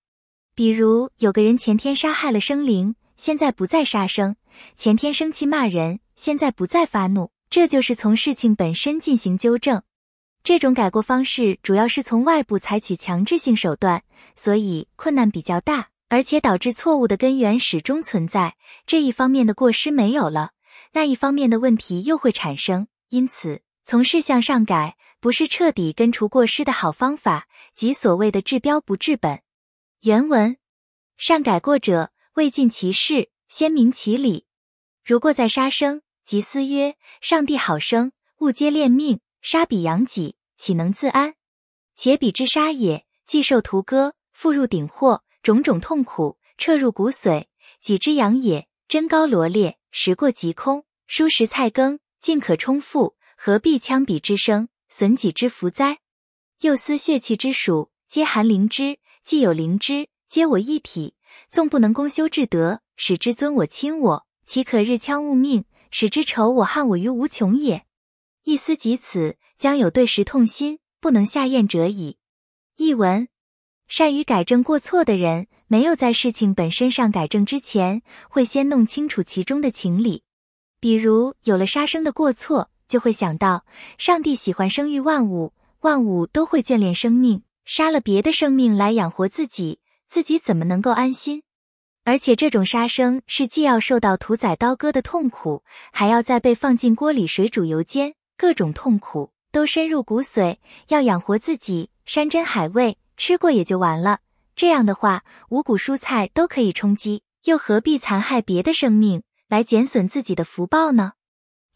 比如有个人前天杀害了生灵，现在不再杀生；前天生气骂人，现在不再发怒，这就是从事情本身进行纠正。这种改过方式主要是从外部采取强制性手段，所以困难比较大，而且导致错误的根源始终存在。这一方面的过失没有了，那一方面的问题又会产生。因此，从事项上改不是彻底根除过失的好方法，即所谓的治标不治本。原文：善改过者，未尽其事，先明其理。如过在杀生，即思曰：上帝好生，勿皆恋命。杀彼羊己，岂能自安？且彼之杀也，既受屠割，复入顶祸，种种痛苦，彻入骨髓；己之养也，真高罗列，时过即空。蔬食菜羹，尽可充腹，何必羌彼之生，损己之福哉？又思血气之属，皆含灵芝，既有灵芝，皆我一体。纵不能功修至德，使之尊我亲我，岂可日戕勿命，使之仇我害我于无穷也？一思及此，将有对食痛心，不能下咽者矣。译文：善于改正过错的人，没有在事情本身上改正之前，会先弄清楚其中的情理。比如，有了杀生的过错，就会想到上帝喜欢生育万物，万物都会眷恋生命，杀了别的生命来养活自己，自己怎么能够安心？而且，这种杀生是既要受到屠宰刀割的痛苦，还要再被放进锅里水煮油煎。各种痛苦都深入骨髓，要养活自己，山珍海味吃过也就完了。这样的话，五谷蔬菜都可以充饥，又何必残害别的生命来减损自己的福报呢？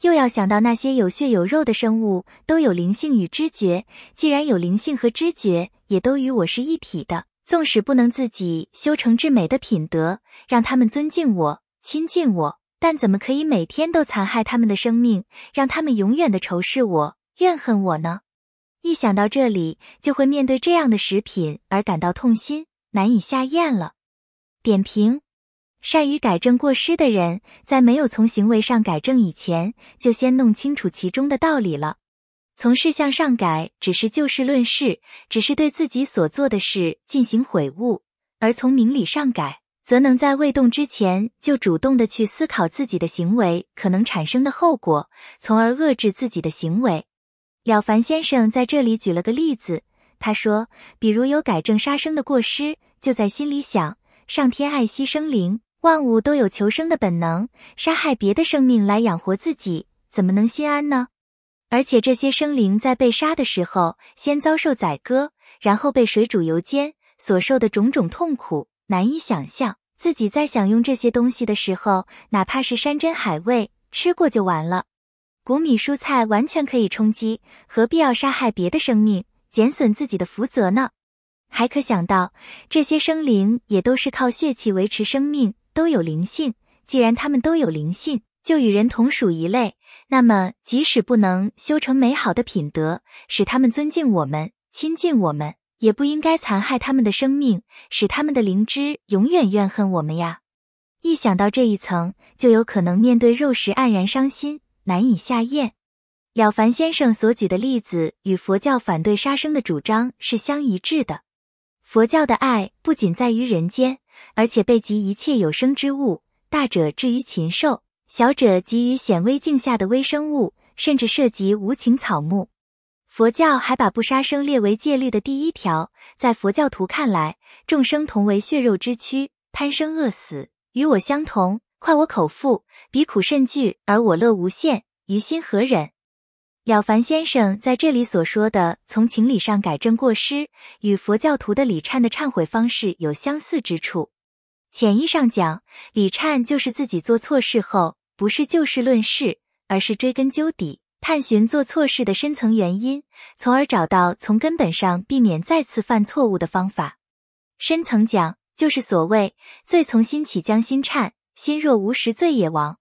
又要想到那些有血有肉的生物都有灵性与知觉，既然有灵性和知觉，也都与我是一体的。纵使不能自己修成至美的品德，让他们尊敬我、亲近我。但怎么可以每天都残害他们的生命，让他们永远的仇视我、怨恨我呢？一想到这里，就会面对这样的食品而感到痛心、难以下咽了。点评：善于改正过失的人，在没有从行为上改正以前，就先弄清楚其中的道理了。从事项上改，只是就事论事，只是对自己所做的事进行悔悟；而从明理上改。则能在未动之前就主动的去思考自己的行为可能产生的后果，从而遏制自己的行为。了凡先生在这里举了个例子，他说，比如有改正杀生的过失，就在心里想：上天爱惜生灵，万物都有求生的本能，杀害别的生命来养活自己，怎么能心安呢？而且这些生灵在被杀的时候，先遭受宰割，然后被水煮油煎，所受的种种痛苦。难以想象自己在享用这些东西的时候，哪怕是山珍海味，吃过就完了。谷米蔬菜完全可以充饥，何必要杀害别的生命，减损自己的福泽呢？还可想到，这些生灵也都是靠血气维持生命，都有灵性。既然他们都有灵性，就与人同属一类。那么，即使不能修成美好的品德，使他们尊敬我们、亲近我们。也不应该残害他们的生命，使他们的灵芝永远怨恨我们呀！一想到这一层，就有可能面对肉食黯然伤心，难以下咽。了凡先生所举的例子与佛教反对杀生的主张是相一致的。佛教的爱不仅在于人间，而且被及一切有生之物，大者至于禽兽，小者及于显微镜下的微生物，甚至涉及无情草木。佛教还把不杀生列为戒律的第一条，在佛教徒看来，众生同为血肉之躯，贪生恶死，与我相同，快我口腹，彼苦甚惧，而我乐无限，于心何忍？了凡先生在这里所说的从情理上改正过失，与佛教徒的李忏的忏悔方式有相似之处。潜意上讲，李忏就是自己做错事后，不是就事论事，而是追根究底。探寻做错事的深层原因，从而找到从根本上避免再次犯错误的方法。深层讲，就是所谓“罪从心起将心忏，心若无时罪也亡”，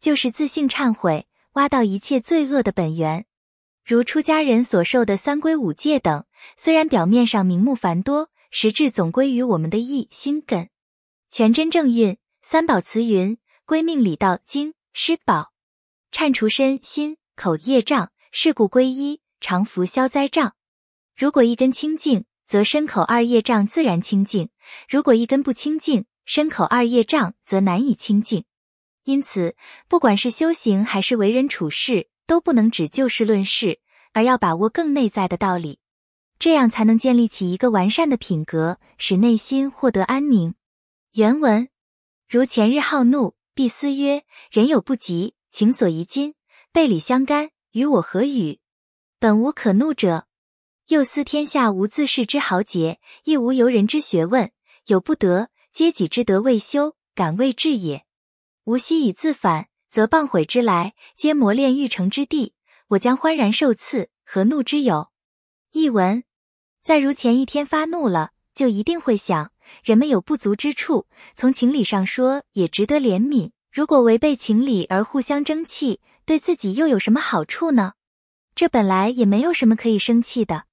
就是自性忏悔，挖到一切罪恶的本源。如出家人所受的三规五戒等，虽然表面上名目繁多，实质总归于我们的意心根。全真正运三宝词云：“归命礼道经师宝，忏除身心。”口业障，事故归一，常服消灾障。如果一根清净，则身口二业障自然清净；如果一根不清净，身口二业障则难以清净。因此，不管是修行还是为人处事，都不能只就事论事，而要把握更内在的道理，这样才能建立起一个完善的品格，使内心获得安宁。原文：如前日好怒，必思曰：人有不及，情所宜今。背理相干，与我何与？本无可怒者。又思天下无自是之豪杰，亦无尤人之学问。有不得，皆己之德未修，敢谓智也？吾昔以自反，则谤毁之来，皆磨练欲成之地。我将欢然受赐，何怒之有？译文：再如前一天发怒了，就一定会想，人们有不足之处，从情理上说也值得怜悯。如果违背情理而互相争气。对自己又有什么好处呢？这本来也没有什么可以生气的。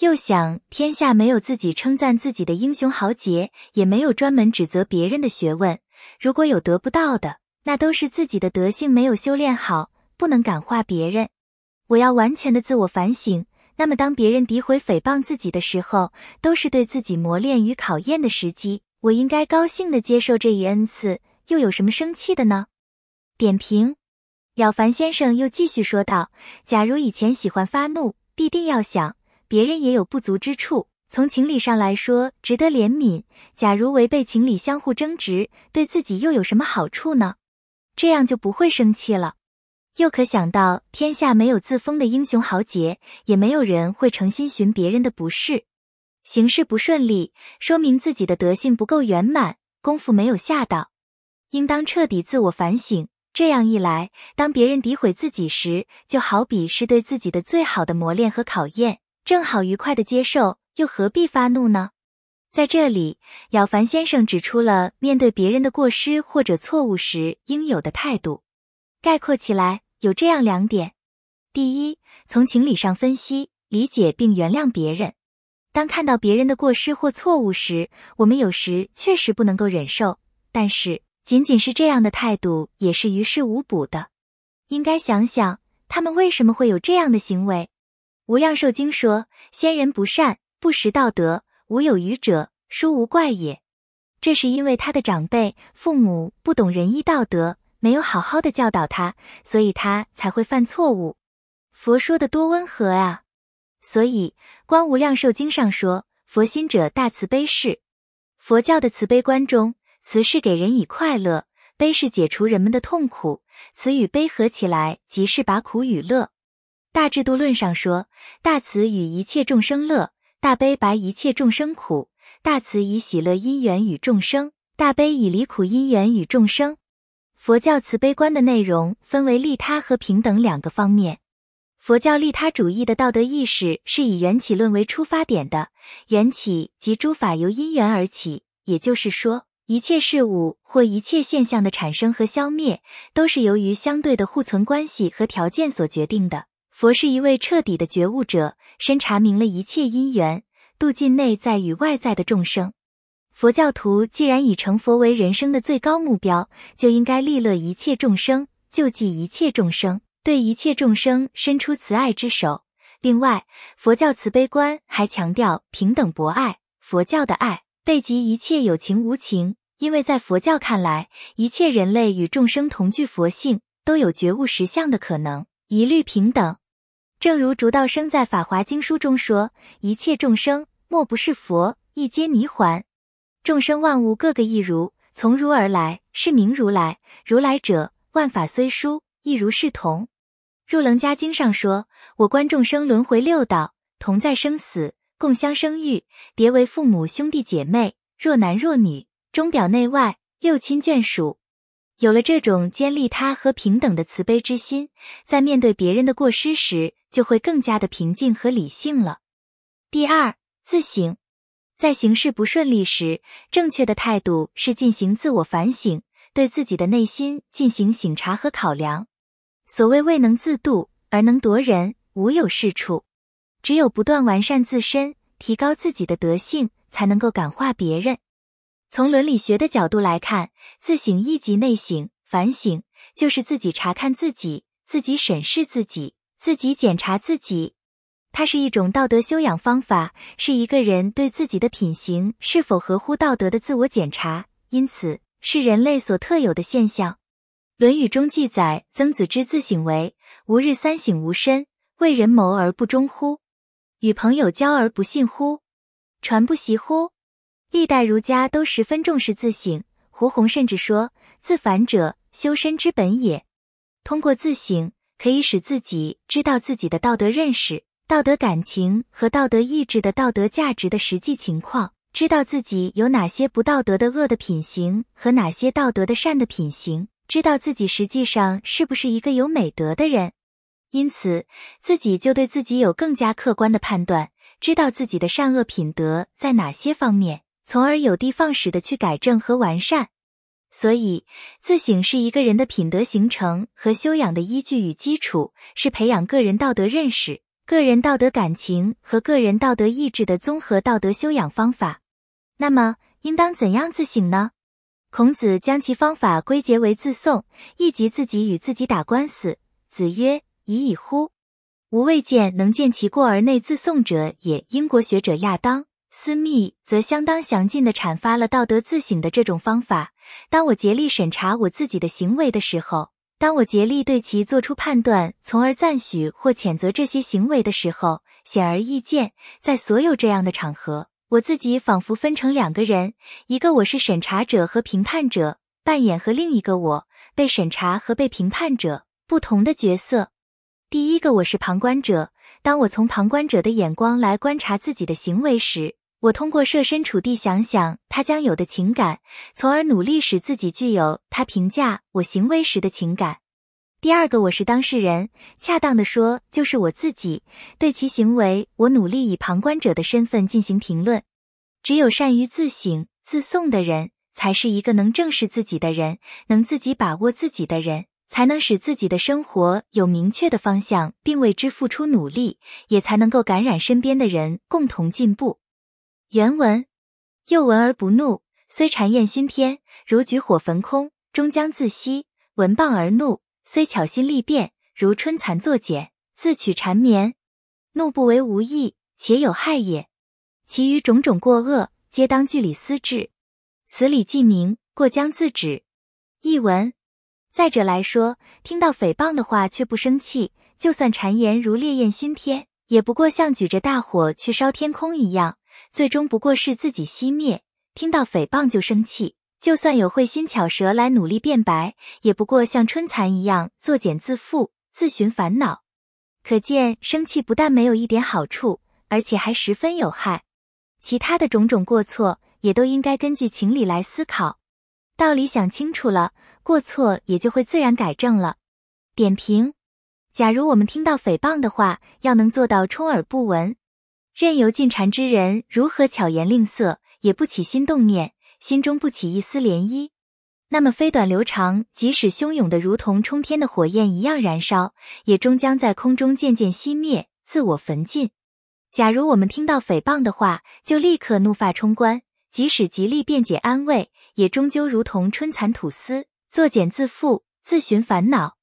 又想天下没有自己称赞自己的英雄豪杰，也没有专门指责别人的学问。如果有得不到的，那都是自己的德性没有修炼好，不能感化别人。我要完全的自我反省。那么当别人诋毁、诽谤自己的时候，都是对自己磨练与考验的时机。我应该高兴的接受这一恩赐，又有什么生气的呢？点评。了凡先生又继续说道：“假如以前喜欢发怒，必定要想，别人也有不足之处，从情理上来说，值得怜悯。假如违背情理，相互争执，对自己又有什么好处呢？这样就不会生气了。又可想到，天下没有自封的英雄豪杰，也没有人会诚心寻别人的不是。行事不顺利，说明自己的德性不够圆满，功夫没有下到，应当彻底自我反省。”这样一来，当别人诋毁自己时，就好比是对自己的最好的磨练和考验。正好愉快的接受，又何必发怒呢？在这里，了凡先生指出了面对别人的过失或者错误时应有的态度，概括起来有这样两点：第一，从情理上分析、理解并原谅别人。当看到别人的过失或错误时，我们有时确实不能够忍受，但是。仅仅是这样的态度也是于事无补的，应该想想他们为什么会有这样的行为。无量寿经说：先人不善，不识道德，无有愚者，殊无怪也。这是因为他的长辈、父母不懂仁义道德，没有好好的教导他，所以他才会犯错误。佛说的多温和啊！所以观无量寿经上说：佛心者大慈悲事。佛教的慈悲观中。慈是给人以快乐，悲是解除人们的痛苦。慈与悲合起来，即是把苦与乐。大制度论上说：大慈与一切众生乐，大悲拔一切众生苦。大慈以喜乐因缘与众生，大悲以离苦因缘与众生。佛教慈悲观的内容分为利他和平等两个方面。佛教利他主义的道德意识是以缘起论为出发点的，缘起即诸法由因缘而起，也就是说。一切事物或一切现象的产生和消灭，都是由于相对的互存关系和条件所决定的。佛是一位彻底的觉悟者，深查明了一切因缘，度尽内在与外在的众生。佛教徒既然以成佛为人生的最高目标，就应该利乐一切众生，救济一切众生，对一切众生伸出慈爱之手。另外，佛教慈悲观还强调平等博爱。佛教的爱，背及一切有情无情。因为在佛教看来，一切人类与众生同具佛性，都有觉悟实相的可能，一律平等。正如竺道生在《法华经》书中说：“一切众生莫不是佛，亦皆泥环。众生万物各个亦如，从如而来，是名如来。如来者，万法虽殊，亦如是同。”《入楞伽经》上说：“我观众生轮回六道，同在生死，共相生育，迭为父母兄弟姐妹，若男若女。”钟表内外，六亲眷属，有了这种兼利他和平等的慈悲之心，在面对别人的过失时，就会更加的平静和理性了。第二，自省，在行事不顺利时，正确的态度是进行自我反省，对自己的内心进行省察和考量。所谓未能自度而能夺人，无有是处。只有不断完善自身，提高自己的德性，才能够感化别人。从伦理学的角度来看，自省亦即内省、反省，就是自己查看自己、自己审视自己、自己检查自己。它是一种道德修养方法，是一个人对自己的品行是否合乎道德的自我检查，因此是人类所特有的现象。《论语》中记载，曾子之自省为：吾日三省吾身，为人谋而不忠乎？与朋友交而不信乎？传不习乎？历代儒家都十分重视自省。胡弘甚至说：“自反者，修身之本也。”通过自省，可以使自己知道自己的道德认识、道德感情和道德意志的道德价值的实际情况，知道自己有哪些不道德的恶的品行和哪些道德的善的品行，知道自己实际上是不是一个有美德的人。因此，自己就对自己有更加客观的判断，知道自己的善恶品德在哪些方面。从而有的放矢的去改正和完善，所以自省是一个人的品德形成和修养的依据与基础，是培养个人道德认识、个人道德感情和个人道德意志的综合道德修养方法。那么，应当怎样自省呢？孔子将其方法归结为自讼，意即自己与自己打官司。子曰：已矣乎，吾未见能见其过而内自讼者也。英国学者亚当。斯密则相当详尽地阐发了道德自省的这种方法。当我竭力审查我自己的行为的时候，当我竭力对其做出判断，从而赞许或谴责这些行为的时候，显而易见，在所有这样的场合，我自己仿佛分成两个人：一个我是审查者和评判者，扮演和另一个我被审查和被评判者不同的角色。第一个我是旁观者，当我从旁观者的眼光来观察自己的行为时。我通过设身处地想想他将有的情感，从而努力使自己具有他评价我行为时的情感。第二个，我是当事人，恰当的说就是我自己，对其行为我努力以旁观者的身份进行评论。只有善于自省、自颂的人，才是一个能正视自己的人，能自己把握自己的人，才能使自己的生活有明确的方向，并为之付出努力，也才能够感染身边的人，共同进步。原文：又闻而不怒，虽谗焰熏天，如举火焚空，终将自息；闻谤而怒，虽巧心力辩，如春蚕作茧，自取缠绵。怒不为无益，且有害也。其余种种过恶，皆当据理思之。此理既明，过将自止。译文：再者来说，听到诽谤的话却不生气，就算谗言如烈焰熏天，也不过像举着大火去烧天空一样。最终不过是自己熄灭，听到诽谤就生气，就算有慧心巧舌来努力辩白，也不过像春蚕一样作茧自缚，自寻烦恼。可见生气不但没有一点好处，而且还十分有害。其他的种种过错，也都应该根据情理来思考，道理想清楚了，过错也就会自然改正了。点评：假如我们听到诽谤的话，要能做到充耳不闻。任由进缠之人如何巧言令色，也不起心动念，心中不起一丝涟漪，那么飞短流长，即使汹涌的如同冲天的火焰一样燃烧，也终将在空中渐渐熄灭，自我焚尽。假如我们听到诽谤的话，就立刻怒发冲冠，即使极力辩解安慰，也终究如同春蚕吐丝，作茧自缚，自寻烦恼。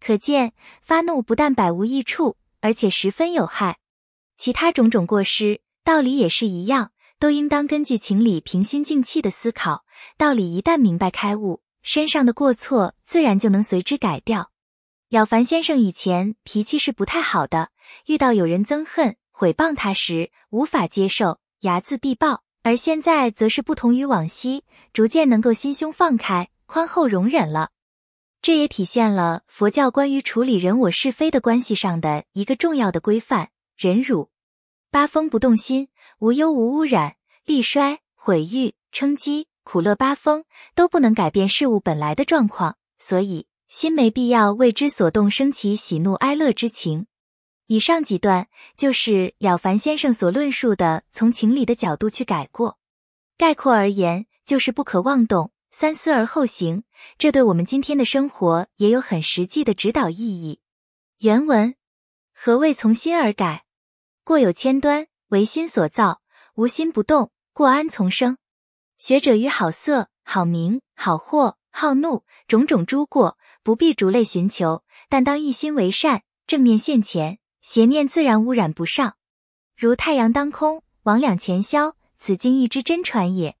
可见，发怒不但百无益处，而且十分有害。其他种种过失，道理也是一样，都应当根据情理，平心静气的思考。道理一旦明白开悟，身上的过错自然就能随之改掉。了凡先生以前脾气是不太好的，遇到有人憎恨毁谤他时，无法接受，睚眦必报；而现在则是不同于往昔，逐渐能够心胸放开，宽厚容忍了。这也体现了佛教关于处理人我是非的关系上的一个重要的规范。忍辱，八风不动心，无忧无污染，力衰毁誉称讥苦乐八风都不能改变事物本来的状况，所以心没必要为之所动，升起喜怒哀乐之情。以上几段就是了凡先生所论述的，从情理的角度去改过。概括而言，就是不可妄动，三思而后行。这对我们今天的生活也有很实际的指导意义。原文何谓从心而改？过有千端，唯心所造，无心不动，过安从生？学者于好色、好名、好货、好怒种种诸过，不必逐类寻求，但当一心为善，正面现前，邪念自然污染不上。如太阳当空，魍魉前消，此经一之真传也。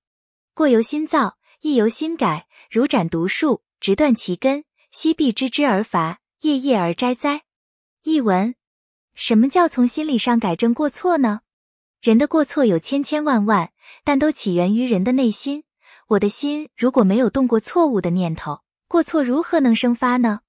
过由心造，亦由心改，如斩毒树，直断其根，夕必知之而伐，夜夜而摘哉。译文。什么叫从心理上改正过错呢？人的过错有千千万万，但都起源于人的内心。我的心如果没有动过错误的念头，过错如何能生发呢？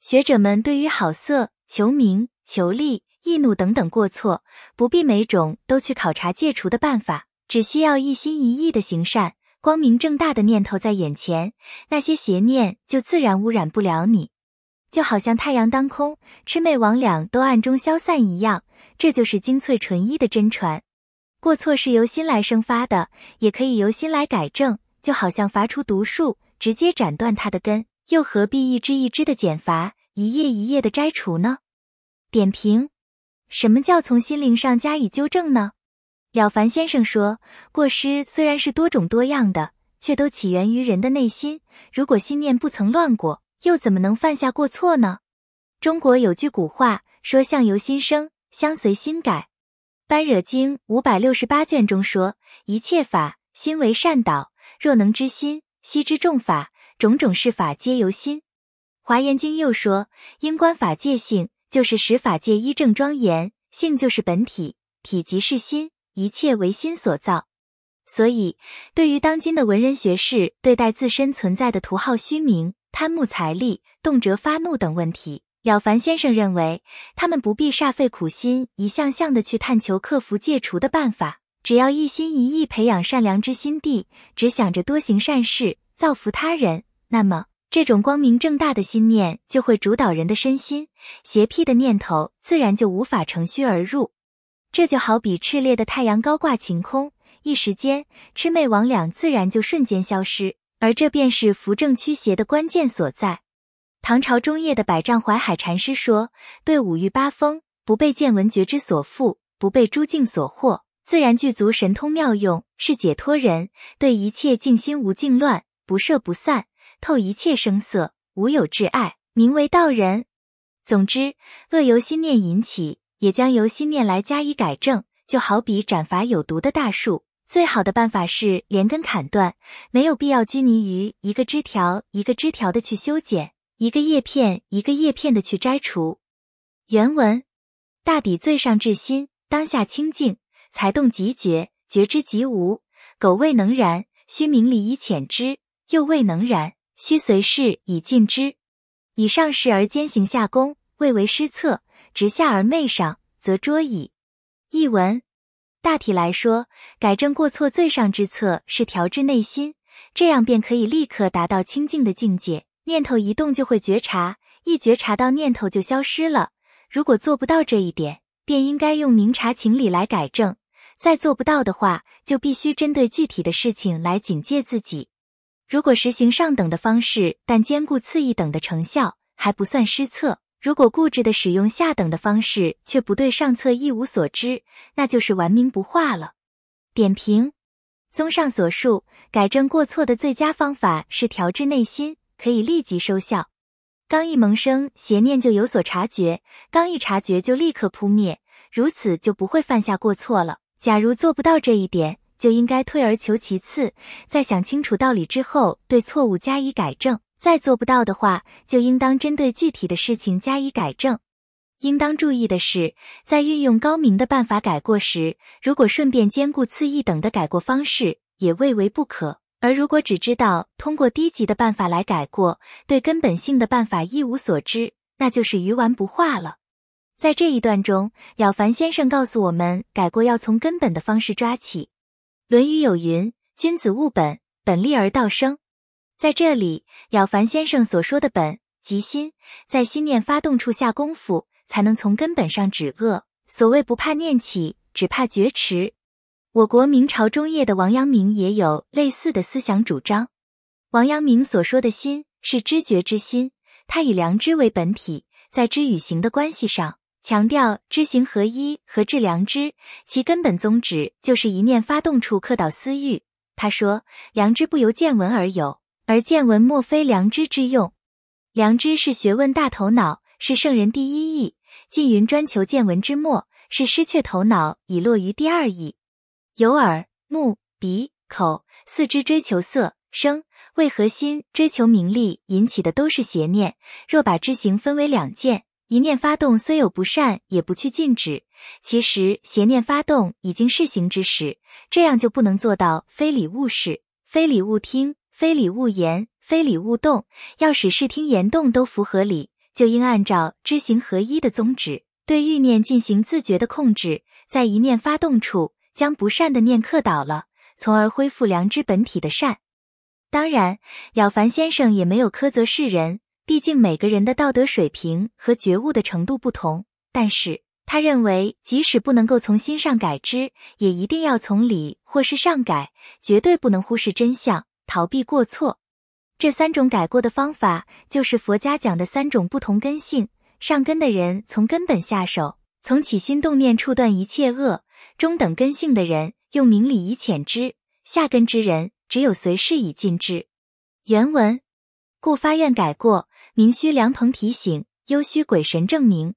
学者们对于好色、求名、求利、易怒等等过错，不必每种都去考察戒除的办法，只需要一心一意的行善，光明正大的念头在眼前，那些邪念就自然污染不了你。就好像太阳当空，魑魅魍魉都暗中消散一样，这就是精粹纯一的真传。过错是由心来生发的，也可以由心来改正。就好像伐出毒树，直接斩断它的根，又何必一支一支的剪伐，一叶一叶的摘除呢？点评：什么叫从心灵上加以纠正呢？了凡先生说过，失虽然是多种多样的，却都起源于人的内心。如果心念不曾乱过。又怎么能犯下过错呢？中国有句古话说：“相由心生，相随心改。”《般若经》五百六十八卷中说：“一切法心为善导，若能知心，悉知众法，种种事法皆由心。”《华严经》又说：“因观法界性，就是使法界依正庄严性，就是本体，体即是心，一切为心所造。”所以，对于当今的文人学士，对待自身存在的徒号虚名。贪慕财利、动辄发怒等问题，了凡先生认为，他们不必煞费苦心，一项项地去探求克服戒除的办法，只要一心一意培养善良之心地，只想着多行善事，造福他人，那么这种光明正大的心念就会主导人的身心，邪僻的念头自然就无法乘虚而入。这就好比炽烈的太阳高挂晴空，一时间魑魅魍魉自然就瞬间消失。而这便是扶正驱邪的关键所在。唐朝中叶的百丈怀海禅师说：“对五欲八风，不被见闻觉知所缚，不被诸境所惑，自然具足神通妙用，是解脱人；对一切净心无净乱，不摄不散，透一切声色，无有挚爱，名为道人。”总之，恶由心念引起，也将由心念来加以改正，就好比斩伐有毒的大树。最好的办法是连根砍断，没有必要拘泥于一个枝条一个枝条的去修剪，一个叶片一个叶片的去摘除。原文：大抵最上至心，当下清净，才动即觉，觉之即无。苟未能然，须明理以遣之；又未能然，须随事以尽之。以上事而兼行下功，未为失策；直下而昧上，则拙矣。译文。大体来说，改正过错最上之策是调治内心，这样便可以立刻达到清净的境界。念头一动就会觉察，一觉察到念头就消失了。如果做不到这一点，便应该用明察情理来改正。再做不到的话，就必须针对具体的事情来警戒自己。如果实行上等的方式，但兼顾次一等的成效，还不算失策。如果固执的使用下等的方式，却不对上策一无所知，那就是顽冥不化了。点评：综上所述，改正过错的最佳方法是调治内心，可以立即收效。刚一萌生邪念就有所察觉，刚一察觉就立刻扑灭，如此就不会犯下过错了。假如做不到这一点，就应该退而求其次，在想清楚道理之后，对错误加以改正。再做不到的话，就应当针对具体的事情加以改正。应当注意的是，在运用高明的办法改过时，如果顺便兼顾次一等的改过方式，也未为不可。而如果只知道通过低级的办法来改过，对根本性的办法一无所知，那就是顽丸不化了。在这一段中，了凡先生告诉我们，改过要从根本的方式抓起。《论语》有云：“君子务本，本立而道生。”在这里，了凡先生所说的“本即心”，在心念发动处下功夫，才能从根本上止恶。所谓“不怕念起，只怕觉迟”。我国明朝中叶的王阳明也有类似的思想主张。王阳明所说的心是知觉之心，他以良知为本体，在知与行的关系上强调知行合一和致良知，其根本宗旨就是一念发动处克倒私欲。他说：“良知不由见闻而有。”而见闻莫非良知之用，良知是学问大头脑，是圣人第一义。缙云专求见闻之末，是失却头脑，已落于第二义。有耳、目、鼻、口四肢追求色声味和心追求名利引起的都是邪念。若把知行分为两件，一念发动虽有不善，也不去禁止。其实邪念发动已经是行之时，这样就不能做到非礼勿视、非礼勿听。非礼勿言，非礼勿动。要使视听言动都符合理，就应按照知行合一的宗旨，对欲念进行自觉的控制，在一念发动处将不善的念克倒了，从而恢复良知本体的善。当然，了凡先生也没有苛责世人，毕竟每个人的道德水平和觉悟的程度不同。但是，他认为即使不能够从心上改之，也一定要从理或是上改，绝对不能忽视真相。逃避过错，这三种改过的方法，就是佛家讲的三种不同根性。上根的人从根本下手，从起心动念处断一切恶；中等根性的人用明理以遣之；下根之人只有随事以尽之。原文故发愿改过，明需良朋提醒，忧虚鬼神证明，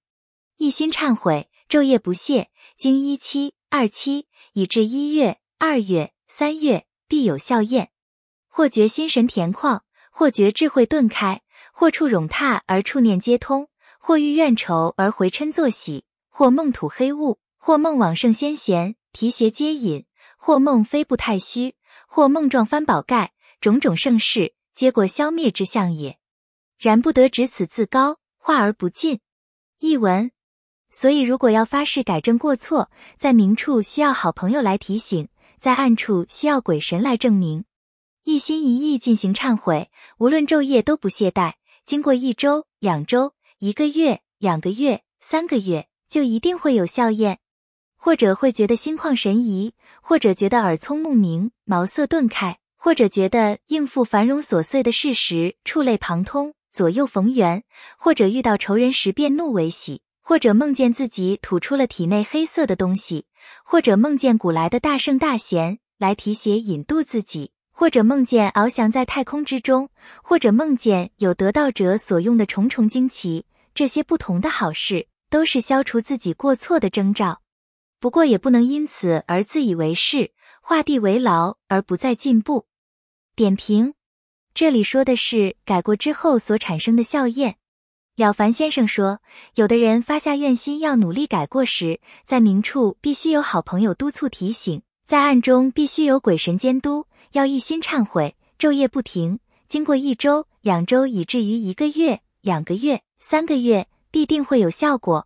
一心忏悔，昼夜不懈，经一期、二期，以至一月、二月、三月，必有效验。或觉心神恬旷，或觉智慧顿开，或触冗沓而触念皆通，或遇怨愁而回嗔作喜，或梦吐黑雾，或梦往圣先贤提携接引，或梦非不太虚，或梦撞翻宝盖，种种盛世，皆过消灭之相也。然不得执此自高，化而不尽。译文：所以，如果要发誓改正过错，在明处需要好朋友来提醒，在暗处需要鬼神来证明。一心一意进行忏悔，无论昼夜都不懈怠。经过一周、两周、一个月、两个月、三个月，就一定会有效验，或者会觉得心旷神怡，或者觉得耳聪目明、茅塞顿开，或者觉得应付繁荣琐碎的事时触类旁通、左右逢源，或者遇到仇人时变怒为喜，或者梦见自己吐出了体内黑色的东西，或者梦见古来的大圣大贤来提携引渡自己。或者梦见翱翔在太空之中，或者梦见有得道者所用的重重惊奇，这些不同的好事，都是消除自己过错的征兆。不过也不能因此而自以为是，画地为牢而不再进步。点评：这里说的是改过之后所产生的效验。了凡先生说，有的人发下愿心要努力改过时，在明处必须有好朋友督促提醒。在暗中必须有鬼神监督，要一心忏悔，昼夜不停。经过一周、两周，以至于一个月、两个月、三个月，必定会有效果。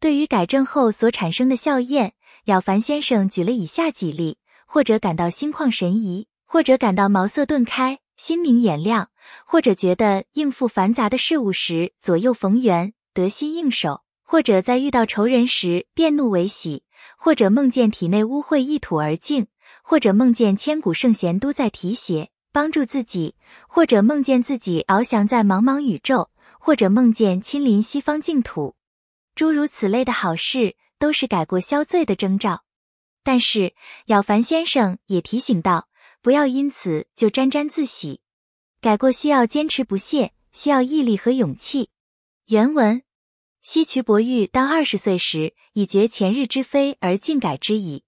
对于改正后所产生的效验，了凡先生举了以下几例：或者感到心旷神怡，或者感到茅塞顿开，心明眼亮；或者觉得应付繁杂的事物时左右逢源，得心应手；或者在遇到仇人时变怒为喜。或者梦见体内污秽一吐而净，或者梦见千古圣贤都在提携帮助自己，或者梦见自己翱翔在茫茫宇宙，或者梦见亲临西方净土，诸如此类的好事，都是改过消罪的征兆。但是了凡先生也提醒道，不要因此就沾沾自喜。改过需要坚持不懈，需要毅力和勇气。原文。西渠伯玉当二十岁时，已觉前日之非而尽改之矣；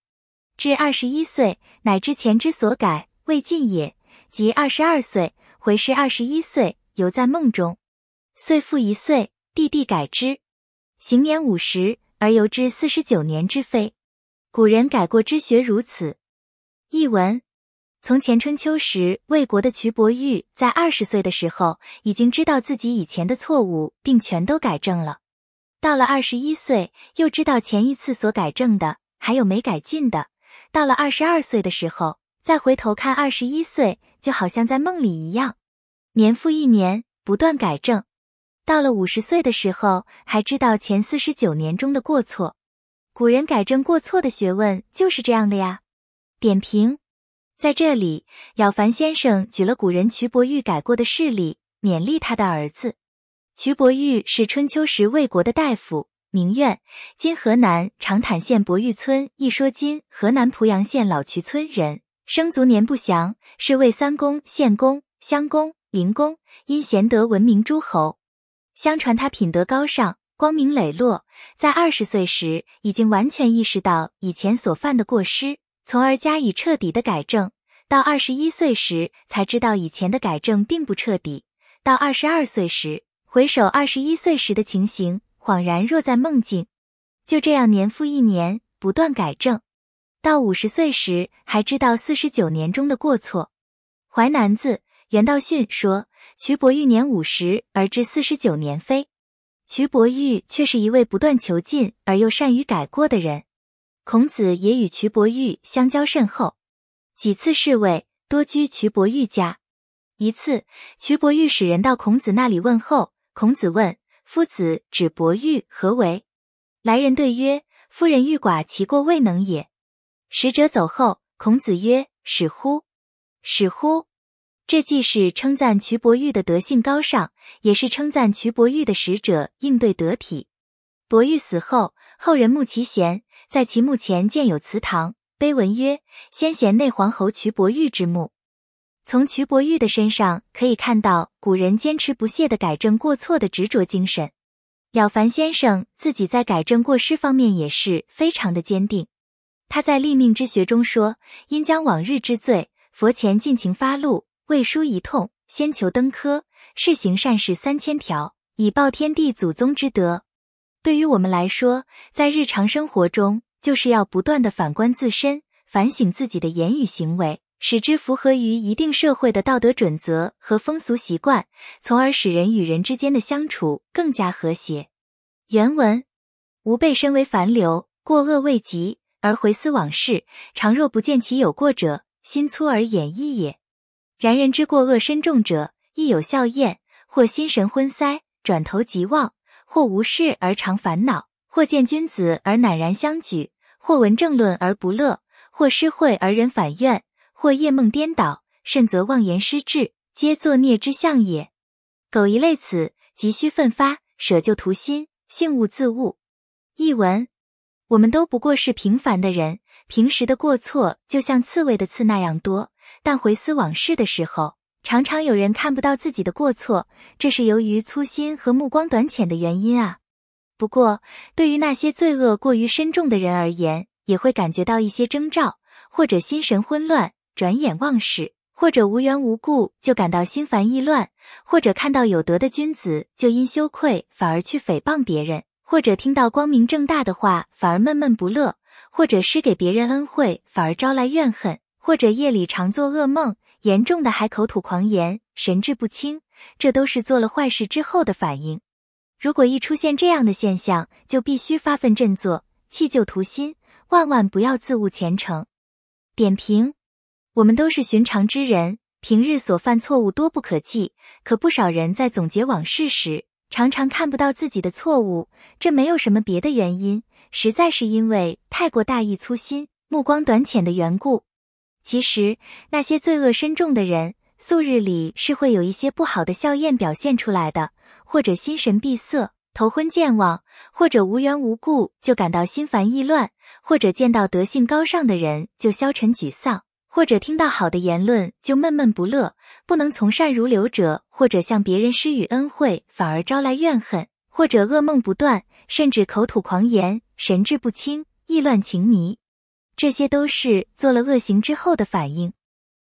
至二十一岁，乃知前之所改未尽也；即二十二岁，回视二十一岁，犹在梦中；岁复一岁，地地改之，行年五十而犹之四十九年之非。古人改过之学如此。译文：从前春秋时魏国的瞿伯玉，在二十岁的时候，已经知道自己以前的错误，并全都改正了。到了二十一岁，又知道前一次所改正的还有没改进的。到了二十二岁的时候，再回头看二十一岁，就好像在梦里一样。年复一年，不断改正。到了五十岁的时候，还知道前四十九年中的过错。古人改正过错的学问就是这样的呀。点评：在这里，了凡先生举了古人瞿伯玉改过的事例，勉励他的儿子。瞿伯玉是春秋时魏国的大夫，名苑，今河南长坦县伯玉村；一说今河南濮阳县老渠村人，生卒年不详，是魏三公献公、襄公、灵公，因贤德闻名诸侯。相传他品德高尚，光明磊落，在二十岁时已经完全意识到以前所犯的过失，从而加以彻底的改正；到二十一岁时才知道以前的改正并不彻底；到二十二岁时。回首二十一岁时的情形，恍然若在梦境。就这样年复一年，不断改正。到五十岁时，还知道四十九年中的过错。淮南子袁道逊说：“瞿伯玉年五十而知四十九年非。”瞿伯玉却是一位不断求进而又善于改过的人。孔子也与瞿伯玉相交甚厚，几次侍卫多居瞿伯玉家。一次，瞿伯玉使人到孔子那里问候。孔子问：“夫子指伯玉何为？”来人对曰：“夫人欲寡其过未能也。”使者走后，孔子曰：“使乎！使乎！”这既是称赞蘧伯玉的德性高尚，也是称赞蘧伯玉的使者应对得体。伯玉死后，后人慕其贤，在其墓前建有祠堂，碑文曰：“先贤内皇侯蘧伯玉之墓。”从瞿伯玉的身上可以看到古人坚持不懈的改正过错的执着精神。了凡先生自己在改正过失方面也是非常的坚定。他在立命之学中说：“因将往日之罪，佛前尽情发露，未书一痛，先求登科，是行善事三千条，以报天地祖宗之德。”对于我们来说，在日常生活中就是要不断的反观自身，反省自己的言语行为。使之符合于一定社会的道德准则和风俗习惯，从而使人与人之间的相处更加和谐。原文：吾辈身为凡流，过恶未及，而回思往事，常若不见其有过者，心粗而掩易也。然人之过恶深重者，亦有笑靥，或心神昏塞，转头即忘；或无事而常烦恼；或见君子而赧然相举；或闻政论而不乐；或失会而人反怨。或夜梦颠倒，甚则妄言失志，皆作孽之相也。苟一类此，急需奋发，舍旧图新，幸勿自误。译文：我们都不过是平凡的人，平时的过错就像刺猬的刺那样多，但回思往事的时候，常常有人看不到自己的过错，这是由于粗心和目光短浅的原因啊。不过，对于那些罪恶过于深重的人而言，也会感觉到一些征兆，或者心神混乱。转眼忘事，或者无缘无故就感到心烦意乱，或者看到有德的君子就因羞愧反而去诽谤别人，或者听到光明正大的话反而闷闷不乐，或者施给别人恩惠反而招来怨恨，或者夜里常做噩梦，严重的还口吐狂言、神志不清，这都是做了坏事之后的反应。如果一出现这样的现象，就必须发奋振作、弃旧图新，万万不要自误前程。点评。我们都是寻常之人，平日所犯错误多不可计。可不少人在总结往事时，常常看不到自己的错误。这没有什么别的原因，实在是因为太过大意、粗心、目光短浅的缘故。其实，那些罪恶深重的人，素日里是会有一些不好的笑靥表现出来的，或者心神闭塞、头昏健忘，或者无缘无故就感到心烦意乱，或者见到德性高尚的人就消沉沮丧。或者听到好的言论就闷闷不乐，不能从善如流者；或者向别人施予恩惠，反而招来怨恨；或者噩梦不断，甚至口吐狂言，神志不清，意乱情迷，这些都是做了恶行之后的反应。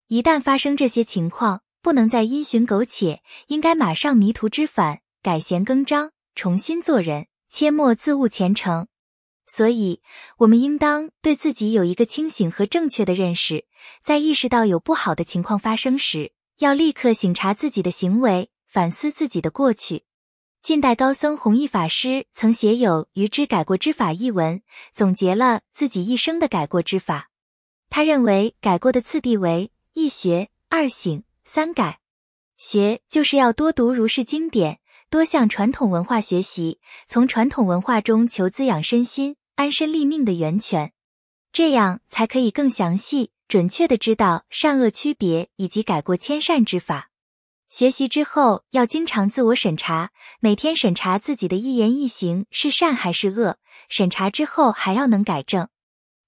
一旦发生这些情况，不能再因循苟且，应该马上迷途知返，改弦更张，重新做人，切莫自误前程。所以，我们应当对自己有一个清醒和正确的认识。在意识到有不好的情况发生时，要立刻醒察自己的行为，反思自己的过去。近代高僧弘一法师曾写有《愚知改过之法》一文，总结了自己一生的改过之法。他认为，改过的次第为一学、二醒、三改。学就是要多读如是经典，多向传统文化学习，从传统文化中求滋养身心。安身立命的源泉，这样才可以更详细、准确地知道善恶区别以及改过迁善之法。学习之后要经常自我审查，每天审查自己的一言一行是善还是恶，审查之后还要能改正。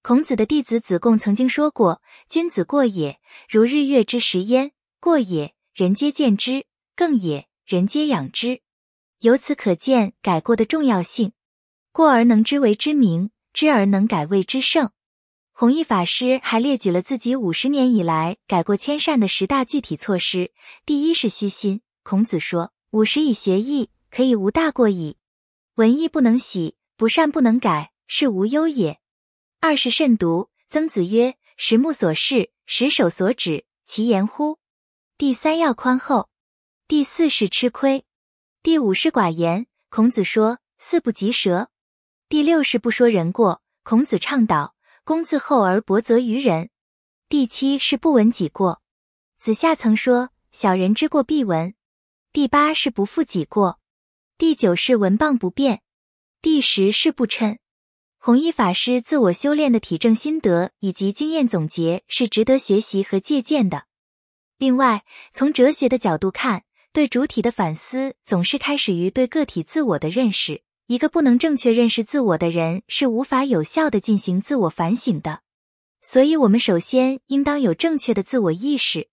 孔子的弟子子贡曾经说过：“君子过也，如日月之食焉；过也，人皆见之；更也，人皆养之。”由此可见，改过的重要性。过而能知为之明，知而能改谓之圣。弘一法师还列举了自己五十年以来改过千善的十大具体措施：第一是虚心，孔子说：“五十以学艺，可以无大过矣。”文艺不能喜，不善不能改，是无忧也。二是慎独，曾子曰：“十目所视，十手所指，其言乎？”第三要宽厚，第四是吃亏，第五是寡言。孔子说：“四不及舌。”第六是不说人过，孔子倡导“躬自厚而薄责于人”。第七是不闻己过，子夏曾说：“小人之过必闻。”第八是不复己过。第九是闻谤不变。第十是不嗔。弘一法师自我修炼的体证心得以及经验总结是值得学习和借鉴的。另外，从哲学的角度看，对主体的反思总是开始于对个体自我的认识。一个不能正确认识自我的人是无法有效的进行自我反省的，所以，我们首先应当有正确的自我意识。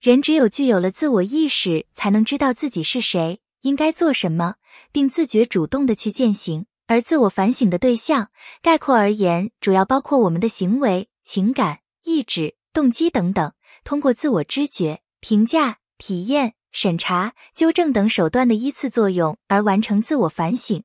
人只有具有了自我意识，才能知道自己是谁，应该做什么，并自觉主动的去践行。而自我反省的对象，概括而言，主要包括我们的行为、情感、意志、动机等等。通过自我知觉、评价、体验、审查、纠正等手段的依次作用，而完成自我反省。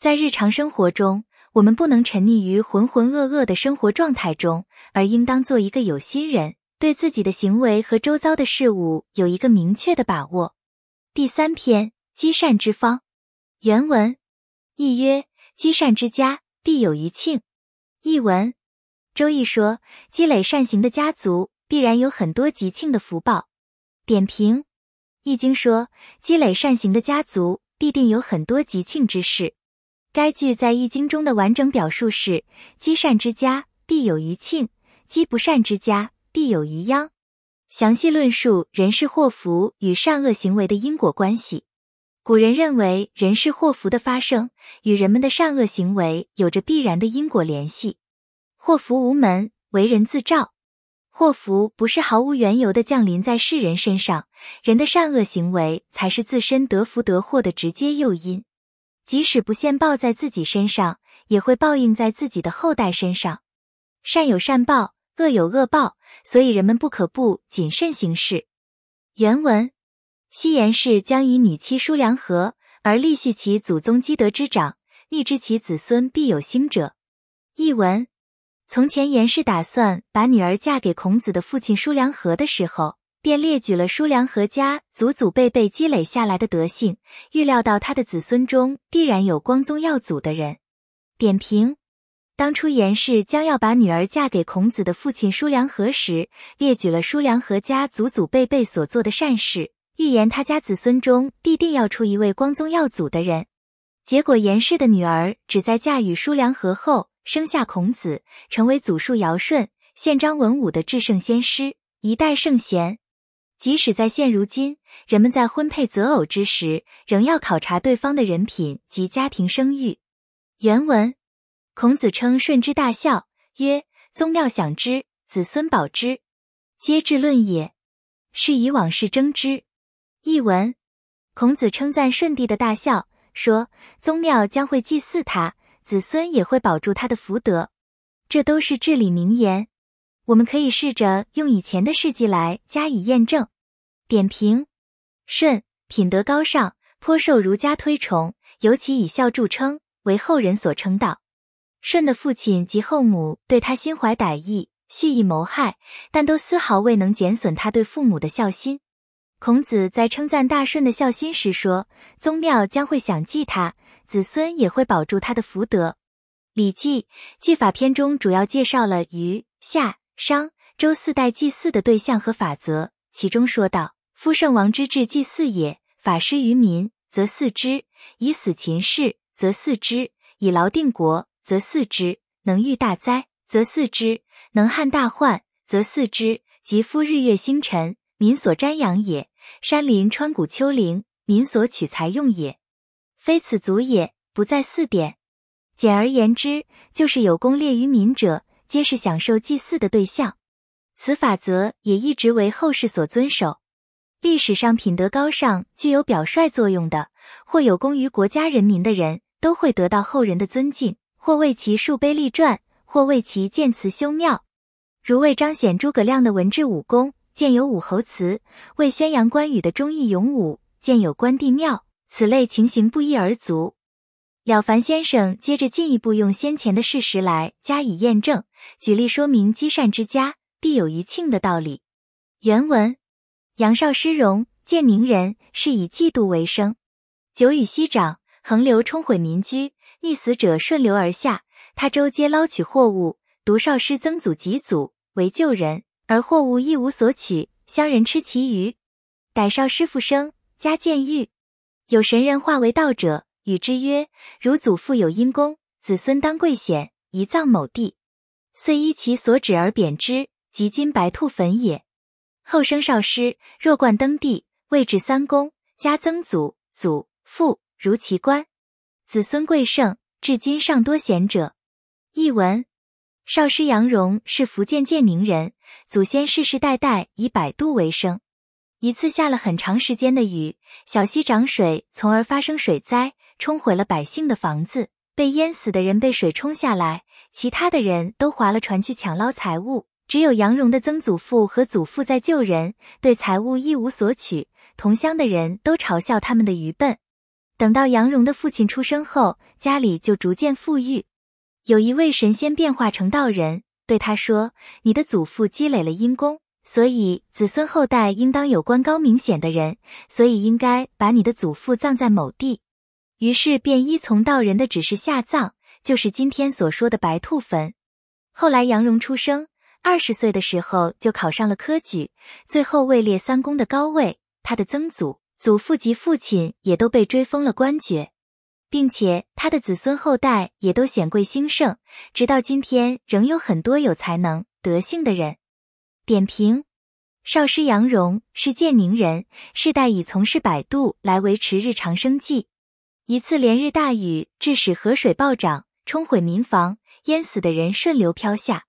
在日常生活中，我们不能沉溺于浑浑噩噩的生活状态中，而应当做一个有心人，对自己的行为和周遭的事物有一个明确的把握。第三篇积善之方，原文：亦曰，积善之家，必有余庆。译文：周易说，积累善行的家族，必然有很多吉庆的福报。点评：易经说，积累善行的家族，必定有很多吉庆之事。该剧在《易经》中的完整表述是：“积善之家，必有余庆；积不善之家，必有余殃。”详细论述人是祸福与善恶行为的因果关系。古人认为，人是祸福的发生与人们的善恶行为有着必然的因果联系。祸福无门，为人自照。祸福不是毫无缘由的降临在世人身上，人的善恶行为才是自身得福得祸的直接诱因。即使不现报在自己身上，也会报应在自己的后代身上。善有善报，恶有恶报，所以人们不可不谨慎行事。原文：昔言氏将以女妻叔良和，而立续其祖宗积德之长，逆之其子孙必有兴者。译文：从前严氏打算把女儿嫁给孔子的父亲叔良和的时候。便列举了叔良和家祖祖辈辈积累下来的德性，预料到他的子孙中必然有光宗耀祖的人。点评：当初颜氏将要把女儿嫁给孔子的父亲叔良和时，列举了叔良和家祖祖辈辈所做的善事，预言他家子孙中必定要出一位光宗耀祖的人。结果，颜氏的女儿只在嫁与叔良和后，生下孔子，成为祖述尧舜、宪章文武的至圣先师，一代圣贤。即使在现如今，人们在婚配择偶之时，仍要考察对方的人品及家庭声誉。原文：孔子称舜之大孝曰：“宗庙享之，子孙保之，皆至论也。”是以往事争之。译文：孔子称赞舜帝的大孝，说宗庙将会祭祀他，子孙也会保住他的福德，这都是至理名言。我们可以试着用以前的事迹来加以验证。点评：舜品德高尚，颇受儒家推崇，尤其以孝著称，为后人所称道。舜的父亲及后母对他心怀歹意，蓄意谋害，但都丝毫未能减损他对父母的孝心。孔子在称赞大舜的孝心时说：“宗庙将会享祭他，子孙也会保住他的福德。”《礼记·祭法篇》中主要介绍了虞夏。商周四代祭祀的对象和法则，其中说道：“夫圣王之治，祭祀也。法师于民，则祀之；以死秦事，则祀之；以劳定国，则祀之；能御大灾，则祀之；能捍大患，则祀之。及夫日月星辰，民所瞻仰也；山林川谷丘陵，民所取材用也。非此足也，不在祀典。简而言之，就是有功烈于民者。”皆是享受祭祀的对象，此法则也一直为后世所遵守。历史上品德高尚、具有表率作用的，或有功于国家人民的人，都会得到后人的尊敬，或为其树碑立传，或为其建祠修庙。如为彰显诸葛亮的文治武功，建有武侯祠；为宣扬关羽的忠义勇武，建有关帝庙。此类情形不一而足。了凡先生接着进一步用先前的事实来加以验证，举例说明积善之家必有余庆的道理。原文：杨少师荣，建宁人，是以嫉妒为生。久雨溪涨，横流冲毁民居，溺死者顺流而下。他周街捞取货物，独少师曾祖及祖为救人，而货物一无所取，乡人吃其余。逮少师傅生，家见裕，有神人化为道者。与之曰：“如祖父有因功，子孙当贵显，宜葬某地。”遂依其所指而贬之，即今白兔坟也。后生少师，若冠登第，位置三公，加曾祖、祖父如其官，子孙贵盛，至今尚多贤者。译文：少师杨荣是福建建宁人，祖先世世代代以摆渡为生。一次下了很长时间的雨，小溪涨水，从而发生水灾。冲毁了百姓的房子，被淹死的人被水冲下来，其他的人都划了船去抢捞财物，只有杨荣的曾祖父和祖父在救人，对财物一无所取。同乡的人都嘲笑他们的愚笨。等到杨荣的父亲出生后，家里就逐渐富裕。有一位神仙变化成道人对他说：“你的祖父积累了阴功，所以子孙后代应当有官高明显的人，所以应该把你的祖父葬在某地。”于是便依从道人的指示下葬，就是今天所说的白兔坟。后来杨荣出生，二十岁的时候就考上了科举，最后位列三公的高位。他的曾祖、祖父及父亲也都被追封了官爵，并且他的子孙后代也都显贵兴盛，直到今天仍有很多有才能、德性的人。点评：少师杨荣是建宁人，世代以从事摆渡来维持日常生计。一次连日大雨，致使河水暴涨，冲毁民房，淹死的人顺流飘下。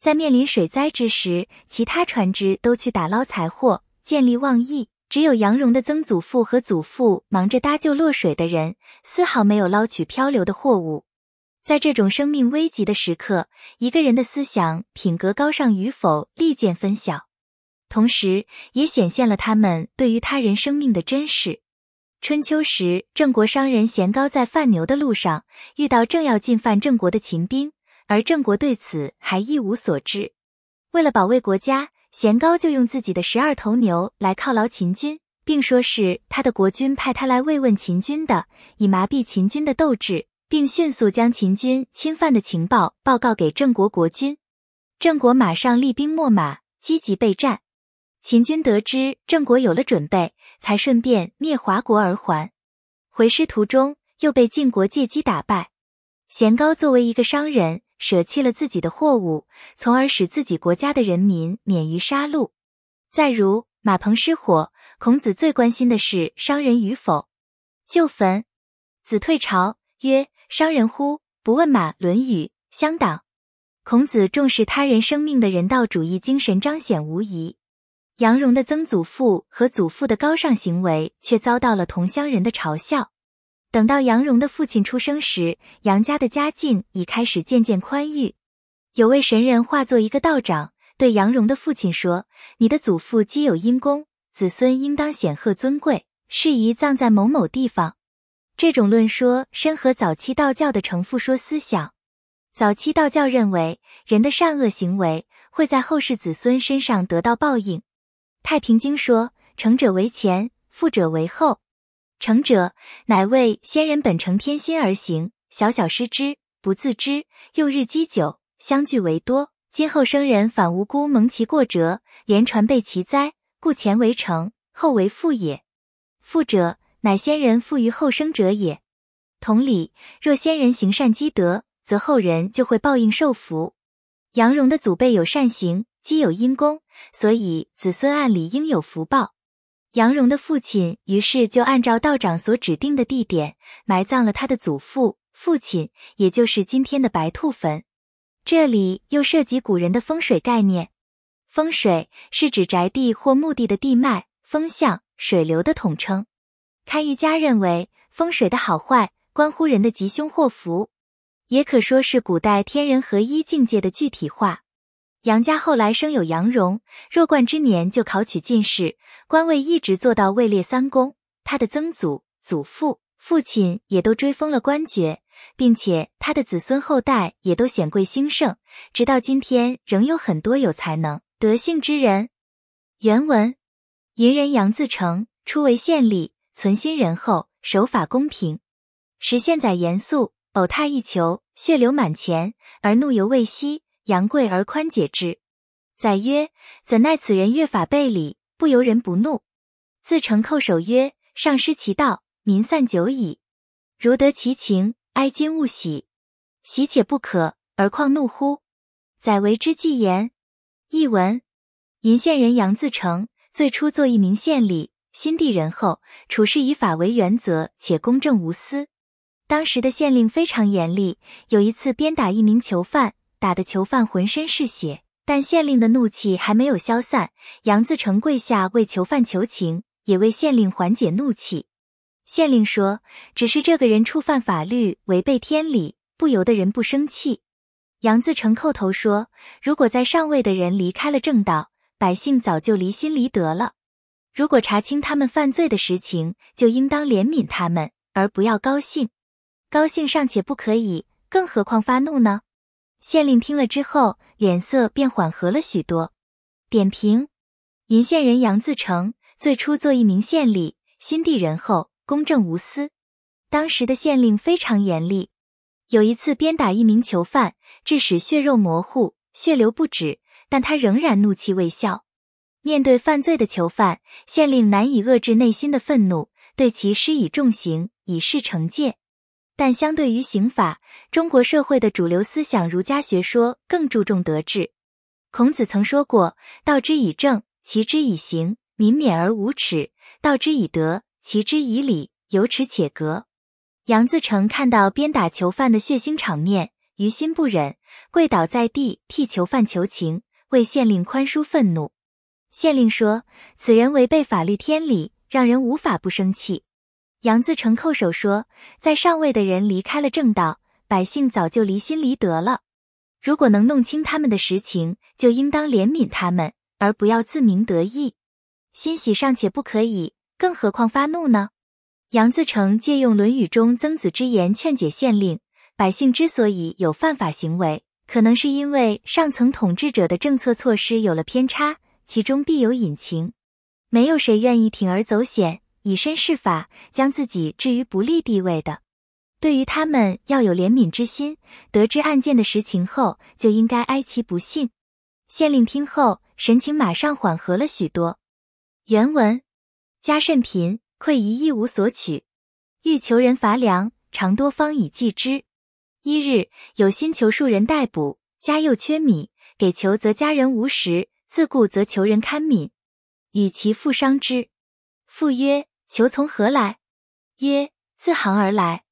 在面临水灾之时，其他船只都去打捞财货，见利忘义；只有杨荣的曾祖父和祖父忙着搭救落水的人，丝毫没有捞取漂流的货物。在这种生命危急的时刻，一个人的思想品格高尚与否，立见分晓，同时也显现了他们对于他人生命的珍视。春秋时，郑国商人咸高在贩牛的路上，遇到正要进犯郑国的秦兵，而郑国对此还一无所知。为了保卫国家，咸高就用自己的十二头牛来犒劳秦军，并说是他的国君派他来慰问秦军的，以麻痹秦军的斗志，并迅速将秦军侵犯的情报报告给郑国国君。郑国马上厉兵秣马，积极备战。秦军得知郑国有了准备。才顺便灭华国而还，回师途中又被晋国借机打败。贤高作为一个商人，舍弃了自己的货物，从而使自己国家的人民免于杀戮。再如马棚失火，孔子最关心的是伤人与否。旧坟，子退朝曰：“伤人乎？不问马。”《论语·乡党》孔子重视他人生命的人道主义精神彰显无疑。杨荣的曾祖父和祖父的高尚行为却遭到了同乡人的嘲笑。等到杨荣的父亲出生时，杨家的家境已开始渐渐宽裕。有位神人化作一个道长，对杨荣的父亲说：“你的祖父积有阴功，子孙应当显赫尊贵，适宜葬在某某地方。”这种论说深合早期道教的成父说思想。早期道教认为，人的善恶行为会在后世子孙身上得到报应。太平经说：成者为前，富者为后。成者，乃为先人本承天心而行，小小失之不自知，用日积久，相聚为多。今后生人反无辜蒙其过折，连传被其灾，故前为成，后为富也。富者，乃先人富于后生者也。同理，若先人行善积德，则后人就会报应受福。杨荣的祖辈有善行。既有因功，所以子孙案里应有福报。杨荣的父亲于是就按照道长所指定的地点，埋葬了他的祖父、父亲，也就是今天的白兔坟。这里又涉及古人的风水概念，风水是指宅地或墓地的地脉、风向、水流的统称。堪舆家认为，风水的好坏关乎人的吉凶祸福，也可说是古代天人合一境界的具体化。杨家后来生有杨荣，弱冠之年就考取进士，官位一直做到位列三公。他的曾祖、祖父、父亲也都追封了官爵，并且他的子孙后代也都显贵兴盛，直到今天仍有很多有才能、德性之人。原文：淫人杨自成，初为县吏，存心仁厚，守法公平。时县宰严肃，偶踏一囚，血流满前，而怒犹未息。杨贵而宽解之，宰曰：“怎奈此人越法背礼，不由人不怒。”自成叩首曰：“上失其道，民散久矣。如得其情，哀今勿喜。喜且不可，而况怒乎？”宰为之计言。译文：鄞县人杨自成最初做一名县吏，心地仁厚，处事以法为原则，且公正无私。当时的县令非常严厉，有一次鞭打一名囚犯。打得囚犯浑身是血，但县令的怒气还没有消散。杨自成跪下为囚犯求情，也为县令缓解怒气。县令说：“只是这个人触犯法律，违背天理，不由得人不生气。”杨自成叩头说：“如果在上位的人离开了正道，百姓早就离心离德了。如果查清他们犯罪的实情，就应当怜悯他们，而不要高兴。高兴尚且不可以，更何况发怒呢？”县令听了之后，脸色便缓和了许多。点评：鄞县人杨自成最初做一名县吏，心地仁厚，公正无私。当时的县令非常严厉，有一次鞭打一名囚犯，致使血肉模糊，血流不止，但他仍然怒气未消。面对犯罪的囚犯，县令难以遏制内心的愤怒，对其施以重刑，以示惩戒。但相对于刑法，中国社会的主流思想儒家学说更注重德治。孔子曾说过：“道之以政，齐之以刑，民免而无耻；道之以德，齐之以礼，有耻且格。”杨自成看到鞭打囚犯的血腥场面，于心不忍，跪倒在地替囚犯求情，为县令宽恕愤怒。县令说：“此人违背法律天理，让人无法不生气。”杨自成叩首说：“在上位的人离开了正道，百姓早就离心离德了。如果能弄清他们的实情，就应当怜悯他们，而不要自鸣得意。欣喜尚且不可以，更何况发怒呢？”杨自成借用《论语》中曾子之言劝解县令：“百姓之所以有犯法行为，可能是因为上层统治者的政策措施有了偏差，其中必有隐情。没有谁愿意铤而走险。”以身试法，将自己置于不利地位的，对于他们要有怜悯之心。得知案件的实情后，就应该哀其不幸。县令听后，神情马上缓和了许多。原文：家甚贫，愧遗亦无所取，欲求人乏粮，常多方以济之。一日，有心求数人代补，家又缺米，给求则家人无食，自顾则求人堪悯，与其负伤之，父曰。求从何来？曰：自杭而来，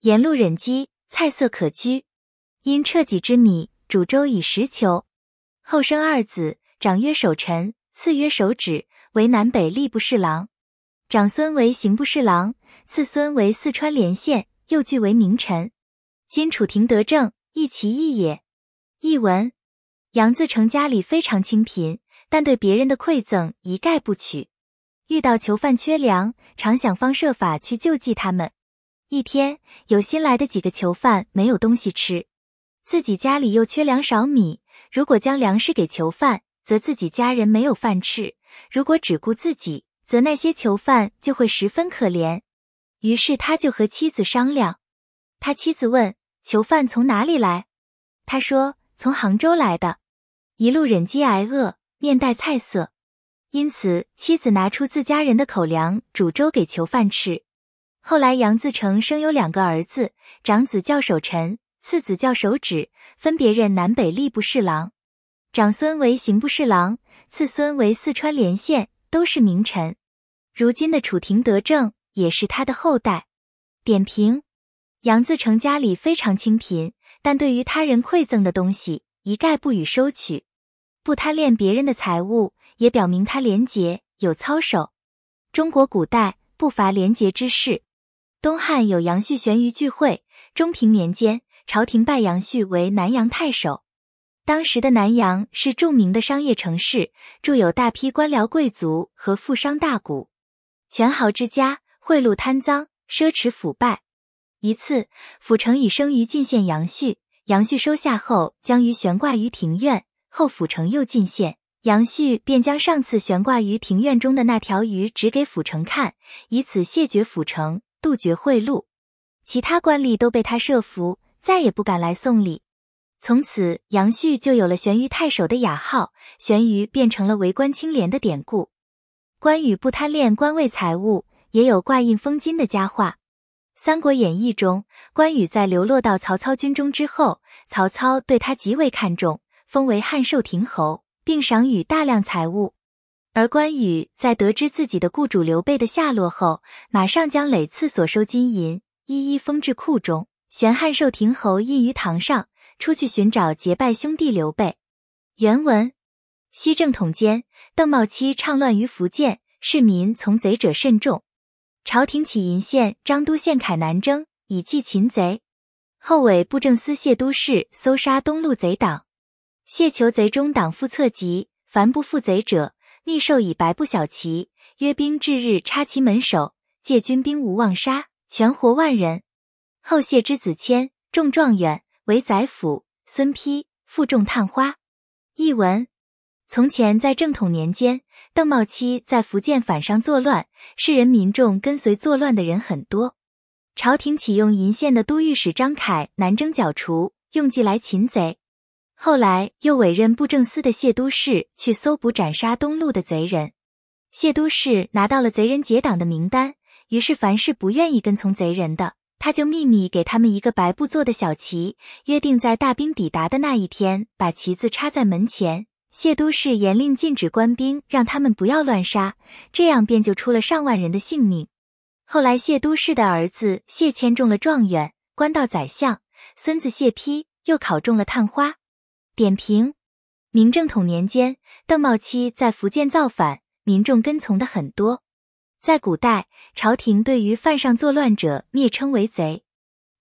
沿路忍饥，菜色可居。因彻己之米煮粥以食求。后生二子，长曰守臣，次曰守址，为南北吏部侍郎；长孙为刑部侍郎，次孙为四川连县，又据为名臣。今楚廷得政，亦其意也。译文：杨自成家里非常清贫，但对别人的馈赠一概不取。遇到囚犯缺粮，常想方设法去救济他们。一天，有新来的几个囚犯没有东西吃，自己家里又缺粮少米。如果将粮食给囚犯，则自己家人没有饭吃；如果只顾自己，则那些囚犯就会十分可怜。于是他就和妻子商量。他妻子问：“囚犯从哪里来？”他说：“从杭州来的，一路忍饥挨饿，面带菜色。”因此，妻子拿出自家人的口粮煮粥给囚犯吃。后来，杨自成生有两个儿子，长子叫守臣，次子叫守址，分别任南北吏部侍郎，长孙为刑部侍郎，次孙为四川连县，都是名臣。如今的楚廷德政也是他的后代。点评：杨自成家里非常清贫，但对于他人馈赠的东西一概不予收取，不贪恋别人的财物。也表明他廉洁有操守。中国古代不乏廉洁之士，东汉有杨旭悬于聚会。中平年间，朝廷拜杨旭为南阳太守。当时的南阳是著名的商业城市，住有大批官僚贵族和富商大贾，权豪之家贿赂贪赃，奢侈腐败。一次，府城已生于进献杨旭，杨旭收下后，将于悬挂于庭院。后府城又进献。杨旭便将上次悬挂于庭院中的那条鱼指给府城看，以此谢绝府城，杜绝贿赂。其他官吏都被他设伏，再也不敢来送礼。从此，杨旭就有了“悬鱼太守”的雅号，悬鱼变成了为官清廉的典故。关羽不贪恋官位财物，也有挂印封金的佳话。《三国演义》中，关羽在流落到曹操军中之后，曹操对他极为看重，封为汉寿亭侯。并赏予大量财物，而关羽在得知自己的雇主刘备的下落后，马上将累次所收金银一一封至库中，悬汉寿亭侯印于堂上，出去寻找结拜兄弟刘备。原文：西政统监邓茂期倡乱于福建，市民从贼者甚众，朝廷起银县、张都县凯南征，以济擒贼，后委布政司谢都事搜杀东路贼党。谢囚贼中党副策级，凡不负贼者，逆授以白布小旗。约兵至日，插旗门首，借军兵无妄杀，全活万人。后谢之子谦中状元，为宰辅。孙丕负重探花。译文：从前在正统年间，邓茂期在福建反商作乱，世人民众跟随作乱的人很多。朝廷启用银县的都御史张凯南征剿除，用计来擒贼。后来又委任布政司的谢都事去搜捕斩杀东路的贼人。谢都事拿到了贼人结党的名单，于是凡是不愿意跟从贼人的，他就秘密给他们一个白布做的小旗，约定在大兵抵达的那一天把旗子插在门前。谢都市严令禁止官兵让他们不要乱杀，这样便救出了上万人的性命。后来谢都市的儿子谢谦中了状元，官到宰相；孙子谢丕又考中了探花。点评：明正统年间，邓茂期在福建造反，民众跟从的很多。在古代，朝廷对于犯上作乱者灭称为贼。《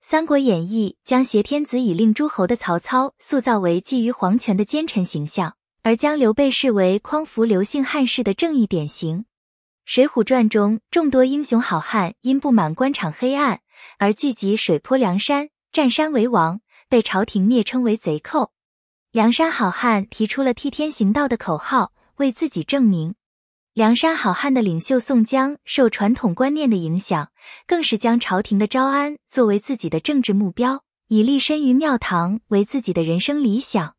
三国演义》将挟天子以令诸侯的曹操塑造为觊觎皇权的奸臣形象，而将刘备视为匡扶刘姓汉室的正义典型。《水浒传》中，众多英雄好汉因不满官场黑暗而聚集水泊梁山，占山为王，被朝廷灭称为贼寇。梁山好汉提出了替天行道的口号，为自己证明。梁山好汉的领袖宋江受传统观念的影响，更是将朝廷的招安作为自己的政治目标，以立身于庙堂为自己的人生理想。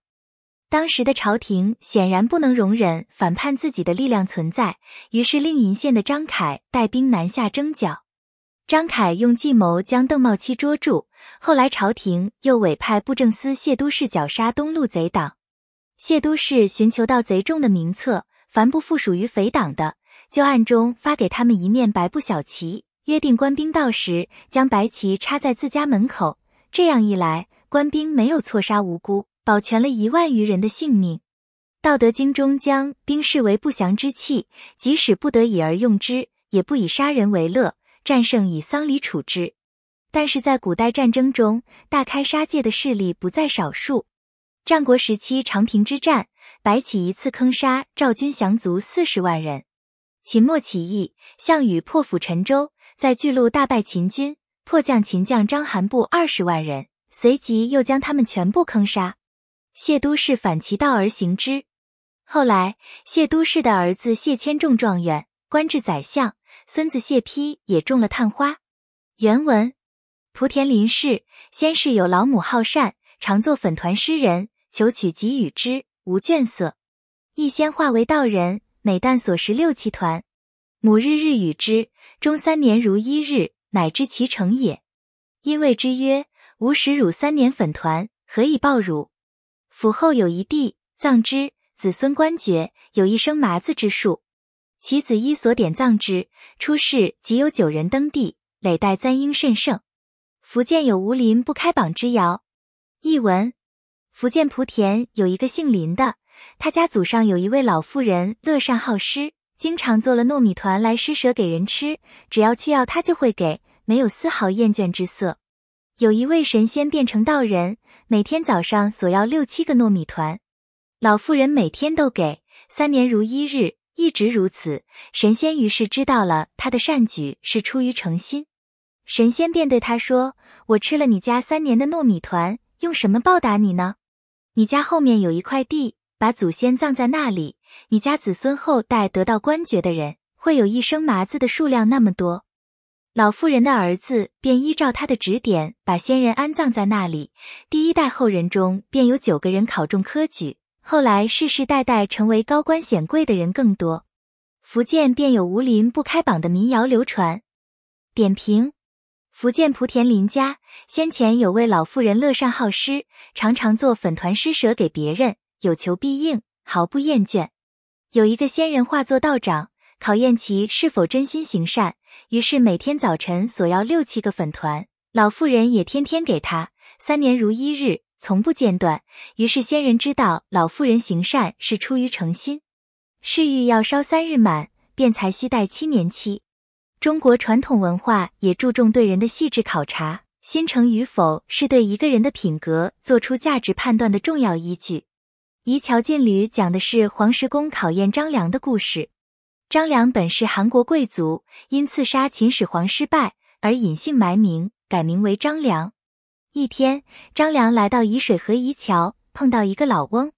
当时的朝廷显然不能容忍反叛自己的力量存在，于是令尹县的张凯带兵南下征剿。张凯用计谋将邓茂七捉住，后来朝廷又委派布政司谢都事绞杀东路贼党。谢都事寻求到贼众的名册，凡不附属于匪党的，就暗中发给他们一面白布小旗，约定官兵到时将白旗插在自家门口。这样一来，官兵没有错杀无辜，保全了一万余人的性命。《道德经》中将兵视为不祥之器，即使不得已而用之，也不以杀人为乐。战胜以丧礼处之，但是在古代战争中，大开杀戒的势力不在少数。战国时期长平之战，白起一次坑杀赵军降卒四十万人；秦末起义，项羽破釜沉舟，在巨鹿大败秦军，迫降秦将章邯部二十万人，随即又将他们全部坑杀。谢都事反其道而行之，后来谢都事的儿子谢迁中状元，官至宰相。孙子谢丕也中了探花。原文：莆田林氏先世有老母好善，常作粉团诗人，求取吉与之，无倦色。一仙化为道人，每旦所食六七团。母日日与之，终三年如一日，乃知其成也。因谓之曰：“吾食汝三年粉团，何以报汝？”府后有一地，葬之，子孙官爵有一生麻子之术。其子一所典葬之，出世即有九人登第，累代簪缨甚盛。福建有吴林不开榜之谣。译文：福建莆田有一个姓林的，他家祖上有一位老妇人，乐善好施，经常做了糯米团来施舍给人吃，只要去要，他就会给，没有丝毫厌倦之色。有一位神仙变成道人，每天早上索要六七个糯米团，老妇人每天都给，三年如一日。一直如此，神仙于是知道了他的善举是出于诚心，神仙便对他说：“我吃了你家三年的糯米团，用什么报答你呢？你家后面有一块地，把祖先葬在那里，你家子孙后代得到官爵的人，会有一生麻子的数量那么多。”老妇人的儿子便依照他的指点，把先人安葬在那里，第一代后人中便有九个人考中科举。后来世世代代成为高官显贵的人更多，福建便有“无林不开榜”的民谣流传。点评：福建莆田林家先前有位老妇人乐善好施，常常做粉团施舍给别人，有求必应，毫不厌倦。有一个仙人化作道长，考验其是否真心行善，于是每天早晨索要六七个粉团，老妇人也天天给他，三年如一日。从不间断。于是，先人知道老妇人行善是出于诚心。世欲要烧三日满，便才需待七年期。中国传统文化也注重对人的细致考察，心诚与否是对一个人的品格做出价值判断的重要依据。圯桥进履讲的是黄石公考验张良的故事。张良本是韩国贵族，因刺杀秦始皇失败而隐姓埋名，改名为张良。一天，张良来到沂水河沂桥，碰到一个老翁。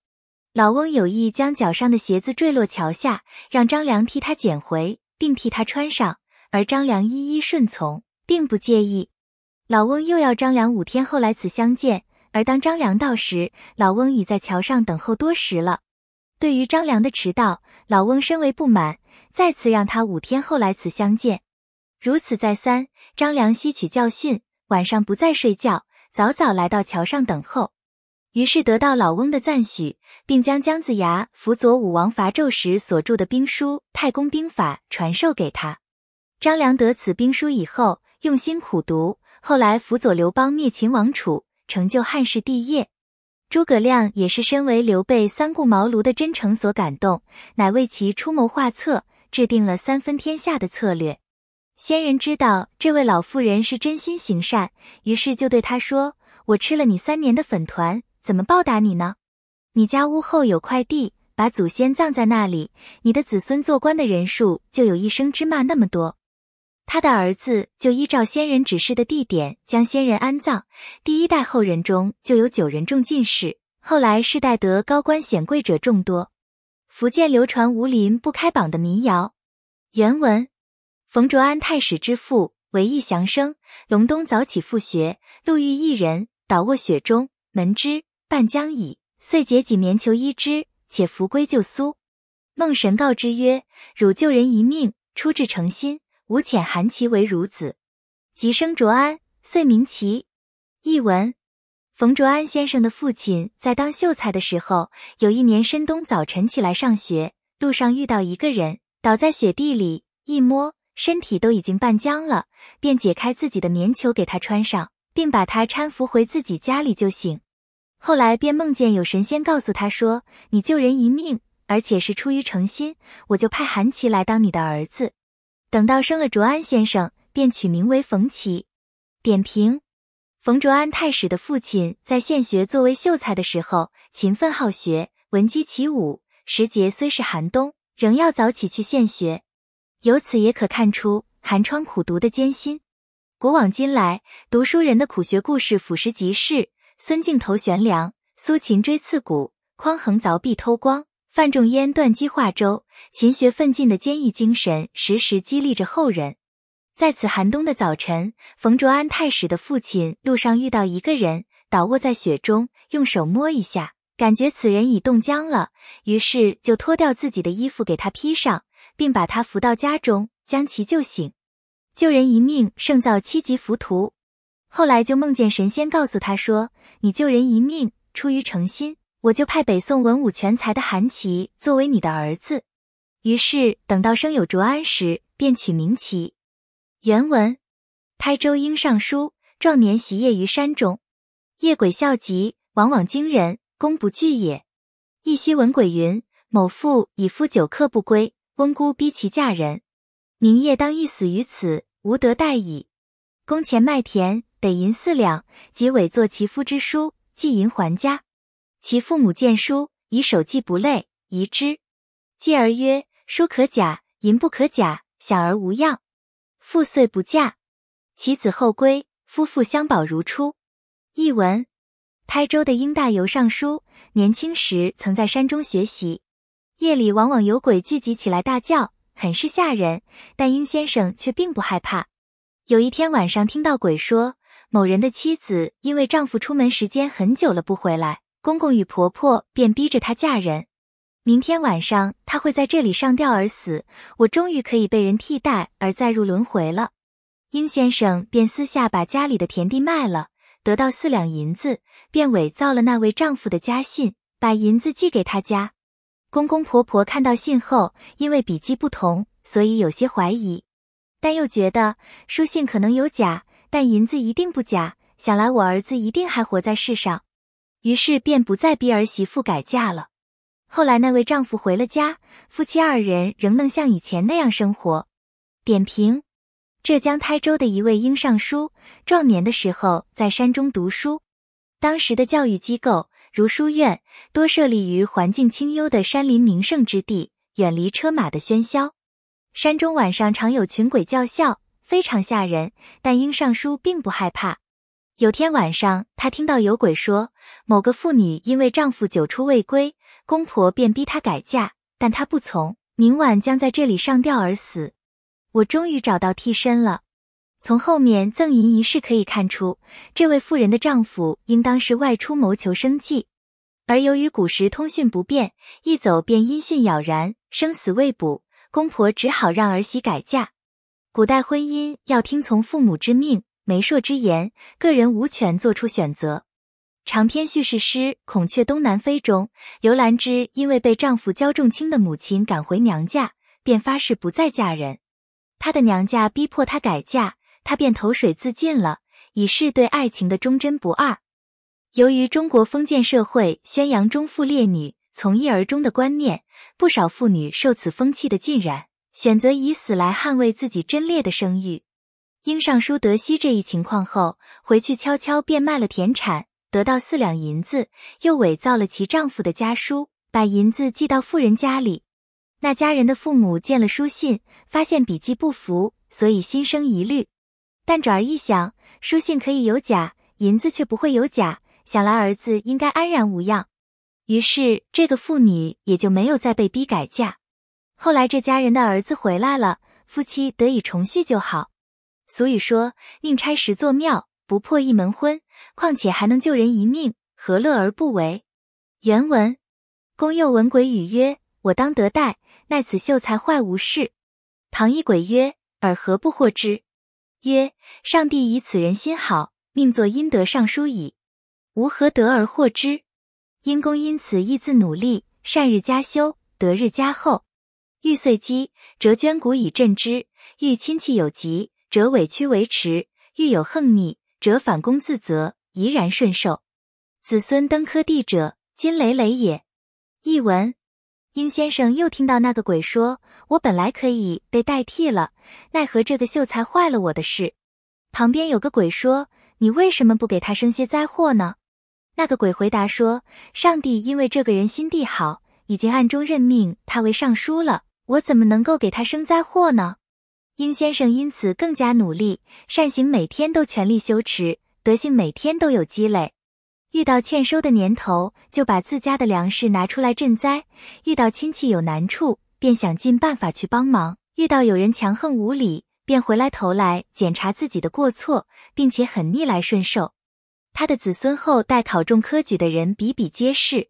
老翁有意将脚上的鞋子坠落桥下，让张良替他捡回，并替他穿上。而张良一一顺从，并不介意。老翁又要张良五天后来此相见。而当张良到时，老翁已在桥上等候多时了。对于张良的迟到，老翁深为不满，再次让他五天后来此相见。如此再三，张良吸取教训，晚上不再睡觉。早早来到桥上等候，于是得到老翁的赞许，并将姜子牙辅佐武王伐纣时所著的兵书《太公兵法》传授给他。张良得此兵书以后，用心苦读，后来辅佐刘邦灭秦王楚，成就汉室帝业。诸葛亮也是身为刘备三顾茅庐的真诚所感动，乃为其出谋划策，制定了三分天下的策略。仙人知道这位老妇人是真心行善，于是就对她说：“我吃了你三年的粉团，怎么报答你呢？你家屋后有块地，把祖先葬在那里，你的子孙做官的人数就有一生芝麻那么多。”他的儿子就依照仙人指示的地点将仙人安葬，第一代后人中就有九人中进士，后来世代得高官显贵者众多。福建流传“无林不开榜”的民谣，原文。冯卓安太史之父为一祥生，隆冬早起复学，路遇一人倒卧雪中，门之半僵矣，遂解几棉裘衣之，且扶归旧苏。梦神告之曰：“汝救人一命，出至诚心，吾遣寒琦为孺子，即生卓安，遂名其。”译文：冯卓安先生的父亲在当秀才的时候，有一年深冬早晨起来上学，路上遇到一个人倒在雪地里，一摸。身体都已经半僵了，便解开自己的棉球给他穿上，并把他搀扶回自己家里就行。后来便梦见有神仙告诉他说：“你救人一命，而且是出于诚心，我就派韩琦来当你的儿子。等到生了卓安先生，便取名为冯琦。”点评：冯卓安太史的父亲在县学作为秀才的时候，勤奋好学，闻鸡起舞，时节虽是寒冬，仍要早起去献学。由此也可看出寒窗苦读的艰辛。古往今来，读书人的苦学故事俯拾即是：孙敬头悬梁，苏秦锥刺骨，匡衡凿壁偷光，范仲淹断机画舟。勤学奋进的坚毅精神时时激励着后人。在此寒冬的早晨，冯卓安太史的父亲路上遇到一个人倒卧在雪中，用手摸一下，感觉此人已冻僵了，于是就脱掉自己的衣服给他披上。并把他扶到家中，将其救醒。救人一命胜造七级浮屠。后来就梦见神仙告诉他说：“你救人一命出于诚心，我就派北宋文武全才的韩琦作为你的儿子。”于是等到生有卓安时，便取名琦。原文：台州英尚书壮年习业于山中，夜鬼啸集，往往惊人，功不惧也。一夕闻鬼云：“某父以夫久客不归。”翁姑逼其嫁人，明夜当一死于此，无德待矣。工钱卖田得银四两，即委作其夫之书，寄银还家。其父母见书，以手记不累，遗之。继而曰：书可假，银不可假。小儿无恙，父遂不嫁。其子后归，夫妇相保如初。译文：台州的英大游尚书，年轻时曾在山中学习。夜里往往有鬼聚集起来大叫，很是吓人。但鹰先生却并不害怕。有一天晚上，听到鬼说某人的妻子因为丈夫出门时间很久了不回来，公公与婆婆便逼着她嫁人。明天晚上她会在这里上吊而死，我终于可以被人替代而再入轮回了。鹰先生便私下把家里的田地卖了，得到四两银子，便伪造了那位丈夫的家信，把银子寄给他家。公公婆婆看到信后，因为笔迹不同，所以有些怀疑，但又觉得书信可能有假，但银子一定不假。想来我儿子一定还活在世上，于是便不再逼儿媳妇改嫁了。后来那位丈夫回了家，夫妻二人仍能像以前那样生活。点评：浙江台州的一位英尚书，壮年的时候在山中读书，当时的教育机构。如书院多设立于环境清幽的山林名胜之地，远离车马的喧嚣。山中晚上常有群鬼叫嚣，非常吓人。但英尚书并不害怕。有天晚上，他听到有鬼说，某个妇女因为丈夫久出未归，公婆便逼她改嫁，但她不从，明晚将在这里上吊而死。我终于找到替身了。从后面赠银仪式可以看出，这位妇人的丈夫应当是外出谋求生计，而由于古时通讯不便，一走便音讯杳然，生死未卜，公婆只好让儿媳改嫁。古代婚姻要听从父母之命、媒妁之言，个人无权做出选择。长篇叙事诗《孔雀东南飞》中，刘兰芝因为被丈夫焦仲卿的母亲赶回娘家，便发誓不再嫁人，她的娘家逼迫她改嫁。他便投水自尽了，以示对爱情的忠贞不二。由于中国封建社会宣扬忠妇烈女、从一而终的观念，不少妇女受此风气的浸染，选择以死来捍卫自己贞烈的声誉。英尚书得悉这一情况后，回去悄悄变卖了田产，得到四两银子，又伪造了其丈夫的家书，把银子寄到富人家里。那家人的父母见了书信，发现笔迹不符，所以心生疑虑。但转而一想，书信可以有假，银子却不会有假。想来儿子应该安然无恙，于是这个妇女也就没有再被逼改嫁。后来这家人的儿子回来了，夫妻得以重续就好。俗语说，宁拆十座庙，不破一门婚。况且还能救人一命，何乐而不为？原文：公又闻鬼语曰：“我当得代，奈此秀才坏无事。”唐一鬼曰：“尔何不获之？”曰：上帝以此人心好，命作阴德尚书矣。吾何得而获之？因公因此亦自努力，善日加修，德日加厚。欲遂饥，辄捐谷以赈之；欲亲戚有疾，则委屈维持；欲有横逆，则反躬自责，怡然顺受。子孙登科第者，今累累也。译文。鹰先生又听到那个鬼说：“我本来可以被代替了，奈何这个秀才坏了我的事。”旁边有个鬼说：“你为什么不给他生些灾祸呢？”那个鬼回答说：“上帝因为这个人心地好，已经暗中任命他为尚书了，我怎么能够给他生灾祸呢？”鹰先生因此更加努力，善行每天都全力修持，德性每天都有积累。遇到欠收的年头，就把自家的粮食拿出来赈灾；遇到亲戚有难处，便想尽办法去帮忙；遇到有人强横无理，便回来投来检查自己的过错，并且很逆来顺受。他的子孙后代考中科举的人比比皆是。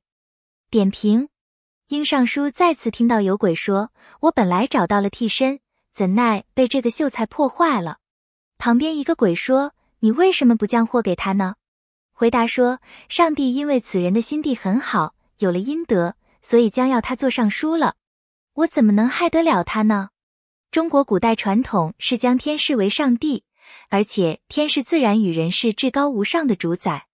点评：英尚书再次听到有鬼说：“我本来找到了替身，怎奈被这个秀才破坏了。”旁边一个鬼说：“你为什么不降祸给他呢？”回答说，上帝因为此人的心地很好，有了阴德，所以将要他做尚书了。我怎么能害得了他呢？中国古代传统是将天视为上帝，而且天是自然与人是至高无上的主宰。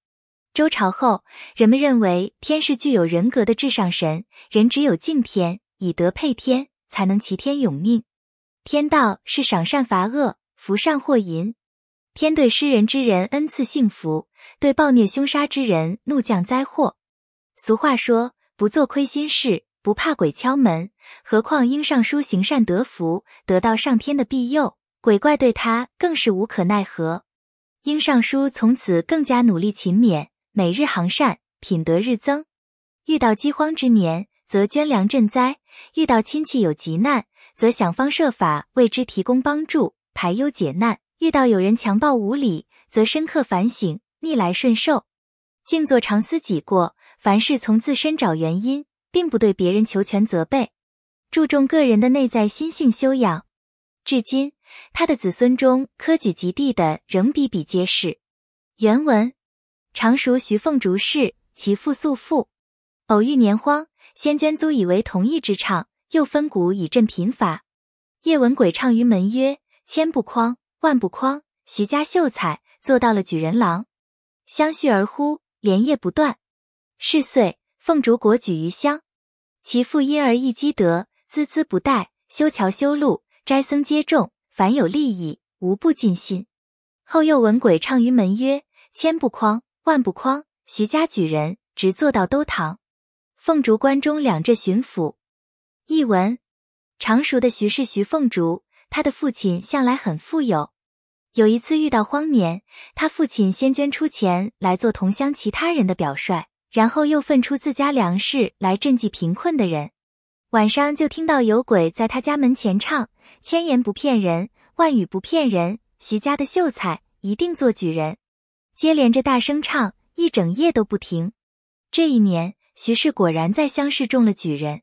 周朝后，人们认为天是具有人格的至上神，人只有敬天，以德配天，才能齐天永命。天道是赏善罚恶，福善祸淫。天对施仁之人恩赐幸福，对暴虐凶杀之人怒降灾祸。俗话说：“不做亏心事，不怕鬼敲门。”何况英尚书行善得福，得到上天的庇佑，鬼怪对他更是无可奈何。英尚书从此更加努力勤勉，每日行善，品德日增。遇到饥荒之年，则捐粮赈灾；遇到亲戚有急难，则想方设法为之提供帮助，排忧解难。遇到有人强暴无礼，则深刻反省，逆来顺受，静坐常思己过，凡事从自身找原因，并不对别人求全责备，注重个人的内在心性修养。至今，他的子孙中科举及第的仍比比皆是。原文：常熟徐凤竹氏，其父素父，偶遇年荒，先捐租以为同义之唱，又分谷以赈贫乏。夜闻鬼唱于门曰：“千不匡。”万不匡、徐家秀才做到了举人郎，相续而呼，连夜不断。是岁，凤竹国举于乡，其父因而益积德，孜孜不怠，修桥修路，斋僧接众，凡有利益，无不尽心。后又闻鬼唱于门曰：“千不匡，万不匡，徐家举人直做到都堂，凤竹关中两浙巡抚。”译文：常熟的徐氏徐凤竹。他的父亲向来很富有。有一次遇到荒年，他父亲先捐出钱来做同乡其他人的表率，然后又分出自家粮食来赈济贫困的人。晚上就听到有鬼在他家门前唱：“千言不骗人，万语不骗人。”徐家的秀才一定做举人，接连着大声唱一整夜都不停。这一年，徐氏果然在乡试中了举人。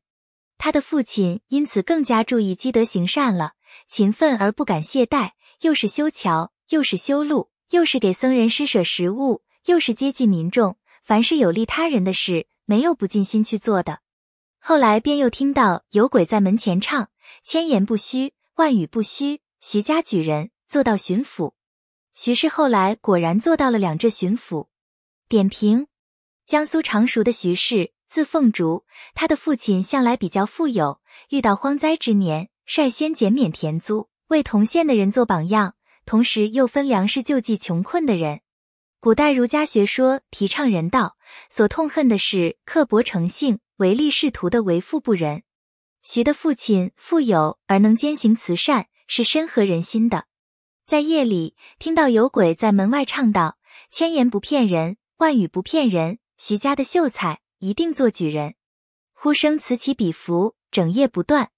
他的父亲因此更加注意积德行善了。勤奋而不敢懈怠，又是修桥，又是修路，又是给僧人施舍食物，又是接济民众，凡是有利他人的事，没有不尽心去做的。后来便又听到有鬼在门前唱，千言不虚，万语不虚。徐家举人做到巡抚，徐氏后来果然做到了两浙巡抚。点评：江苏常熟的徐氏，字凤竹，他的父亲向来比较富有，遇到荒灾之年。率先减免田租，为同县的人做榜样，同时又分粮食救济穷困的人。古代儒家学说提倡人道，所痛恨的是刻薄成性、唯利是图的为富不仁。徐的父亲富有而能兼行慈善，是深合人心的。在夜里听到有鬼在门外唱道：“千言不骗人，万语不骗人。”徐家的秀才一定做举人，呼声此起彼伏，整夜不断。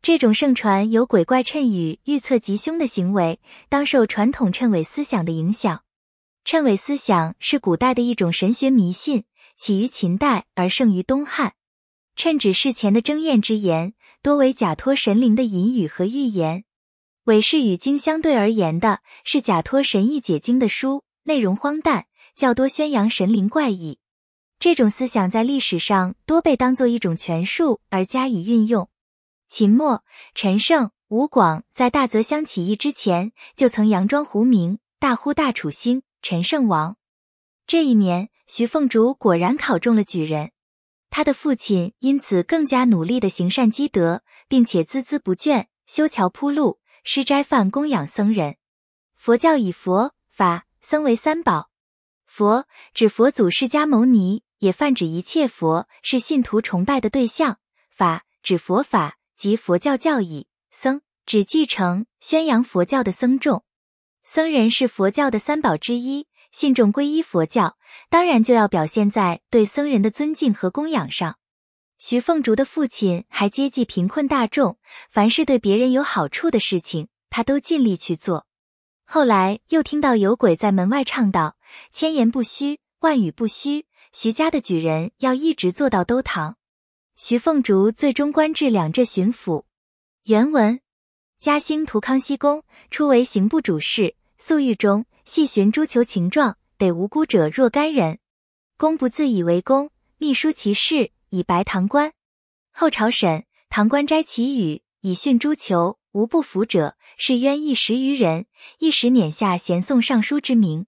这种盛传有鬼怪谶语预测吉凶的行为，当受传统谶纬思想的影响。谶纬思想是古代的一种神学迷信，起于秦代而盛于东汉。谶指事前的睁眼之言，多为假托神灵的隐语和预言；纬是与经相对而言的，是假托神意解经的书，内容荒诞，较多宣扬神灵怪异。这种思想在历史上多被当作一种权术而加以运用。秦末，陈胜、吴广在大泽乡起义之前，就曾佯装胡名，大呼“大楚兴，陈胜王”。这一年，徐凤竹果然考中了举人，他的父亲因此更加努力的行善积德，并且孜孜不倦修桥铺路、施斋饭供养僧人。佛教以佛、法、僧为三宝，佛指佛祖释迦牟尼，也泛指一切佛，是信徒崇拜的对象；法指佛法。及佛教教义，僧指继承宣扬佛教的僧众。僧人是佛教的三宝之一，信众皈依佛教，当然就要表现在对僧人的尊敬和供养上。徐凤竹的父亲还接济贫困大众，凡是对别人有好处的事情，他都尽力去做。后来又听到有鬼在门外唱道：“千言不虚，万语不虚。”徐家的举人要一直做到都堂。徐凤竹最终官至两浙巡抚。原文：嘉兴图康熙宫，初为刑部主事，素狱中，细寻诸囚情状，得无辜者若干人。公不自以为功，密书其事以白堂官。后朝审，唐官摘其语以训诸囚，无不服者，是冤一十余人，一时辇下咸送尚书之名。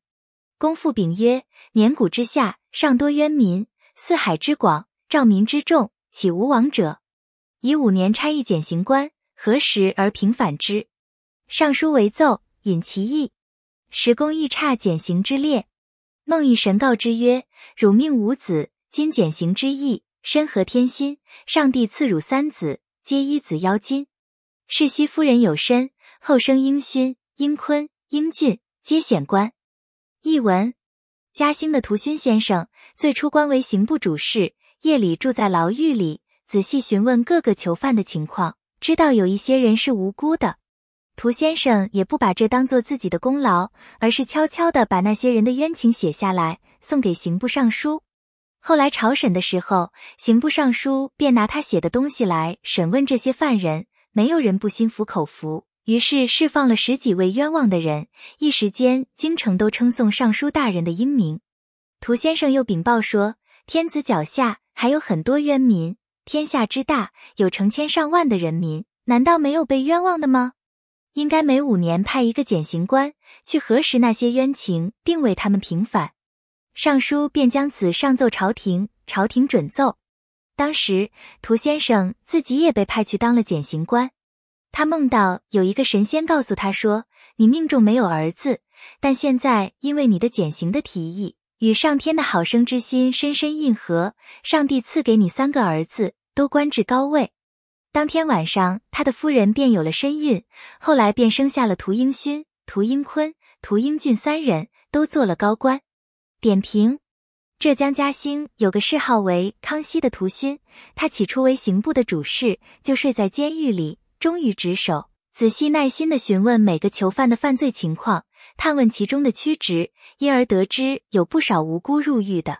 公复禀曰：年谷之下，尚多冤民；四海之广，兆民之众。岂无往者？以五年差役减刑官，何时而平反之？上书为奏，引其意。时公亦差减刑之列。孟一神告之曰：“汝命五子，今减刑之意，深合天心。上帝赐汝三子，皆一子妖今世希夫人有身，后生英勋、英坤、英俊，皆显官。”译文：嘉兴的屠勋先生最初官为刑部主事。夜里住在牢狱里，仔细询问各个囚犯的情况，知道有一些人是无辜的。涂先生也不把这当做自己的功劳，而是悄悄地把那些人的冤情写下来，送给刑部尚书。后来朝审的时候，刑部尚书便拿他写的东西来审问这些犯人，没有人不心服口服。于是释放了十几位冤枉的人，一时间京城都称颂尚书大人的英明。涂先生又禀报说，天子脚下。还有很多冤民，天下之大，有成千上万的人民，难道没有被冤枉的吗？应该每五年派一个减刑官去核实那些冤情，并为他们平反。尚书便将此上奏朝廷，朝廷准奏。当时，涂先生自己也被派去当了减刑官。他梦到有一个神仙告诉他说：“你命中没有儿子，但现在因为你的减刑的提议。”与上天的好生之心深深印合，上帝赐给你三个儿子，都官至高位。当天晚上，他的夫人便有了身孕，后来便生下了屠英勋、屠英坤、屠英俊三人，都做了高官。点评：浙江嘉兴有个谥号为康熙的屠勋，他起初为刑部的主事，就睡在监狱里，忠于职守，仔细耐心地询问每个囚犯的犯罪情况。探问其中的曲直，因而得知有不少无辜入狱的。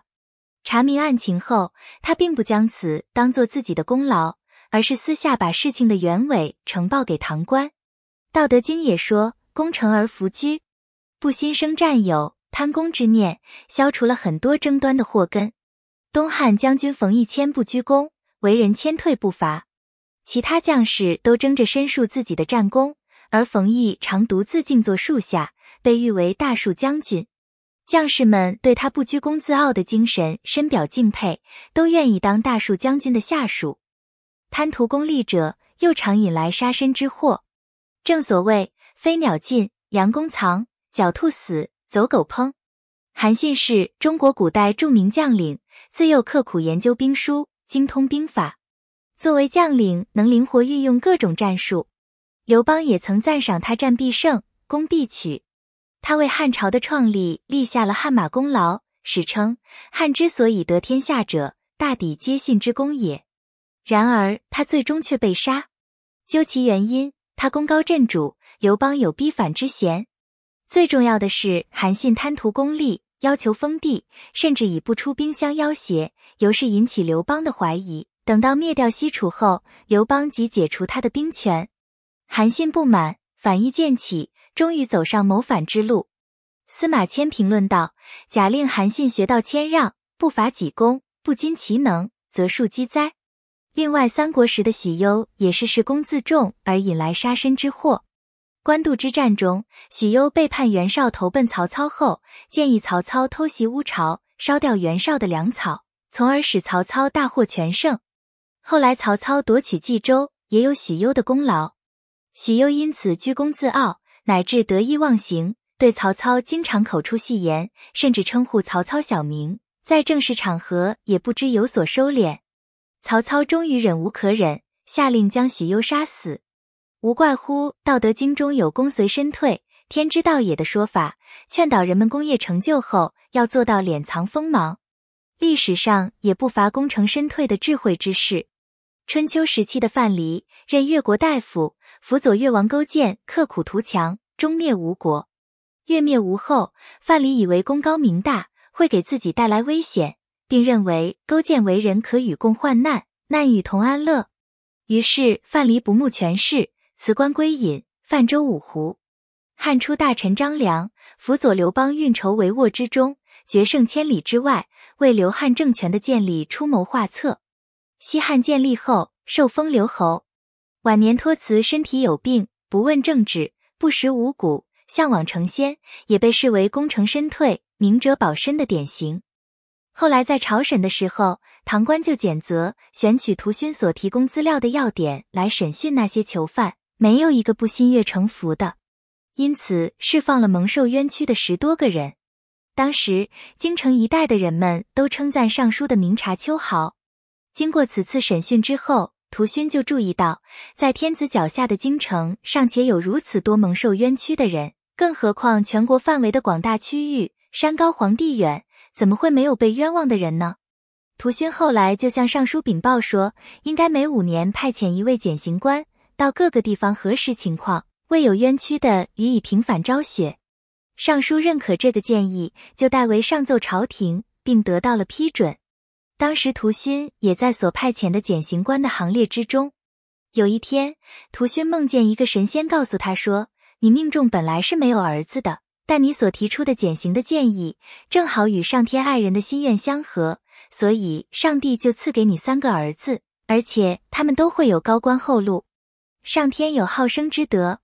查明案情后，他并不将此当做自己的功劳，而是私下把事情的原委呈报给唐官。《道德经》也说：“功成而弗居，不心生战有贪功之念，消除了很多争端的祸根。”东汉将军冯异谦不居功，为人谦退不伐，其他将士都争着申述自己的战功，而冯异常独自静坐树下。被誉为大树将军，将士们对他不居功自傲的精神深表敬佩，都愿意当大树将军的下属。贪图功利者又常引来杀身之祸，正所谓“飞鸟尽，良弓藏；狡兔死，走狗烹”。韩信是中国古代著名将领，自幼刻苦研究兵书，精通兵法，作为将领能灵活运用各种战术。刘邦也曾赞赏他“战必胜，攻必取”。他为汉朝的创立立下了汗马功劳，史称汉之所以得天下者，大抵皆信之功也。然而他最终却被杀，究其原因，他功高震主，刘邦有逼反之嫌。最重要的是，韩信贪图功利，要求封地，甚至以不出兵相要挟，由是引起刘邦的怀疑。等到灭掉西楚后，刘邦即解除他的兵权，韩信不满，反意渐起。终于走上谋反之路。司马迁评论道：“假令韩信学到谦让，不乏己功，不矜其能，则庶几哉？”另外，三国时的许攸也是恃功自重而引来杀身之祸。官渡之战中，许攸背叛袁绍，投奔曹操后，建议曹操偷袭乌巢，烧掉袁绍的粮草，从而使曹操大获全胜。后来，曹操夺取冀州，也有许攸的功劳。许攸因此居功自傲。乃至得意忘形，对曹操经常口出戏言，甚至称呼曹操小名，在正式场合也不知有所收敛。曹操终于忍无可忍，下令将许攸杀死。无怪乎《道德经》中有“功随身退，天之道也”的说法，劝导人们功业成就后要做到敛藏锋芒。历史上也不乏功成身退的智慧之士。春秋时期的范蠡，任越国大夫，辅佐越王勾践刻苦图强。终灭吴国，越灭吴后，范蠡以为功高名大，会给自己带来危险，并认为勾践为人可与共患难，难与同安乐，于是范蠡不慕权势，辞官归隐，泛舟五湖。汉初大臣张良辅佐刘邦运筹帷幄之中，决胜千里之外，为刘汉政权的建立出谋划策。西汉建立后，受封留侯，晚年托辞身体有病，不问政治。不食五谷，向往成仙，也被视为功成身退、明哲保身的典型。后来在朝审的时候，唐官就检责选取涂勋所提供资料的要点来审讯那些囚犯，没有一个不心悦诚服的，因此释放了蒙受冤屈的十多个人。当时京城一带的人们都称赞尚书的明察秋毫。经过此次审讯之后。涂勋就注意到，在天子脚下的京城尚且有如此多蒙受冤屈的人，更何况全国范围的广大区域，山高皇帝远，怎么会没有被冤枉的人呢？涂勋后来就向尚书禀报说，应该每五年派遣一位检刑官到各个地方核实情况，未有冤屈的予以平反昭雪。尚书认可这个建议，就代为上奏朝廷，并得到了批准。当时涂勋也在所派遣的减刑官的行列之中。有一天，涂勋梦见一个神仙，告诉他说：“你命中本来是没有儿子的，但你所提出的减刑的建议，正好与上天爱人的心愿相合，所以上帝就赐给你三个儿子，而且他们都会有高官厚禄。上天有好生之德。”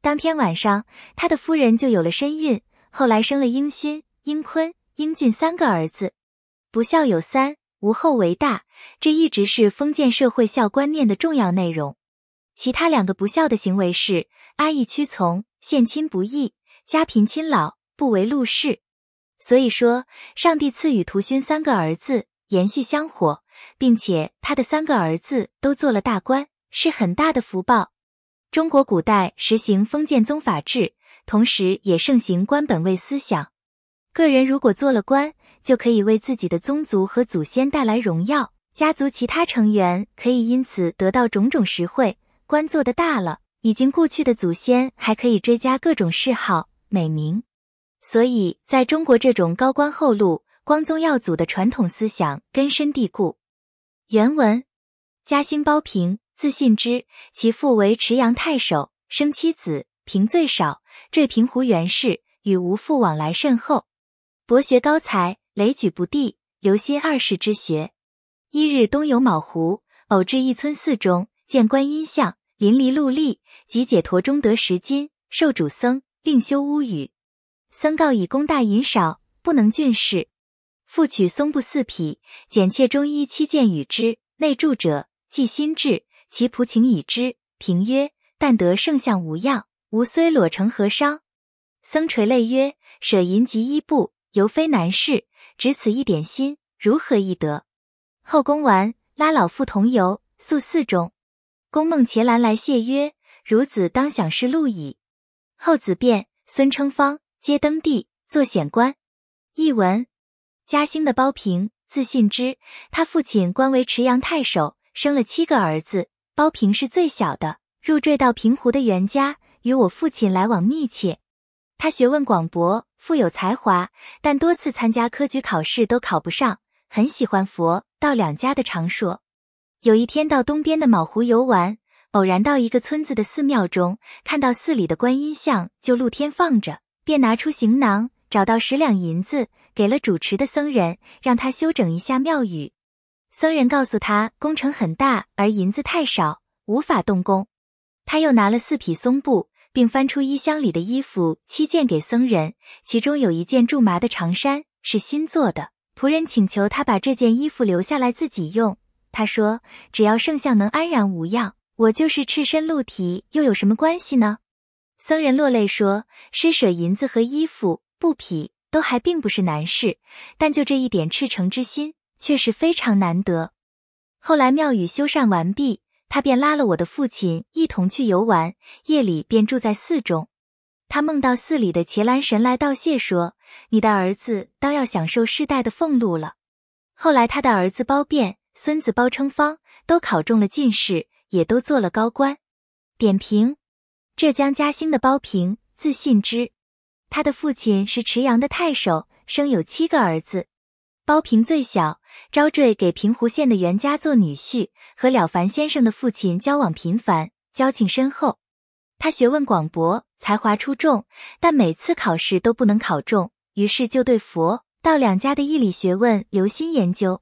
当天晚上，他的夫人就有了身孕，后来生了英勋、英坤、英俊三个儿子。不孝有三。无后为大，这一直是封建社会孝观念的重要内容。其他两个不孝的行为是阿逸屈从、献亲不义、家贫亲老不为禄仕。所以说，上帝赐予屠勋三个儿子，延续香火，并且他的三个儿子都做了大官，是很大的福报。中国古代实行封建宗法制，同时也盛行官本位思想。个人如果做了官，就可以为自己的宗族和祖先带来荣耀，家族其他成员可以因此得到种种实惠。官做的大了，已经故去的祖先还可以追加各种谥号、美名。所以，在中国，这种高官厚禄、光宗耀祖的传统思想根深蒂固。原文：嘉兴包平，字信之，其父为池阳太守，生七子，平最少，坠平湖元氏，与吴父往来甚厚，博学高才。雷举不第，留心二世之学。一日东游卯湖，偶至一村寺中，见观音像淋漓露立，即解陀中得十金，受主僧，令修屋宇。僧告以功大银少，不能俊事，复取松布四匹，剪切中衣七件与之。内住者即心志，其仆请已之，平曰：“但得圣相无恙，吾虽裸成何伤？”僧垂泪曰：“舍银及衣布，犹非难事。”只此一点心，如何易得？后宫完，拉老父同游宿寺中。公梦茄兰来谢曰：“孺子当享是禄矣。”后子变，孙称芳皆登第，作显官。译文：嘉兴的包平，字信之，他父亲官为池阳太守，生了七个儿子，包平是最小的，入赘到平湖的袁家，与我父亲来往密切。他学问广博。富有才华，但多次参加科举考试都考不上。很喜欢佛道两家的常说。有一天到东边的卯湖游玩，偶然到一个村子的寺庙中，看到寺里的观音像就露天放着，便拿出行囊，找到十两银子，给了主持的僧人，让他修整一下庙宇。僧人告诉他工程很大，而银子太少，无法动工。他又拿了四匹松布。并翻出衣箱里的衣服七件给僧人，其中有一件苎麻的长衫是新做的。仆人请求他把这件衣服留下来自己用。他说：“只要圣像能安然无恙，我就是赤身露体又有什么关系呢？”僧人落泪说：“施舍银子和衣服、布匹都还并不是难事，但就这一点赤诚之心却是非常难得。”后来庙宇修缮完毕。他便拉了我的父亲一同去游玩，夜里便住在寺中。他梦到寺里的伽蓝神来道谢说：“你的儿子当要享受世代的俸禄了。”后来他的儿子包辩、孙子包称方都考中了进士，也都做了高官。点评：浙江嘉兴的包平，字信之，他的父亲是池阳的太守，生有七个儿子。包平最小，招赘给平湖县的袁家做女婿，和了凡先生的父亲交往频繁，交情深厚。他学问广博，才华出众，但每次考试都不能考中，于是就对佛道两家的义理学问留心研究。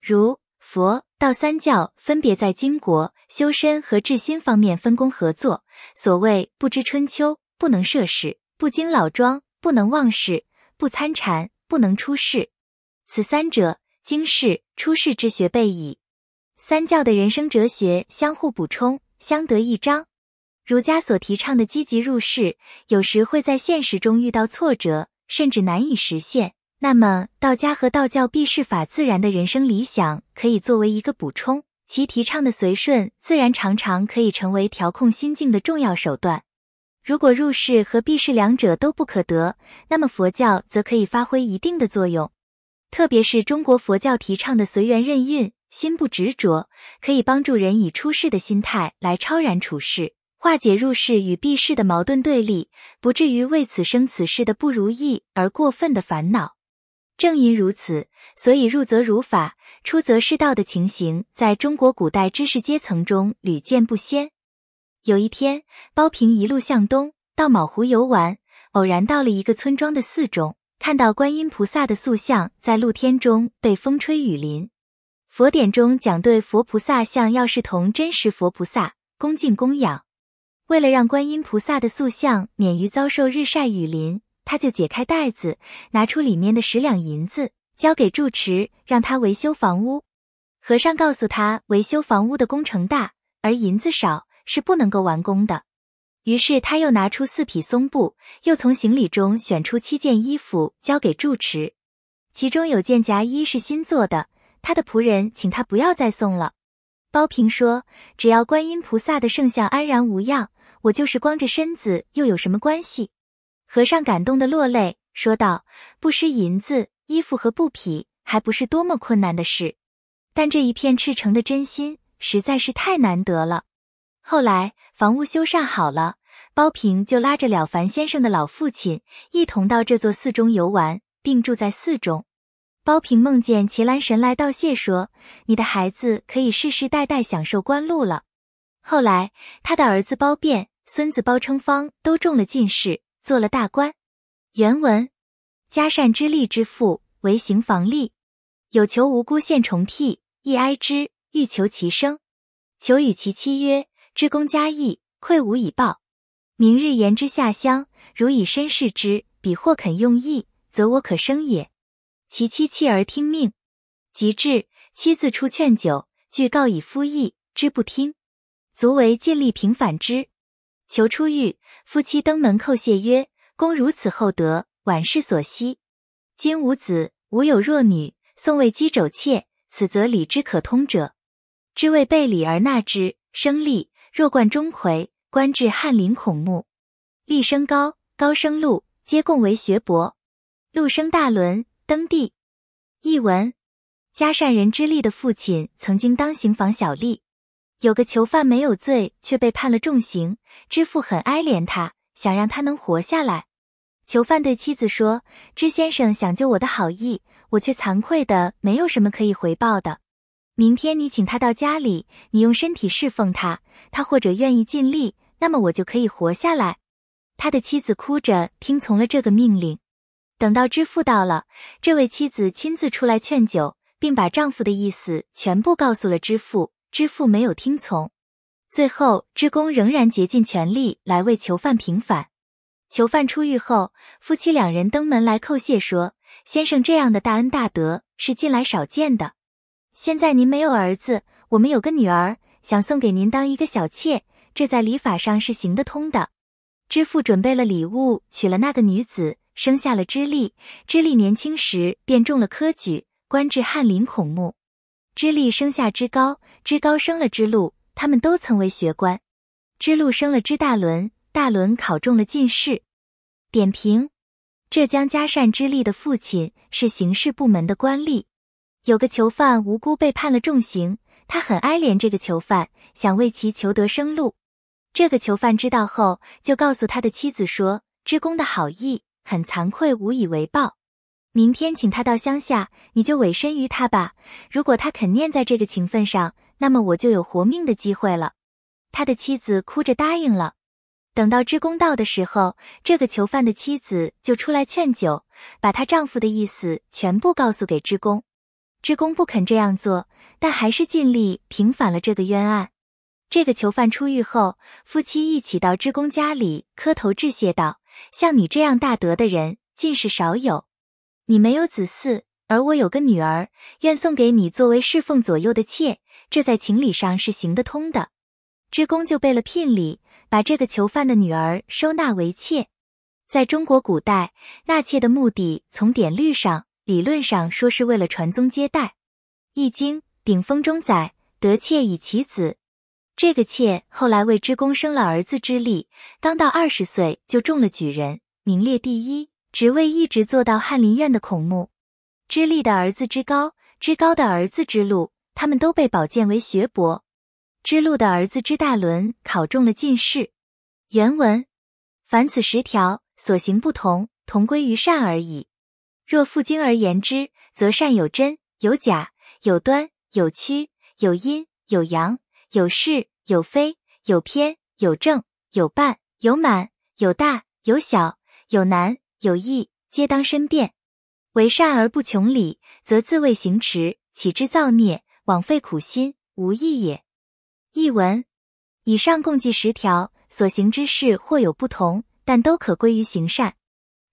如佛道三教分别在经国、修身和治心方面分工合作。所谓不知春秋，不能涉世；不经老庄，不能忘事；不参禅，不能出世。此三者，经世、出世之学备矣。三教的人生哲学相互补充，相得益彰。儒家所提倡的积极入世，有时会在现实中遇到挫折，甚至难以实现。那么，道家和道教避世法自然的人生理想可以作为一个补充，其提倡的随顺自然常常可以成为调控心境的重要手段。如果入世和避世两者都不可得，那么佛教则可以发挥一定的作用。特别是中国佛教提倡的随缘任运、心不执着，可以帮助人以出世的心态来超然处世，化解入世与避世的矛盾对立，不至于为此生此世的不如意而过分的烦恼。正因如此，所以入则如法，出则是道的情形，在中国古代知识阶层中屡见不鲜。有一天，包平一路向东，到卯湖游玩，偶然到了一个村庄的寺中。看到观音菩萨的塑像在露天中被风吹雨淋，佛典中讲对佛菩萨像要是同真实佛菩萨恭敬供养。为了让观音菩萨的塑像免于遭受日晒雨淋，他就解开袋子，拿出里面的十两银子，交给住持，让他维修房屋。和尚告诉他，维修房屋的工程大，而银子少，是不能够完工的。于是他又拿出四匹松布，又从行李中选出七件衣服交给住持，其中有件夹衣是新做的。他的仆人请他不要再送了。包平说：“只要观音菩萨的圣像安然无恙，我就是光着身子又有什么关系？”和尚感动的落泪，说道：“不施银子、衣服和布匹，还不是多么困难的事，但这一片赤诚的真心实在是太难得了。”后来房屋修缮好了，包平就拉着了凡先生的老父亲一同到这座寺中游玩，并住在寺中。包平梦见钱兰神来道谢说：“你的孩子可以世世代代享受官禄了。”后来他的儿子包辩、孙子包称方都中了进士，做了大官。原文：嘉善之利之父为行房利，有求无辜献重辟，亦哀之，欲求其生，求与其妻曰。知功加义，愧无以报。明日言之下乡，如以身试之，彼或肯用义，则我可生也。其妻弃而听命，及至妻子出劝酒，具告以夫义之不听，卒为尽力平反之，求出狱。夫妻登门叩谢曰：“公如此厚德，晚世所惜。今吾子吾有弱女，宋为鸡肘妾，此则礼之可通者，知未背礼而纳之，生利。”弱冠中魁，官至翰林孔目，历升高、高升禄，皆共为学博。禄升大伦，登第。译文：嘉善人之力的父亲曾经当刑房小吏，有个囚犯没有罪却被判了重刑，知父很哀怜他，想让他能活下来。囚犯对妻子说：“知先生想救我的好意，我却惭愧的没有什么可以回报的。”明天你请他到家里，你用身体侍奉他，他或者愿意尽力，那么我就可以活下来。他的妻子哭着听从了这个命令。等到知父到了，这位妻子亲自出来劝酒，并把丈夫的意思全部告诉了知父。知父没有听从。最后，知公仍然竭尽全力来为囚犯平反。囚犯出狱后，夫妻两人登门来叩谢，说：“先生这样的大恩大德是近来少见的。”现在您没有儿子，我们有个女儿，想送给您当一个小妾，这在礼法上是行得通的。知父准备了礼物，娶了那个女子，生下了知立。知立年轻时便中了科举，官至翰林孔目。知立生下知高，知高生了知禄，他们都曾为学官。知禄生了知大伦，大伦考中了进士。点评：浙江嘉善知立的父亲是刑事部门的官吏。有个囚犯无辜被判了重刑，他很哀怜这个囚犯，想为其求得生路。这个囚犯知道后，就告诉他的妻子说：“知公的好意，很惭愧无以为报。明天请他到乡下，你就委身于他吧。如果他肯念在这个情分上，那么我就有活命的机会了。”他的妻子哭着答应了。等到知公到的时候，这个囚犯的妻子就出来劝酒，把她丈夫的意思全部告诉给知公。知公不肯这样做，但还是尽力平反了这个冤案。这个囚犯出狱后，夫妻一起到知公家里磕头致谢道：“像你这样大德的人，竟是少有。你没有子嗣，而我有个女儿，愿送给你作为侍奉左右的妾，这在情理上是行得通的。”知公就备了聘礼，把这个囚犯的女儿收纳为妾。在中国古代，纳妾的目的从典律上。理论上说是为了传宗接代，《易经》顶峰中载得妾以其子，这个妾后来为知功生了儿子知立，刚到二十岁就中了举人，名列第一，职位一直做到翰林院的孔目。知立的儿子之高，知高的儿子之路，他们都被保荐为学博。知路的儿子知大伦考中了进士。原文：凡此十条，所行不同，同归于善而已。若复经而言之，则善有真有假，有端有曲，有阴有阳，有是有非，有偏有正，有半有满，有大有小，有难有易，皆当申辩。为善而不穷理，则自谓行持，岂知造孽，枉费苦心，无益也。译文：以上共计十条，所行之事或有不同，但都可归于行善。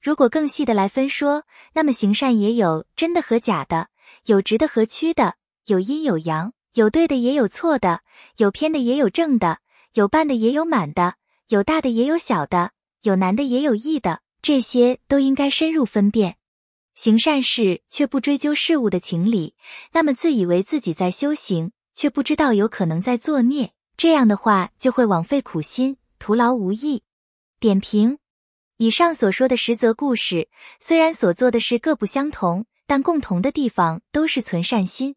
如果更细的来分说，那么行善也有真的和假的，有直的和曲的，有阴有阳，有对的也有错的，有偏的也有正的，有半的也有满的，有大的也有小的，有难的也有易的，这些都应该深入分辨。行善事却不追究事物的情理，那么自以为自己在修行，却不知道有可能在作孽，这样的话就会枉费苦心，徒劳无益。点评。以上所说的十则故事，虽然所做的事各不相同，但共同的地方都是存善心。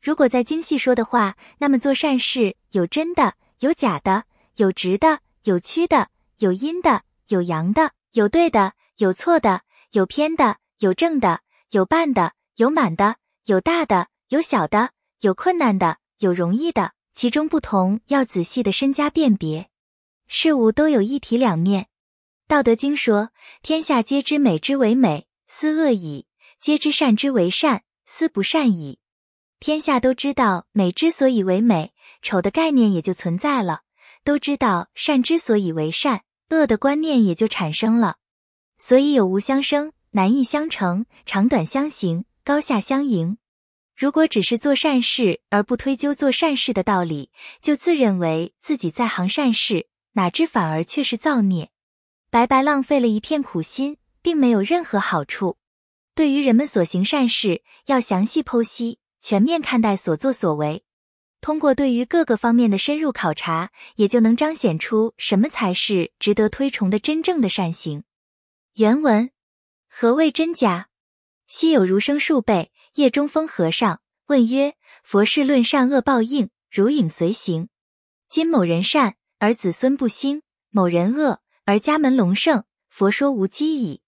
如果再精细说的话，那么做善事有真的，有假的，有直的，有曲的，有阴的，有阳的，有对的，有错的，有偏的，有正的，有半的，有满的，有大的，有小的，有困难的，有容易的。其中不同要仔细的深加辨别。事物都有一体两面。道德经说：“天下皆知美之为美，斯恶已；皆知善之为善，斯不善已。”天下都知道美之所以为美，丑的概念也就存在了；都知道善之所以为善，恶的观念也就产生了。所以有无相生，难易相成，长短相形，高下相迎。如果只是做善事而不推究做善事的道理，就自认为自己在行善事，哪知反而却是造孽。白白浪费了一片苦心，并没有任何好处。对于人们所行善事，要详细剖析，全面看待所作所为。通过对于各个方面的深入考察，也就能彰显出什么才是值得推崇的真正的善行。原文：何谓真假？昔有儒生数辈，夜中风和尚问曰：“佛事论善恶报应，如影随形。今某人善而子孙不兴，某人恶。”而家门隆盛，佛说无稽矣。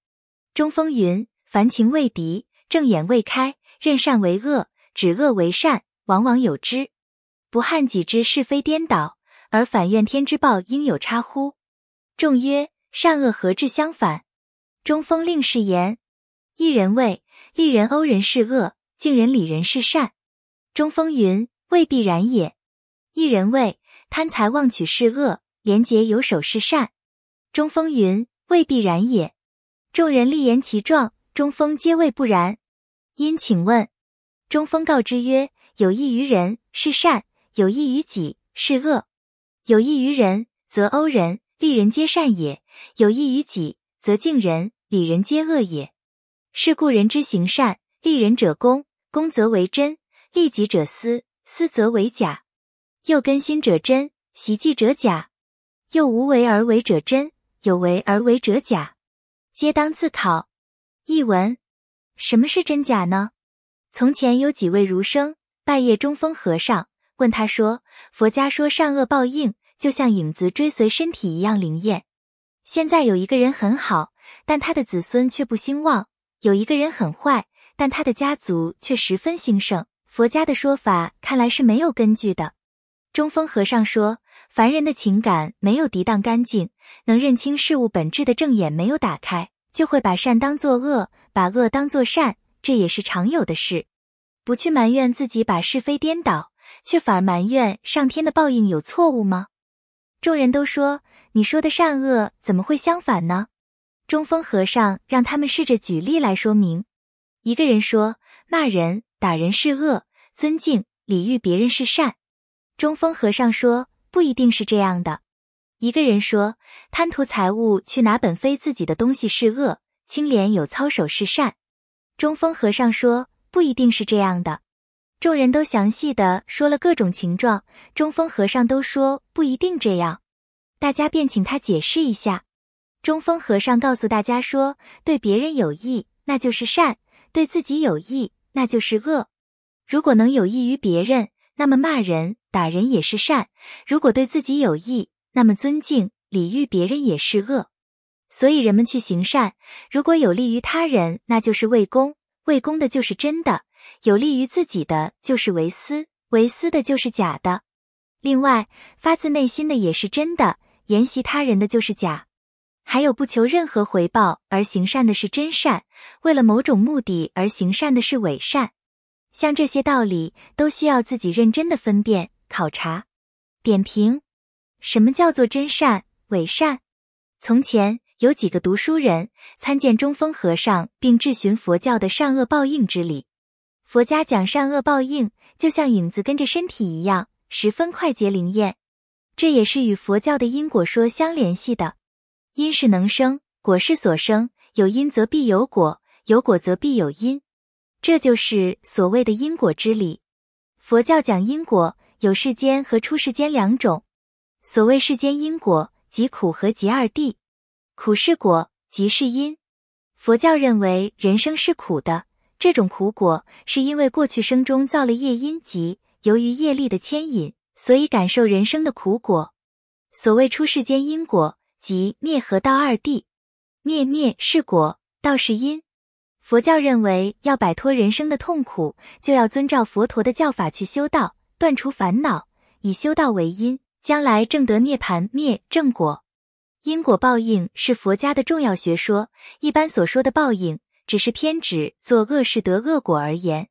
中峰云：凡情未敌，正眼未开，任善为恶，止恶为善，往往有之。不憾己之是非颠倒，而反怨天之报应有差乎？众曰：善恶何至相反？中峰令是言。一人谓利人殴人是恶，敬人礼人是善。中峰云：未必然也。一人谓贪财妄取是恶，廉洁有守是善。中风云：“未必然也。”众人立言其状，中风皆谓不然。因请问，中风告之曰：“有益于人是善，有益于己是恶。有益于人，则欧人利人皆善也；有益于己，则敬人礼人皆恶也。是故人之行善利人者公，公则为真；利己者私，私则为假。又根心者真，习迹者假；又无为而为者真。”有为而为者假，皆当自考。译文：什么是真假呢？从前有几位儒生拜谒中峰和尚，问他说：“佛家说善恶报应，就像影子追随身体一样灵验。现在有一个人很好，但他的子孙却不兴旺；有一个人很坏，但他的家族却十分兴盛。佛家的说法看来是没有根据的。”中峰和尚说。凡人的情感没有涤荡干净，能认清事物本质的正眼没有打开，就会把善当作恶，把恶当作善，这也是常有的事。不去埋怨自己把是非颠倒，却反而埋怨上天的报应有错误吗？众人都说：“你说的善恶怎么会相反呢？”中风和尚让他们试着举例来说明。一个人说：“骂人、打人是恶，尊敬、礼遇别人是善。”中风和尚说。不一定是这样的。一个人说贪图财物去拿本非自己的东西是恶，清廉有操守是善。中风和尚说不一定是这样的。众人都详细的说了各种情状，中风和尚都说不一定这样。大家便请他解释一下。中风和尚告诉大家说，对别人有益那就是善，对自己有益那就是恶。如果能有益于别人。那么骂人、打人也是善；如果对自己有益，那么尊敬、礼遇别人也是恶。所以人们去行善，如果有利于他人，那就是为公；为公的就是真的；有利于自己的就是为私，为私的就是假的。另外，发自内心的也是真的，沿袭他人的就是假。还有不求任何回报而行善的是真善，为了某种目的而行善的是伪善。像这些道理，都需要自己认真的分辨、考察、点评。什么叫做真善、伪善？从前有几个读书人参见中峰和尚，并质询佛教的善恶报应之理。佛家讲善恶报应，就像影子跟着身体一样，十分快捷灵验。这也是与佛教的因果说相联系的。因是能生，果是所生，有因则必有果，有果则必有因。这就是所谓的因果之理。佛教讲因果有世间和出世间两种。所谓世间因果，即苦和即二谛，苦是果，即是因。佛教认为人生是苦的，这种苦果是因为过去生中造了业因，即由于业力的牵引，所以感受人生的苦果。所谓出世间因果，即灭和道二谛，灭灭是果，道是因。佛教认为，要摆脱人生的痛苦，就要遵照佛陀的教法去修道，断除烦恼，以修道为因，将来正得涅盘灭正果。因果报应是佛家的重要学说，一般所说的报应，只是偏指做恶事得恶果而言。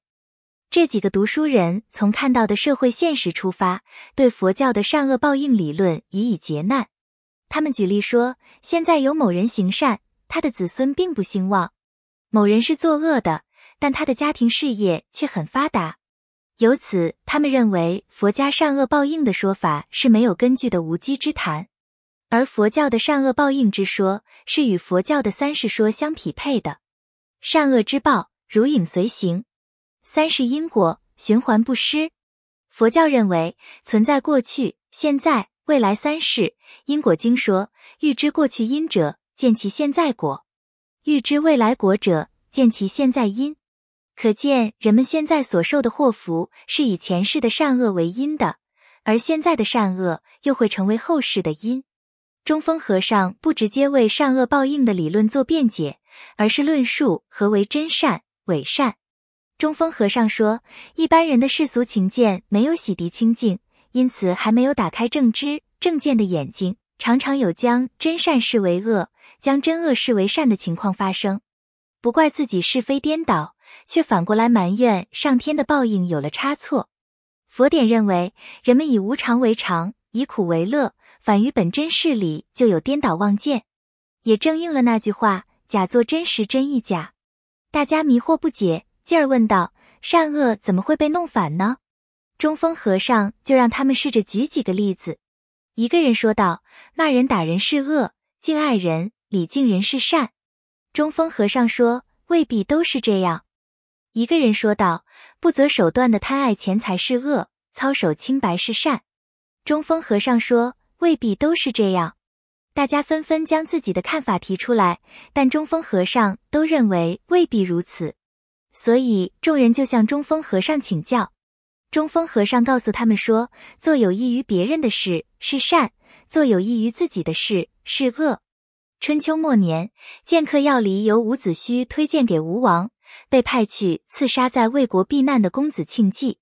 这几个读书人从看到的社会现实出发，对佛教的善恶报应理论予以劫难。他们举例说，现在有某人行善，他的子孙并不兴旺。某人是作恶的，但他的家庭事业却很发达，由此他们认为佛家善恶报应的说法是没有根据的无稽之谈，而佛教的善恶报应之说是与佛教的三世说相匹配的，善恶之报如影随形，三世因果循环不失。佛教认为存在过去、现在、未来三世，因果经说：欲知过去因者，见其现在果。欲知未来果者，见其现在因。可见人们现在所受的祸福是以前世的善恶为因的，而现在的善恶又会成为后世的因。中风和尚不直接为善恶报应的理论做辩解，而是论述何为真善、伪善。中风和尚说，一般人的世俗情见没有洗涤清净，因此还没有打开正知正见的眼睛，常常有将真善视为恶。将真恶视为善的情况发生，不怪自己是非颠倒，却反过来埋怨上天的报应有了差错。佛典认为，人们以无常为常，以苦为乐，反于本真事理就有颠倒妄见，也正应了那句话：假作真实，真亦假。大家迷惑不解，继而问道：善恶怎么会被弄反呢？中风和尚就让他们试着举几个例子。一个人说道：骂人打人是恶，敬爱人。礼敬人是善，中风和尚说未必都是这样。一个人说道：“不择手段的贪爱钱财是恶，操守清白是善。”中风和尚说未必都是这样。大家纷纷将自己的看法提出来，但中风和尚都认为未必如此。所以众人就向中风和尚请教。中风和尚告诉他们说：“做有益于别人的事是善，做有益于自己的事是恶。”春秋末年，剑客要离由伍子胥推荐给吴王，被派去刺杀在魏国避难的公子庆忌。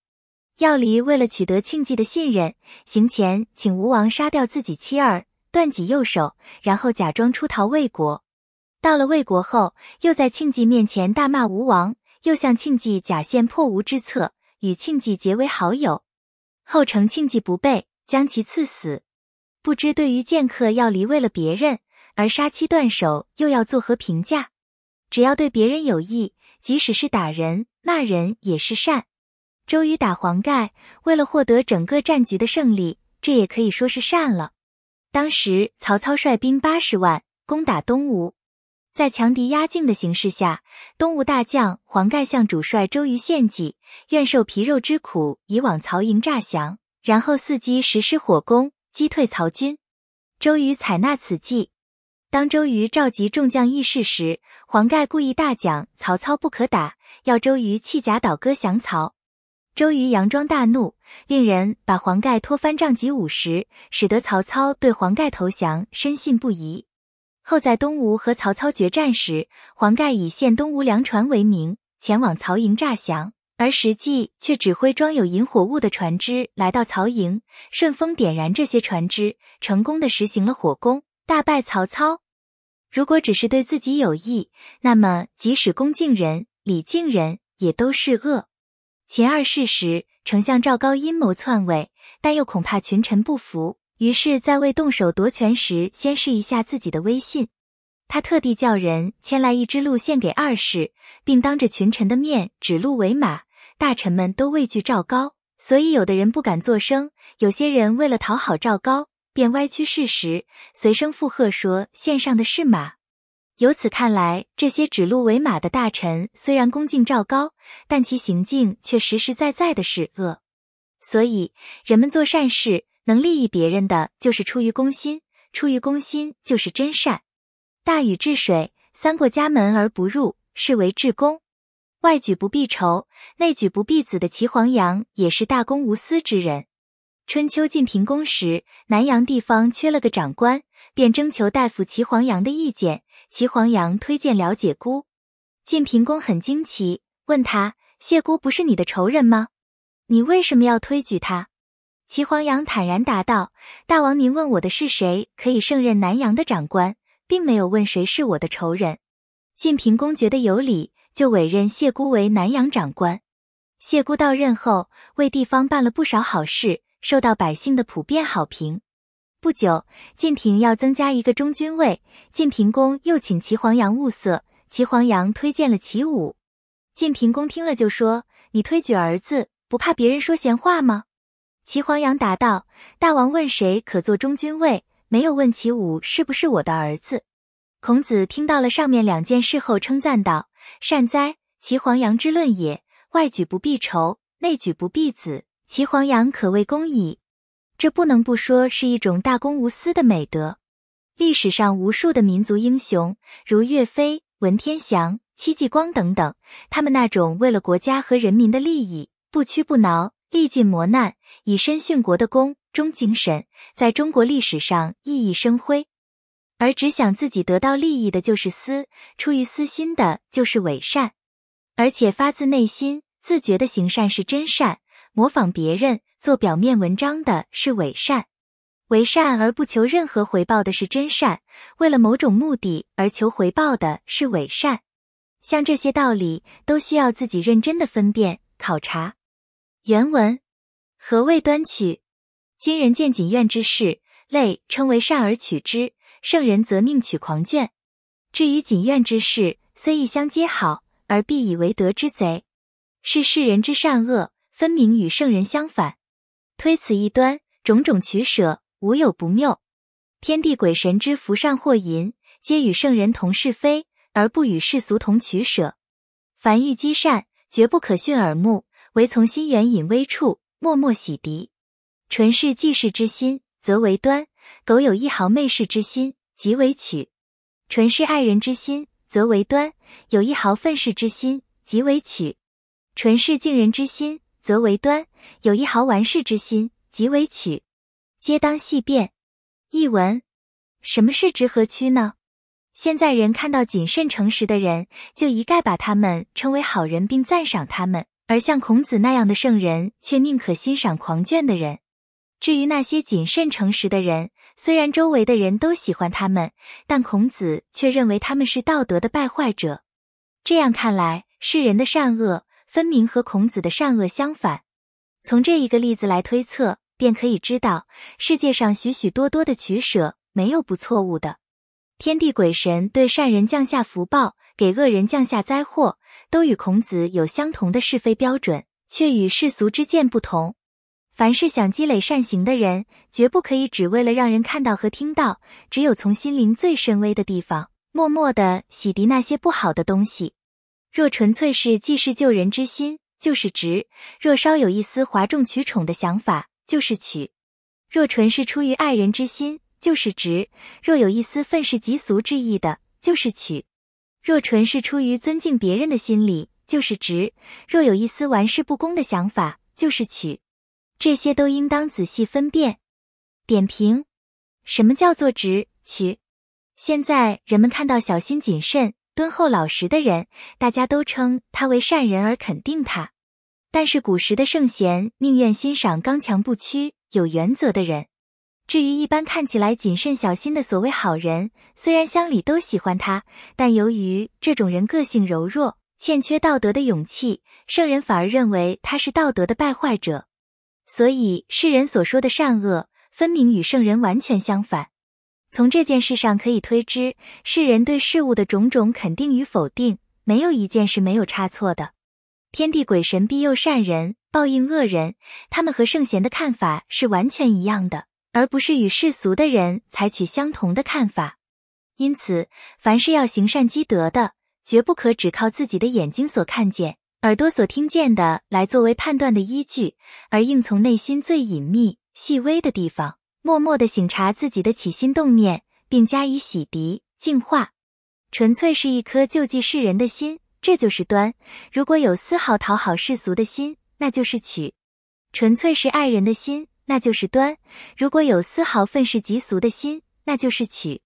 要离为了取得庆忌的信任，行前请吴王杀掉自己妻儿，断己右手，然后假装出逃魏国。到了魏国后，又在庆忌面前大骂吴王，又向庆忌假献破吴之策，与庆忌结为好友。后乘庆忌不备，将其刺死。不知对于剑客要离，为了别人。而杀妻断手又要作何评价？只要对别人有益，即使是打人骂人也是善。周瑜打黄盖，为了获得整个战局的胜利，这也可以说是善了。当时曹操率兵八十万攻打东吴，在强敌压境的形势下，东吴大将黄盖向主帅周瑜献计，愿受皮肉之苦，以往曹营诈降，然后伺机实施火攻，击退曹军。周瑜采纳此计。当周瑜召集众将议事时，黄盖故意大讲曹操不可打，要周瑜弃甲倒戈降曹。周瑜佯装大怒，令人把黄盖拖翻帐及五十，使得曹操对黄盖投降深信不疑。后在东吴和曹操决战时，黄盖以献东吴粮船为名前往曹营诈降，而实际却指挥装有引火物的船只来到曹营，顺风点燃这些船只，成功的实行了火攻。大败曹操。如果只是对自己有益，那么即使恭敬人、礼敬人，也都是恶。秦二世时，丞相赵高阴谋篡位，但又恐怕群臣不服，于是，在未动手夺权时，先试一下自己的威信。他特地叫人牵来一只鹿献给二世，并当着群臣的面指鹿为马。大臣们都畏惧赵高，所以有的人不敢作声，有些人为了讨好赵高。便歪曲事实，随声附和说献上的是马。由此看来，这些指鹿为马的大臣，虽然恭敬赵高，但其行径却实实在在的是恶。所以，人们做善事，能利益别人的就是出于公心，出于公心就是真善。大禹治水，三过家门而不入，是为治公；外举不避仇，内举不避子的祁黄羊，也是大公无私之人。春秋晋平公时，南阳地方缺了个长官，便征求大夫齐黄羊的意见。齐黄羊推荐了解姑，晋平公很惊奇，问他：“谢姑不是你的仇人吗？你为什么要推举他？”齐黄羊坦然答道：“大王，您问我的是谁可以胜任南阳的长官，并没有问谁是我的仇人。”晋平公觉得有理，就委任谢姑为南阳长官。谢姑到任后，为地方办了不少好事。受到百姓的普遍好评。不久，晋平要增加一个中军尉，晋平公又请齐黄羊物色，齐黄羊推荐了齐武。晋平公听了就说：“你推举儿子，不怕别人说闲话吗？”齐黄羊答道：“大王问谁可做中军尉，没有问齐武是不是我的儿子。”孔子听到了上面两件事后，称赞道：“善哉，齐黄羊之论也。外举不避仇，内举不避子。”齐黄羊可谓公矣，这不能不说是一种大公无私的美德。历史上无数的民族英雄，如岳飞、文天祥、戚继光等等，他们那种为了国家和人民的利益，不屈不挠、历尽磨难、以身殉国的公忠精神，在中国历史上熠熠生辉。而只想自己得到利益的就是私，出于私心的就是伪善，而且发自内心、自觉的行善是真善。模仿别人做表面文章的是伪善，为善而不求任何回报的是真善，为了某种目的而求回报的是伪善。像这些道理，都需要自己认真的分辨考察。原文：何谓端取？今人见锦院之事，类称为善而取之；圣人则宁取狂狷。至于锦院之事，虽一相皆好，而必以为德之贼，是世人之善恶。分明与圣人相反，推此一端，种种取舍，无有不谬。天地鬼神之福善祸淫，皆与圣人同是非，而不与世俗同取舍。凡欲积善，绝不可逊耳目，唯从心源隐微处，默默洗涤。纯是济世之心，则为端；苟有一毫媚世之心，即为曲。纯是爱人之心，则为端；有一毫愤世之心，即为曲。纯是敬人之心。则为端，有一毫玩世之心，即为曲，皆当细辨。译文：什么是直和曲呢？现在人看到谨慎诚实的人，就一概把他们称为好人，并赞赏他们；而像孔子那样的圣人，却宁可欣赏狂狷的人。至于那些谨慎诚实的人，虽然周围的人都喜欢他们，但孔子却认为他们是道德的败坏者。这样看来，世人的善恶。分明和孔子的善恶相反，从这一个例子来推测，便可以知道世界上许许多多的取舍没有不错误的。天地鬼神对善人降下福报，给恶人降下灾祸，都与孔子有相同的是非标准，却与世俗之见不同。凡是想积累善行的人，绝不可以只为了让人看到和听到，只有从心灵最深微的地方，默默的洗涤那些不好的东西。若纯粹是济世救人之心，就是直；若稍有一丝哗众取宠的想法，就是曲。若纯是出于爱人之心，就是直；若有一丝愤世嫉俗之意的，就是曲。若纯是出于尊敬别人的心理，就是直；若有一丝玩世不恭的想法，就是曲。这些都应当仔细分辨。点评：什么叫做直曲？现在人们看到小心谨慎。敦厚老实的人，大家都称他为善人而肯定他；但是古时的圣贤宁愿欣赏刚强不屈、有原则的人。至于一般看起来谨慎小心的所谓好人，虽然乡里都喜欢他，但由于这种人个性柔弱、欠缺道德的勇气，圣人反而认为他是道德的败坏者。所以世人所说的善恶，分明与圣人完全相反。从这件事上可以推知，世人对事物的种种肯定与否定，没有一件是没有差错的。天地鬼神庇佑善人，报应恶人，他们和圣贤的看法是完全一样的，而不是与世俗的人采取相同的看法。因此，凡是要行善积德的，绝不可只靠自己的眼睛所看见、耳朵所听见的来作为判断的依据，而应从内心最隐秘、细微的地方。默默的省察自己的起心动念，并加以洗涤净化，纯粹是一颗救济世人的心，这就是端；如果有丝毫讨好世俗的心，那就是取；纯粹是爱人的心，那就是端；如果有丝毫愤世嫉俗的心，那就是取；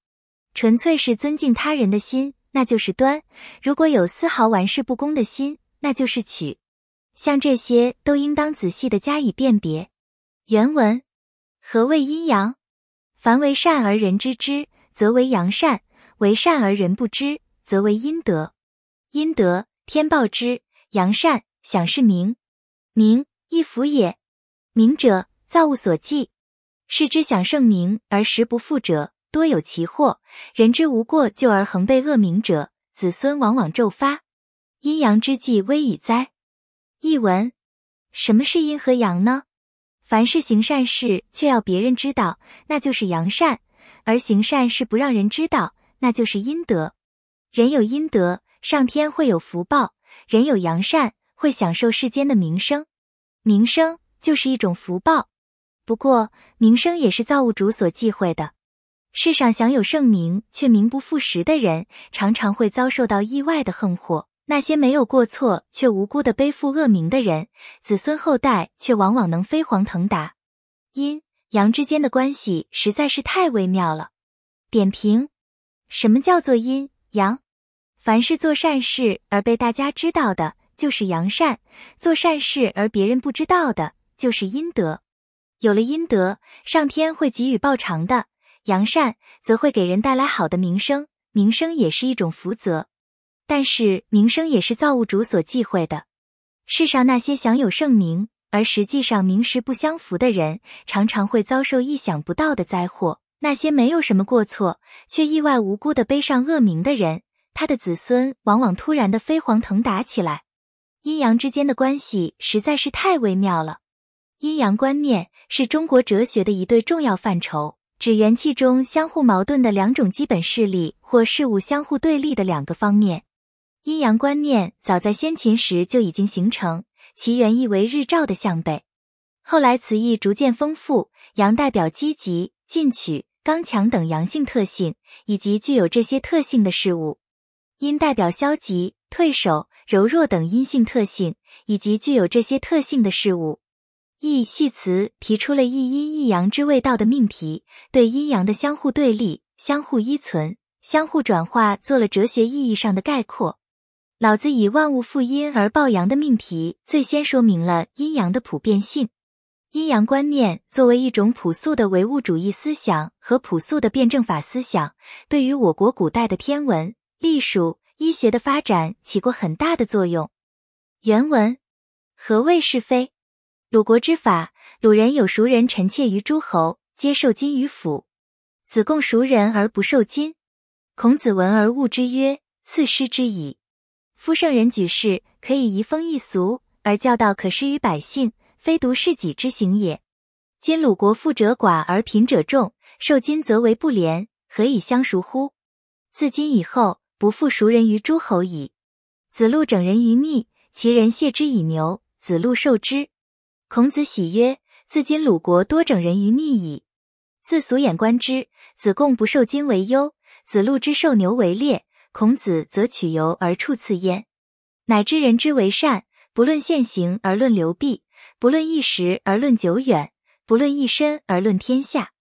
纯粹是尊敬他人的心，那就是端；如果有丝毫玩世不恭的心，那就是取。像这些都应当仔细的加以辨别。原文。何谓阴阳？凡为善而人知之，则为阳善；为善而人不知，则为阴德。阴德天报之，阳善享世名，名亦福也。名者，造物所寄。世之享盛名而实不负者，多有其祸；人之无过咎而恒被恶名者，子孙往往骤发。阴阳之计，危矣哉！译文：什么是阴和阳呢？凡是行善事，却要别人知道，那就是扬善；而行善事不让人知道，那就是阴德。人有阴德，上天会有福报；人有扬善，会享受世间的名声。名声就是一种福报，不过名声也是造物主所忌讳的。世上享有盛名却名不副实的人，常常会遭受到意外的横祸。那些没有过错却无辜的背负恶名的人，子孙后代却往往能飞黄腾达。阴阳之间的关系实在是太微妙了。点评：什么叫做阴阳？凡是做善事而被大家知道的，就是阳善；做善事而别人不知道的，就是阴德。有了阴德，上天会给予报偿的。阳善则会给人带来好的名声，名声也是一种福泽。但是名声也是造物主所忌讳的。世上那些享有盛名而实际上名实不相符的人，常常会遭受意想不到的灾祸。那些没有什么过错却意外无辜的背上恶名的人，他的子孙往往突然的飞黄腾达起来。阴阳之间的关系实在是太微妙了。阴阳观念是中国哲学的一对重要范畴，指元气中相互矛盾的两种基本势力或事物相互对立的两个方面。阴阳观念早在先秦时就已经形成，其原意为日照的向背。后来词义逐渐丰富，阳代表积极、进取、刚强等阳性特性，以及具有这些特性的事物；阴代表消极、退守、柔弱等阴性特性，以及具有这些特性的事物。易系辞提出了“一阴一阳之谓道”的命题，对阴阳的相互对立、相互依存、相互转化做了哲学意义上的概括。老子以万物负阴而抱阳的命题，最先说明了阴阳的普遍性。阴阳观念作为一种朴素的唯物主义思想和朴素的辩证法思想，对于我国古代的天文、历数、医学的发展起过很大的作用。原文：何谓是非？鲁国之法，鲁人有熟人，臣妾于诸侯，皆受金于府。子贡熟人而不受金。孔子闻而恶之，曰：赐师之矣。夫圣人举事，可以移风易俗，而教道可施于百姓，非独是己之行也。今鲁国富者寡而贫者众，受金则为不廉，何以相赎乎？自今以后，不复赎人于诸侯矣。子路整人于逆，其人谢之以牛，子路受之。孔子喜曰：“自今鲁国多整人于逆矣。”自俗眼观之，子贡不受金为优，子路之受牛为劣。孔子则取由而处次焉，乃知人之为善，不论现行而论流弊，不论一时而论久远，不论一身而论天下。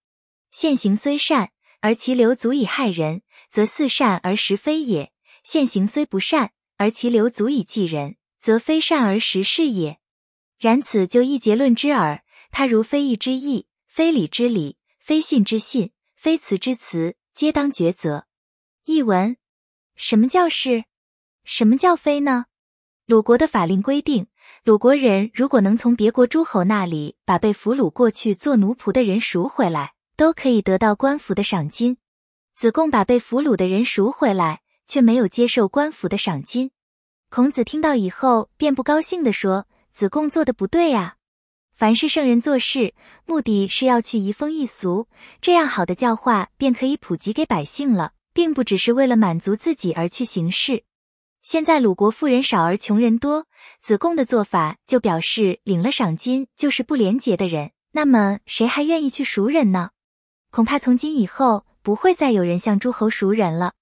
现行虽善，而其流足以害人，则似善而实非也；现行虽不善，而其流足以济人，则非善而实是也。然此就一结论之耳。他如非义之义，非礼之礼，非信之信，非辞之辞，皆当抉择。译文。什么叫是，什么叫非呢？鲁国的法令规定，鲁国人如果能从别国诸侯那里把被俘虏过去做奴仆的人赎回来，都可以得到官府的赏金。子贡把被俘虏的人赎回来，却没有接受官府的赏金。孔子听到以后，便不高兴地说：“子贡做的不对呀！凡是圣人做事，目的是要去移风易俗，这样好的教化便可以普及给百姓了。”并不只是为了满足自己而去行事。现在鲁国富人少而穷人多，子贡的做法就表示领了赏金就是不廉洁的人。那么谁还愿意去赎人呢？恐怕从今以后不会再有人向诸侯赎人了。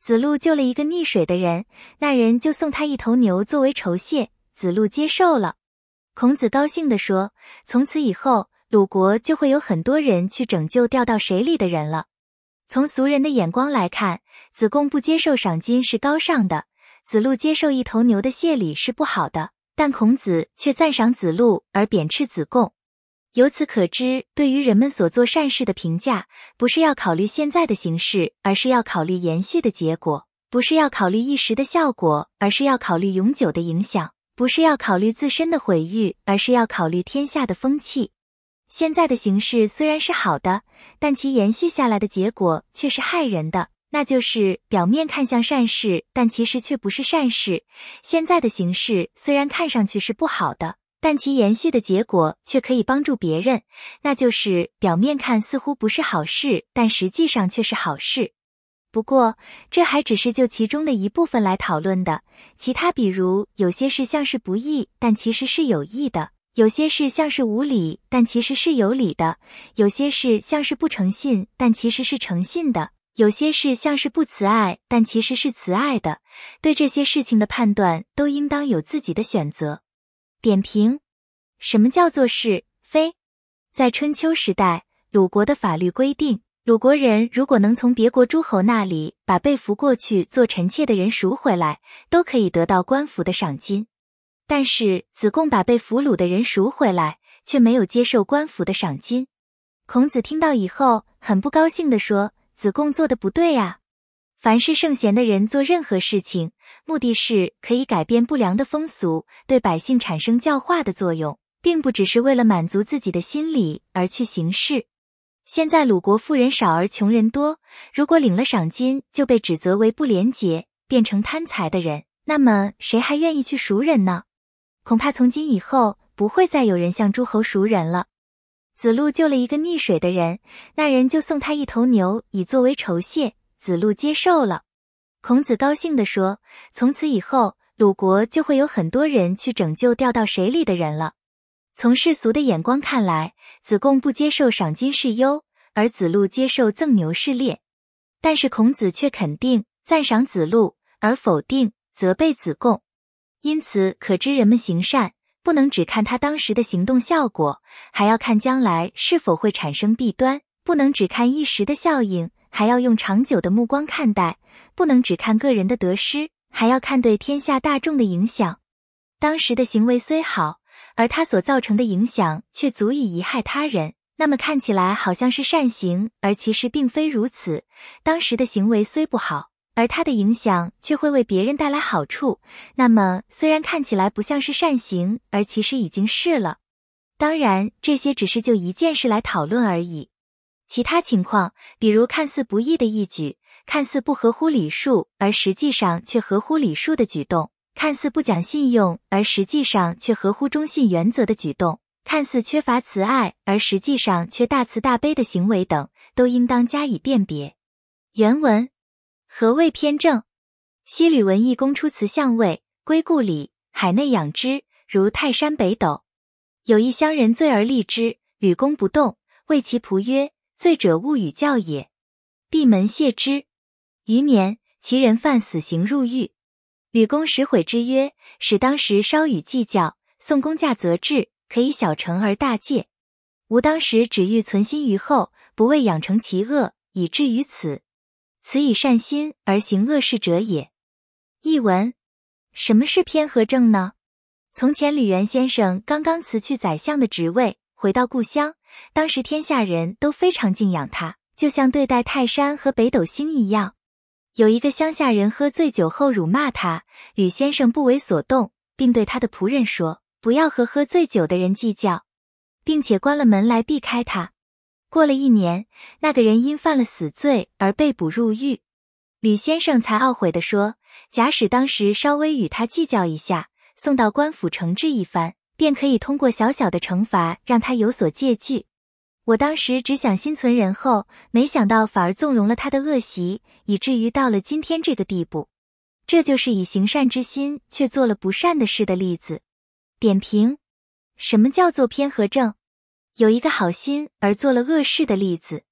子路救了一个溺水的人，那人就送他一头牛作为酬谢，子路接受了。孔子高兴地说：“从此以后，鲁国就会有很多人去拯救掉到水里的人了。”从俗人的眼光来看，子贡不接受赏金是高尚的，子路接受一头牛的谢礼是不好的。但孔子却赞赏子路而贬斥子贡。由此可知，对于人们所做善事的评价，不是要考虑现在的形式，而是要考虑延续的结果；不是要考虑一时的效果，而是要考虑永久的影响；不是要考虑自身的毁誉，而是要考虑天下的风气。现在的形势虽然是好的，但其延续下来的结果却是害人的，那就是表面看像善事，但其实却不是善事。现在的形势虽然看上去是不好的，但其延续的结果却可以帮助别人，那就是表面看似乎不是好事，但实际上却是好事。不过，这还只是就其中的一部分来讨论的，其他比如有些事像是不义，但其实是有义的。有些事像是无理，但其实是有理的；有些事像是不诚信，但其实是诚信的；有些事像是不慈爱，但其实是慈爱的。对这些事情的判断，都应当有自己的选择。点评：什么叫做是非？在春秋时代，鲁国的法律规定，鲁国人如果能从别国诸侯那里把被俘过去做臣妾的人赎回来，都可以得到官府的赏金。但是子贡把被俘虏的人赎回来，却没有接受官府的赏金。孔子听到以后很不高兴地说：“子贡做的不对啊！凡是圣贤的人做任何事情，目的是可以改变不良的风俗，对百姓产生教化的作用，并不只是为了满足自己的心理而去行事。现在鲁国富人少而穷人多，如果领了赏金就被指责为不廉洁，变成贪财的人，那么谁还愿意去赎人呢？”恐怕从今以后不会再有人向诸侯赎人了。子路救了一个溺水的人，那人就送他一头牛以作为酬谢，子路接受了。孔子高兴地说：“从此以后，鲁国就会有很多人去拯救掉到水里的人了。”从世俗的眼光看来，子贡不接受赏金是优，而子路接受赠牛是劣。但是孔子却肯定赞赏子路，而否定责备子贡。因此可知，人们行善不能只看他当时的行动效果，还要看将来是否会产生弊端；不能只看一时的效应，还要用长久的目光看待；不能只看个人的得失，还要看对天下大众的影响。当时的行为虽好，而他所造成的影响却足以贻害他人，那么看起来好像是善行，而其实并非如此。当时的行为虽不好。而它的影响却会为别人带来好处，那么虽然看起来不像是善行，而其实已经是了。当然，这些只是就一件事来讨论而已。其他情况，比如看似不义的一举，看似不合乎礼数而实际上却合乎礼数的举动，看似不讲信用而实际上却合乎忠信原则的举动，看似缺乏慈爱而实际上却大慈大悲的行为等，都应当加以辨别。原文。何谓偏正？昔吕文义公出祠相位，归故里，海内养之如泰山北斗。有一乡人醉而立之，吕公不动，谓其仆曰：“醉者勿与教也。”闭门谢之。余年，其人犯死刑入狱，吕公始悔之，曰：“使当时稍与计较，宋公驾则至，可以小成而大戒。吾当时只欲存心于后，不为养成其恶，以至于此。”此以善心而行恶事者也。译文：什么是偏和正呢？从前吕元先生刚刚辞去宰相的职位，回到故乡，当时天下人都非常敬仰他，就像对待泰山和北斗星一样。有一个乡下人喝醉酒后辱骂他，吕先生不为所动，并对他的仆人说：“不要和喝醉酒的人计较，并且关了门来避开他。”过了一年，那个人因犯了死罪而被捕入狱，吕先生才懊悔地说：“假使当时稍微与他计较一下，送到官府惩治一番，便可以通过小小的惩罚让他有所戒惧。我当时只想心存仁厚，没想到反而纵容了他的恶习，以至于到了今天这个地步。这就是以行善之心却做了不善的事的例子。”点评：什么叫做偏和正？有一个好心而做了恶事的例子。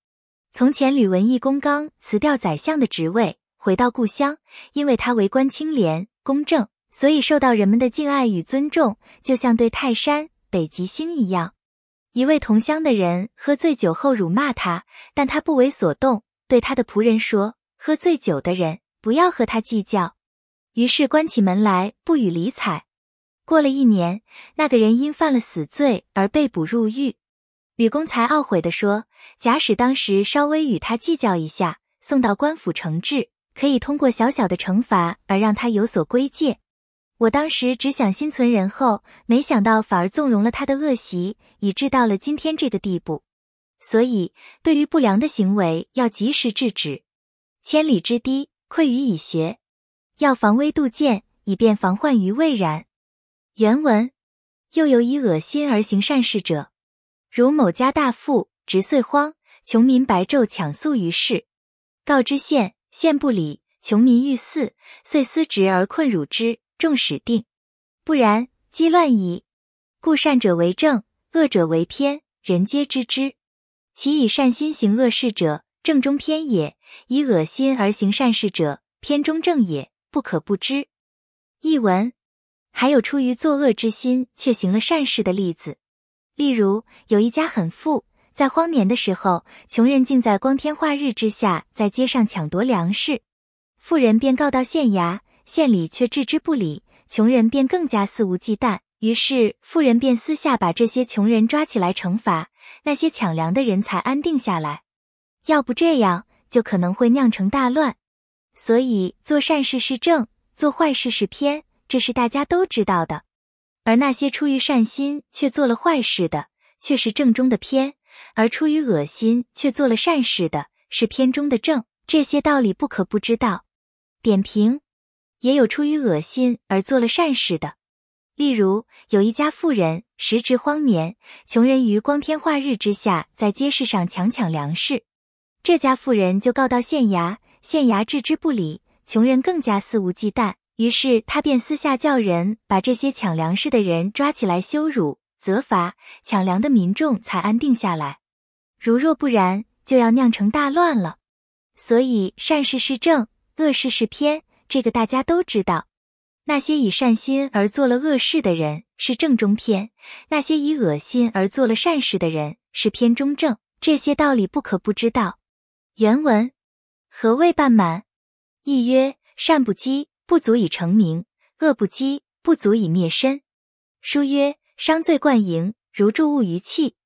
从前，吕文义公刚辞掉宰相的职位，回到故乡。因为他为官清廉公正，所以受到人们的敬爱与尊重，就像对泰山、北极星一样。一位同乡的人喝醉酒后辱骂他，但他不为所动，对他的仆人说：“喝醉酒的人，不要和他计较。”于是关起门来不予理睬。过了一年，那个人因犯了死罪而被捕入狱。吕公才懊悔地说：“假使当时稍微与他计较一下，送到官府惩治，可以通过小小的惩罚而让他有所归戒。我当时只想心存仁厚，没想到反而纵容了他的恶习，以致到了今天这个地步。所以，对于不良的行为要及时制止，千里之堤溃于蚁穴，要防微杜渐，以便防患于未然。”原文又有以恶心而行善事者。如某家大富，执岁荒，穷民白昼抢粟于市，告知县，县不理，穷民欲诉，遂思执而困辱之，众使定。不然，积乱矣。故善者为正，恶者为偏，人皆知之。其以善心行恶事者，正中偏也；以恶心而行善事者，偏中正也，不可不知。译文：还有出于作恶之心却行了善事的例子。例如，有一家很富，在荒年的时候，穷人竟在光天化日之下在街上抢夺粮食，富人便告到县衙，县里却置之不理，穷人便更加肆无忌惮，于是富人便私下把这些穷人抓起来惩罚，那些抢粮的人才安定下来。要不这样，就可能会酿成大乱。所以，做善事是正，做坏事是偏，这是大家都知道的。而那些出于善心却做了坏事的，却是正中的偏；而出于恶心却做了善事的，是偏中的正。这些道理不可不知道。点评：也有出于恶心而做了善事的，例如有一家富人时值荒年，穷人于光天化日之下在街市上强抢粮食，这家富人就告到县衙，县衙置之不理，穷人更加肆无忌惮。于是他便私下叫人把这些抢粮食的人抓起来羞辱责罚，抢粮的民众才安定下来。如若不然，就要酿成大乱了。所以善事是正，恶事是偏，这个大家都知道。那些以善心而做了恶事的人是正中偏，那些以恶心而做了善事的人是偏中正。这些道理不可不知道。原文何谓半满？意曰善不积。不足以成名，恶不积不足以灭身。书曰：“伤罪贯盈，如注物于器，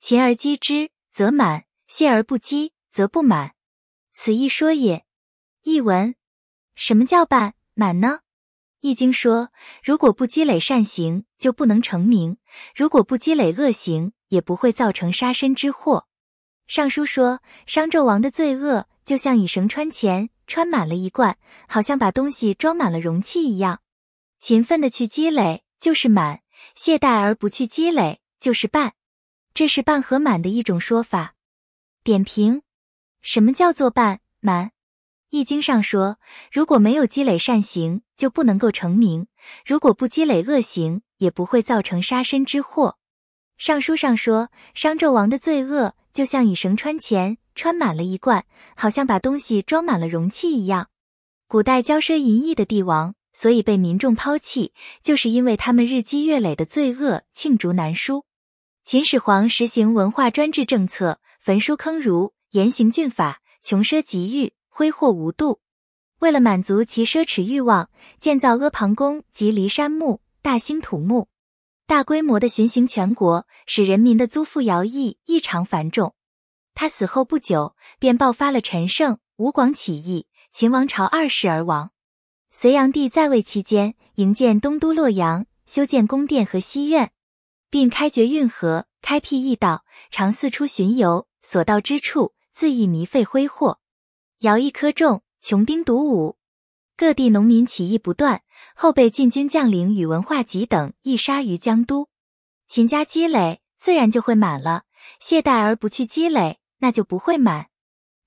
勤而积之，则满；泄而不积，则不满。”此一说也。译文：什么叫半满呢？易经说，如果不积累善行，就不能成名；如果不积累恶行，也不会造成杀身之祸。尚书说，商纣王的罪恶就像以绳穿钱，穿满了一罐，好像把东西装满了容器一样。勤奋的去积累就是满，懈怠而不去积累就是半。这是半和满的一种说法。点评：什么叫做半满？易经上说，如果没有积累善行，就不能够成名；如果不积累恶行，也不会造成杀身之祸。尚书上说，商纣王的罪恶就像以绳穿钱，穿满了一罐，好像把东西装满了容器一样。古代骄奢淫逸的帝王，所以被民众抛弃，就是因为他们日积月累的罪恶罄竹难书。秦始皇实行文化专制政策，焚书坑儒，严刑峻法，穷奢极欲，挥霍无度。为了满足其奢侈欲望，建造阿房宫及骊山墓，大兴土木。大规模的巡行全国，使人民的租赋徭役异常繁重。他死后不久，便爆发了陈胜、吴广起义，秦王朝二世而亡。隋炀帝在位期间，营建东都洛阳，修建宫殿和西苑，并开掘运河，开辟驿道，常四处巡游，所到之处恣意糜费挥霍，徭役苛重，穷兵黩武。各地农民起义不断，后被禁军将领宇文化及等一杀于江都。秦家积累自然就会满了，懈怠而不去积累，那就不会满。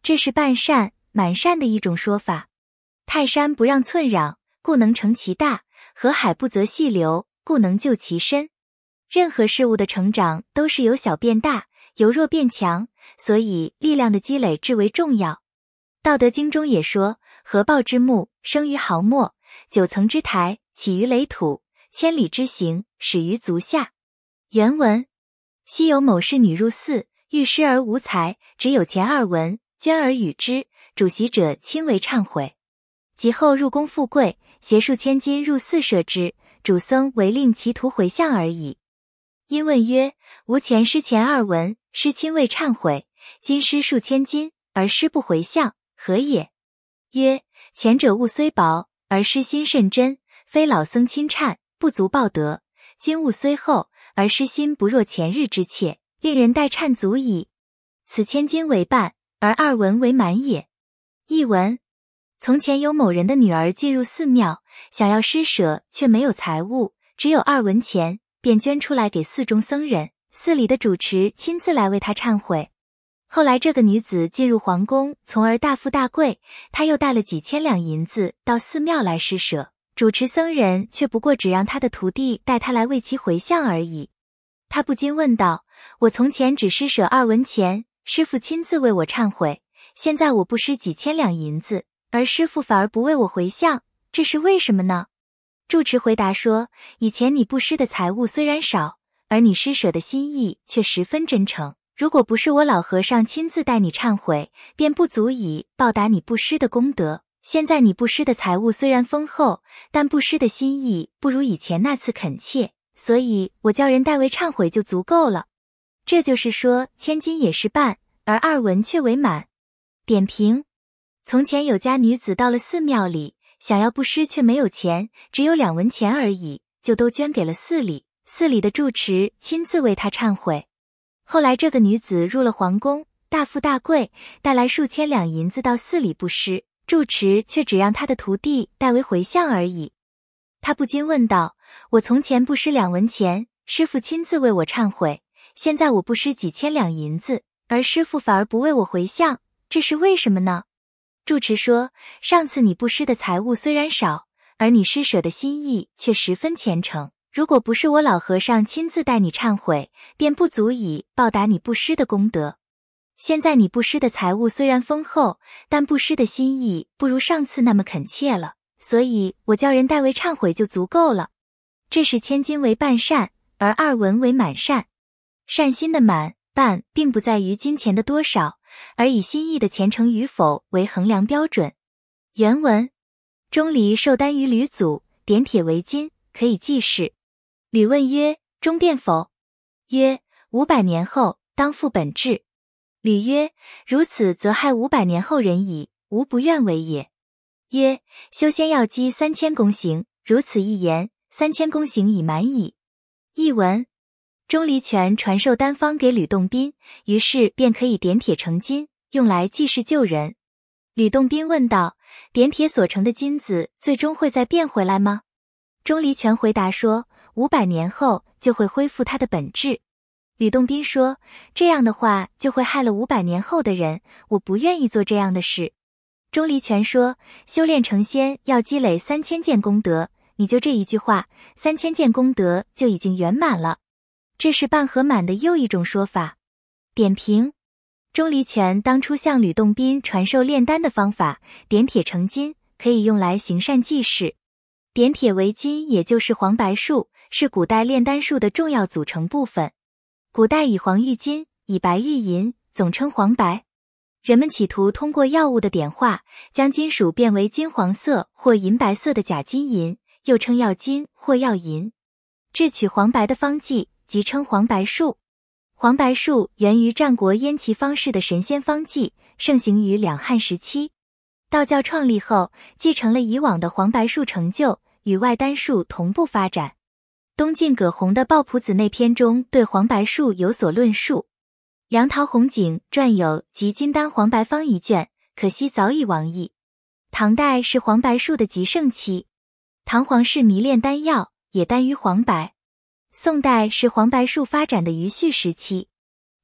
这是半善满善的一种说法。泰山不让寸壤，故能成其大；河海不择细流，故能就其深。任何事物的成长都是由小变大，由弱变强，所以力量的积累至为重要。道德经中也说。合抱之木，生于毫末；九层之台，起于垒土；千里之行，始于足下。原文：昔有某侍女入寺，遇师而无才，只有钱二文，捐而与之。主席者亲为忏悔。及后入宫富贵，携数千金入寺设之，主僧唯令其徒回向而已。因问曰：无钱施钱二文，施亲为忏悔；今施数千金，而师不回向，何也？曰：前者物虽薄，而失心甚真，非老僧亲忏，不足报德。今物虽厚，而失心不若前日之切，令人代忏足矣。此千金为伴，而二文为满也。译文：从前有某人的女儿进入寺庙，想要施舍，却没有财物，只有二文钱，便捐出来给寺中僧人。寺里的主持亲自来为他忏悔。后来，这个女子进入皇宫，从而大富大贵。她又带了几千两银子到寺庙来施舍，主持僧人却不过只让他的徒弟带他来为其回向而已。他不禁问道：“我从前只施舍二文钱，师傅亲自为我忏悔；现在我不施几千两银子，而师傅反而不为我回向，这是为什么呢？”住持回答说：“以前你不施的财物虽然少，而你施舍的心意却十分真诚。”如果不是我老和尚亲自带你忏悔，便不足以报答你布施的功德。现在你布施的财物虽然丰厚，但布施的心意不如以前那次恳切，所以我叫人代为忏悔就足够了。这就是说，千金也是半，而二文却为满。点评：从前有家女子到了寺庙里，想要布施却没有钱，只有两文钱而已，就都捐给了寺里。寺里的住持亲自为她忏悔。后来，这个女子入了皇宫，大富大贵，带来数千两银子到寺里布施，住持却只让他的徒弟代为回向而已。他不禁问道：“我从前布施两文钱，师傅亲自为我忏悔；现在我不施几千两银子，而师傅反而不为我回向，这是为什么呢？”住持说：“上次你布施的财物虽然少，而你施舍的心意却十分虔诚。”如果不是我老和尚亲自带你忏悔，便不足以报答你布施的功德。现在你布施的财物虽然丰厚，但布施的心意不如上次那么恳切了，所以我叫人代为忏悔就足够了。这是千金为半善，而二文为满善。善心的满半，并不在于金钱的多少，而以心意的虔诚与否为衡量标准。原文：钟离受丹于吕祖，点铁为金，可以济世。吕问曰：“终变否？”曰：“五百年后当复本质。”吕曰：“如此则害五百年后人矣，吾不愿为也。”曰：“修仙要积三千功行，如此一言，三千功行已满矣。”译文：钟离权传授丹方给吕洞宾，于是便可以点铁成金，用来济世救人。吕洞宾问道：“点铁所成的金子，最终会再变回来吗？”钟离权回答说。五百年后就会恢复它的本质，吕洞宾说：“这样的话就会害了五百年后的人，我不愿意做这样的事。”钟离权说：“修炼成仙要积累三千件功德，你就这一句话，三千件功德就已经圆满了，这是半合满的又一种说法。”点评：钟离权当初向吕洞宾传授炼丹的方法，点铁成金可以用来行善济世，点铁为金也就是黄白术。是古代炼丹术的重要组成部分。古代以黄喻金，以白喻银，总称黄白。人们企图通过药物的点化，将金属变为金黄色或银白色的假金银，又称药金或药银。制取黄白的方剂即称黄白术。黄白术源于战国燕齐方士的神仙方剂，盛行于两汉时期。道教创立后，继承了以往的黄白术成就，与外丹术同步发展。东晋葛洪的《抱朴子》那篇中对黄白术有所论述，《梁桃红景传》有集金丹黄白方一卷，可惜早已亡佚。唐代是黄白术的极盛期，唐皇室迷恋丹药，也耽于黄白。宋代是黄白术发展的余绪时期，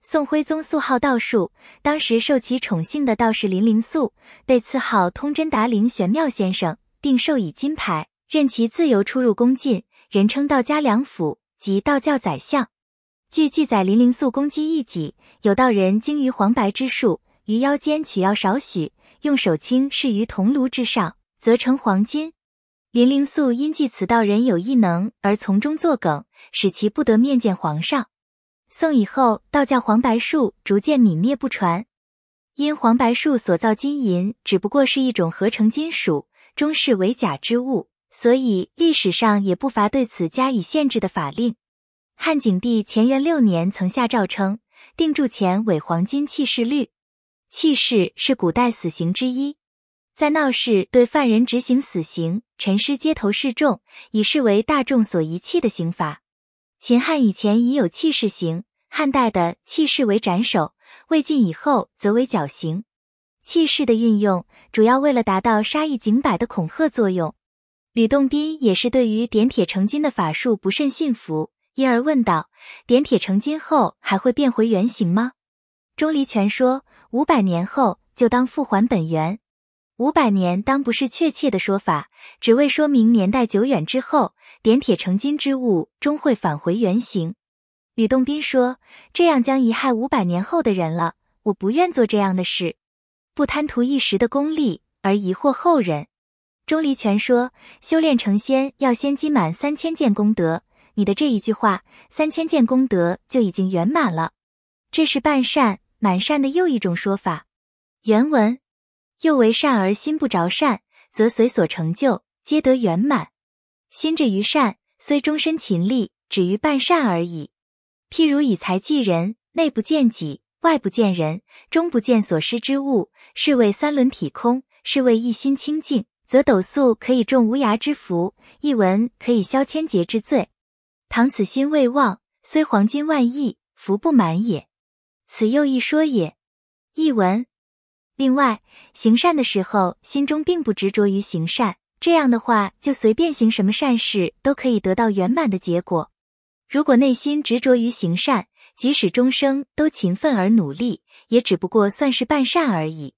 宋徽宗素好道术，当时受其宠幸的道士林灵素被赐号通真达灵玄妙先生，并授以金牌，任其自由出入宫禁。人称道家两府，即道教宰相。据记载，林灵素攻击异己，有道人精于黄白之术，于腰间取药少许，用手轻试于铜炉之上，则成黄金。林灵素因忌此道人有异能而从中作梗，使其不得面见皇上。宋以后，道教黄白术逐渐泯灭不传，因黄白术所造金银只不过是一种合成金属，终是为假之物。所以历史上也不乏对此加以限制的法令。汉景帝乾元六年曾下诏称：“定铸钱为黄金弃市律。”弃市是古代死刑之一，在闹市对犯人执行死刑，沉尸街头示众，以示为大众所遗弃的刑罚。秦汉以前已有弃市刑，汉代的弃市为斩首，魏晋以后则为绞刑。弃市的运用主要为了达到杀一儆百的恐吓作用。吕洞宾也是对于点铁成金的法术不甚信服，因而问道：“点铁成金后还会变回原形吗？”钟离权说：“五百年后就当复还本源。”五百年当不是确切的说法，只为说明年代久远之后，点铁成金之物终会返回原形。”吕洞宾说：“这样将贻害五百年后的人了，我不愿做这样的事，不贪图一时的功利，而疑惑后人。”钟离权说：“修炼成仙要先积满三千件功德。你的这一句话，三千件功德就已经圆满了。这是半善满善的又一种说法。原文：又为善而心不着善，则随所成就皆得圆满。心着于善，虽终身勤力，止于半善而已。譬如以财济人，内不见己，外不见人，终不见所施之物，是谓三轮体空，是谓一心清净。”则斗素可以种无涯之福，一文可以消千劫之罪。倘此心未忘，虽黄金万亿，福不满也。此又一说也。译文：另外，行善的时候，心中并不执着于行善，这样的话，就随便行什么善事，都可以得到圆满的结果。如果内心执着于行善，即使终生都勤奋而努力，也只不过算是半善而已。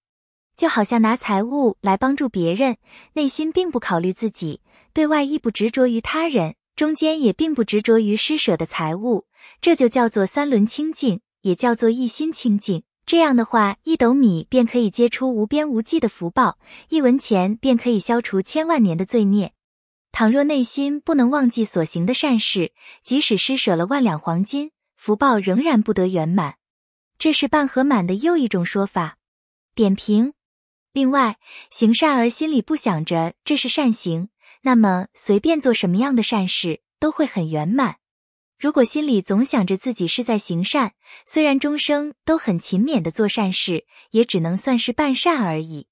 就好像拿财物来帮助别人，内心并不考虑自己，对外亦不执着于他人，中间也并不执着于施舍的财物，这就叫做三轮清净，也叫做一心清净。这样的话，一斗米便可以结出无边无际的福报，一文钱便可以消除千万年的罪孽。倘若内心不能忘记所行的善事，即使施舍了万两黄金，福报仍然不得圆满。这是半和满的又一种说法。点评。另外，行善而心里不想着这是善行，那么随便做什么样的善事都会很圆满。如果心里总想着自己是在行善，虽然终生都很勤勉的做善事，也只能算是半善而已。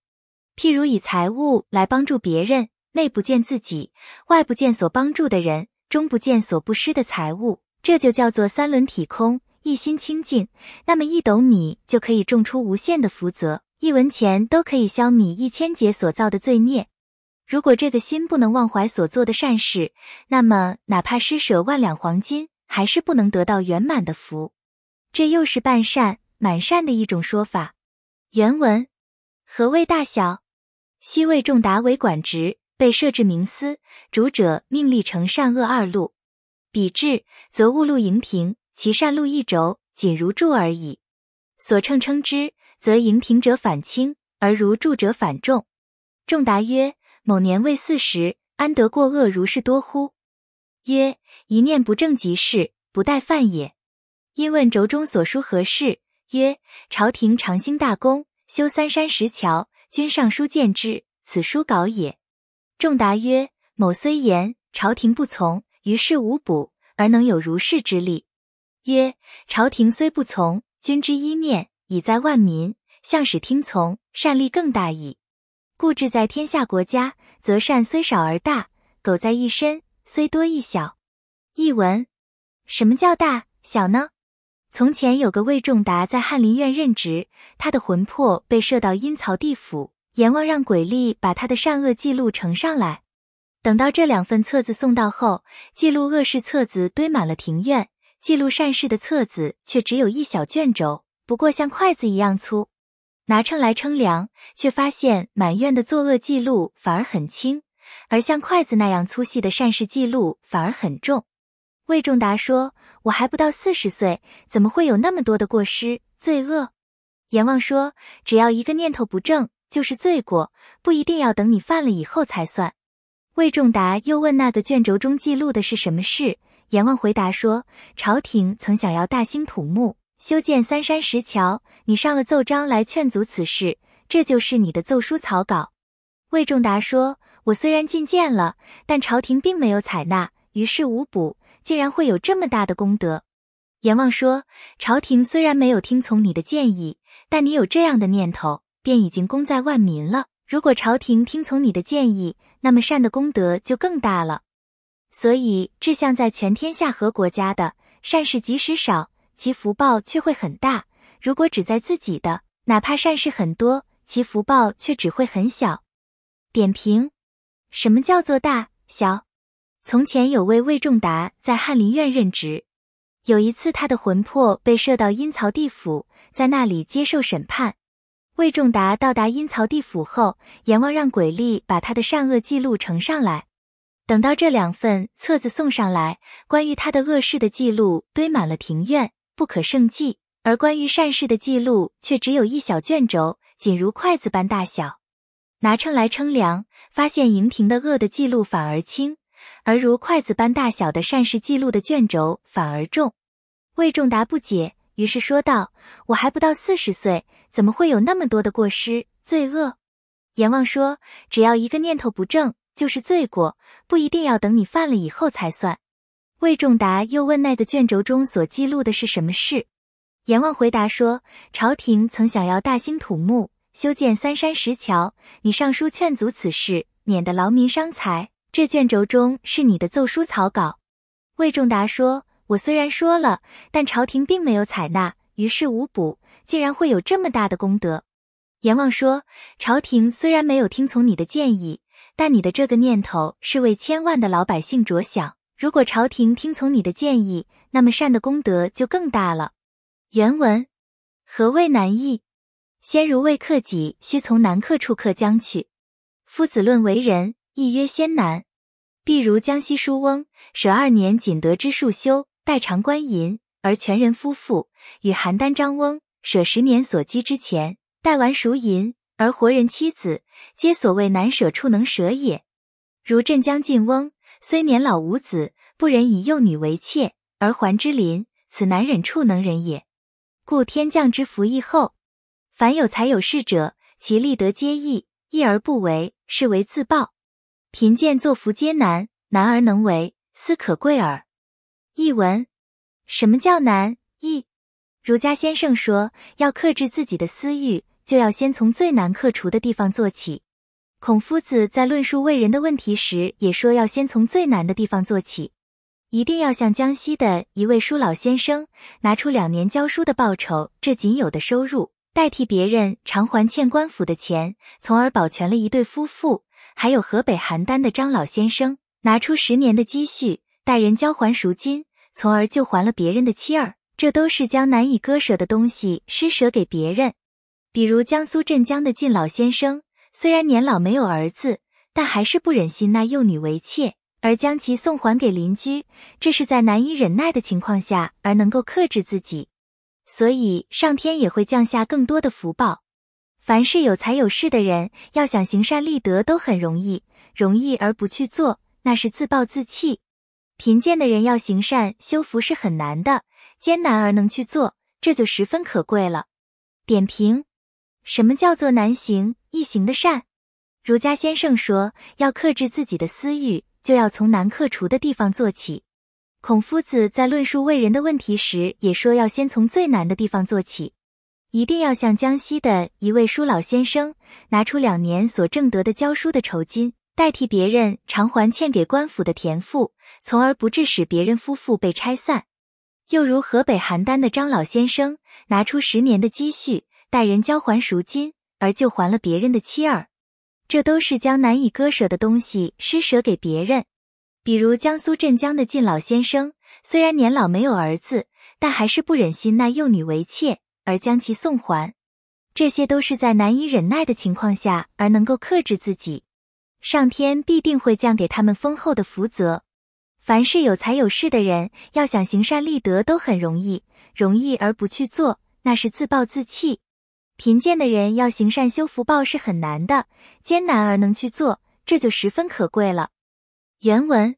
譬如以财物来帮助别人，内不见自己，外不见所帮助的人，终不见所布施的财物，这就叫做三轮体空，一心清净。那么一斗米就可以种出无限的福泽。一文钱都可以消弭一千劫所造的罪孽。如果这个心不能忘怀所做的善事，那么哪怕施舍万两黄金，还是不能得到圆满的福。这又是半善满善的一种说法。原文：何谓大小？昔魏仲达为管职，被设置冥司，主者命立成善恶二路，彼至则误路盈庭，其善路一轴，仅如柱而已。所称称之。则盈庭者反轻，而如柱者反重。仲达曰：“某年未四十，安得过恶如是多乎？”曰：“一念不正，即是不待犯也。”因问轴中所书何事？曰：“朝廷长兴大功，修三山石桥，君上书见之，此书稿也。”仲达曰：“某虽言朝廷不从，于事无补，而能有如是之力。”曰：“朝廷虽不从，君之一念。”以在万民，向使听从，善利更大矣。故治在天下国家，则善虽少而大；苟在一身，虽多亦小。译文：什么叫大小呢？从前有个魏仲达在翰林院任职，他的魂魄被射到阴曹地府，阎王让鬼吏把他的善恶记录呈上来。等到这两份册子送到后，记录恶事册子堆满了庭院，记录善事的册子却只有一小卷轴。不过像筷子一样粗，拿秤来称量，却发现满院的作恶记录反而很轻，而像筷子那样粗细的善事记录反而很重。魏仲达说：“我还不到四十岁，怎么会有那么多的过失罪恶？”阎王说：“只要一个念头不正，就是罪过，不一定要等你犯了以后才算。”魏仲达又问：“那个卷轴中记录的是什么事？”阎王回答说：“朝廷曾想要大兴土木。”修建三山石桥，你上了奏章来劝阻此事，这就是你的奏书草稿。魏仲达说：“我虽然进谏了，但朝廷并没有采纳，于事无补，竟然会有这么大的功德。”阎王说：“朝廷虽然没有听从你的建议，但你有这样的念头，便已经功在万民了。如果朝廷听从你的建议，那么善的功德就更大了。所以志向在全天下和国家的善事，即使少。”其福报却会很大。如果只在自己的，哪怕善事很多，其福报却只会很小。点评：什么叫做大小？从前有位魏仲达在翰林院任职，有一次他的魂魄被射到阴曹地府，在那里接受审判。魏仲达到达阴曹地府后，阎王让鬼吏把他的善恶记录呈上来。等到这两份册子送上来，关于他的恶事的记录堆满了庭院。不可胜计，而关于善事的记录却只有一小卷轴，仅如筷子般大小。拿秤来称量，发现盈庭的恶的记录反而轻，而如筷子般大小的善事记录的卷轴反而重。魏仲达不解，于是说道：“我还不到四十岁，怎么会有那么多的过失、罪恶？”阎王说：“只要一个念头不正，就是罪过，不一定要等你犯了以后才算。”魏仲达又问：“那个卷轴中所记录的是什么事？”阎王回答说：“朝廷曾想要大兴土木，修建三山石桥，你上书劝阻此事，免得劳民伤财。这卷轴中是你的奏书草稿。”魏仲达说：“我虽然说了，但朝廷并没有采纳，于事无补。竟然会有这么大的功德。”阎王说：“朝廷虽然没有听从你的建议，但你的这个念头是为千万的老百姓着想。”如果朝廷听从你的建议，那么善的功德就更大了。原文何谓难易？先如未克己，须从难刻处克将去。夫子论为人，亦曰先难。譬如江西书翁舍二年，仅得之数修，待长官银，而全人夫妇；与邯郸张翁舍十年所积之钱，待完赎银，而活人妻子，皆所谓难舍处能舍也。如镇江晋翁。虽年老无子，不忍以幼女为妾而还之邻，此难忍处能忍也。故天降之福亦厚，凡有才有势者，其立德皆易，义而不为，是为自暴。贫贱作福皆难，难而能为，斯可贵耳。译文：什么叫难易？儒家先生说，要克制自己的私欲，就要先从最难克除的地方做起。孔夫子在论述为人的问题时，也说要先从最难的地方做起，一定要像江西的一位书老先生，拿出两年教书的报酬，这仅有的收入，代替别人偿还欠官府的钱，从而保全了一对夫妇；还有河北邯郸的张老先生，拿出十年的积蓄，代人交还赎金，从而救还了别人的妻儿。这都是将难以割舍的东西施舍给别人，比如江苏镇江的靳老先生。虽然年老没有儿子，但还是不忍心那幼女为妾，而将其送还给邻居。这是在难以忍耐的情况下而能够克制自己，所以上天也会降下更多的福报。凡是有财有势的人，要想行善立德都很容易，容易而不去做，那是自暴自弃。贫贱的人要行善修福是很难的，艰难而能去做，这就十分可贵了。点评：什么叫做难行？一行的善，儒家先生说要克制自己的私欲，就要从难克除的地方做起。孔夫子在论述为人的问题时，也说要先从最难的地方做起，一定要向江西的一位书老先生拿出两年所挣得的教书的酬金，代替别人偿还欠给官府的田赋，从而不致使别人夫妇被拆散。又如河北邯郸的张老先生拿出十年的积蓄，代人交还赎金。而就还了别人的妻儿，这都是将难以割舍的东西施舍给别人。比如江苏镇江的靳老先生，虽然年老没有儿子，但还是不忍心纳幼女为妾而将其送还。这些都是在难以忍耐的情况下而能够克制自己，上天必定会降给他们丰厚的福泽。凡是有财有势的人，要想行善立德都很容易，容易而不去做，那是自暴自弃。贫贱的人要行善修福报是很难的，艰难而能去做，这就十分可贵了。原文：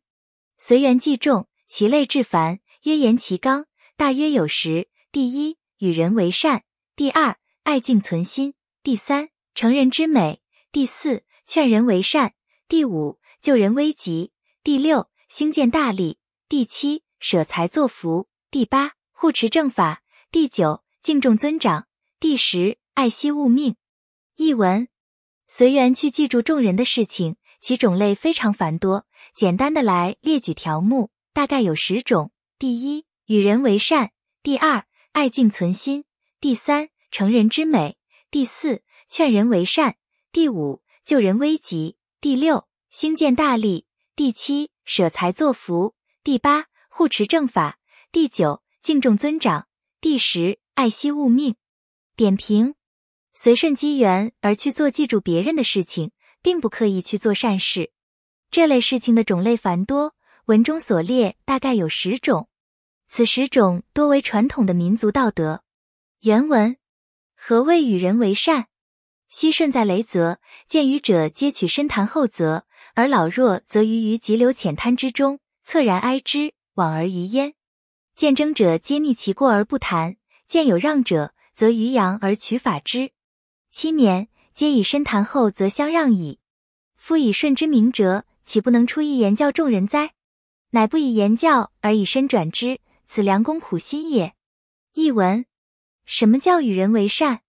随缘济众，其类至繁。曰言其纲，大约有十：第一，与人为善；第二，爱敬存心；第三，成人之美；第四，劝人为善；第五，救人危急；第六，兴建大利；第七，舍财作福；第八，护持正法；第九，敬重尊长；第十。爱惜物命。译文：随缘去记住众人的事情，其种类非常繁多。简单的来列举条目，大概有十种：第一，与人为善；第二，爱敬存心；第三，成人之美；第四，劝人为善；第五，救人危急；第六，兴建大利；第七，舍财作福；第八，护持正法；第九，敬重尊长；第十，爱惜物命。点评。随顺机缘而去做，记住别人的事情，并不刻意去做善事。这类事情的种类繁多，文中所列大概有十种。此十种多为传统的民族道德。原文：何谓与人为善？昔顺在雷泽，见愚者皆取深潭厚泽，而老弱则于于急流浅滩之中，恻然哀之，往而于焉。见争者皆逆其过而不谈，见有让者，则于扬而取法之。七年，皆以深潭，后则相让矣。夫以顺之明哲，岂不能出一言教众人哉？乃不以言教，而以身转之，此良公苦心也。译文：什么叫与人为善？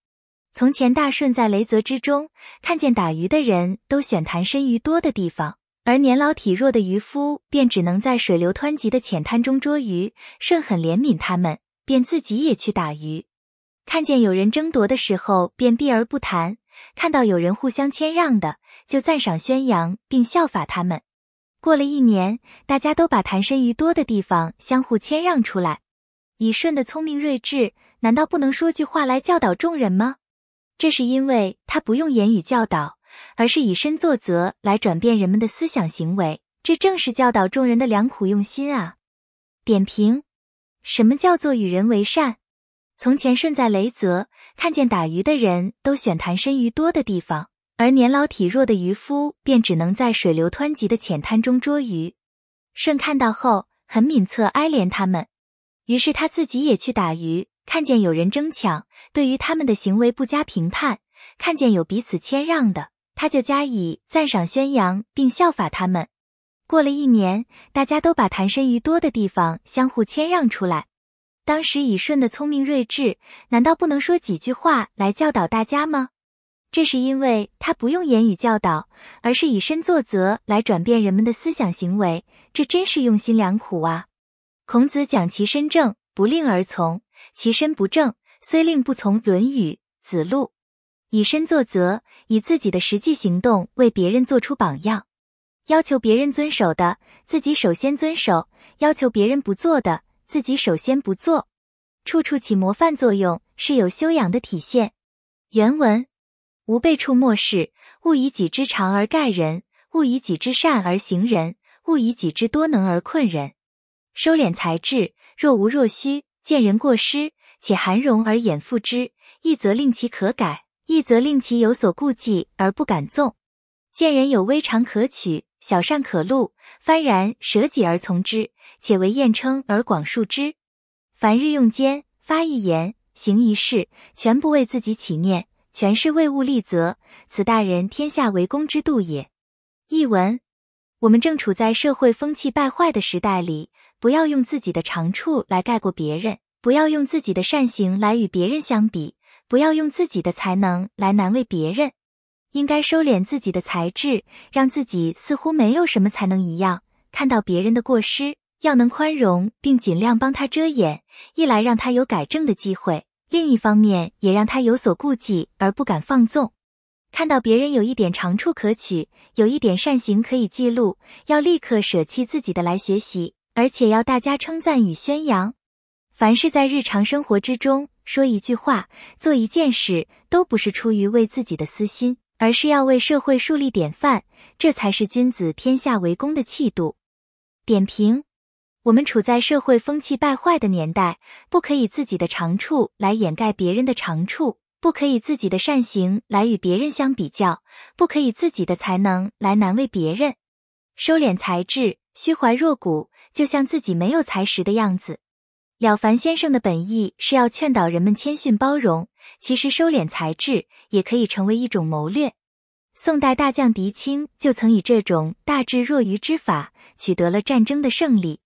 从前大舜在雷泽之中，看见打鱼的人都选潭深鱼多的地方，而年老体弱的渔夫便只能在水流湍急的浅滩中捉鱼。舜很怜悯他们，便自己也去打鱼。看见有人争夺的时候，便避而不谈；看到有人互相谦让的，就赞赏宣扬并效法他们。过了一年，大家都把谈身于多的地方相互谦让出来。以舜的聪明睿智，难道不能说句话来教导众人吗？这是因为他不用言语教导，而是以身作则来转变人们的思想行为，这正是教导众人的良苦用心啊！点评：什么叫做与人为善？从前，舜在雷泽看见打鱼的人都选潭深鱼多的地方，而年老体弱的渔夫便只能在水流湍急的浅滩中捉鱼。舜看到后很敏恻哀怜他们，于是他自己也去打鱼。看见有人争抢，对于他们的行为不加评判；看见有彼此谦让的，他就加以赞赏宣扬，并效法他们。过了一年，大家都把潭深鱼多的地方相互谦让出来。当时以舜的聪明睿智，难道不能说几句话来教导大家吗？这是因为他不用言语教导，而是以身作则来转变人们的思想行为，这真是用心良苦啊！孔子讲：“其身正，不令而从；其身不正，虽令不从。”《论语》子路：“以身作则，以自己的实际行动为别人做出榜样，要求别人遵守的，自己首先遵守；要求别人不做的。”自己首先不做，处处起模范作用，是有修养的体现。原文：吾辈处莫世，勿以己之长而盖人，勿以己之善而行人，勿以己之多能而困人。收敛才智，若无若虚。见人过失，且含容而掩复之，一则令其可改，一则令其有所顾忌而不敢纵。见人有微长可取，小善可录，幡然舍己而从之。且为验称而广述之，凡日用间发一言、行一事，全不为自己起念，全是为物立则。此大人天下为公之度也。译文：我们正处在社会风气败坏的时代里，不要用自己的长处来盖过别人，不要用自己的善行来与别人相比，不要用自己的才能来难为别人，应该收敛自己的才智，让自己似乎没有什么才能一样，看到别人的过失。要能宽容，并尽量帮他遮掩，一来让他有改正的机会，另一方面也让他有所顾忌而不敢放纵。看到别人有一点长处可取，有一点善行可以记录，要立刻舍弃自己的来学习，而且要大家称赞与宣扬。凡是在日常生活之中说一句话、做一件事，都不是出于为自己的私心，而是要为社会树立典范，这才是君子天下为公的气度。点评。我们处在社会风气败坏的年代，不可以自己的长处来掩盖别人的长处，不可以自己的善行来与别人相比较，不可以自己的才能来难为别人。收敛才智，虚怀若谷，就像自己没有才识的样子。了凡先生的本意是要劝导人们谦逊包容，其实收敛才智也可以成为一种谋略。宋代大将狄青就曾以这种大智若愚之法取得了战争的胜利。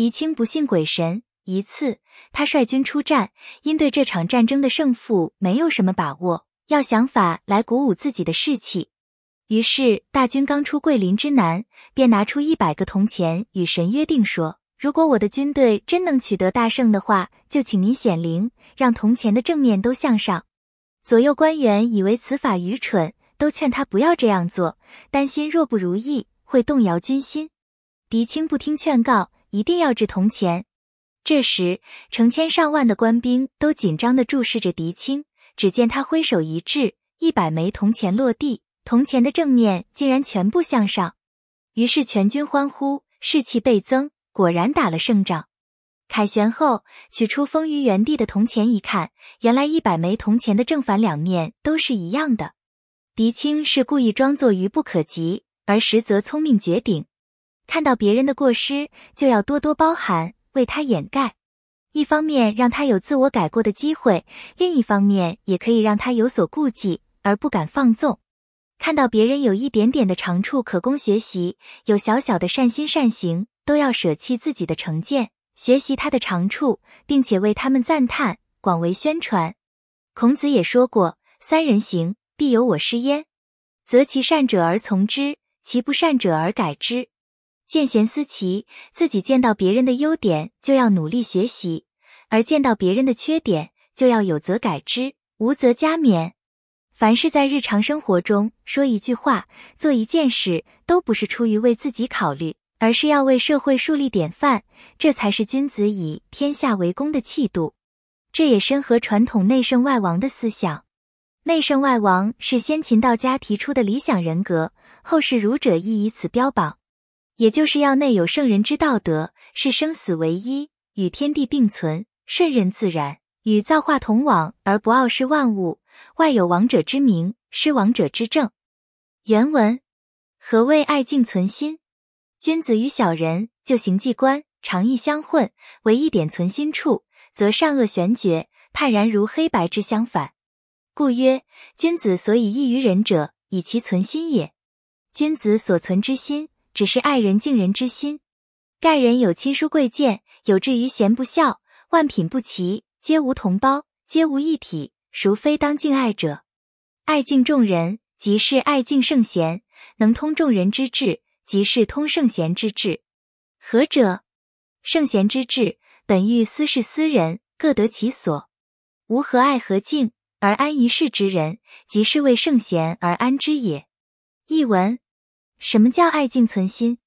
狄青不信鬼神。一次，他率军出战，因对这场战争的胜负没有什么把握，要想法来鼓舞自己的士气。于是，大军刚出桂林之南，便拿出一百个铜钱与神约定，说：“如果我的军队真能取得大胜的话，就请您显灵，让铜钱的正面都向上。”左右官员以为此法愚蠢，都劝他不要这样做，担心若不如意会动摇军心。狄青不听劝告。一定要掷铜钱。这时，成千上万的官兵都紧张的注视着狄青。只见他挥手一掷，一百枚铜钱落地，铜钱的正面竟然全部向上。于是全军欢呼，士气倍增，果然打了胜仗。凯旋后，取出封于原地的铜钱，一看，原来一百枚铜钱的正反两面都是一样的。狄青是故意装作愚不可及，而实则聪明绝顶。看到别人的过失，就要多多包涵，为他掩盖；一方面让他有自我改过的机会，另一方面也可以让他有所顾忌而不敢放纵。看到别人有一点点的长处可供学习，有小小的善心善行，都要舍弃自己的成见，学习他的长处，并且为他们赞叹、广为宣传。孔子也说过：“三人行，必有我师焉；择其善者而从之，其不善者而改之。”见贤思齐，自己见到别人的优点就要努力学习，而见到别人的缺点就要有则改之，无则加勉。凡是在日常生活中说一句话、做一件事，都不是出于为自己考虑，而是要为社会树立典范，这才是君子以天下为公的气度。这也深合传统内圣外王的思想。内圣外王是先秦道家提出的理想人格，后世儒者亦以此标榜。也就是要内有圣人之道德，是生死唯一，与天地并存，顺任自然，与造化同往而不傲视万物；外有王者之名，失王者之政。原文：何谓爱敬存心？君子与小人，就行迹观，常意相混。唯一点存心处，则善恶玄绝，判然如黑白之相反。故曰：君子所以异于人者，以其存心也。君子所存之心。只是爱人敬人之心。盖人有亲疏贵贱，有志于贤不孝，万品不齐，皆无同胞，皆无一体，孰非当敬爱者？爱敬众人，即是爱敬圣贤；能通众人之智，即是通圣贤之智。何者？圣贤之志，本欲私事私人，各得其所。无何爱何敬而安一世之人，即是为圣贤而安之也。译文。什么叫爱敬存心？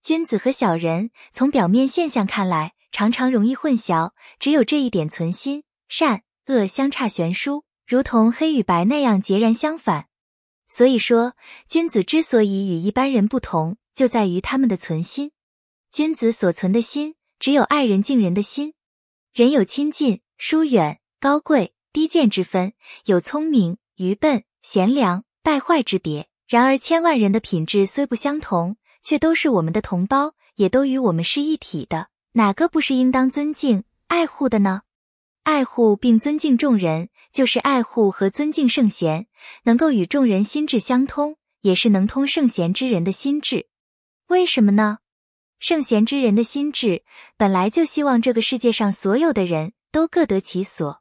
君子和小人从表面现象看来，常常容易混淆。只有这一点存心，善恶相差悬殊，如同黑与白那样截然相反。所以说，君子之所以与一般人不同，就在于他们的存心。君子所存的心，只有爱人敬人的心。人有亲近、疏远、高贵、低贱之分，有聪明、愚笨、贤良、败坏之别。然而，千万人的品质虽不相同，却都是我们的同胞，也都与我们是一体的。哪个不是应当尊敬、爱护的呢？爱护并尊敬众人，就是爱护和尊敬圣贤。能够与众人心智相通，也是能通圣贤之人的心智。为什么呢？圣贤之人的心智本来就希望这个世界上所有的人都各得其所。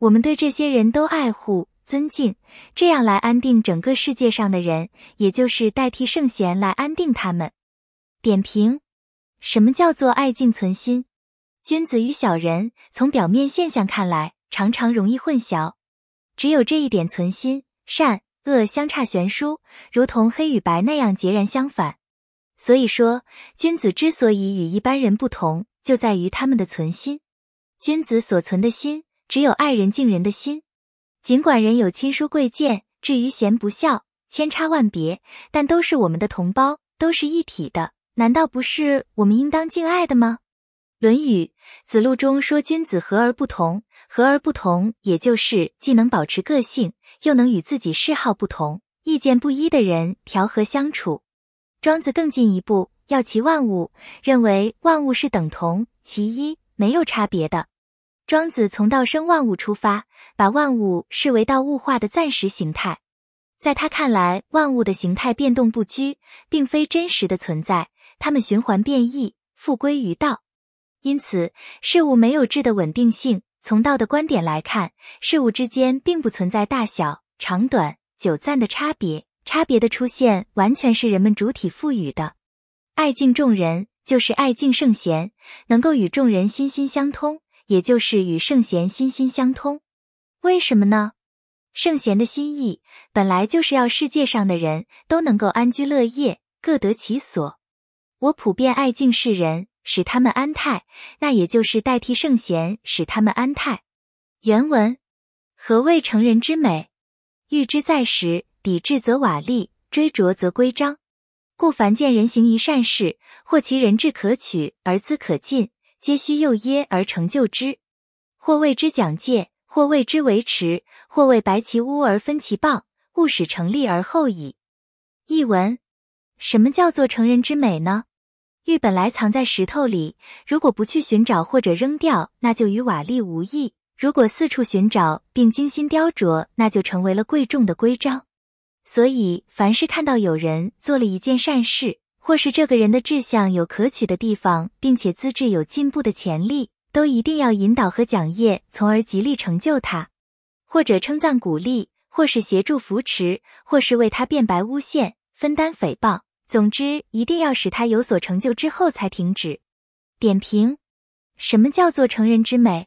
我们对这些人都爱护。尊敬，这样来安定整个世界上的人，也就是代替圣贤来安定他们。点评：什么叫做爱敬存心？君子与小人，从表面现象看来，常常容易混淆。只有这一点存心，善恶相差悬殊，如同黑与白那样截然相反。所以说，君子之所以与一般人不同，就在于他们的存心。君子所存的心，只有爱人敬人的心。尽管人有亲疏贵贱，至于贤不孝，千差万别，但都是我们的同胞，都是一体的，难道不是我们应当敬爱的吗？《论语·子路》中说：“君子和而不同，和而不同，也就是既能保持个性，又能与自己嗜好不同、意见不一的人调和相处。”庄子更进一步，要其万物，认为万物是等同、其一没有差别的。庄子从道生万物出发，把万物视为道物化的暂时形态。在他看来，万物的形态变动不居，并非真实的存在，它们循环变异，复归于道。因此，事物没有质的稳定性。从道的观点来看，事物之间并不存在大小、长短、久暂的差别，差别的出现完全是人们主体赋予的。爱敬众人，就是爱敬圣贤，能够与众人心心相通。也就是与圣贤心心相通，为什么呢？圣贤的心意本来就是要世界上的人都能够安居乐业，各得其所。我普遍爱敬世人，使他们安泰，那也就是代替圣贤使他们安泰。原文：何谓成人之美？欲之在时，抵制则瓦砾，追逐则规章。故凡见人行一善事，或其人至可取而资可进。皆须又耶而成就之，或谓之讲戒，或谓之维持，或为白其污而分其谤，务使成立而后已。译文：什么叫做成人之美呢？玉本来藏在石头里，如果不去寻找或者扔掉，那就与瓦砾无异；如果四处寻找并精心雕琢，那就成为了贵重的徽章。所以，凡是看到有人做了一件善事，或是这个人的志向有可取的地方，并且资质有进步的潜力，都一定要引导和奖业，从而极力成就他；或者称赞鼓励，或是协助扶持，或是为他辩白诬陷，分担诽谤。总之，一定要使他有所成就之后才停止。点评：什么叫做成人之美？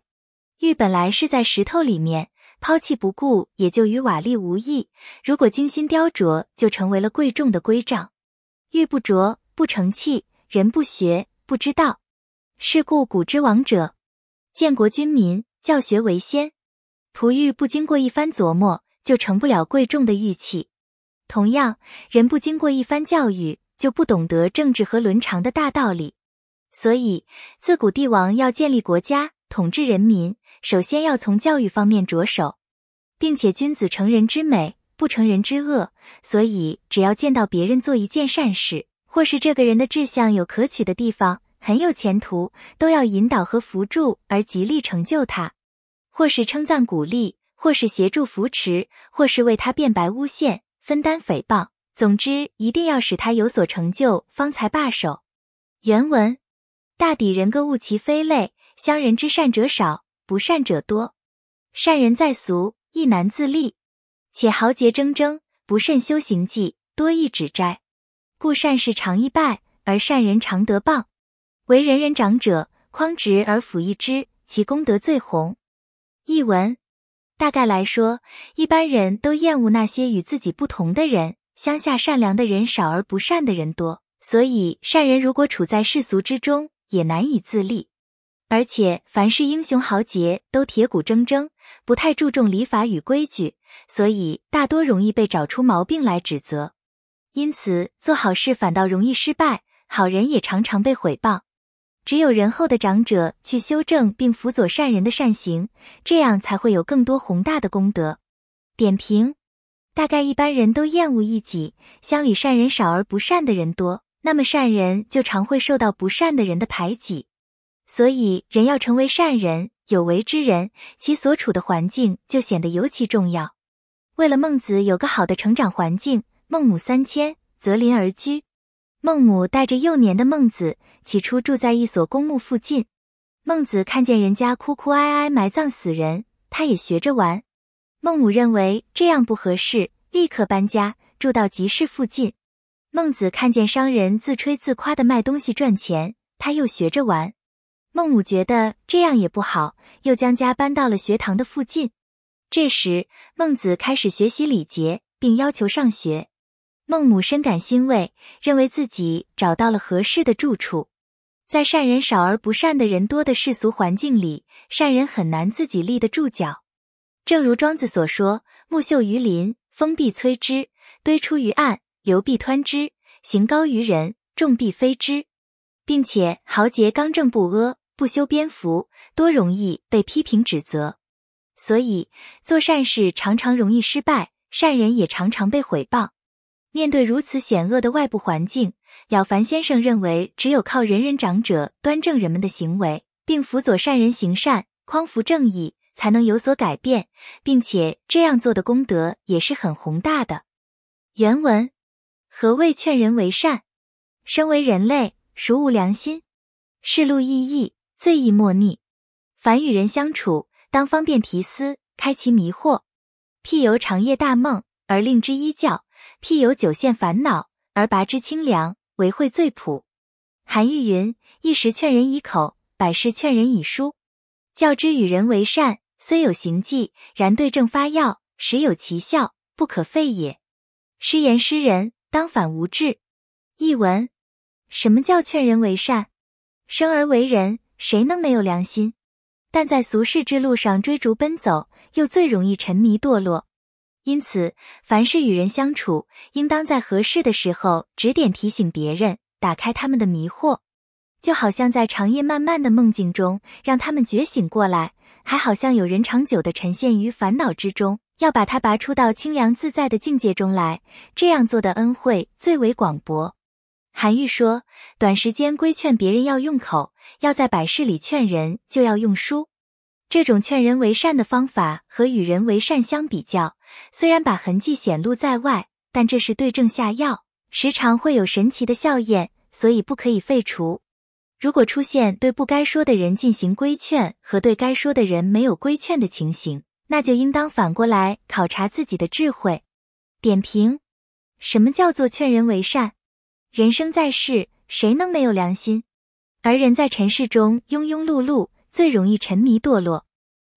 玉本来是在石头里面，抛弃不顾，也就与瓦砾无异；如果精心雕琢，就成为了贵重的圭璋。玉不琢不成器，人不学不知道。是故古之王者，建国君民，教学为先。璞玉不经过一番琢磨，就成不了贵重的玉器。同样，人不经过一番教育，就不懂得政治和伦常的大道理。所以，自古帝王要建立国家、统治人民，首先要从教育方面着手，并且君子成人之美。不成人之恶，所以只要见到别人做一件善事，或是这个人的志向有可取的地方，很有前途，都要引导和扶助，而极力成就他；或是称赞鼓励，或是协助扶持，或是为他辩白诬陷，分担诽谤。总之，一定要使他有所成就，方才罢手。原文：大抵人各物其非类，相人之善者少，不善者多。善人在俗，亦难自立。且豪杰铮铮，不甚修行计，多易指斋，故善事常易败，而善人常得谤。为人人长者，匡直而辅一之，其功德最宏。译文：大概来说，一般人都厌恶那些与自己不同的人。乡下善良的人少而不善的人多，所以善人如果处在世俗之中，也难以自立。而且，凡是英雄豪杰都铁骨铮铮，不太注重礼法与规矩，所以大多容易被找出毛病来指责。因此，做好事反倒容易失败，好人也常常被毁谤。只有仁厚的长者去修正并辅佐善人的善行，这样才会有更多宏大的功德。点评：大概一般人都厌恶异己，乡里善人少而不善的人多，那么善人就常会受到不善的人的排挤。所以，人要成为善人、有为之人，其所处的环境就显得尤其重要。为了孟子有个好的成长环境，孟母三迁择邻而居。孟母带着幼年的孟子，起初住在一所公墓附近。孟子看见人家哭哭哀哀埋葬死人，他也学着玩。孟母认为这样不合适，立刻搬家住到集市附近。孟子看见商人自吹自夸的卖东西赚钱，他又学着玩。孟母觉得这样也不好，又将家搬到了学堂的附近。这时，孟子开始学习礼节，并要求上学。孟母深感欣慰，认为自己找到了合适的住处。在善人少而不善的人多的世俗环境里，善人很难自己立得住脚。正如庄子所说：“木秀于林，风必摧之；堆出于岸，流必湍之；行高于人，众必非之。”并且，豪杰刚正不阿。不修边幅，多容易被批评指责，所以做善事常常容易失败，善人也常常被毁谤。面对如此险恶的外部环境，了凡先生认为，只有靠人人长者端正人们的行为，并辅佐善人行善，匡扶正义，才能有所改变，并且这样做的功德也是很宏大的。原文：何谓劝人为善？身为人类，孰无良心？是路易义。最易莫逆，凡与人相处，当方便提思，开其迷惑；譬由长夜大梦而令之一觉；辟由九陷烦恼而拔之清凉。为会最普。韩愈云：“一时劝人以口，百世劝人以书。教之与人为善，虽有行迹，然对症发药，实有奇效，不可废也。失言失人，当反无智。”译文：什么叫劝人为善？生而为人。谁能没有良心？但在俗世之路上追逐奔走，又最容易沉迷堕落。因此，凡事与人相处，应当在合适的时候指点提醒别人，打开他们的迷惑，就好像在长夜漫漫的梦境中，让他们觉醒过来；还好像有人长久的沉陷于烦恼之中，要把他拔出到清凉自在的境界中来。这样做的恩惠最为广博。韩愈说：“短时间规劝别人要用口，要在百事里劝人就要用书。这种劝人为善的方法和与人为善相比较，虽然把痕迹显露在外，但这是对症下药，时常会有神奇的效验，所以不可以废除。如果出现对不该说的人进行规劝和对该说的人没有规劝的情形，那就应当反过来考察自己的智慧。”点评：什么叫做劝人为善？人生在世，谁能没有良心？而人在尘世中庸庸碌碌，最容易沉迷堕落。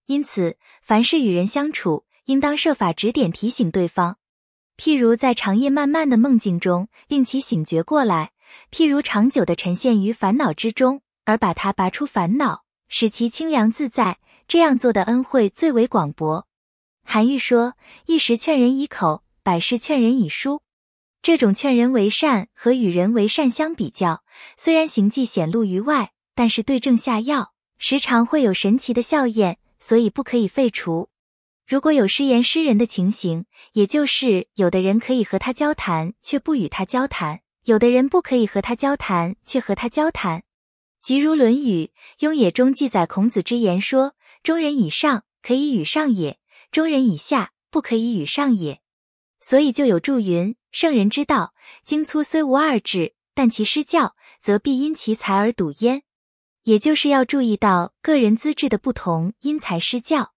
因此，凡是与人相处，应当设法指点提醒对方。譬如在长夜漫漫的梦境中，令其醒觉过来；譬如长久的沉陷于烦恼之中，而把它拔出烦恼，使其清凉自在。这样做的恩惠最为广博。韩愈说：“一时劝人以口，百事劝人以书。”这种劝人为善和与人为善相比较，虽然行迹显露于外，但是对症下药，时常会有神奇的效验，所以不可以废除。如果有失言失人的情形，也就是有的人可以和他交谈，却不与他交谈；有的人不可以和他交谈，却和他交谈。即如《论语·雍也》中记载孔子之言说：“中人以上，可以与上也；中人以下，不可以与上也。”所以就有注云。圣人之道，精粗虽无二致，但其施教，则必因其材而笃焉。也就是要注意到个人资质的不同，因材施教。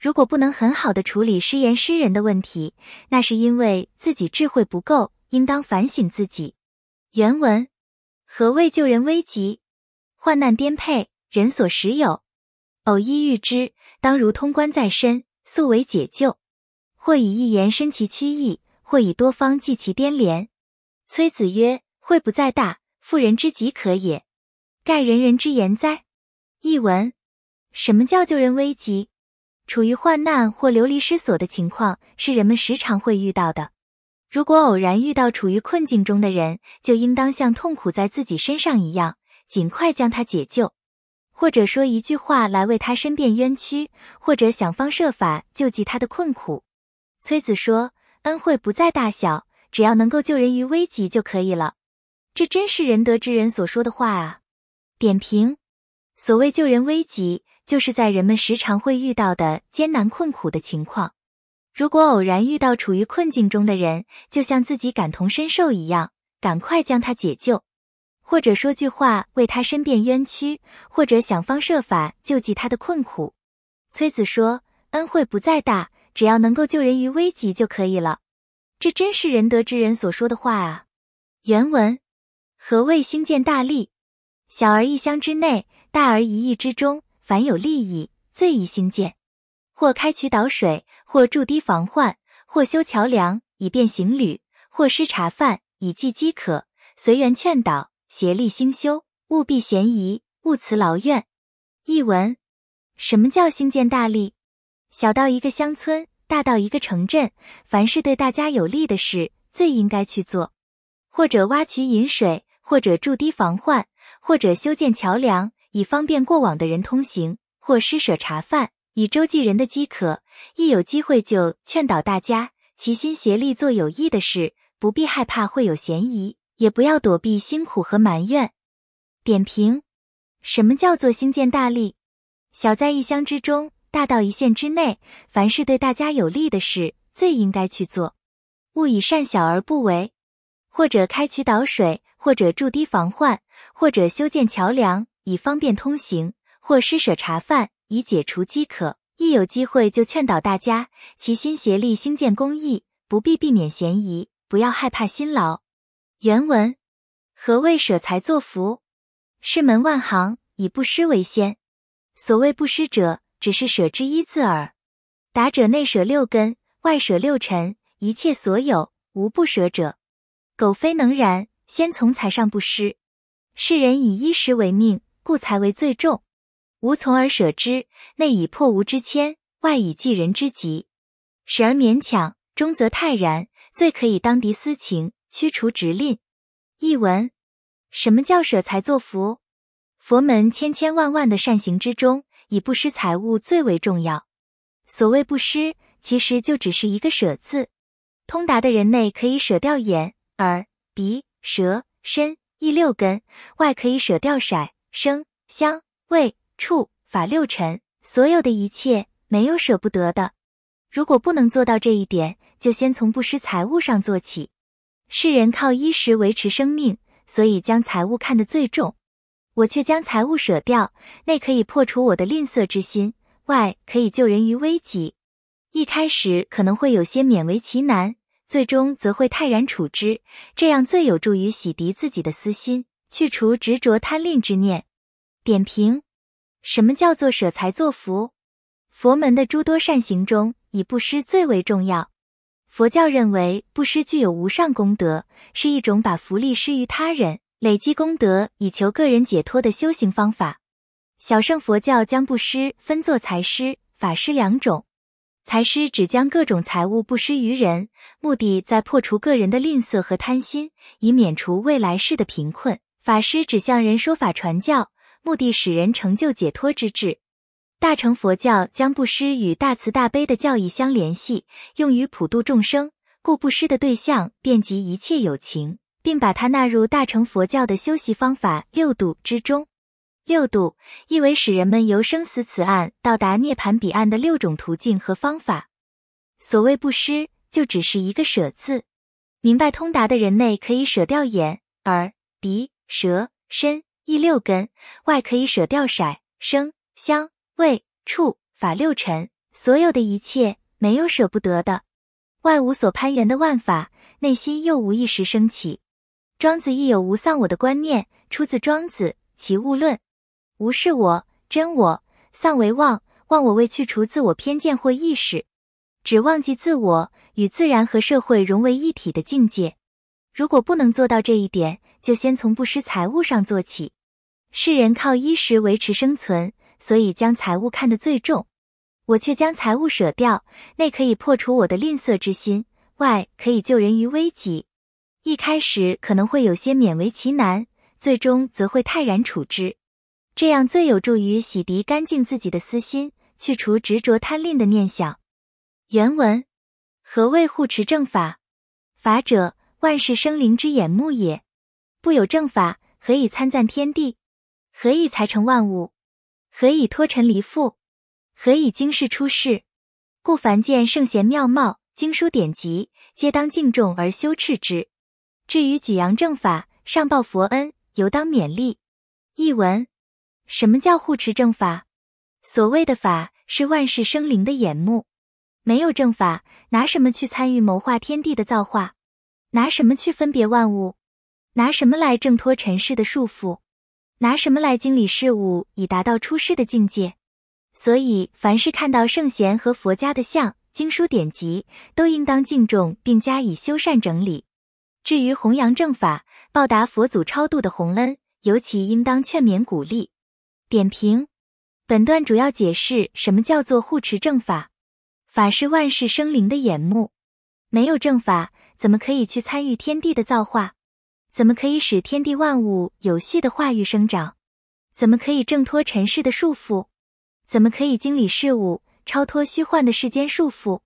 如果不能很好的处理失言失人的问题，那是因为自己智慧不够，应当反省自己。原文：何谓救人危急？患难颠沛，人所时有，偶一遇之，当如通关在身，速为解救；或以一言伸其曲意。或以多方济其颠连。崔子曰：“惠不在大，妇人之疾可也。盖人人之言哉。”译文：什么叫救人危急？处于患难或流离失所的情况，是人们时常会遇到的。如果偶然遇到处于困境中的人，就应当像痛苦在自己身上一样，尽快将他解救，或者说一句话来为他申辩冤屈，或者想方设法救济他的困苦。崔子说。恩惠不在大小，只要能够救人于危急就可以了。这真是仁德之人所说的话啊！点评：所谓救人危急，就是在人们时常会遇到的艰难困苦的情况。如果偶然遇到处于困境中的人，就像自己感同身受一样，赶快将他解救，或者说句话为他申辩冤屈，或者想方设法救济他的困苦。崔子说：“恩惠不在大。”只要能够救人于危急就可以了，这真是仁德之人所说的话啊。原文：何谓兴建大利？小而一乡之内，大而一邑之中，凡有利益，最宜兴建。或开渠导水，或筑堤防患，或修桥梁以便行旅，或施茶饭以济饥渴，随缘劝导，协力兴修，务必嫌疑，勿辞劳怨。译文：什么叫兴建大利？小到一个乡村，大到一个城镇，凡是对大家有利的事，最应该去做。或者挖渠引水，或者筑堤防患，或者修建桥梁，以方便过往的人通行；或施舍茶饭，以周济人的饥渴。一有机会就劝导大家齐心协力做有益的事，不必害怕会有嫌疑，也不要躲避辛苦和埋怨。点评：什么叫做兴建大利？小在一乡之中。大到一线之内，凡是对大家有利的事，最应该去做。勿以善小而不为，或者开渠导水，或者筑堤防患，或者修建桥梁以方便通行，或施舍茶饭以解除饥渴。一有机会就劝导大家齐心协力兴建公益，不必避免嫌疑，不要害怕辛劳。原文：何谓舍财作福？是门万行，以不施为先。所谓不施者。只是舍之一字耳。达者内舍六根，外舍六尘，一切所有无不舍者。苟非能然，先从财上不失。世人以衣食为命，故财为最重。吾从而舍之，内以破吾之谦，外以济人之急。始而勉强，终则泰然，最可以当敌私情，驱除执吝。译文：什么叫舍财作福？佛门千千万万的善行之中。以不失财物最为重要。所谓不失，其实就只是一个舍字。通达的人内可以舍掉眼、耳、鼻、舌、身、意六根，外可以舍掉色、声、香、味、触、法六尘，所有的一切没有舍不得的。如果不能做到这一点，就先从不失财物上做起。世人靠衣食维持生命，所以将财物看得最重。我却将财物舍掉，内可以破除我的吝啬之心，外可以救人于危急。一开始可能会有些勉为其难，最终则会泰然处之，这样最有助于洗涤自己的私心，去除执着贪吝之念。点评：什么叫做舍财作福？佛门的诸多善行中，以布施最为重要。佛教认为，布施具有无上功德，是一种把福利施于他人。累积功德以求个人解脱的修行方法，小乘佛教将布施分作财施、法施两种。财施只将各种财物布施于人，目的在破除个人的吝啬和贪心，以免除未来世的贫困。法师只向人说法传教，目的使人成就解脱之志。大乘佛教将布施与大慈大悲的教义相联系，用于普度众生，故布施的对象遍及一切有情。并把它纳入大乘佛教的修习方法六度之中。六度意为使人们由生死此岸到达涅槃彼岸的六种途径和方法。所谓布施，就只是一个舍字。明白通达的人内可以舍掉眼、耳、鼻、舌、身、意六根，外可以舍掉色、声、香、味、触、法六尘，所有的一切没有舍不得的。外无所攀缘的万法，内心又无一时升起。庄子亦有无丧我的观念，出自《庄子·齐物论》。无是我真我，丧为妄，妄我为去除自我偏见或意识，只忘记自我与自然和社会融为一体的境界。如果不能做到这一点，就先从不失财物上做起。世人靠衣食维持生存，所以将财物看得最重。我却将财物舍掉，内可以破除我的吝啬之心，外可以救人于危急。一开始可能会有些勉为其难，最终则会泰然处之，这样最有助于洗涤干净自己的私心，去除执着贪吝的念想。原文：何谓护持正法？法者，万事生灵之眼目也。不有正法，何以参赞天地？何以才成万物？何以脱尘离缚？何以经世出世？故凡见圣贤妙貌、经书典籍，皆当敬重而修斥之。至于举扬正法，上报佛恩，尤当勉励。译文：什么叫护持正法？所谓的法，是万事生灵的眼目。没有正法，拿什么去参与谋划天地的造化？拿什么去分别万物？拿什么来挣脱尘世的束缚？拿什么来经理事物，以达到出世的境界？所以，凡是看到圣贤和佛家的像、经书典籍，都应当敬重并加以修缮整理。至于弘扬正法，报答佛祖超度的洪恩，尤其应当劝勉鼓励。点评：本段主要解释什么叫做护持正法。法是万事生灵的眼目，没有正法，怎么可以去参与天地的造化？怎么可以使天地万物有序的化育生长？怎么可以挣脱尘世的束缚？怎么可以经理事物，超脱虚幻的世间束缚？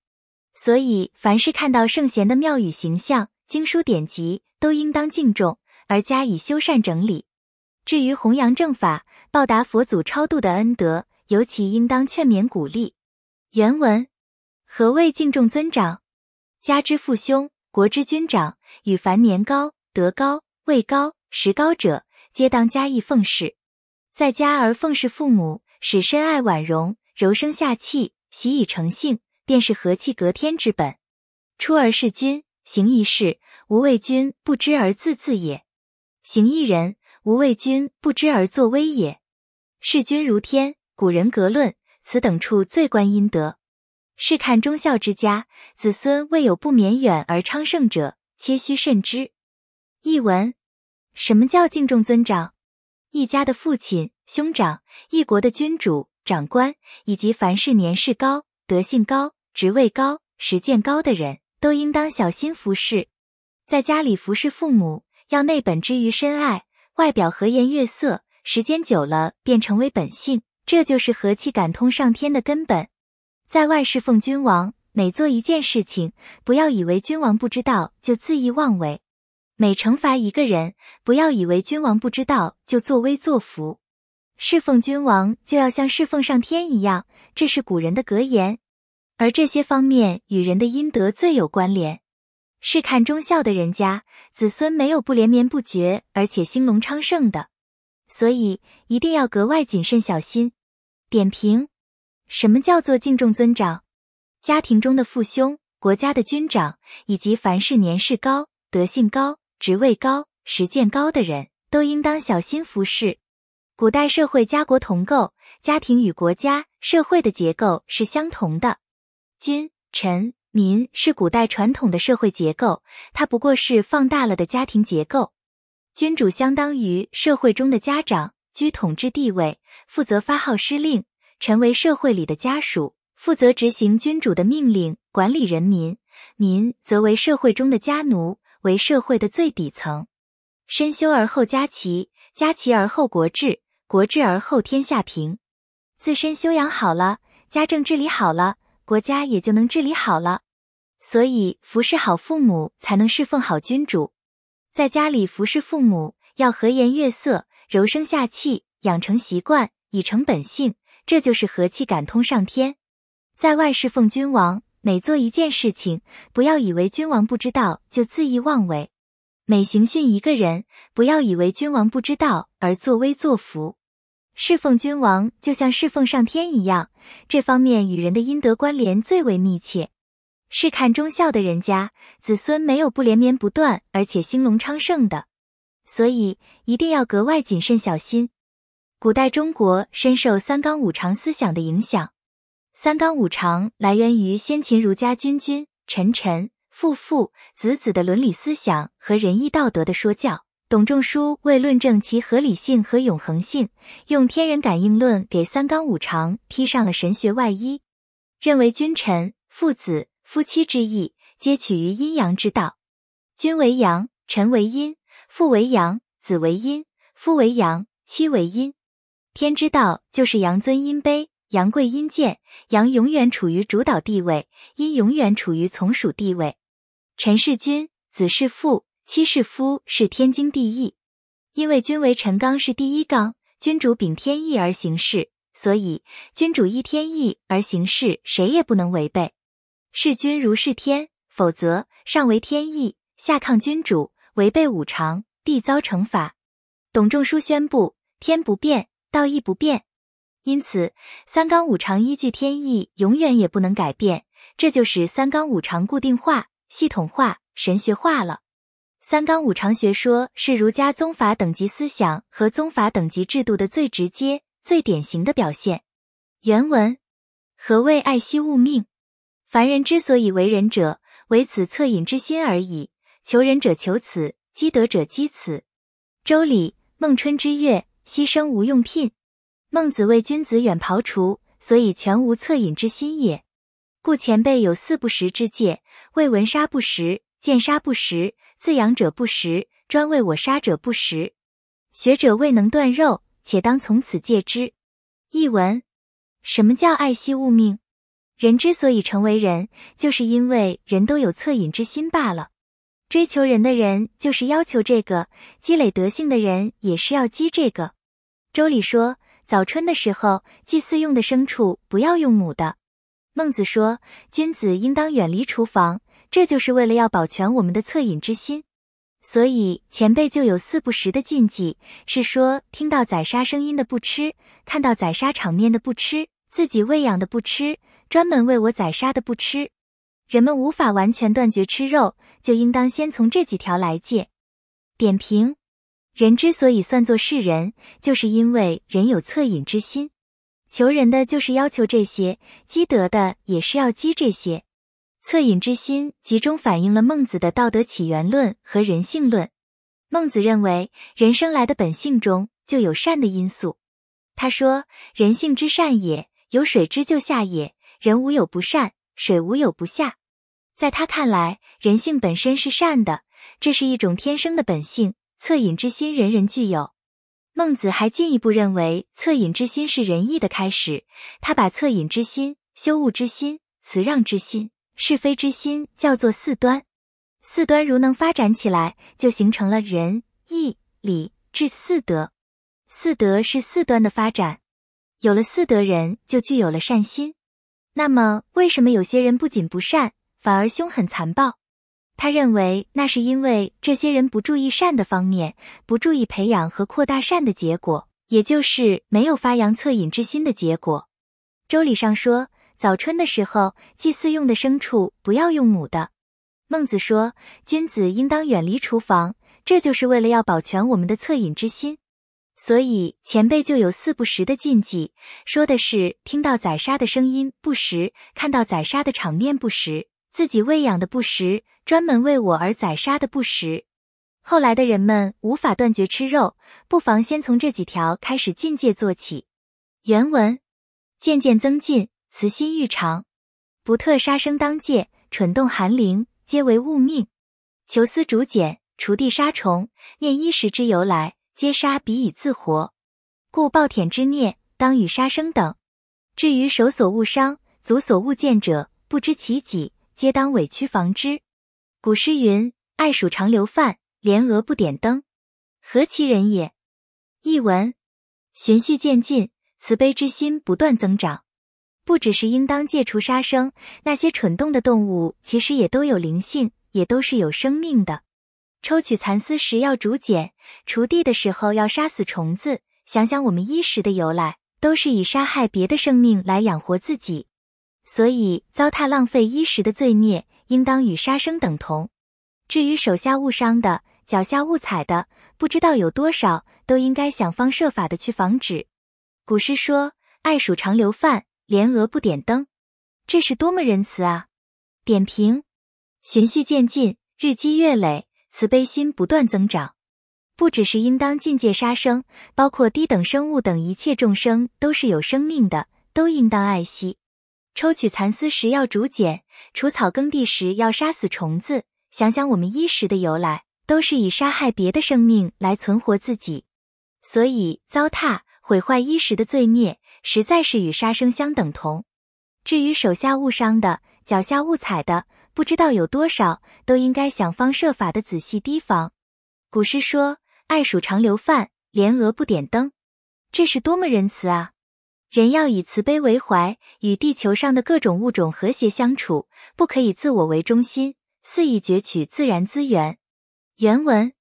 所以，凡是看到圣贤的妙语形象。经书典籍都应当敬重而加以修缮整理，至于弘扬正法、报答佛祖超度的恩德，尤其应当劝勉鼓励。原文：何谓敬重尊长？家之父兄、国之君长，与凡年高、德高、位高、识高者，皆当加以奉事。在家而奉事父母，使深爱婉容、柔声下气，习以成性，便是和气隔天之本。出而事君。行一事，无畏君不知而自自也；行一人，无畏君不知而作威也。视君如天，古人格论，此等处最观阴德。试看忠孝之家，子孙未有不绵远而昌盛者，切须慎之。译文：什么叫敬重尊长？一家的父亲、兄长，一国的君主、长官，以及凡是年事高、德性高、职位高、实践高的人。都应当小心服侍，在家里服侍父母，要内本之于深爱，外表和颜悦色，时间久了便成为本性，这就是和气感通上天的根本。在外侍奉君王，每做一件事情，不要以为君王不知道就恣意妄为；每惩罚一个人，不要以为君王不知道就作威作福。侍奉君王就要像侍奉上天一样，这是古人的格言。而这些方面与人的阴德最有关联，是看忠孝的人家，子孙没有不连绵不绝，而且兴隆昌盛的，所以一定要格外谨慎小心。点评：什么叫做敬重尊长？家庭中的父兄，国家的君长，以及凡是年事高、德性高、职位高、实践高的人，都应当小心服侍。古代社会家国同构，家庭与国家、社会的结构是相同的。君臣民是古代传统的社会结构，它不过是放大了的家庭结构。君主相当于社会中的家长，居统治地位，负责发号施令；臣为社会里的家属，负责执行君主的命令，管理人民；民则为社会中的家奴，为社会的最底层。身修而后家齐，家齐而后国治，国治而后天下平。自身修养好了，家政治理好了。国家也就能治理好了，所以服侍好父母才能侍奉好君主。在家里服侍父母，要和颜悦色、柔声下气，养成习惯，以成本性。这就是和气感通上天。在外侍奉君王，每做一件事情，不要以为君王不知道就恣意妄为；每刑讯一个人，不要以为君王不知道而作威作福。侍奉君王就像侍奉上天一样，这方面与人的阴德关联最为密切。是看忠孝的人家，子孙没有不连绵不断，而且兴隆昌盛的，所以一定要格外谨慎小心。古代中国深受三纲五常思想的影响，三纲五常来源于先秦儒家君君臣臣父父子子的伦理思想和仁义道德的说教。董仲舒为论证其合理性和永恒性，用天人感应论给三纲五常披上了神学外衣，认为君臣、父子、夫妻之义皆取于阴阳之道。君为阳，臣为阴；父为阳，子为阴；夫为阳，妻为阴。天之道就是阳尊阴卑，阳贵阴贱，阳永远处于主导地位，阴永远处于从属地位。臣是君，子是父。七弑夫是天经地义，因为君为臣纲是第一纲，君主秉天意而行事，所以君主依天意而行事，谁也不能违背。是君如是天，否则上为天意，下抗君主，违背五常，必遭惩罚。董仲舒宣布天不变，道义不变，因此三纲五常依据天意，永远也不能改变，这就使三纲五常固定化、系统化、神学化了。三纲五常学说是儒家宗法等级思想和宗法等级制度的最直接、最典型的表现。原文：何谓爱惜物命？凡人之所以为人者，唯此恻隐之心而已。求仁者求此，积德者积此。《周礼》：“孟春之月，牺牲无用聘。孟子谓君子远庖厨，所以全无恻隐之心也。故前辈有四不食之戒：未闻杀不食，见杀不食。饲养者不食，专为我杀者不食。学者未能断肉，且当从此戒之。译文：什么叫爱惜物命？人之所以成为人，就是因为人都有恻隐之心罢了。追求人的人就是要求这个，积累德性的人也是要积这个。周礼说，早春的时候，祭祀用的牲畜不要用母的。孟子说，君子应当远离厨房。这就是为了要保全我们的恻隐之心，所以前辈就有四不食的禁忌，是说听到宰杀声音的不吃，看到宰杀场面的不吃，自己喂养的不吃，专门为我宰杀的不吃。人们无法完全断绝吃肉，就应当先从这几条来戒。点评：人之所以算作是人，就是因为人有恻隐之心。求人的就是要求这些，积德的也是要积这些。恻隐之心集中反映了孟子的道德起源论和人性论。孟子认为，人生来的本性中就有善的因素。他说：“人性之善也，有水之就下也。人无有不善，水无有不下。”在他看来，人性本身是善的，这是一种天生的本性。恻隐之心，人人具有。孟子还进一步认为，恻隐之心是仁义的开始。他把恻隐之心、羞恶之心、辞让之心。是非之心叫做四端，四端如能发展起来，就形成了仁义礼智四德。四德是四端的发展，有了四德，人就具有了善心。那么，为什么有些人不仅不善，反而凶狠残暴？他认为那是因为这些人不注意善的方面，不注意培养和扩大善的结果，也就是没有发扬恻隐之心的结果。周礼上说。早春的时候，祭祀用的牲畜不要用母的。孟子说：“君子应当远离厨房，这就是为了要保全我们的恻隐之心。”所以前辈就有四不食的禁忌，说的是听到宰杀的声音不食，看到宰杀的场面不食，自己喂养的不食，专门为我而宰杀的不食。后来的人们无法断绝吃肉，不妨先从这几条开始禁戒做起。原文渐渐增进。慈心愈长，不特杀生当戒，蠢动含灵皆为物命。求思竹简，除地杀虫，念衣食之由来，皆杀彼以自活，故暴殄之孽，当与杀生等。至于手所误伤，足所误见者，不知其几，皆当委屈防之。古诗云：“爱鼠长留饭，怜蛾不点灯，何其人也！”译文：循序渐进，慈悲之心不断增长。不只是应当戒除杀生，那些蠢动的动物其实也都有灵性，也都是有生命的。抽取蚕丝时要竹简，锄地的时候要杀死虫子。想想我们衣食的由来，都是以杀害别的生命来养活自己，所以糟蹋浪费衣食的罪孽，应当与杀生等同。至于手下误伤的、脚下误踩的，不知道有多少，都应该想方设法的去防止。古诗说：“爱鼠常留饭。”连蛾不点灯，这是多么仁慈啊！点评：循序渐进，日积月累，慈悲心不断增长。不只是应当境界杀生，包括低等生物等一切众生都是有生命的，都应当爱惜。抽取蚕丝时要竹简，除草耕地时要杀死虫子。想想我们衣食的由来，都是以杀害别的生命来存活自己，所以糟蹋、毁坏衣食的罪孽。实在是与杀生相等同。至于手下误伤的、脚下误踩的，不知道有多少，都应该想方设法的仔细提防。古诗说：“爱鼠长留饭，怜蛾不点灯。”这是多么仁慈啊！人要以慈悲为怀，与地球上的各种物种和谐相处，不可以自我为中心，肆意攫取自然资源。原文：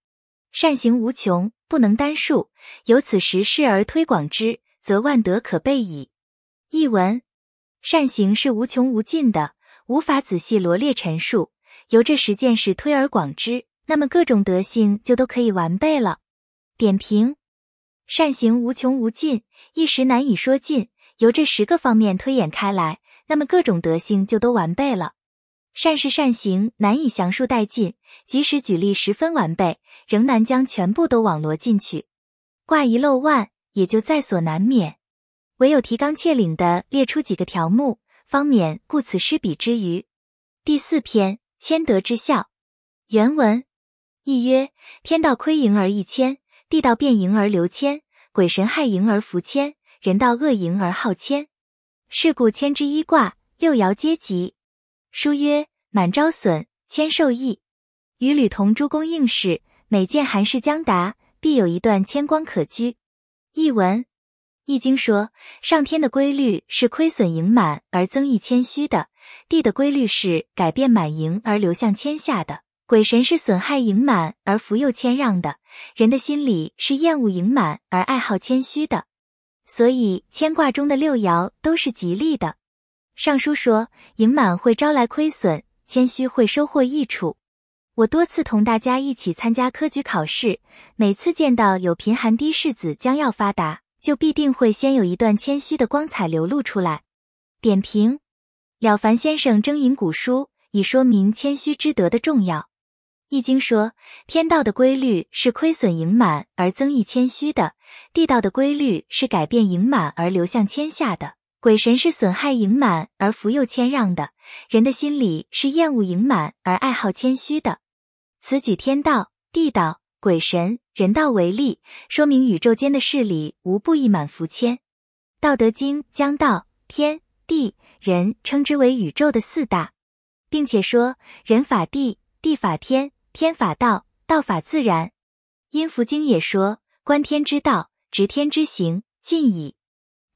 善行无穷，不能单数，由此实事而推广之。则万德可备矣。译文：善行是无穷无尽的，无法仔细罗列陈述。由这十件事推而广之，那么各种德性就都可以完备了。点评：善行无穷无尽，一时难以说尽。由这十个方面推演开来，那么各种德性就都完备了。善事善行难以详述殆尽，即使举例十分完备，仍难将全部都网罗进去。挂一漏万。也就在所难免，唯有提纲挈领的列出几个条目，方免顾此失彼之虞。第四篇谦德之孝》，原文亦曰：天道亏盈而益谦，地道变盈而流谦，鬼神害盈而福谦，人道恶盈而好谦。是故谦之一卦，六爻皆吉。书曰：满招损，谦受益。与吕同诸公应试，每见寒士将达，必有一段谦光可居。译文，《易经》说，上天的规律是亏损盈满而增益谦虚的，地的规律是改变满盈而流向谦下的，鬼神是损害盈满而福佑谦让的，人的心里是厌恶盈满而爱好谦虚的，所以牵挂中的六爻都是吉利的。《尚书》说，盈满会招来亏损，谦虚会收获益处。我多次同大家一起参加科举考试，每次见到有贫寒低士子将要发达，就必定会先有一段谦虚的光彩流露出来。点评：了凡先生征引古书，以说明谦虚之德的重要。易经说，天道的规律是亏损盈满而增益谦虚的，地道的规律是改变盈满而流向谦下的。鬼神是损害盈满而福佑谦让的，人的心理是厌恶盈满而爱好谦虚的。此举天道、地道、鬼神、人道为例，说明宇宙间的势理无不溢满福谦。道德经将道、天地人称之为宇宙的四大，并且说人法地，地法天，天法道，道法自然。阴符经也说：“观天之道，执天之行，尽矣。”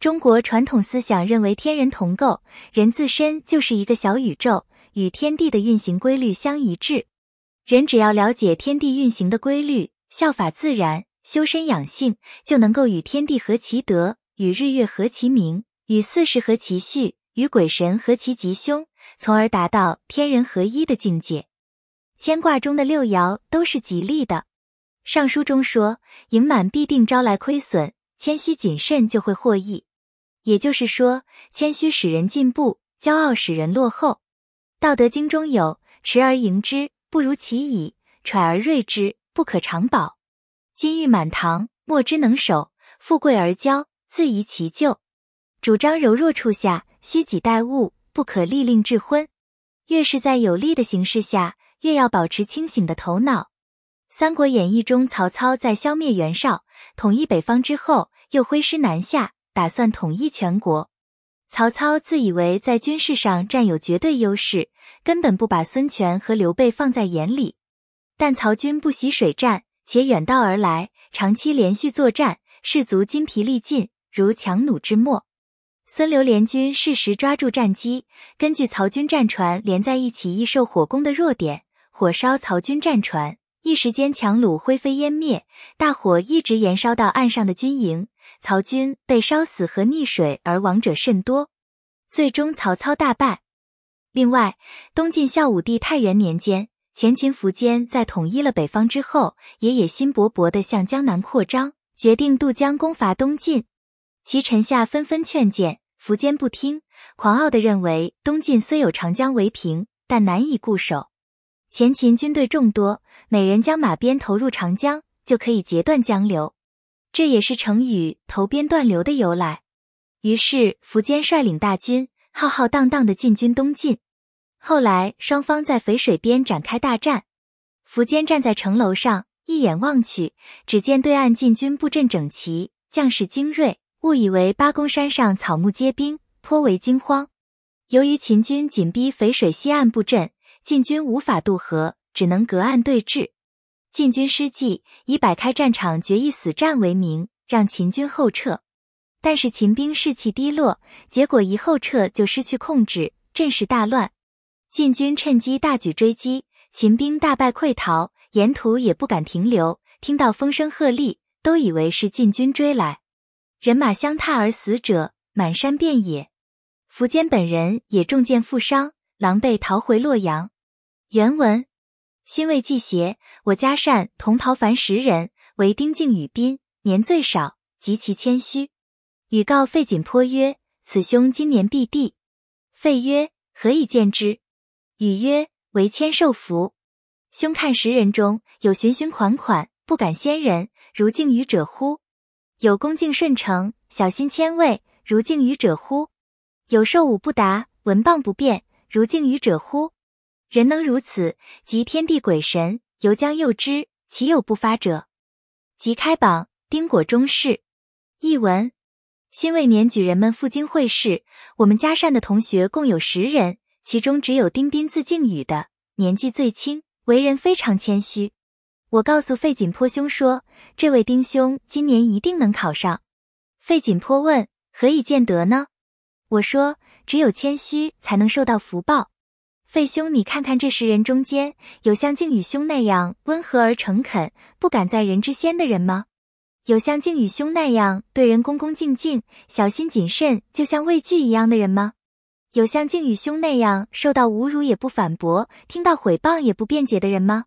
中国传统思想认为天人同构，人自身就是一个小宇宙，与天地的运行规律相一致。人只要了解天地运行的规律，效法自然，修身养性，就能够与天地合其德，与日月合其名，与四时合其序，与鬼神合其吉凶，从而达到天人合一的境界。牵挂中的六爻都是吉利的。上书中说，盈满必定招来亏损，谦虚谨慎就会获益。也就是说，谦虚使人进步，骄傲使人落后。道德经中有“持而盈之，不如其已；揣而锐之，不可长保。金玉满堂，莫之能守；富贵而骄，自遗其咎。”主张柔弱处下，虚己待物，不可利令智昏。越是在有利的形势下，越要保持清醒的头脑。三国演义中，曹操在消灭袁绍，统一北方之后，又挥师南下。打算统一全国，曹操自以为在军事上占有绝对优势，根本不把孙权和刘备放在眼里。但曹军不习水战，且远道而来，长期连续作战，士卒筋疲力尽，如强弩之末。孙刘联军适时抓住战机，根据曹军战船连在一起易受火攻的弱点，火烧曹军战船，一时间强弩灰飞烟灭，大火一直延烧到岸上的军营。曹军被烧死和溺水而亡者甚多，最终曹操大败。另外，东晋孝武帝太元年间，前秦苻坚在统一了北方之后，也野心勃勃地向江南扩张，决定渡江攻伐东晋。其臣下纷纷劝谏，苻坚不听，狂傲地认为东晋虽有长江为屏，但难以固守。前秦军队众多，每人将马鞭投入长江，就可以截断江流。这也是成语“投鞭断流”的由来。于是，苻坚率领大军浩浩荡荡的进军东晋。后来，双方在淝水边展开大战。苻坚站在城楼上，一眼望去，只见对岸禁军布阵整齐，将士精锐，误以为八公山上草木皆兵，颇为惊慌。由于秦军紧逼淝水西岸布阵，晋军无法渡河，只能隔岸对峙。晋军失计，以摆开战场、决一死战为名，让秦军后撤。但是秦兵士气低落，结果一后撤就失去控制，阵势大乱。晋军趁机大举追击，秦兵大败溃逃，沿途也不敢停留，听到风声鹤唳，都以为是晋军追来，人马相踏而死者满山遍野。苻坚本人也中箭负伤，狼狈逃回洛阳。原文。心未既邪，我嘉善同袍凡十人，为丁敬与宾年最少，极其谦虚。语告费瑾颇曰：“此兄今年必第。”费曰：“何以见之？”语曰：“为谦受福。兄看十人中有循循款款不敢先人如敬于者乎？有恭敬顺承小心谦畏如敬于者乎？有受侮不答文谤不变如敬于者乎？”人能如此，即天地鬼神犹将又之，岂有不发者？即开榜，丁果中士。译文：辛未年举人们赴京会试，我们嘉善的同学共有十人，其中只有丁宾字敬语的年纪最轻，为人非常谦虚。我告诉费锦坡兄说，这位丁兄今年一定能考上。费锦坡问：何以见得呢？我说：只有谦虚才能受到福报。费兄，你看看这十人中间，有像靖宇兄那样温和而诚恳、不敢在人之先的人吗？有像靖宇兄那样对人恭恭敬敬、小心谨慎、就像畏惧一样的人吗？有像靖宇兄那样受到侮辱也不反驳、听到毁谤也不辩解的人吗？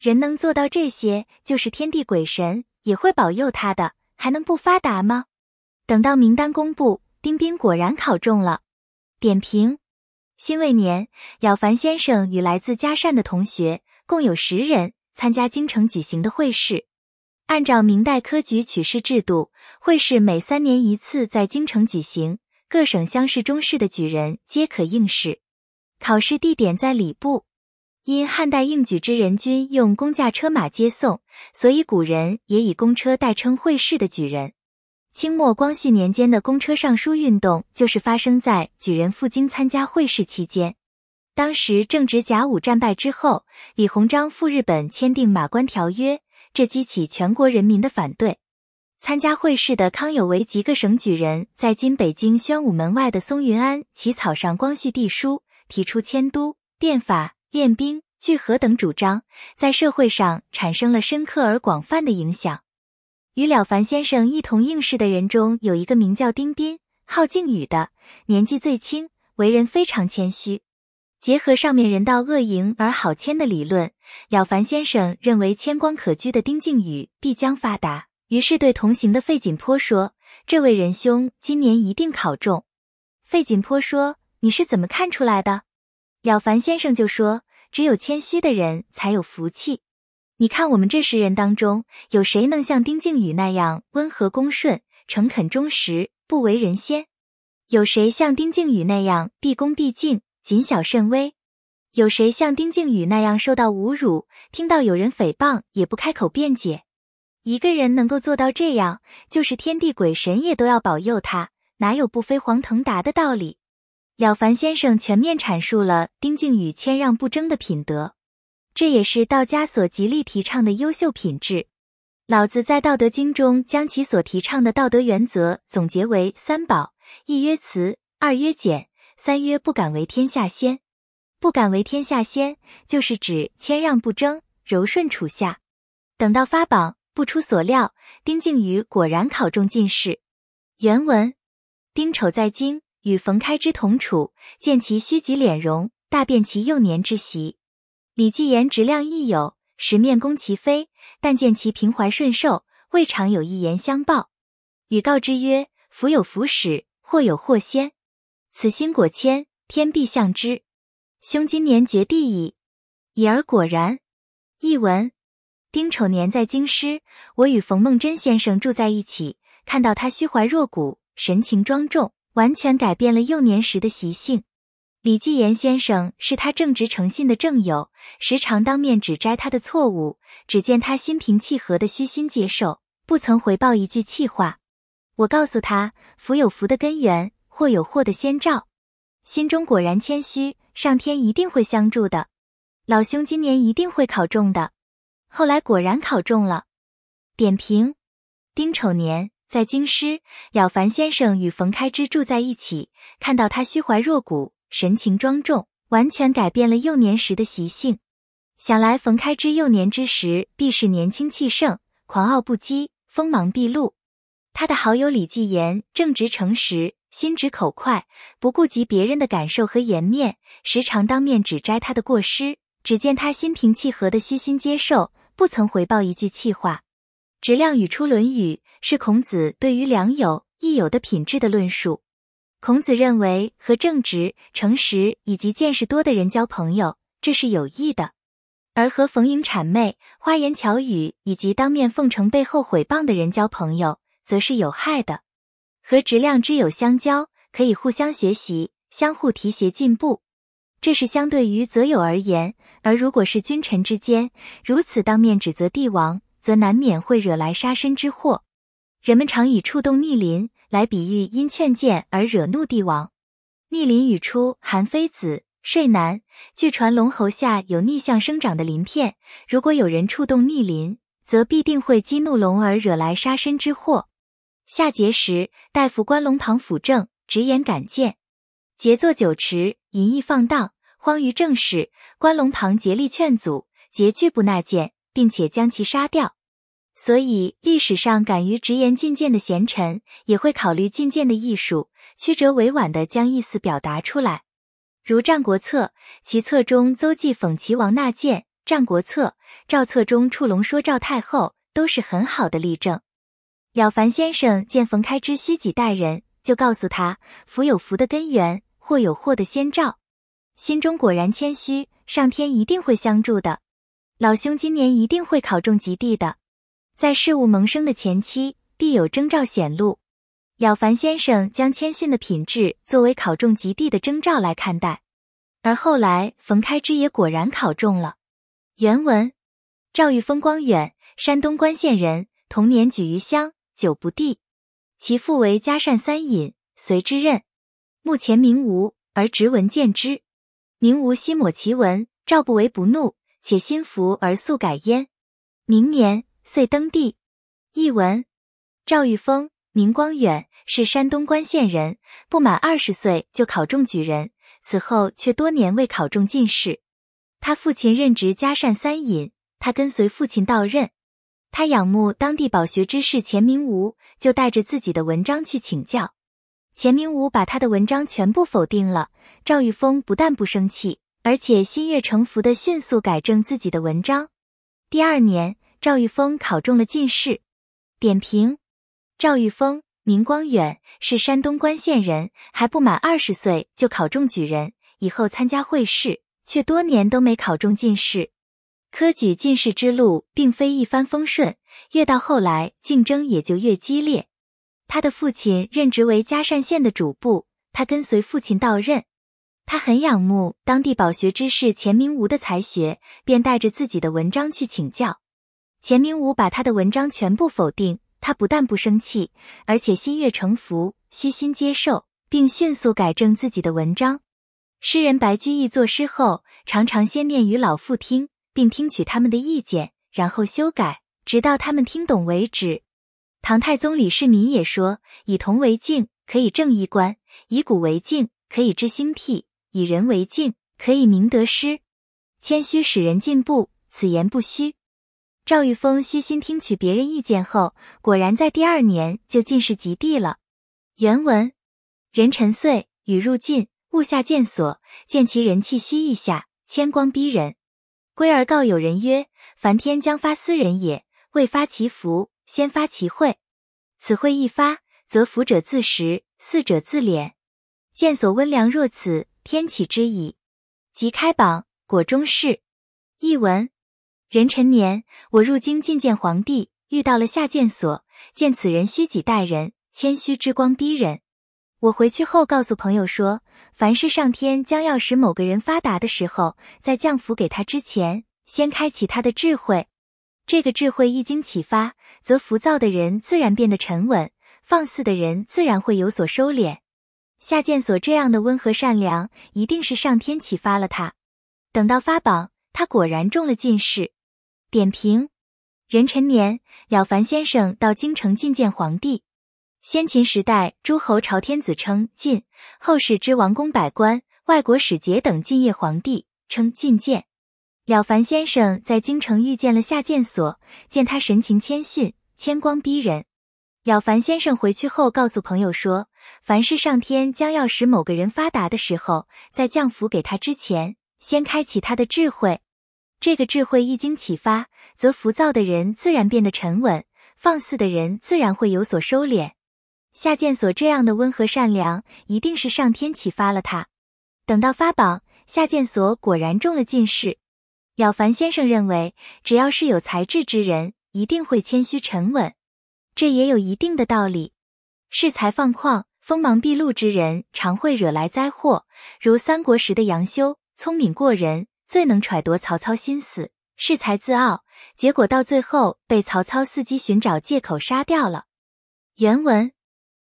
人能做到这些，就是天地鬼神也会保佑他的，还能不发达吗？等到名单公布，丁丁果然考中了。点评。辛未年，了凡先生与来自嘉善的同学共有十人参加京城举行的会试。按照明代科举取士制度，会试每三年一次在京城举行，各省乡试、中试的举人皆可应试。考试地点在礼部。因汉代应举之人均用公驾车马接送，所以古人也以公车代称会试的举人。清末光绪年间的公车上书运动，就是发生在举人赴京参加会试期间。当时正值甲午战败之后，李鸿章赴日本签订《马关条约》，这激起全国人民的反对。参加会试的康有为及各省举人在今北京宣武门外的松云庵起草上光绪帝书，提出迁都、变法、练兵、聚合等主张，在社会上产生了深刻而广泛的影响。与了凡先生一同应试的人中，有一个名叫丁斌，号靖宇的，年纪最轻，为人非常谦虚。结合上面人道恶盈而好谦的理论，了凡先生认为谦光可居的丁敬宇必将发达，于是对同行的费锦坡说：“这位仁兄今年一定考中。”费锦坡说：“你是怎么看出来的？”了凡先生就说：“只有谦虚的人才有福气。”你看，我们这十人当中，有谁能像丁靖宇那样温和恭顺、诚恳忠实、不为人先？有谁像丁靖宇那样毕恭毕敬、谨小慎微？有谁像丁靖宇那样受到侮辱，听到有人诽谤也不开口辩解？一个人能够做到这样，就是天地鬼神也都要保佑他，哪有不飞黄腾达的道理？了凡先生全面阐述了丁靖宇谦让不争的品德。这也是道家所极力提倡的优秀品质。老子在《道德经》中将其所提倡的道德原则总结为三宝：一曰慈，二曰俭，三曰不敢为天下先。不敢为天下先，就是指谦让不争，柔顺处下。等到发榜，不出所料，丁靖宇果然考中进士。原文：丁丑在京，与冯开之同处，见其虚极敛容，大变其幼年之习。李继言直量亦有十面攻其非，但见其平怀顺受，未尝有一言相报。予告之曰：福有福始，祸有祸先。此心果谦，天必向之。兄今年绝地矣，已而果然。译文：丁丑年在京师，我与冯梦珍先生住在一起，看到他虚怀若谷，神情庄重，完全改变了幼年时的习性。李继言先生是他正直诚信的正友，时常当面指摘他的错误。只见他心平气和的虚心接受，不曾回报一句气话。我告诉他：“福有福的根源，祸有祸的先兆。”心中果然谦虚，上天一定会相助的。老兄今年一定会考中的。后来果然考中了。点评：丁丑年在京师，了凡先生与冯开之住在一起，看到他虚怀若谷。神情庄重，完全改变了幼年时的习性。想来冯开之幼年之时，必是年轻气盛，狂傲不羁，锋芒毕露。他的好友李继言正直诚实，心直口快，不顾及别人的感受和颜面，时常当面指摘他的过失。只见他心平气和的虚心接受，不曾回报一句气话。直量语出《论语》，是孔子对于良友、益友的品质的论述。孔子认为，和正直、诚实以及见识多的人交朋友，这是有益的；而和逢迎、谄媚、花言巧语以及当面奉承、背后毁谤的人交朋友，则是有害的。和直量之友相交，可以互相学习、相互提携、进步，这是相对于择友而言。而如果是君臣之间如此当面指责帝王，则难免会惹来杀身之祸。人们常以触动逆鳞。来比喻因劝谏而惹怒帝王。逆鳞语出《韩非子·睡男。据传龙喉下有逆向生长的鳞片，如果有人触动逆鳞，则必定会激怒龙而惹来杀身之祸。夏桀时，大夫关龙旁辅政，直言敢谏。桀坐酒池，淫逸放荡，荒于政事。关龙旁竭力劝阻，桀拒不纳谏，并且将其杀掉。所以，历史上敢于直言进谏的贤臣，也会考虑进谏的艺术，曲折委婉地将意思表达出来。如《战国策》其策中，邹忌讽齐王纳谏；《战国策》赵策中，触龙说赵太后，都是很好的例证。了凡先生见冯开之虚己待人，就告诉他：“福有福的根源，祸有祸的先兆。”心中果然谦虚，上天一定会相助的。老兄，今年一定会考中及第的。在事物萌生的前期，必有征兆显露。了凡先生将谦逊的品质作为考中及第的征兆来看待，而后来冯开之也果然考中了。原文：赵玉风光远，山东冠县人，童年举于乡，久不第。其父为嘉善三尹，随之任。目前名无，而直闻见之。名无悉抹其文，赵不为不怒，且心服而速改焉。明年。遂登第。译文：赵玉峰，名光远，是山东冠县人。不满二十岁就考中举人，此后却多年未考中进士。他父亲任职嘉善三尹，他跟随父亲到任。他仰慕当地饱学之士钱明吾，就带着自己的文章去请教。钱明吾把他的文章全部否定了。赵玉峰不但不生气，而且心悦诚服地迅速改正自己的文章。第二年。赵玉峰考中了进士。点评：赵玉峰名光远，是山东冠县人，还不满二十岁就考中举人，以后参加会试，却多年都没考中进士。科举进士之路并非一帆风顺，越到后来竞争也就越激烈。他的父亲任职为嘉善县的主簿，他跟随父亲到任。他很仰慕当地饱学之士钱明吾的才学，便带着自己的文章去请教。钱明武把他的文章全部否定，他不但不生气，而且心悦诚服，虚心接受，并迅速改正自己的文章。诗人白居易作诗后，常常先念于老妇听，并听取他们的意见，然后修改，直到他们听懂为止。唐太宗李世民也说：“以铜为镜，可以正衣冠；以古为镜，可以知兴替；以人为镜，可以明得失。谦虚使人进步，此言不虚。”赵玉峰虚心听取别人意见后，果然在第二年就进士及第了。原文：人沉岁雨入尽，雾下见所见其人气虚意下，千光逼人。归而告友人曰：“凡天将发斯人也，未发其福，先发其慧。此慧一发，则福者自食，四者自敛。见所温良若此，天启之矣。即开榜，果中事。译文。壬辰年，我入京觐见皇帝，遇到了夏建所，见此人虚己待人，谦虚之光逼人。我回去后告诉朋友说，凡是上天将要使某个人发达的时候，在降福给他之前，先开启他的智慧。这个智慧一经启发，则浮躁的人自然变得沉稳，放肆的人自然会有所收敛。夏建所这样的温和善良，一定是上天启发了他。等到发榜，他果然中了进士。点评：壬辰年，了凡先生到京城觐见皇帝。先秦时代，诸侯朝天子称觐；后世之王公百官、外国使节等觐谒皇帝称觐见。了凡先生在京城遇见了夏建所，见他神情谦逊，谦光逼人。了凡先生回去后告诉朋友说：“凡是上天将要使某个人发达的时候，在降福给他之前，先开启他的智慧。”这个智慧一经启发，则浮躁的人自然变得沉稳，放肆的人自然会有所收敛。夏建所这样的温和善良，一定是上天启发了他。等到发榜，夏建所果然中了进士。了凡先生认为，只要是有才智之人，一定会谦虚沉稳，这也有一定的道理。恃才放旷、锋芒毕露之人，常会惹来灾祸，如三国时的杨修，聪明过人。最能揣度曹操心思，恃才自傲，结果到最后被曹操伺机寻找借口杀掉了。原文：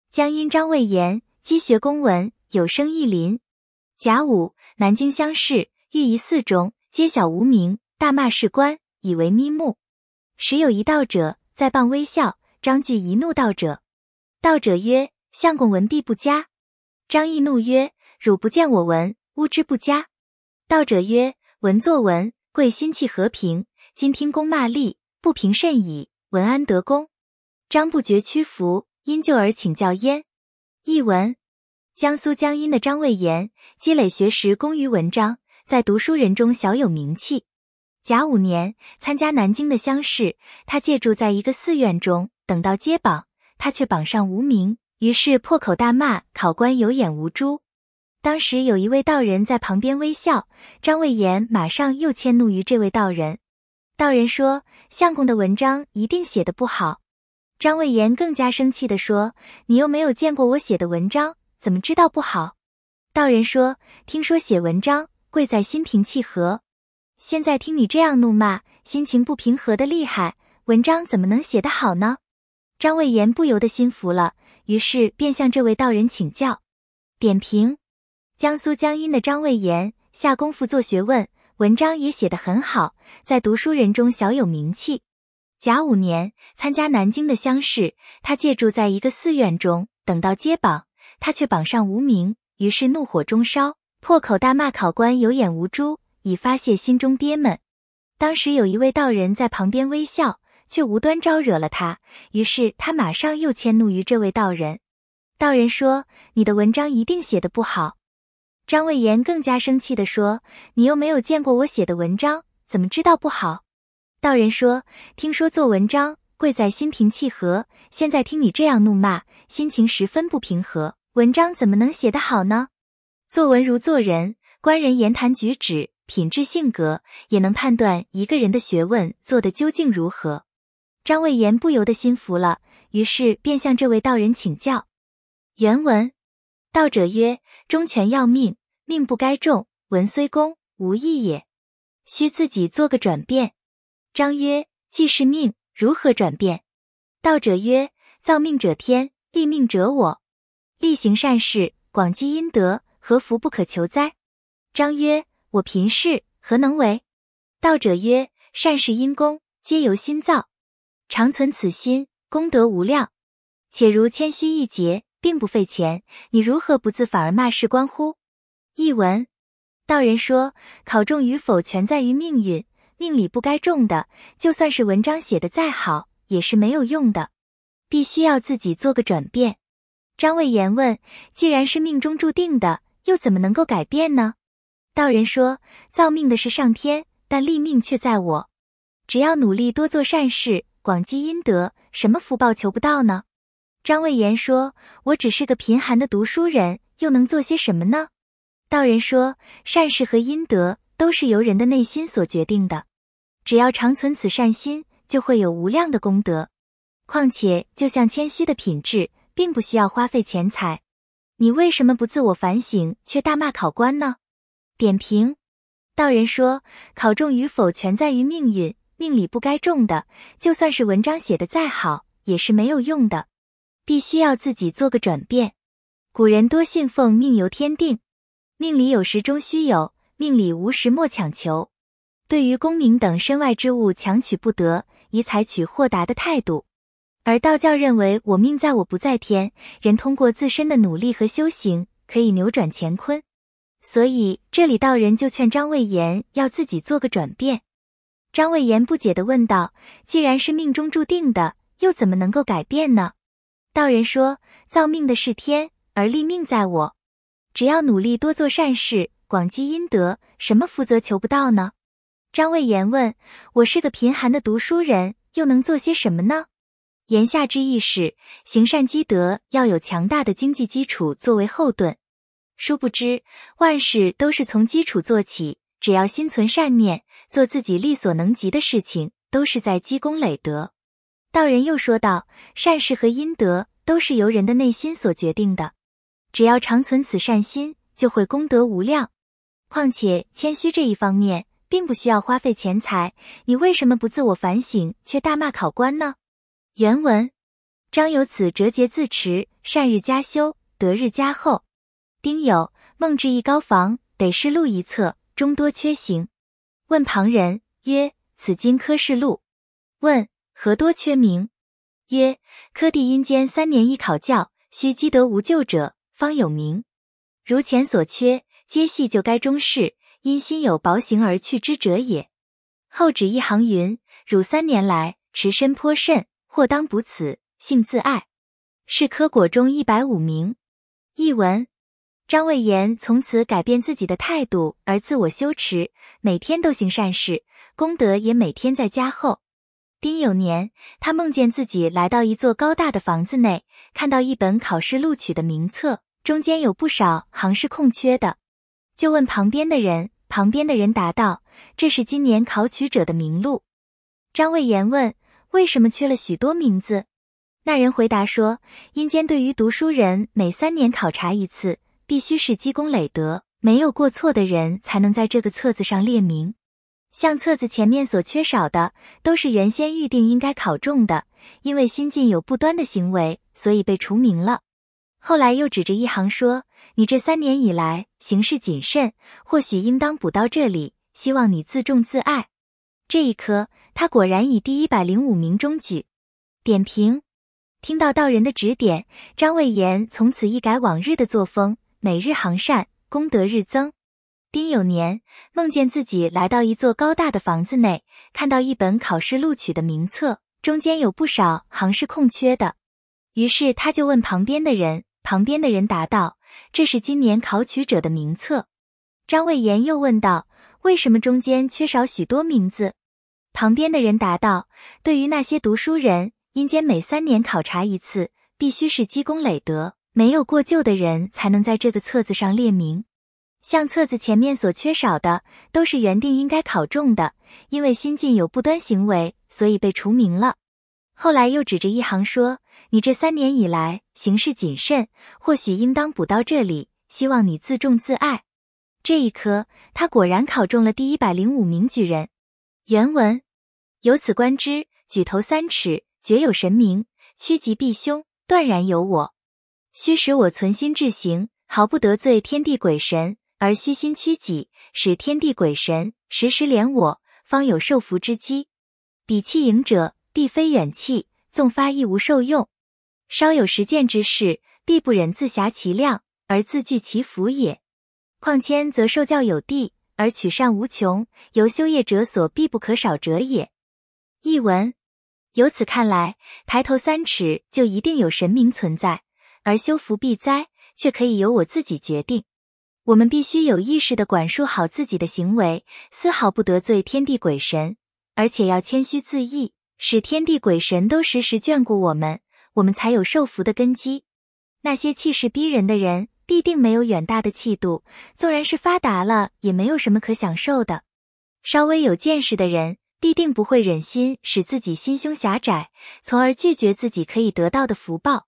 江阴张魏延积学公文，有声意林。甲午，南京乡试，御仪寺中揭晓无名，大骂士官，以为眯目。时有一道者在傍微笑，张句一怒道者。道者曰：“相公文笔不佳。”张毅怒曰：“汝不见我文，乌之不佳？”道者曰：文作文贵心气和平，今听公骂吏，不平甚矣。文安得公？张不觉屈服，因就而请教焉。译文：江苏江阴的张未言，积累学识，工于文章，在读书人中小有名气。甲午年参加南京的乡试，他借住在一个寺院中，等到揭榜，他却榜上无名，于是破口大骂考官有眼无珠。当时有一位道人在旁边微笑，张魏延马上又迁怒于这位道人。道人说：“相公的文章一定写的不好。”张魏延更加生气的说：“你又没有见过我写的文章，怎么知道不好？”道人说：“听说写文章贵在心平气和，现在听你这样怒骂，心情不平和的厉害，文章怎么能写得好呢？”张魏延不由得心服了，于是便向这位道人请教点评。江苏江阴的张维炎下功夫做学问，文章也写得很好，在读书人中小有名气。甲午年参加南京的乡试，他借住在一个寺院中，等到揭榜，他却榜上无名，于是怒火中烧，破口大骂考官有眼无珠，以发泄心中憋闷。当时有一位道人在旁边微笑，却无端招惹了他，于是他马上又迁怒于这位道人。道人说：“你的文章一定写得不好。”张魏延更加生气的说：“你又没有见过我写的文章，怎么知道不好？”道人说：“听说做文章贵在心平气和，现在听你这样怒骂，心情十分不平和，文章怎么能写得好呢？作文如做人，官人言谈举止、品质性格，也能判断一个人的学问做的究竟如何。”张魏延不由得心服了，于是便向这位道人请教。原文：“道者曰：忠犬要命。”命不该重，文虽公，无义也，须自己做个转变。张曰：既是命，如何转变？道者曰：造命者天，立命者我。力行善事，广积阴德，何福不可求哉？张曰：我贫士，何能为？道者曰：善事因功，皆由心造，常存此心，功德无量。且如谦虚一节，并不费钱，你如何不自反而骂世官乎？译文，道人说：“考中与否全在于命运，命里不该中的，就算是文章写的再好，也是没有用的。必须要自己做个转变。”张魏言问：“既然是命中注定的，又怎么能够改变呢？”道人说：“造命的是上天，但立命却在我。只要努力多做善事，广积阴德，什么福报求不到呢？”张魏言说：“我只是个贫寒的读书人，又能做些什么呢？”道人说：“善事和阴德都是由人的内心所决定的，只要常存此善心，就会有无量的功德。况且，就像谦虚的品质，并不需要花费钱财。你为什么不自我反省，却大骂考官呢？”点评：道人说，考中与否全在于命运，命里不该中的，就算是文章写的再好，也是没有用的。必须要自己做个转变。古人多信奉命由天定。命里有时终须有，命里无时莫强求。对于功名等身外之物，强取不得，宜采取豁达的态度。而道教认为，我命在我不在天，人通过自身的努力和修行，可以扭转乾坤。所以这里道人就劝张卫言要自己做个转变。张卫言不解地问道：“既然是命中注定的，又怎么能够改变呢？”道人说：“造命的是天，而立命在我。”只要努力多做善事，广积阴德，什么福泽求不到呢？张卫言问我是个贫寒的读书人，又能做些什么呢？言下之意是行善积德要有强大的经济基础作为后盾。殊不知万事都是从基础做起，只要心存善念，做自己力所能及的事情，都是在积功累德。道人又说道：善事和阴德都是由人的内心所决定的。只要常存此善心，就会功德无量。况且谦虚这一方面，并不需要花费钱财。你为什么不自我反省，却大骂考官呢？原文张有此折节自持，善日加修，德日加厚。丁有梦至一高房，得是录一册，中多缺行。问旁人曰：“此今科是录？”问何多缺名？曰：“科第阴间三年一考教，须积德无咎者。”方有名，如前所缺，皆系就该中事，因心有薄行而去之者也。后指一行云：汝三年来持身颇甚，或当补此性自爱，是科果中一百五名。译文：张魏延从此改变自己的态度而自我修持，每天都行善事，功德也每天在加厚。丁酉年，他梦见自己来到一座高大的房子内，看到一本考试录取的名册。中间有不少行是空缺的，就问旁边的人。旁边的人答道：“这是今年考取者的名录。”张魏延问：“为什么缺了许多名字？”那人回答说：“阴间对于读书人每三年考察一次，必须是积功累德、没有过错的人才能在这个册子上列名。像册子前面所缺少的，都是原先预定应该考中的，因为新晋有不端的行为，所以被除名了。”后来又指着一行说：“你这三年以来行事谨慎，或许应当补到这里。希望你自重自爱。”这一科他果然以第一百零五名中举。点评：听到道人的指点，张卫延从此一改往日的作风，每日行善，功德日增。丁有年梦见自己来到一座高大的房子内，看到一本考试录取的名册，中间有不少行是空缺的。于是他就问旁边的人。旁边的人答道：“这是今年考取者的名册。”张魏延又问道：“为什么中间缺少许多名字？”旁边的人答道：“对于那些读书人，阴间每三年考察一次，必须是积功累德，没有过旧的人才能在这个册子上列名。像册子前面所缺少的，都是原定应该考中的，因为新晋有不端行为，所以被除名了。”后来又指着一行说。你这三年以来行事谨慎，或许应当补到这里。希望你自重自爱。这一科，他果然考中了第一百零五名举人。原文由此观之，举头三尺，绝有神明；趋吉避凶，断然有我。须使我存心至行，毫不得罪天地鬼神，而虚心趋己，使天地鬼神时时怜我，方有受福之机。彼气盈者，必非远气，纵发亦无受用。稍有实践之事，必不忍自狭其量而自拒其福也。况谦则受教有地，而取善无穷，由修业者所必不可少者也。译文：由此看来，抬头三尺就一定有神明存在，而修福避灾却可以由我自己决定。我们必须有意识地管束好自己的行为，丝毫不得罪天地鬼神，而且要谦虚自抑，使天地鬼神都时时眷顾我们。我们才有受福的根基。那些气势逼人的人，必定没有远大的气度，纵然是发达了，也没有什么可享受的。稍微有见识的人，必定不会忍心使自己心胸狭窄，从而拒绝自己可以得到的福报。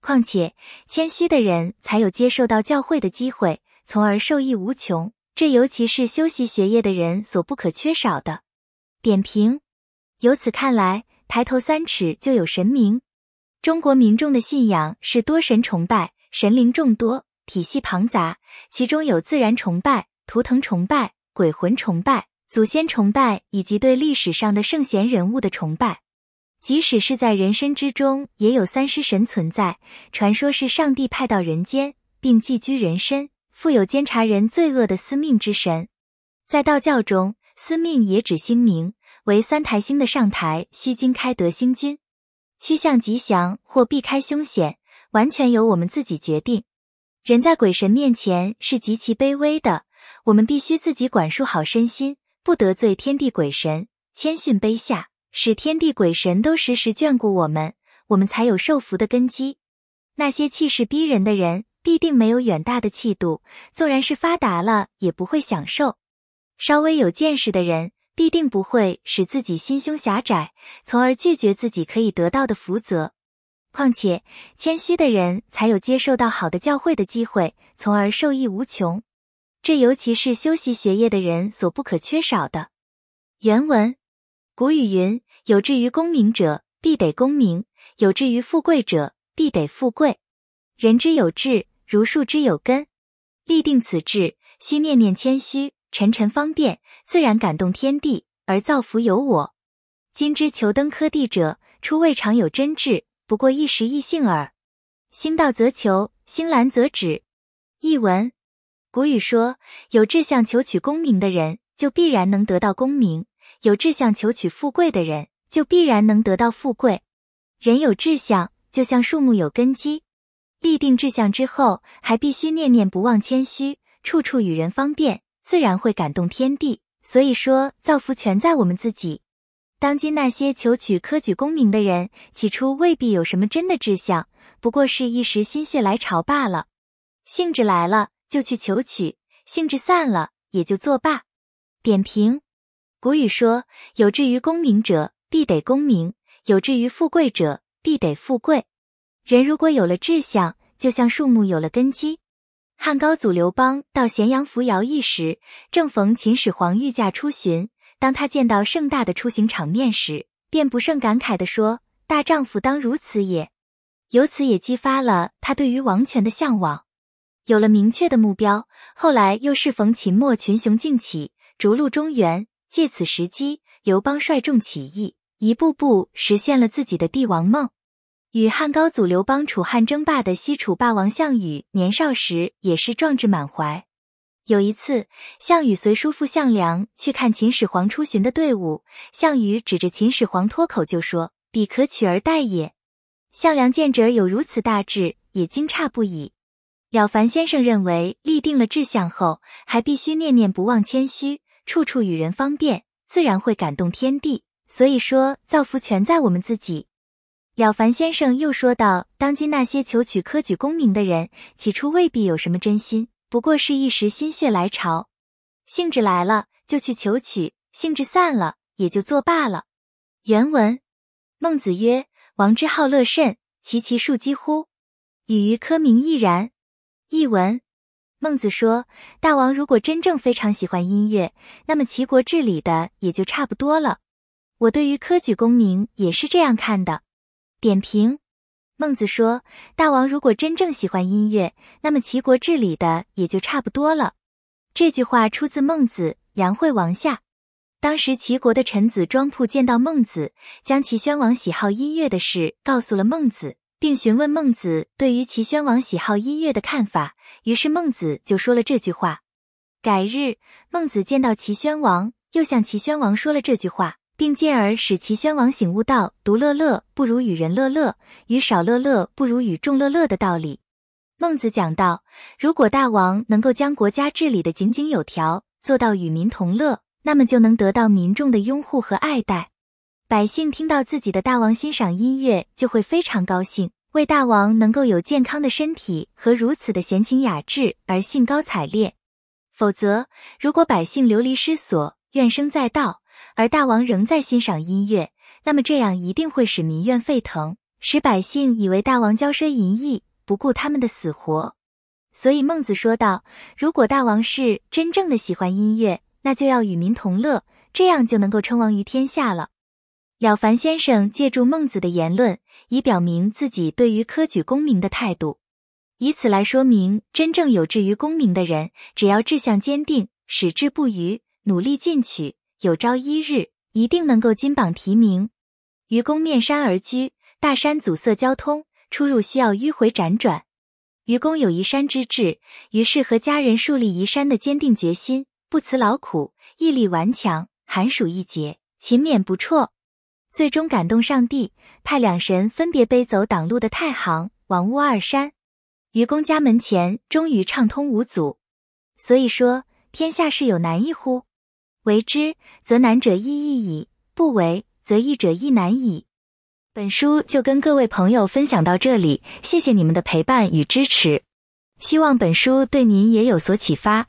况且，谦虚的人才有接受到教诲的机会，从而受益无穷。这尤其是修习学业的人所不可缺少的。点评：由此看来，抬头三尺就有神明。中国民众的信仰是多神崇拜，神灵众多，体系庞杂，其中有自然崇拜、图腾崇拜、鬼魂崇拜、祖先崇拜以及对历史上的圣贤人物的崇拜。即使是在人身之中，也有三尸神存在，传说是上帝派到人间并寄居人身，负有监察人罪恶的司命之神。在道教中，司命也指星名，为三台星的上台需经开德星君。趋向吉祥或避开凶险，完全由我们自己决定。人在鬼神面前是极其卑微的，我们必须自己管束好身心，不得罪天地鬼神，谦逊卑下，使天地鬼神都时时眷顾我们，我们才有受福的根基。那些气势逼人的人，必定没有远大的气度，纵然是发达了，也不会享受。稍微有见识的人。必定不会使自己心胸狭窄，从而拒绝自己可以得到的福泽。况且，谦虚的人才有接受到好的教诲的机会，从而受益无穷。这尤其是修习学业的人所不可缺少的。原文：古语云：“有志于功名者，必得功名；有志于富贵者，必得富贵。人之有志，如树之有根。立定此志，须念念谦虚。”沉沉方便，自然感动天地，而造福有我。今之求登科第者，初未尝有真志，不过一时异性耳。心到则求，心兰则止。译文：古语说，有志向求取功名的人，就必然能得到功名；有志向求取富贵的人，就必然能得到富贵。人有志向，就像树木有根基。立定志向之后，还必须念念不忘谦虚，处处与人方便。自然会感动天地，所以说造福全在我们自己。当今那些求取科举功名的人，起初未必有什么真的志向，不过是一时心血来潮罢了。兴致来了就去求取，兴致散了也就作罢。点评：古语说，有志于功名者必得功名，有志于富贵者必得富贵。人如果有了志向，就像树木有了根基。汉高祖刘邦到咸阳服徭役时，正逢秦始皇御驾出巡。当他见到盛大的出行场面时，便不胜感慨地说：“大丈夫当如此也。”由此也激发了他对于王权的向往，有了明确的目标。后来又适逢秦末群雄竞起，逐鹿中原，借此时机，刘邦率众起义，一步步实现了自己的帝王梦。与汉高祖刘邦、楚汉争霸的西楚霸王项羽年少时也是壮志满怀。有一次，项羽随叔父项梁去看秦始皇出巡的队伍，项羽指着秦始皇，脱口就说：“彼可取而代也。”项梁见侄儿有如此大志，也惊诧不已。了凡先生认为，立定了志向后，还必须念念不忘谦虚，处处与人方便，自然会感动天地。所以说，造福全在我们自己。了凡先生又说道：“当今那些求取科举功名的人，起初未必有什么真心，不过是一时心血来潮，兴致来了就去求取，兴致散了也就作罢了。”原文：孟子曰：“王之好乐甚，其其数几乎？与于科名亦然。”译文：孟子说：“大王如果真正非常喜欢音乐，那么齐国治理的也就差不多了。我对于科举功名也是这样看的。”点评，孟子说：“大王如果真正喜欢音乐，那么齐国治理的也就差不多了。”这句话出自《孟子·梁惠王下》。当时齐国的臣子庄铺见到孟子，将齐宣王喜好音乐的事告诉了孟子，并询问孟子对于齐宣王喜好音乐的看法。于是孟子就说了这句话。改日，孟子见到齐宣王，又向齐宣王说了这句话。并进而使齐宣王醒悟到“独乐乐不如与人乐乐，与少乐乐不如与众乐乐”的道理。孟子讲到，如果大王能够将国家治理的井井有条，做到与民同乐，那么就能得到民众的拥护和爱戴。百姓听到自己的大王欣赏音乐，就会非常高兴，为大王能够有健康的身体和如此的闲情雅致而兴高采烈。否则，如果百姓流离失所，怨声载道。而大王仍在欣赏音乐，那么这样一定会使民怨沸腾，使百姓以为大王骄奢淫逸，不顾他们的死活。所以孟子说道：“如果大王是真正的喜欢音乐，那就要与民同乐，这样就能够称王于天下了。”了凡先生借助孟子的言论，以表明自己对于科举功名的态度，以此来说明真正有志于功名的人，只要志向坚定，矢志不渝，努力进取。有朝一日，一定能够金榜题名。愚公面山而居，大山阻塞交通，出入需要迂回辗转。愚公有移山之志，于是和家人树立移山的坚定决心，不辞劳苦，毅力顽强，寒暑一节，勤勉不辍，最终感动上帝，派两神分别背走挡路的太行、王屋二山，愚公家门前终于畅通无阻。所以说，天下事有难易乎？为之，则难者易矣；不为，则易者亦难矣。本书就跟各位朋友分享到这里，谢谢你们的陪伴与支持，希望本书对您也有所启发。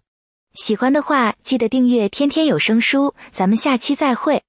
喜欢的话，记得订阅天天有声书，咱们下期再会。